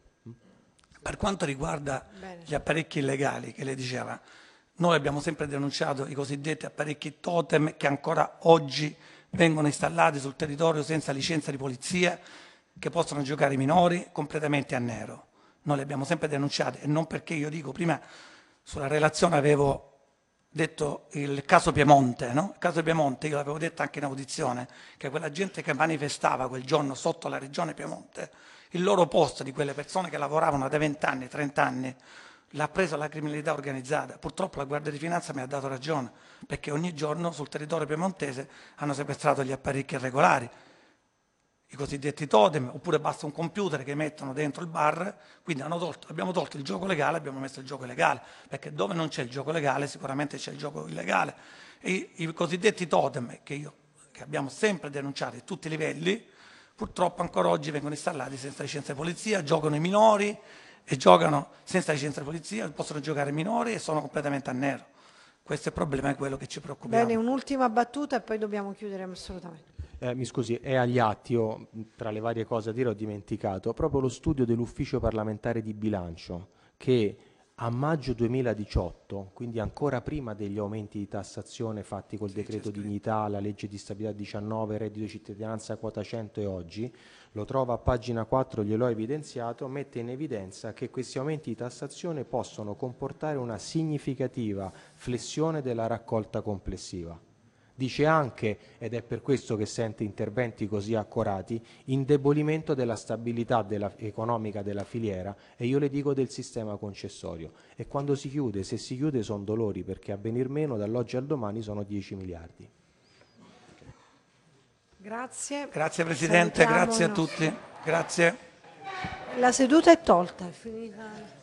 Per quanto riguarda gli apparecchi illegali che lei diceva, noi abbiamo sempre denunciato i cosiddetti apparecchi totem che ancora oggi vengono installati sul territorio senza licenza di polizia, che possono giocare i minori completamente a nero. Noi li abbiamo sempre denunciati e non perché io dico prima sulla relazione avevo detto il caso Piemonte, no? Il caso Piemonte, io l'avevo detto anche in audizione, che quella gente che manifestava quel giorno sotto la regione Piemonte, il loro posto di quelle persone che lavoravano da 20 anni, 30 anni, l'ha preso la criminalità organizzata. Purtroppo la Guardia di Finanza mi ha dato ragione, perché ogni giorno sul territorio piemontese hanno sequestrato gli apparecchi irregolari, i cosiddetti totem, oppure basta un computer che mettono dentro il bar, quindi tolto, abbiamo tolto il gioco legale, abbiamo messo il gioco illegale, perché dove non c'è il gioco legale sicuramente c'è il gioco illegale. E I cosiddetti totem, che, io, che abbiamo sempre denunciato a tutti i livelli, purtroppo ancora oggi vengono installati senza licenza di polizia, giocano i minori e giocano senza licenza di polizia, possono giocare i minori e sono completamente a nero. Questo è il problema, è quello che ci preoccupa. Bene, un'ultima battuta e poi dobbiamo chiudere assolutamente eh, mi scusi, è agli atti, io tra le varie cose a dire ho dimenticato, proprio lo studio dell'ufficio parlamentare di bilancio che a maggio 2018, quindi ancora prima degli aumenti di tassazione fatti col sì, decreto dignità, la legge di stabilità 19, reddito di cittadinanza, quota 100 e oggi, lo trova a pagina 4, gliel'ho evidenziato, mette in evidenza che questi aumenti di tassazione possono comportare una significativa flessione della raccolta complessiva dice anche, ed è per questo che sente interventi così accorati, indebolimento della stabilità della, economica della filiera e io le dico del sistema concessorio. E quando si chiude, se si chiude sono dolori perché a venir meno dall'oggi al domani sono 10 miliardi. Grazie. Grazie Presidente, Salutiamo grazie a tutti. Grazie. La seduta è tolta, è finita.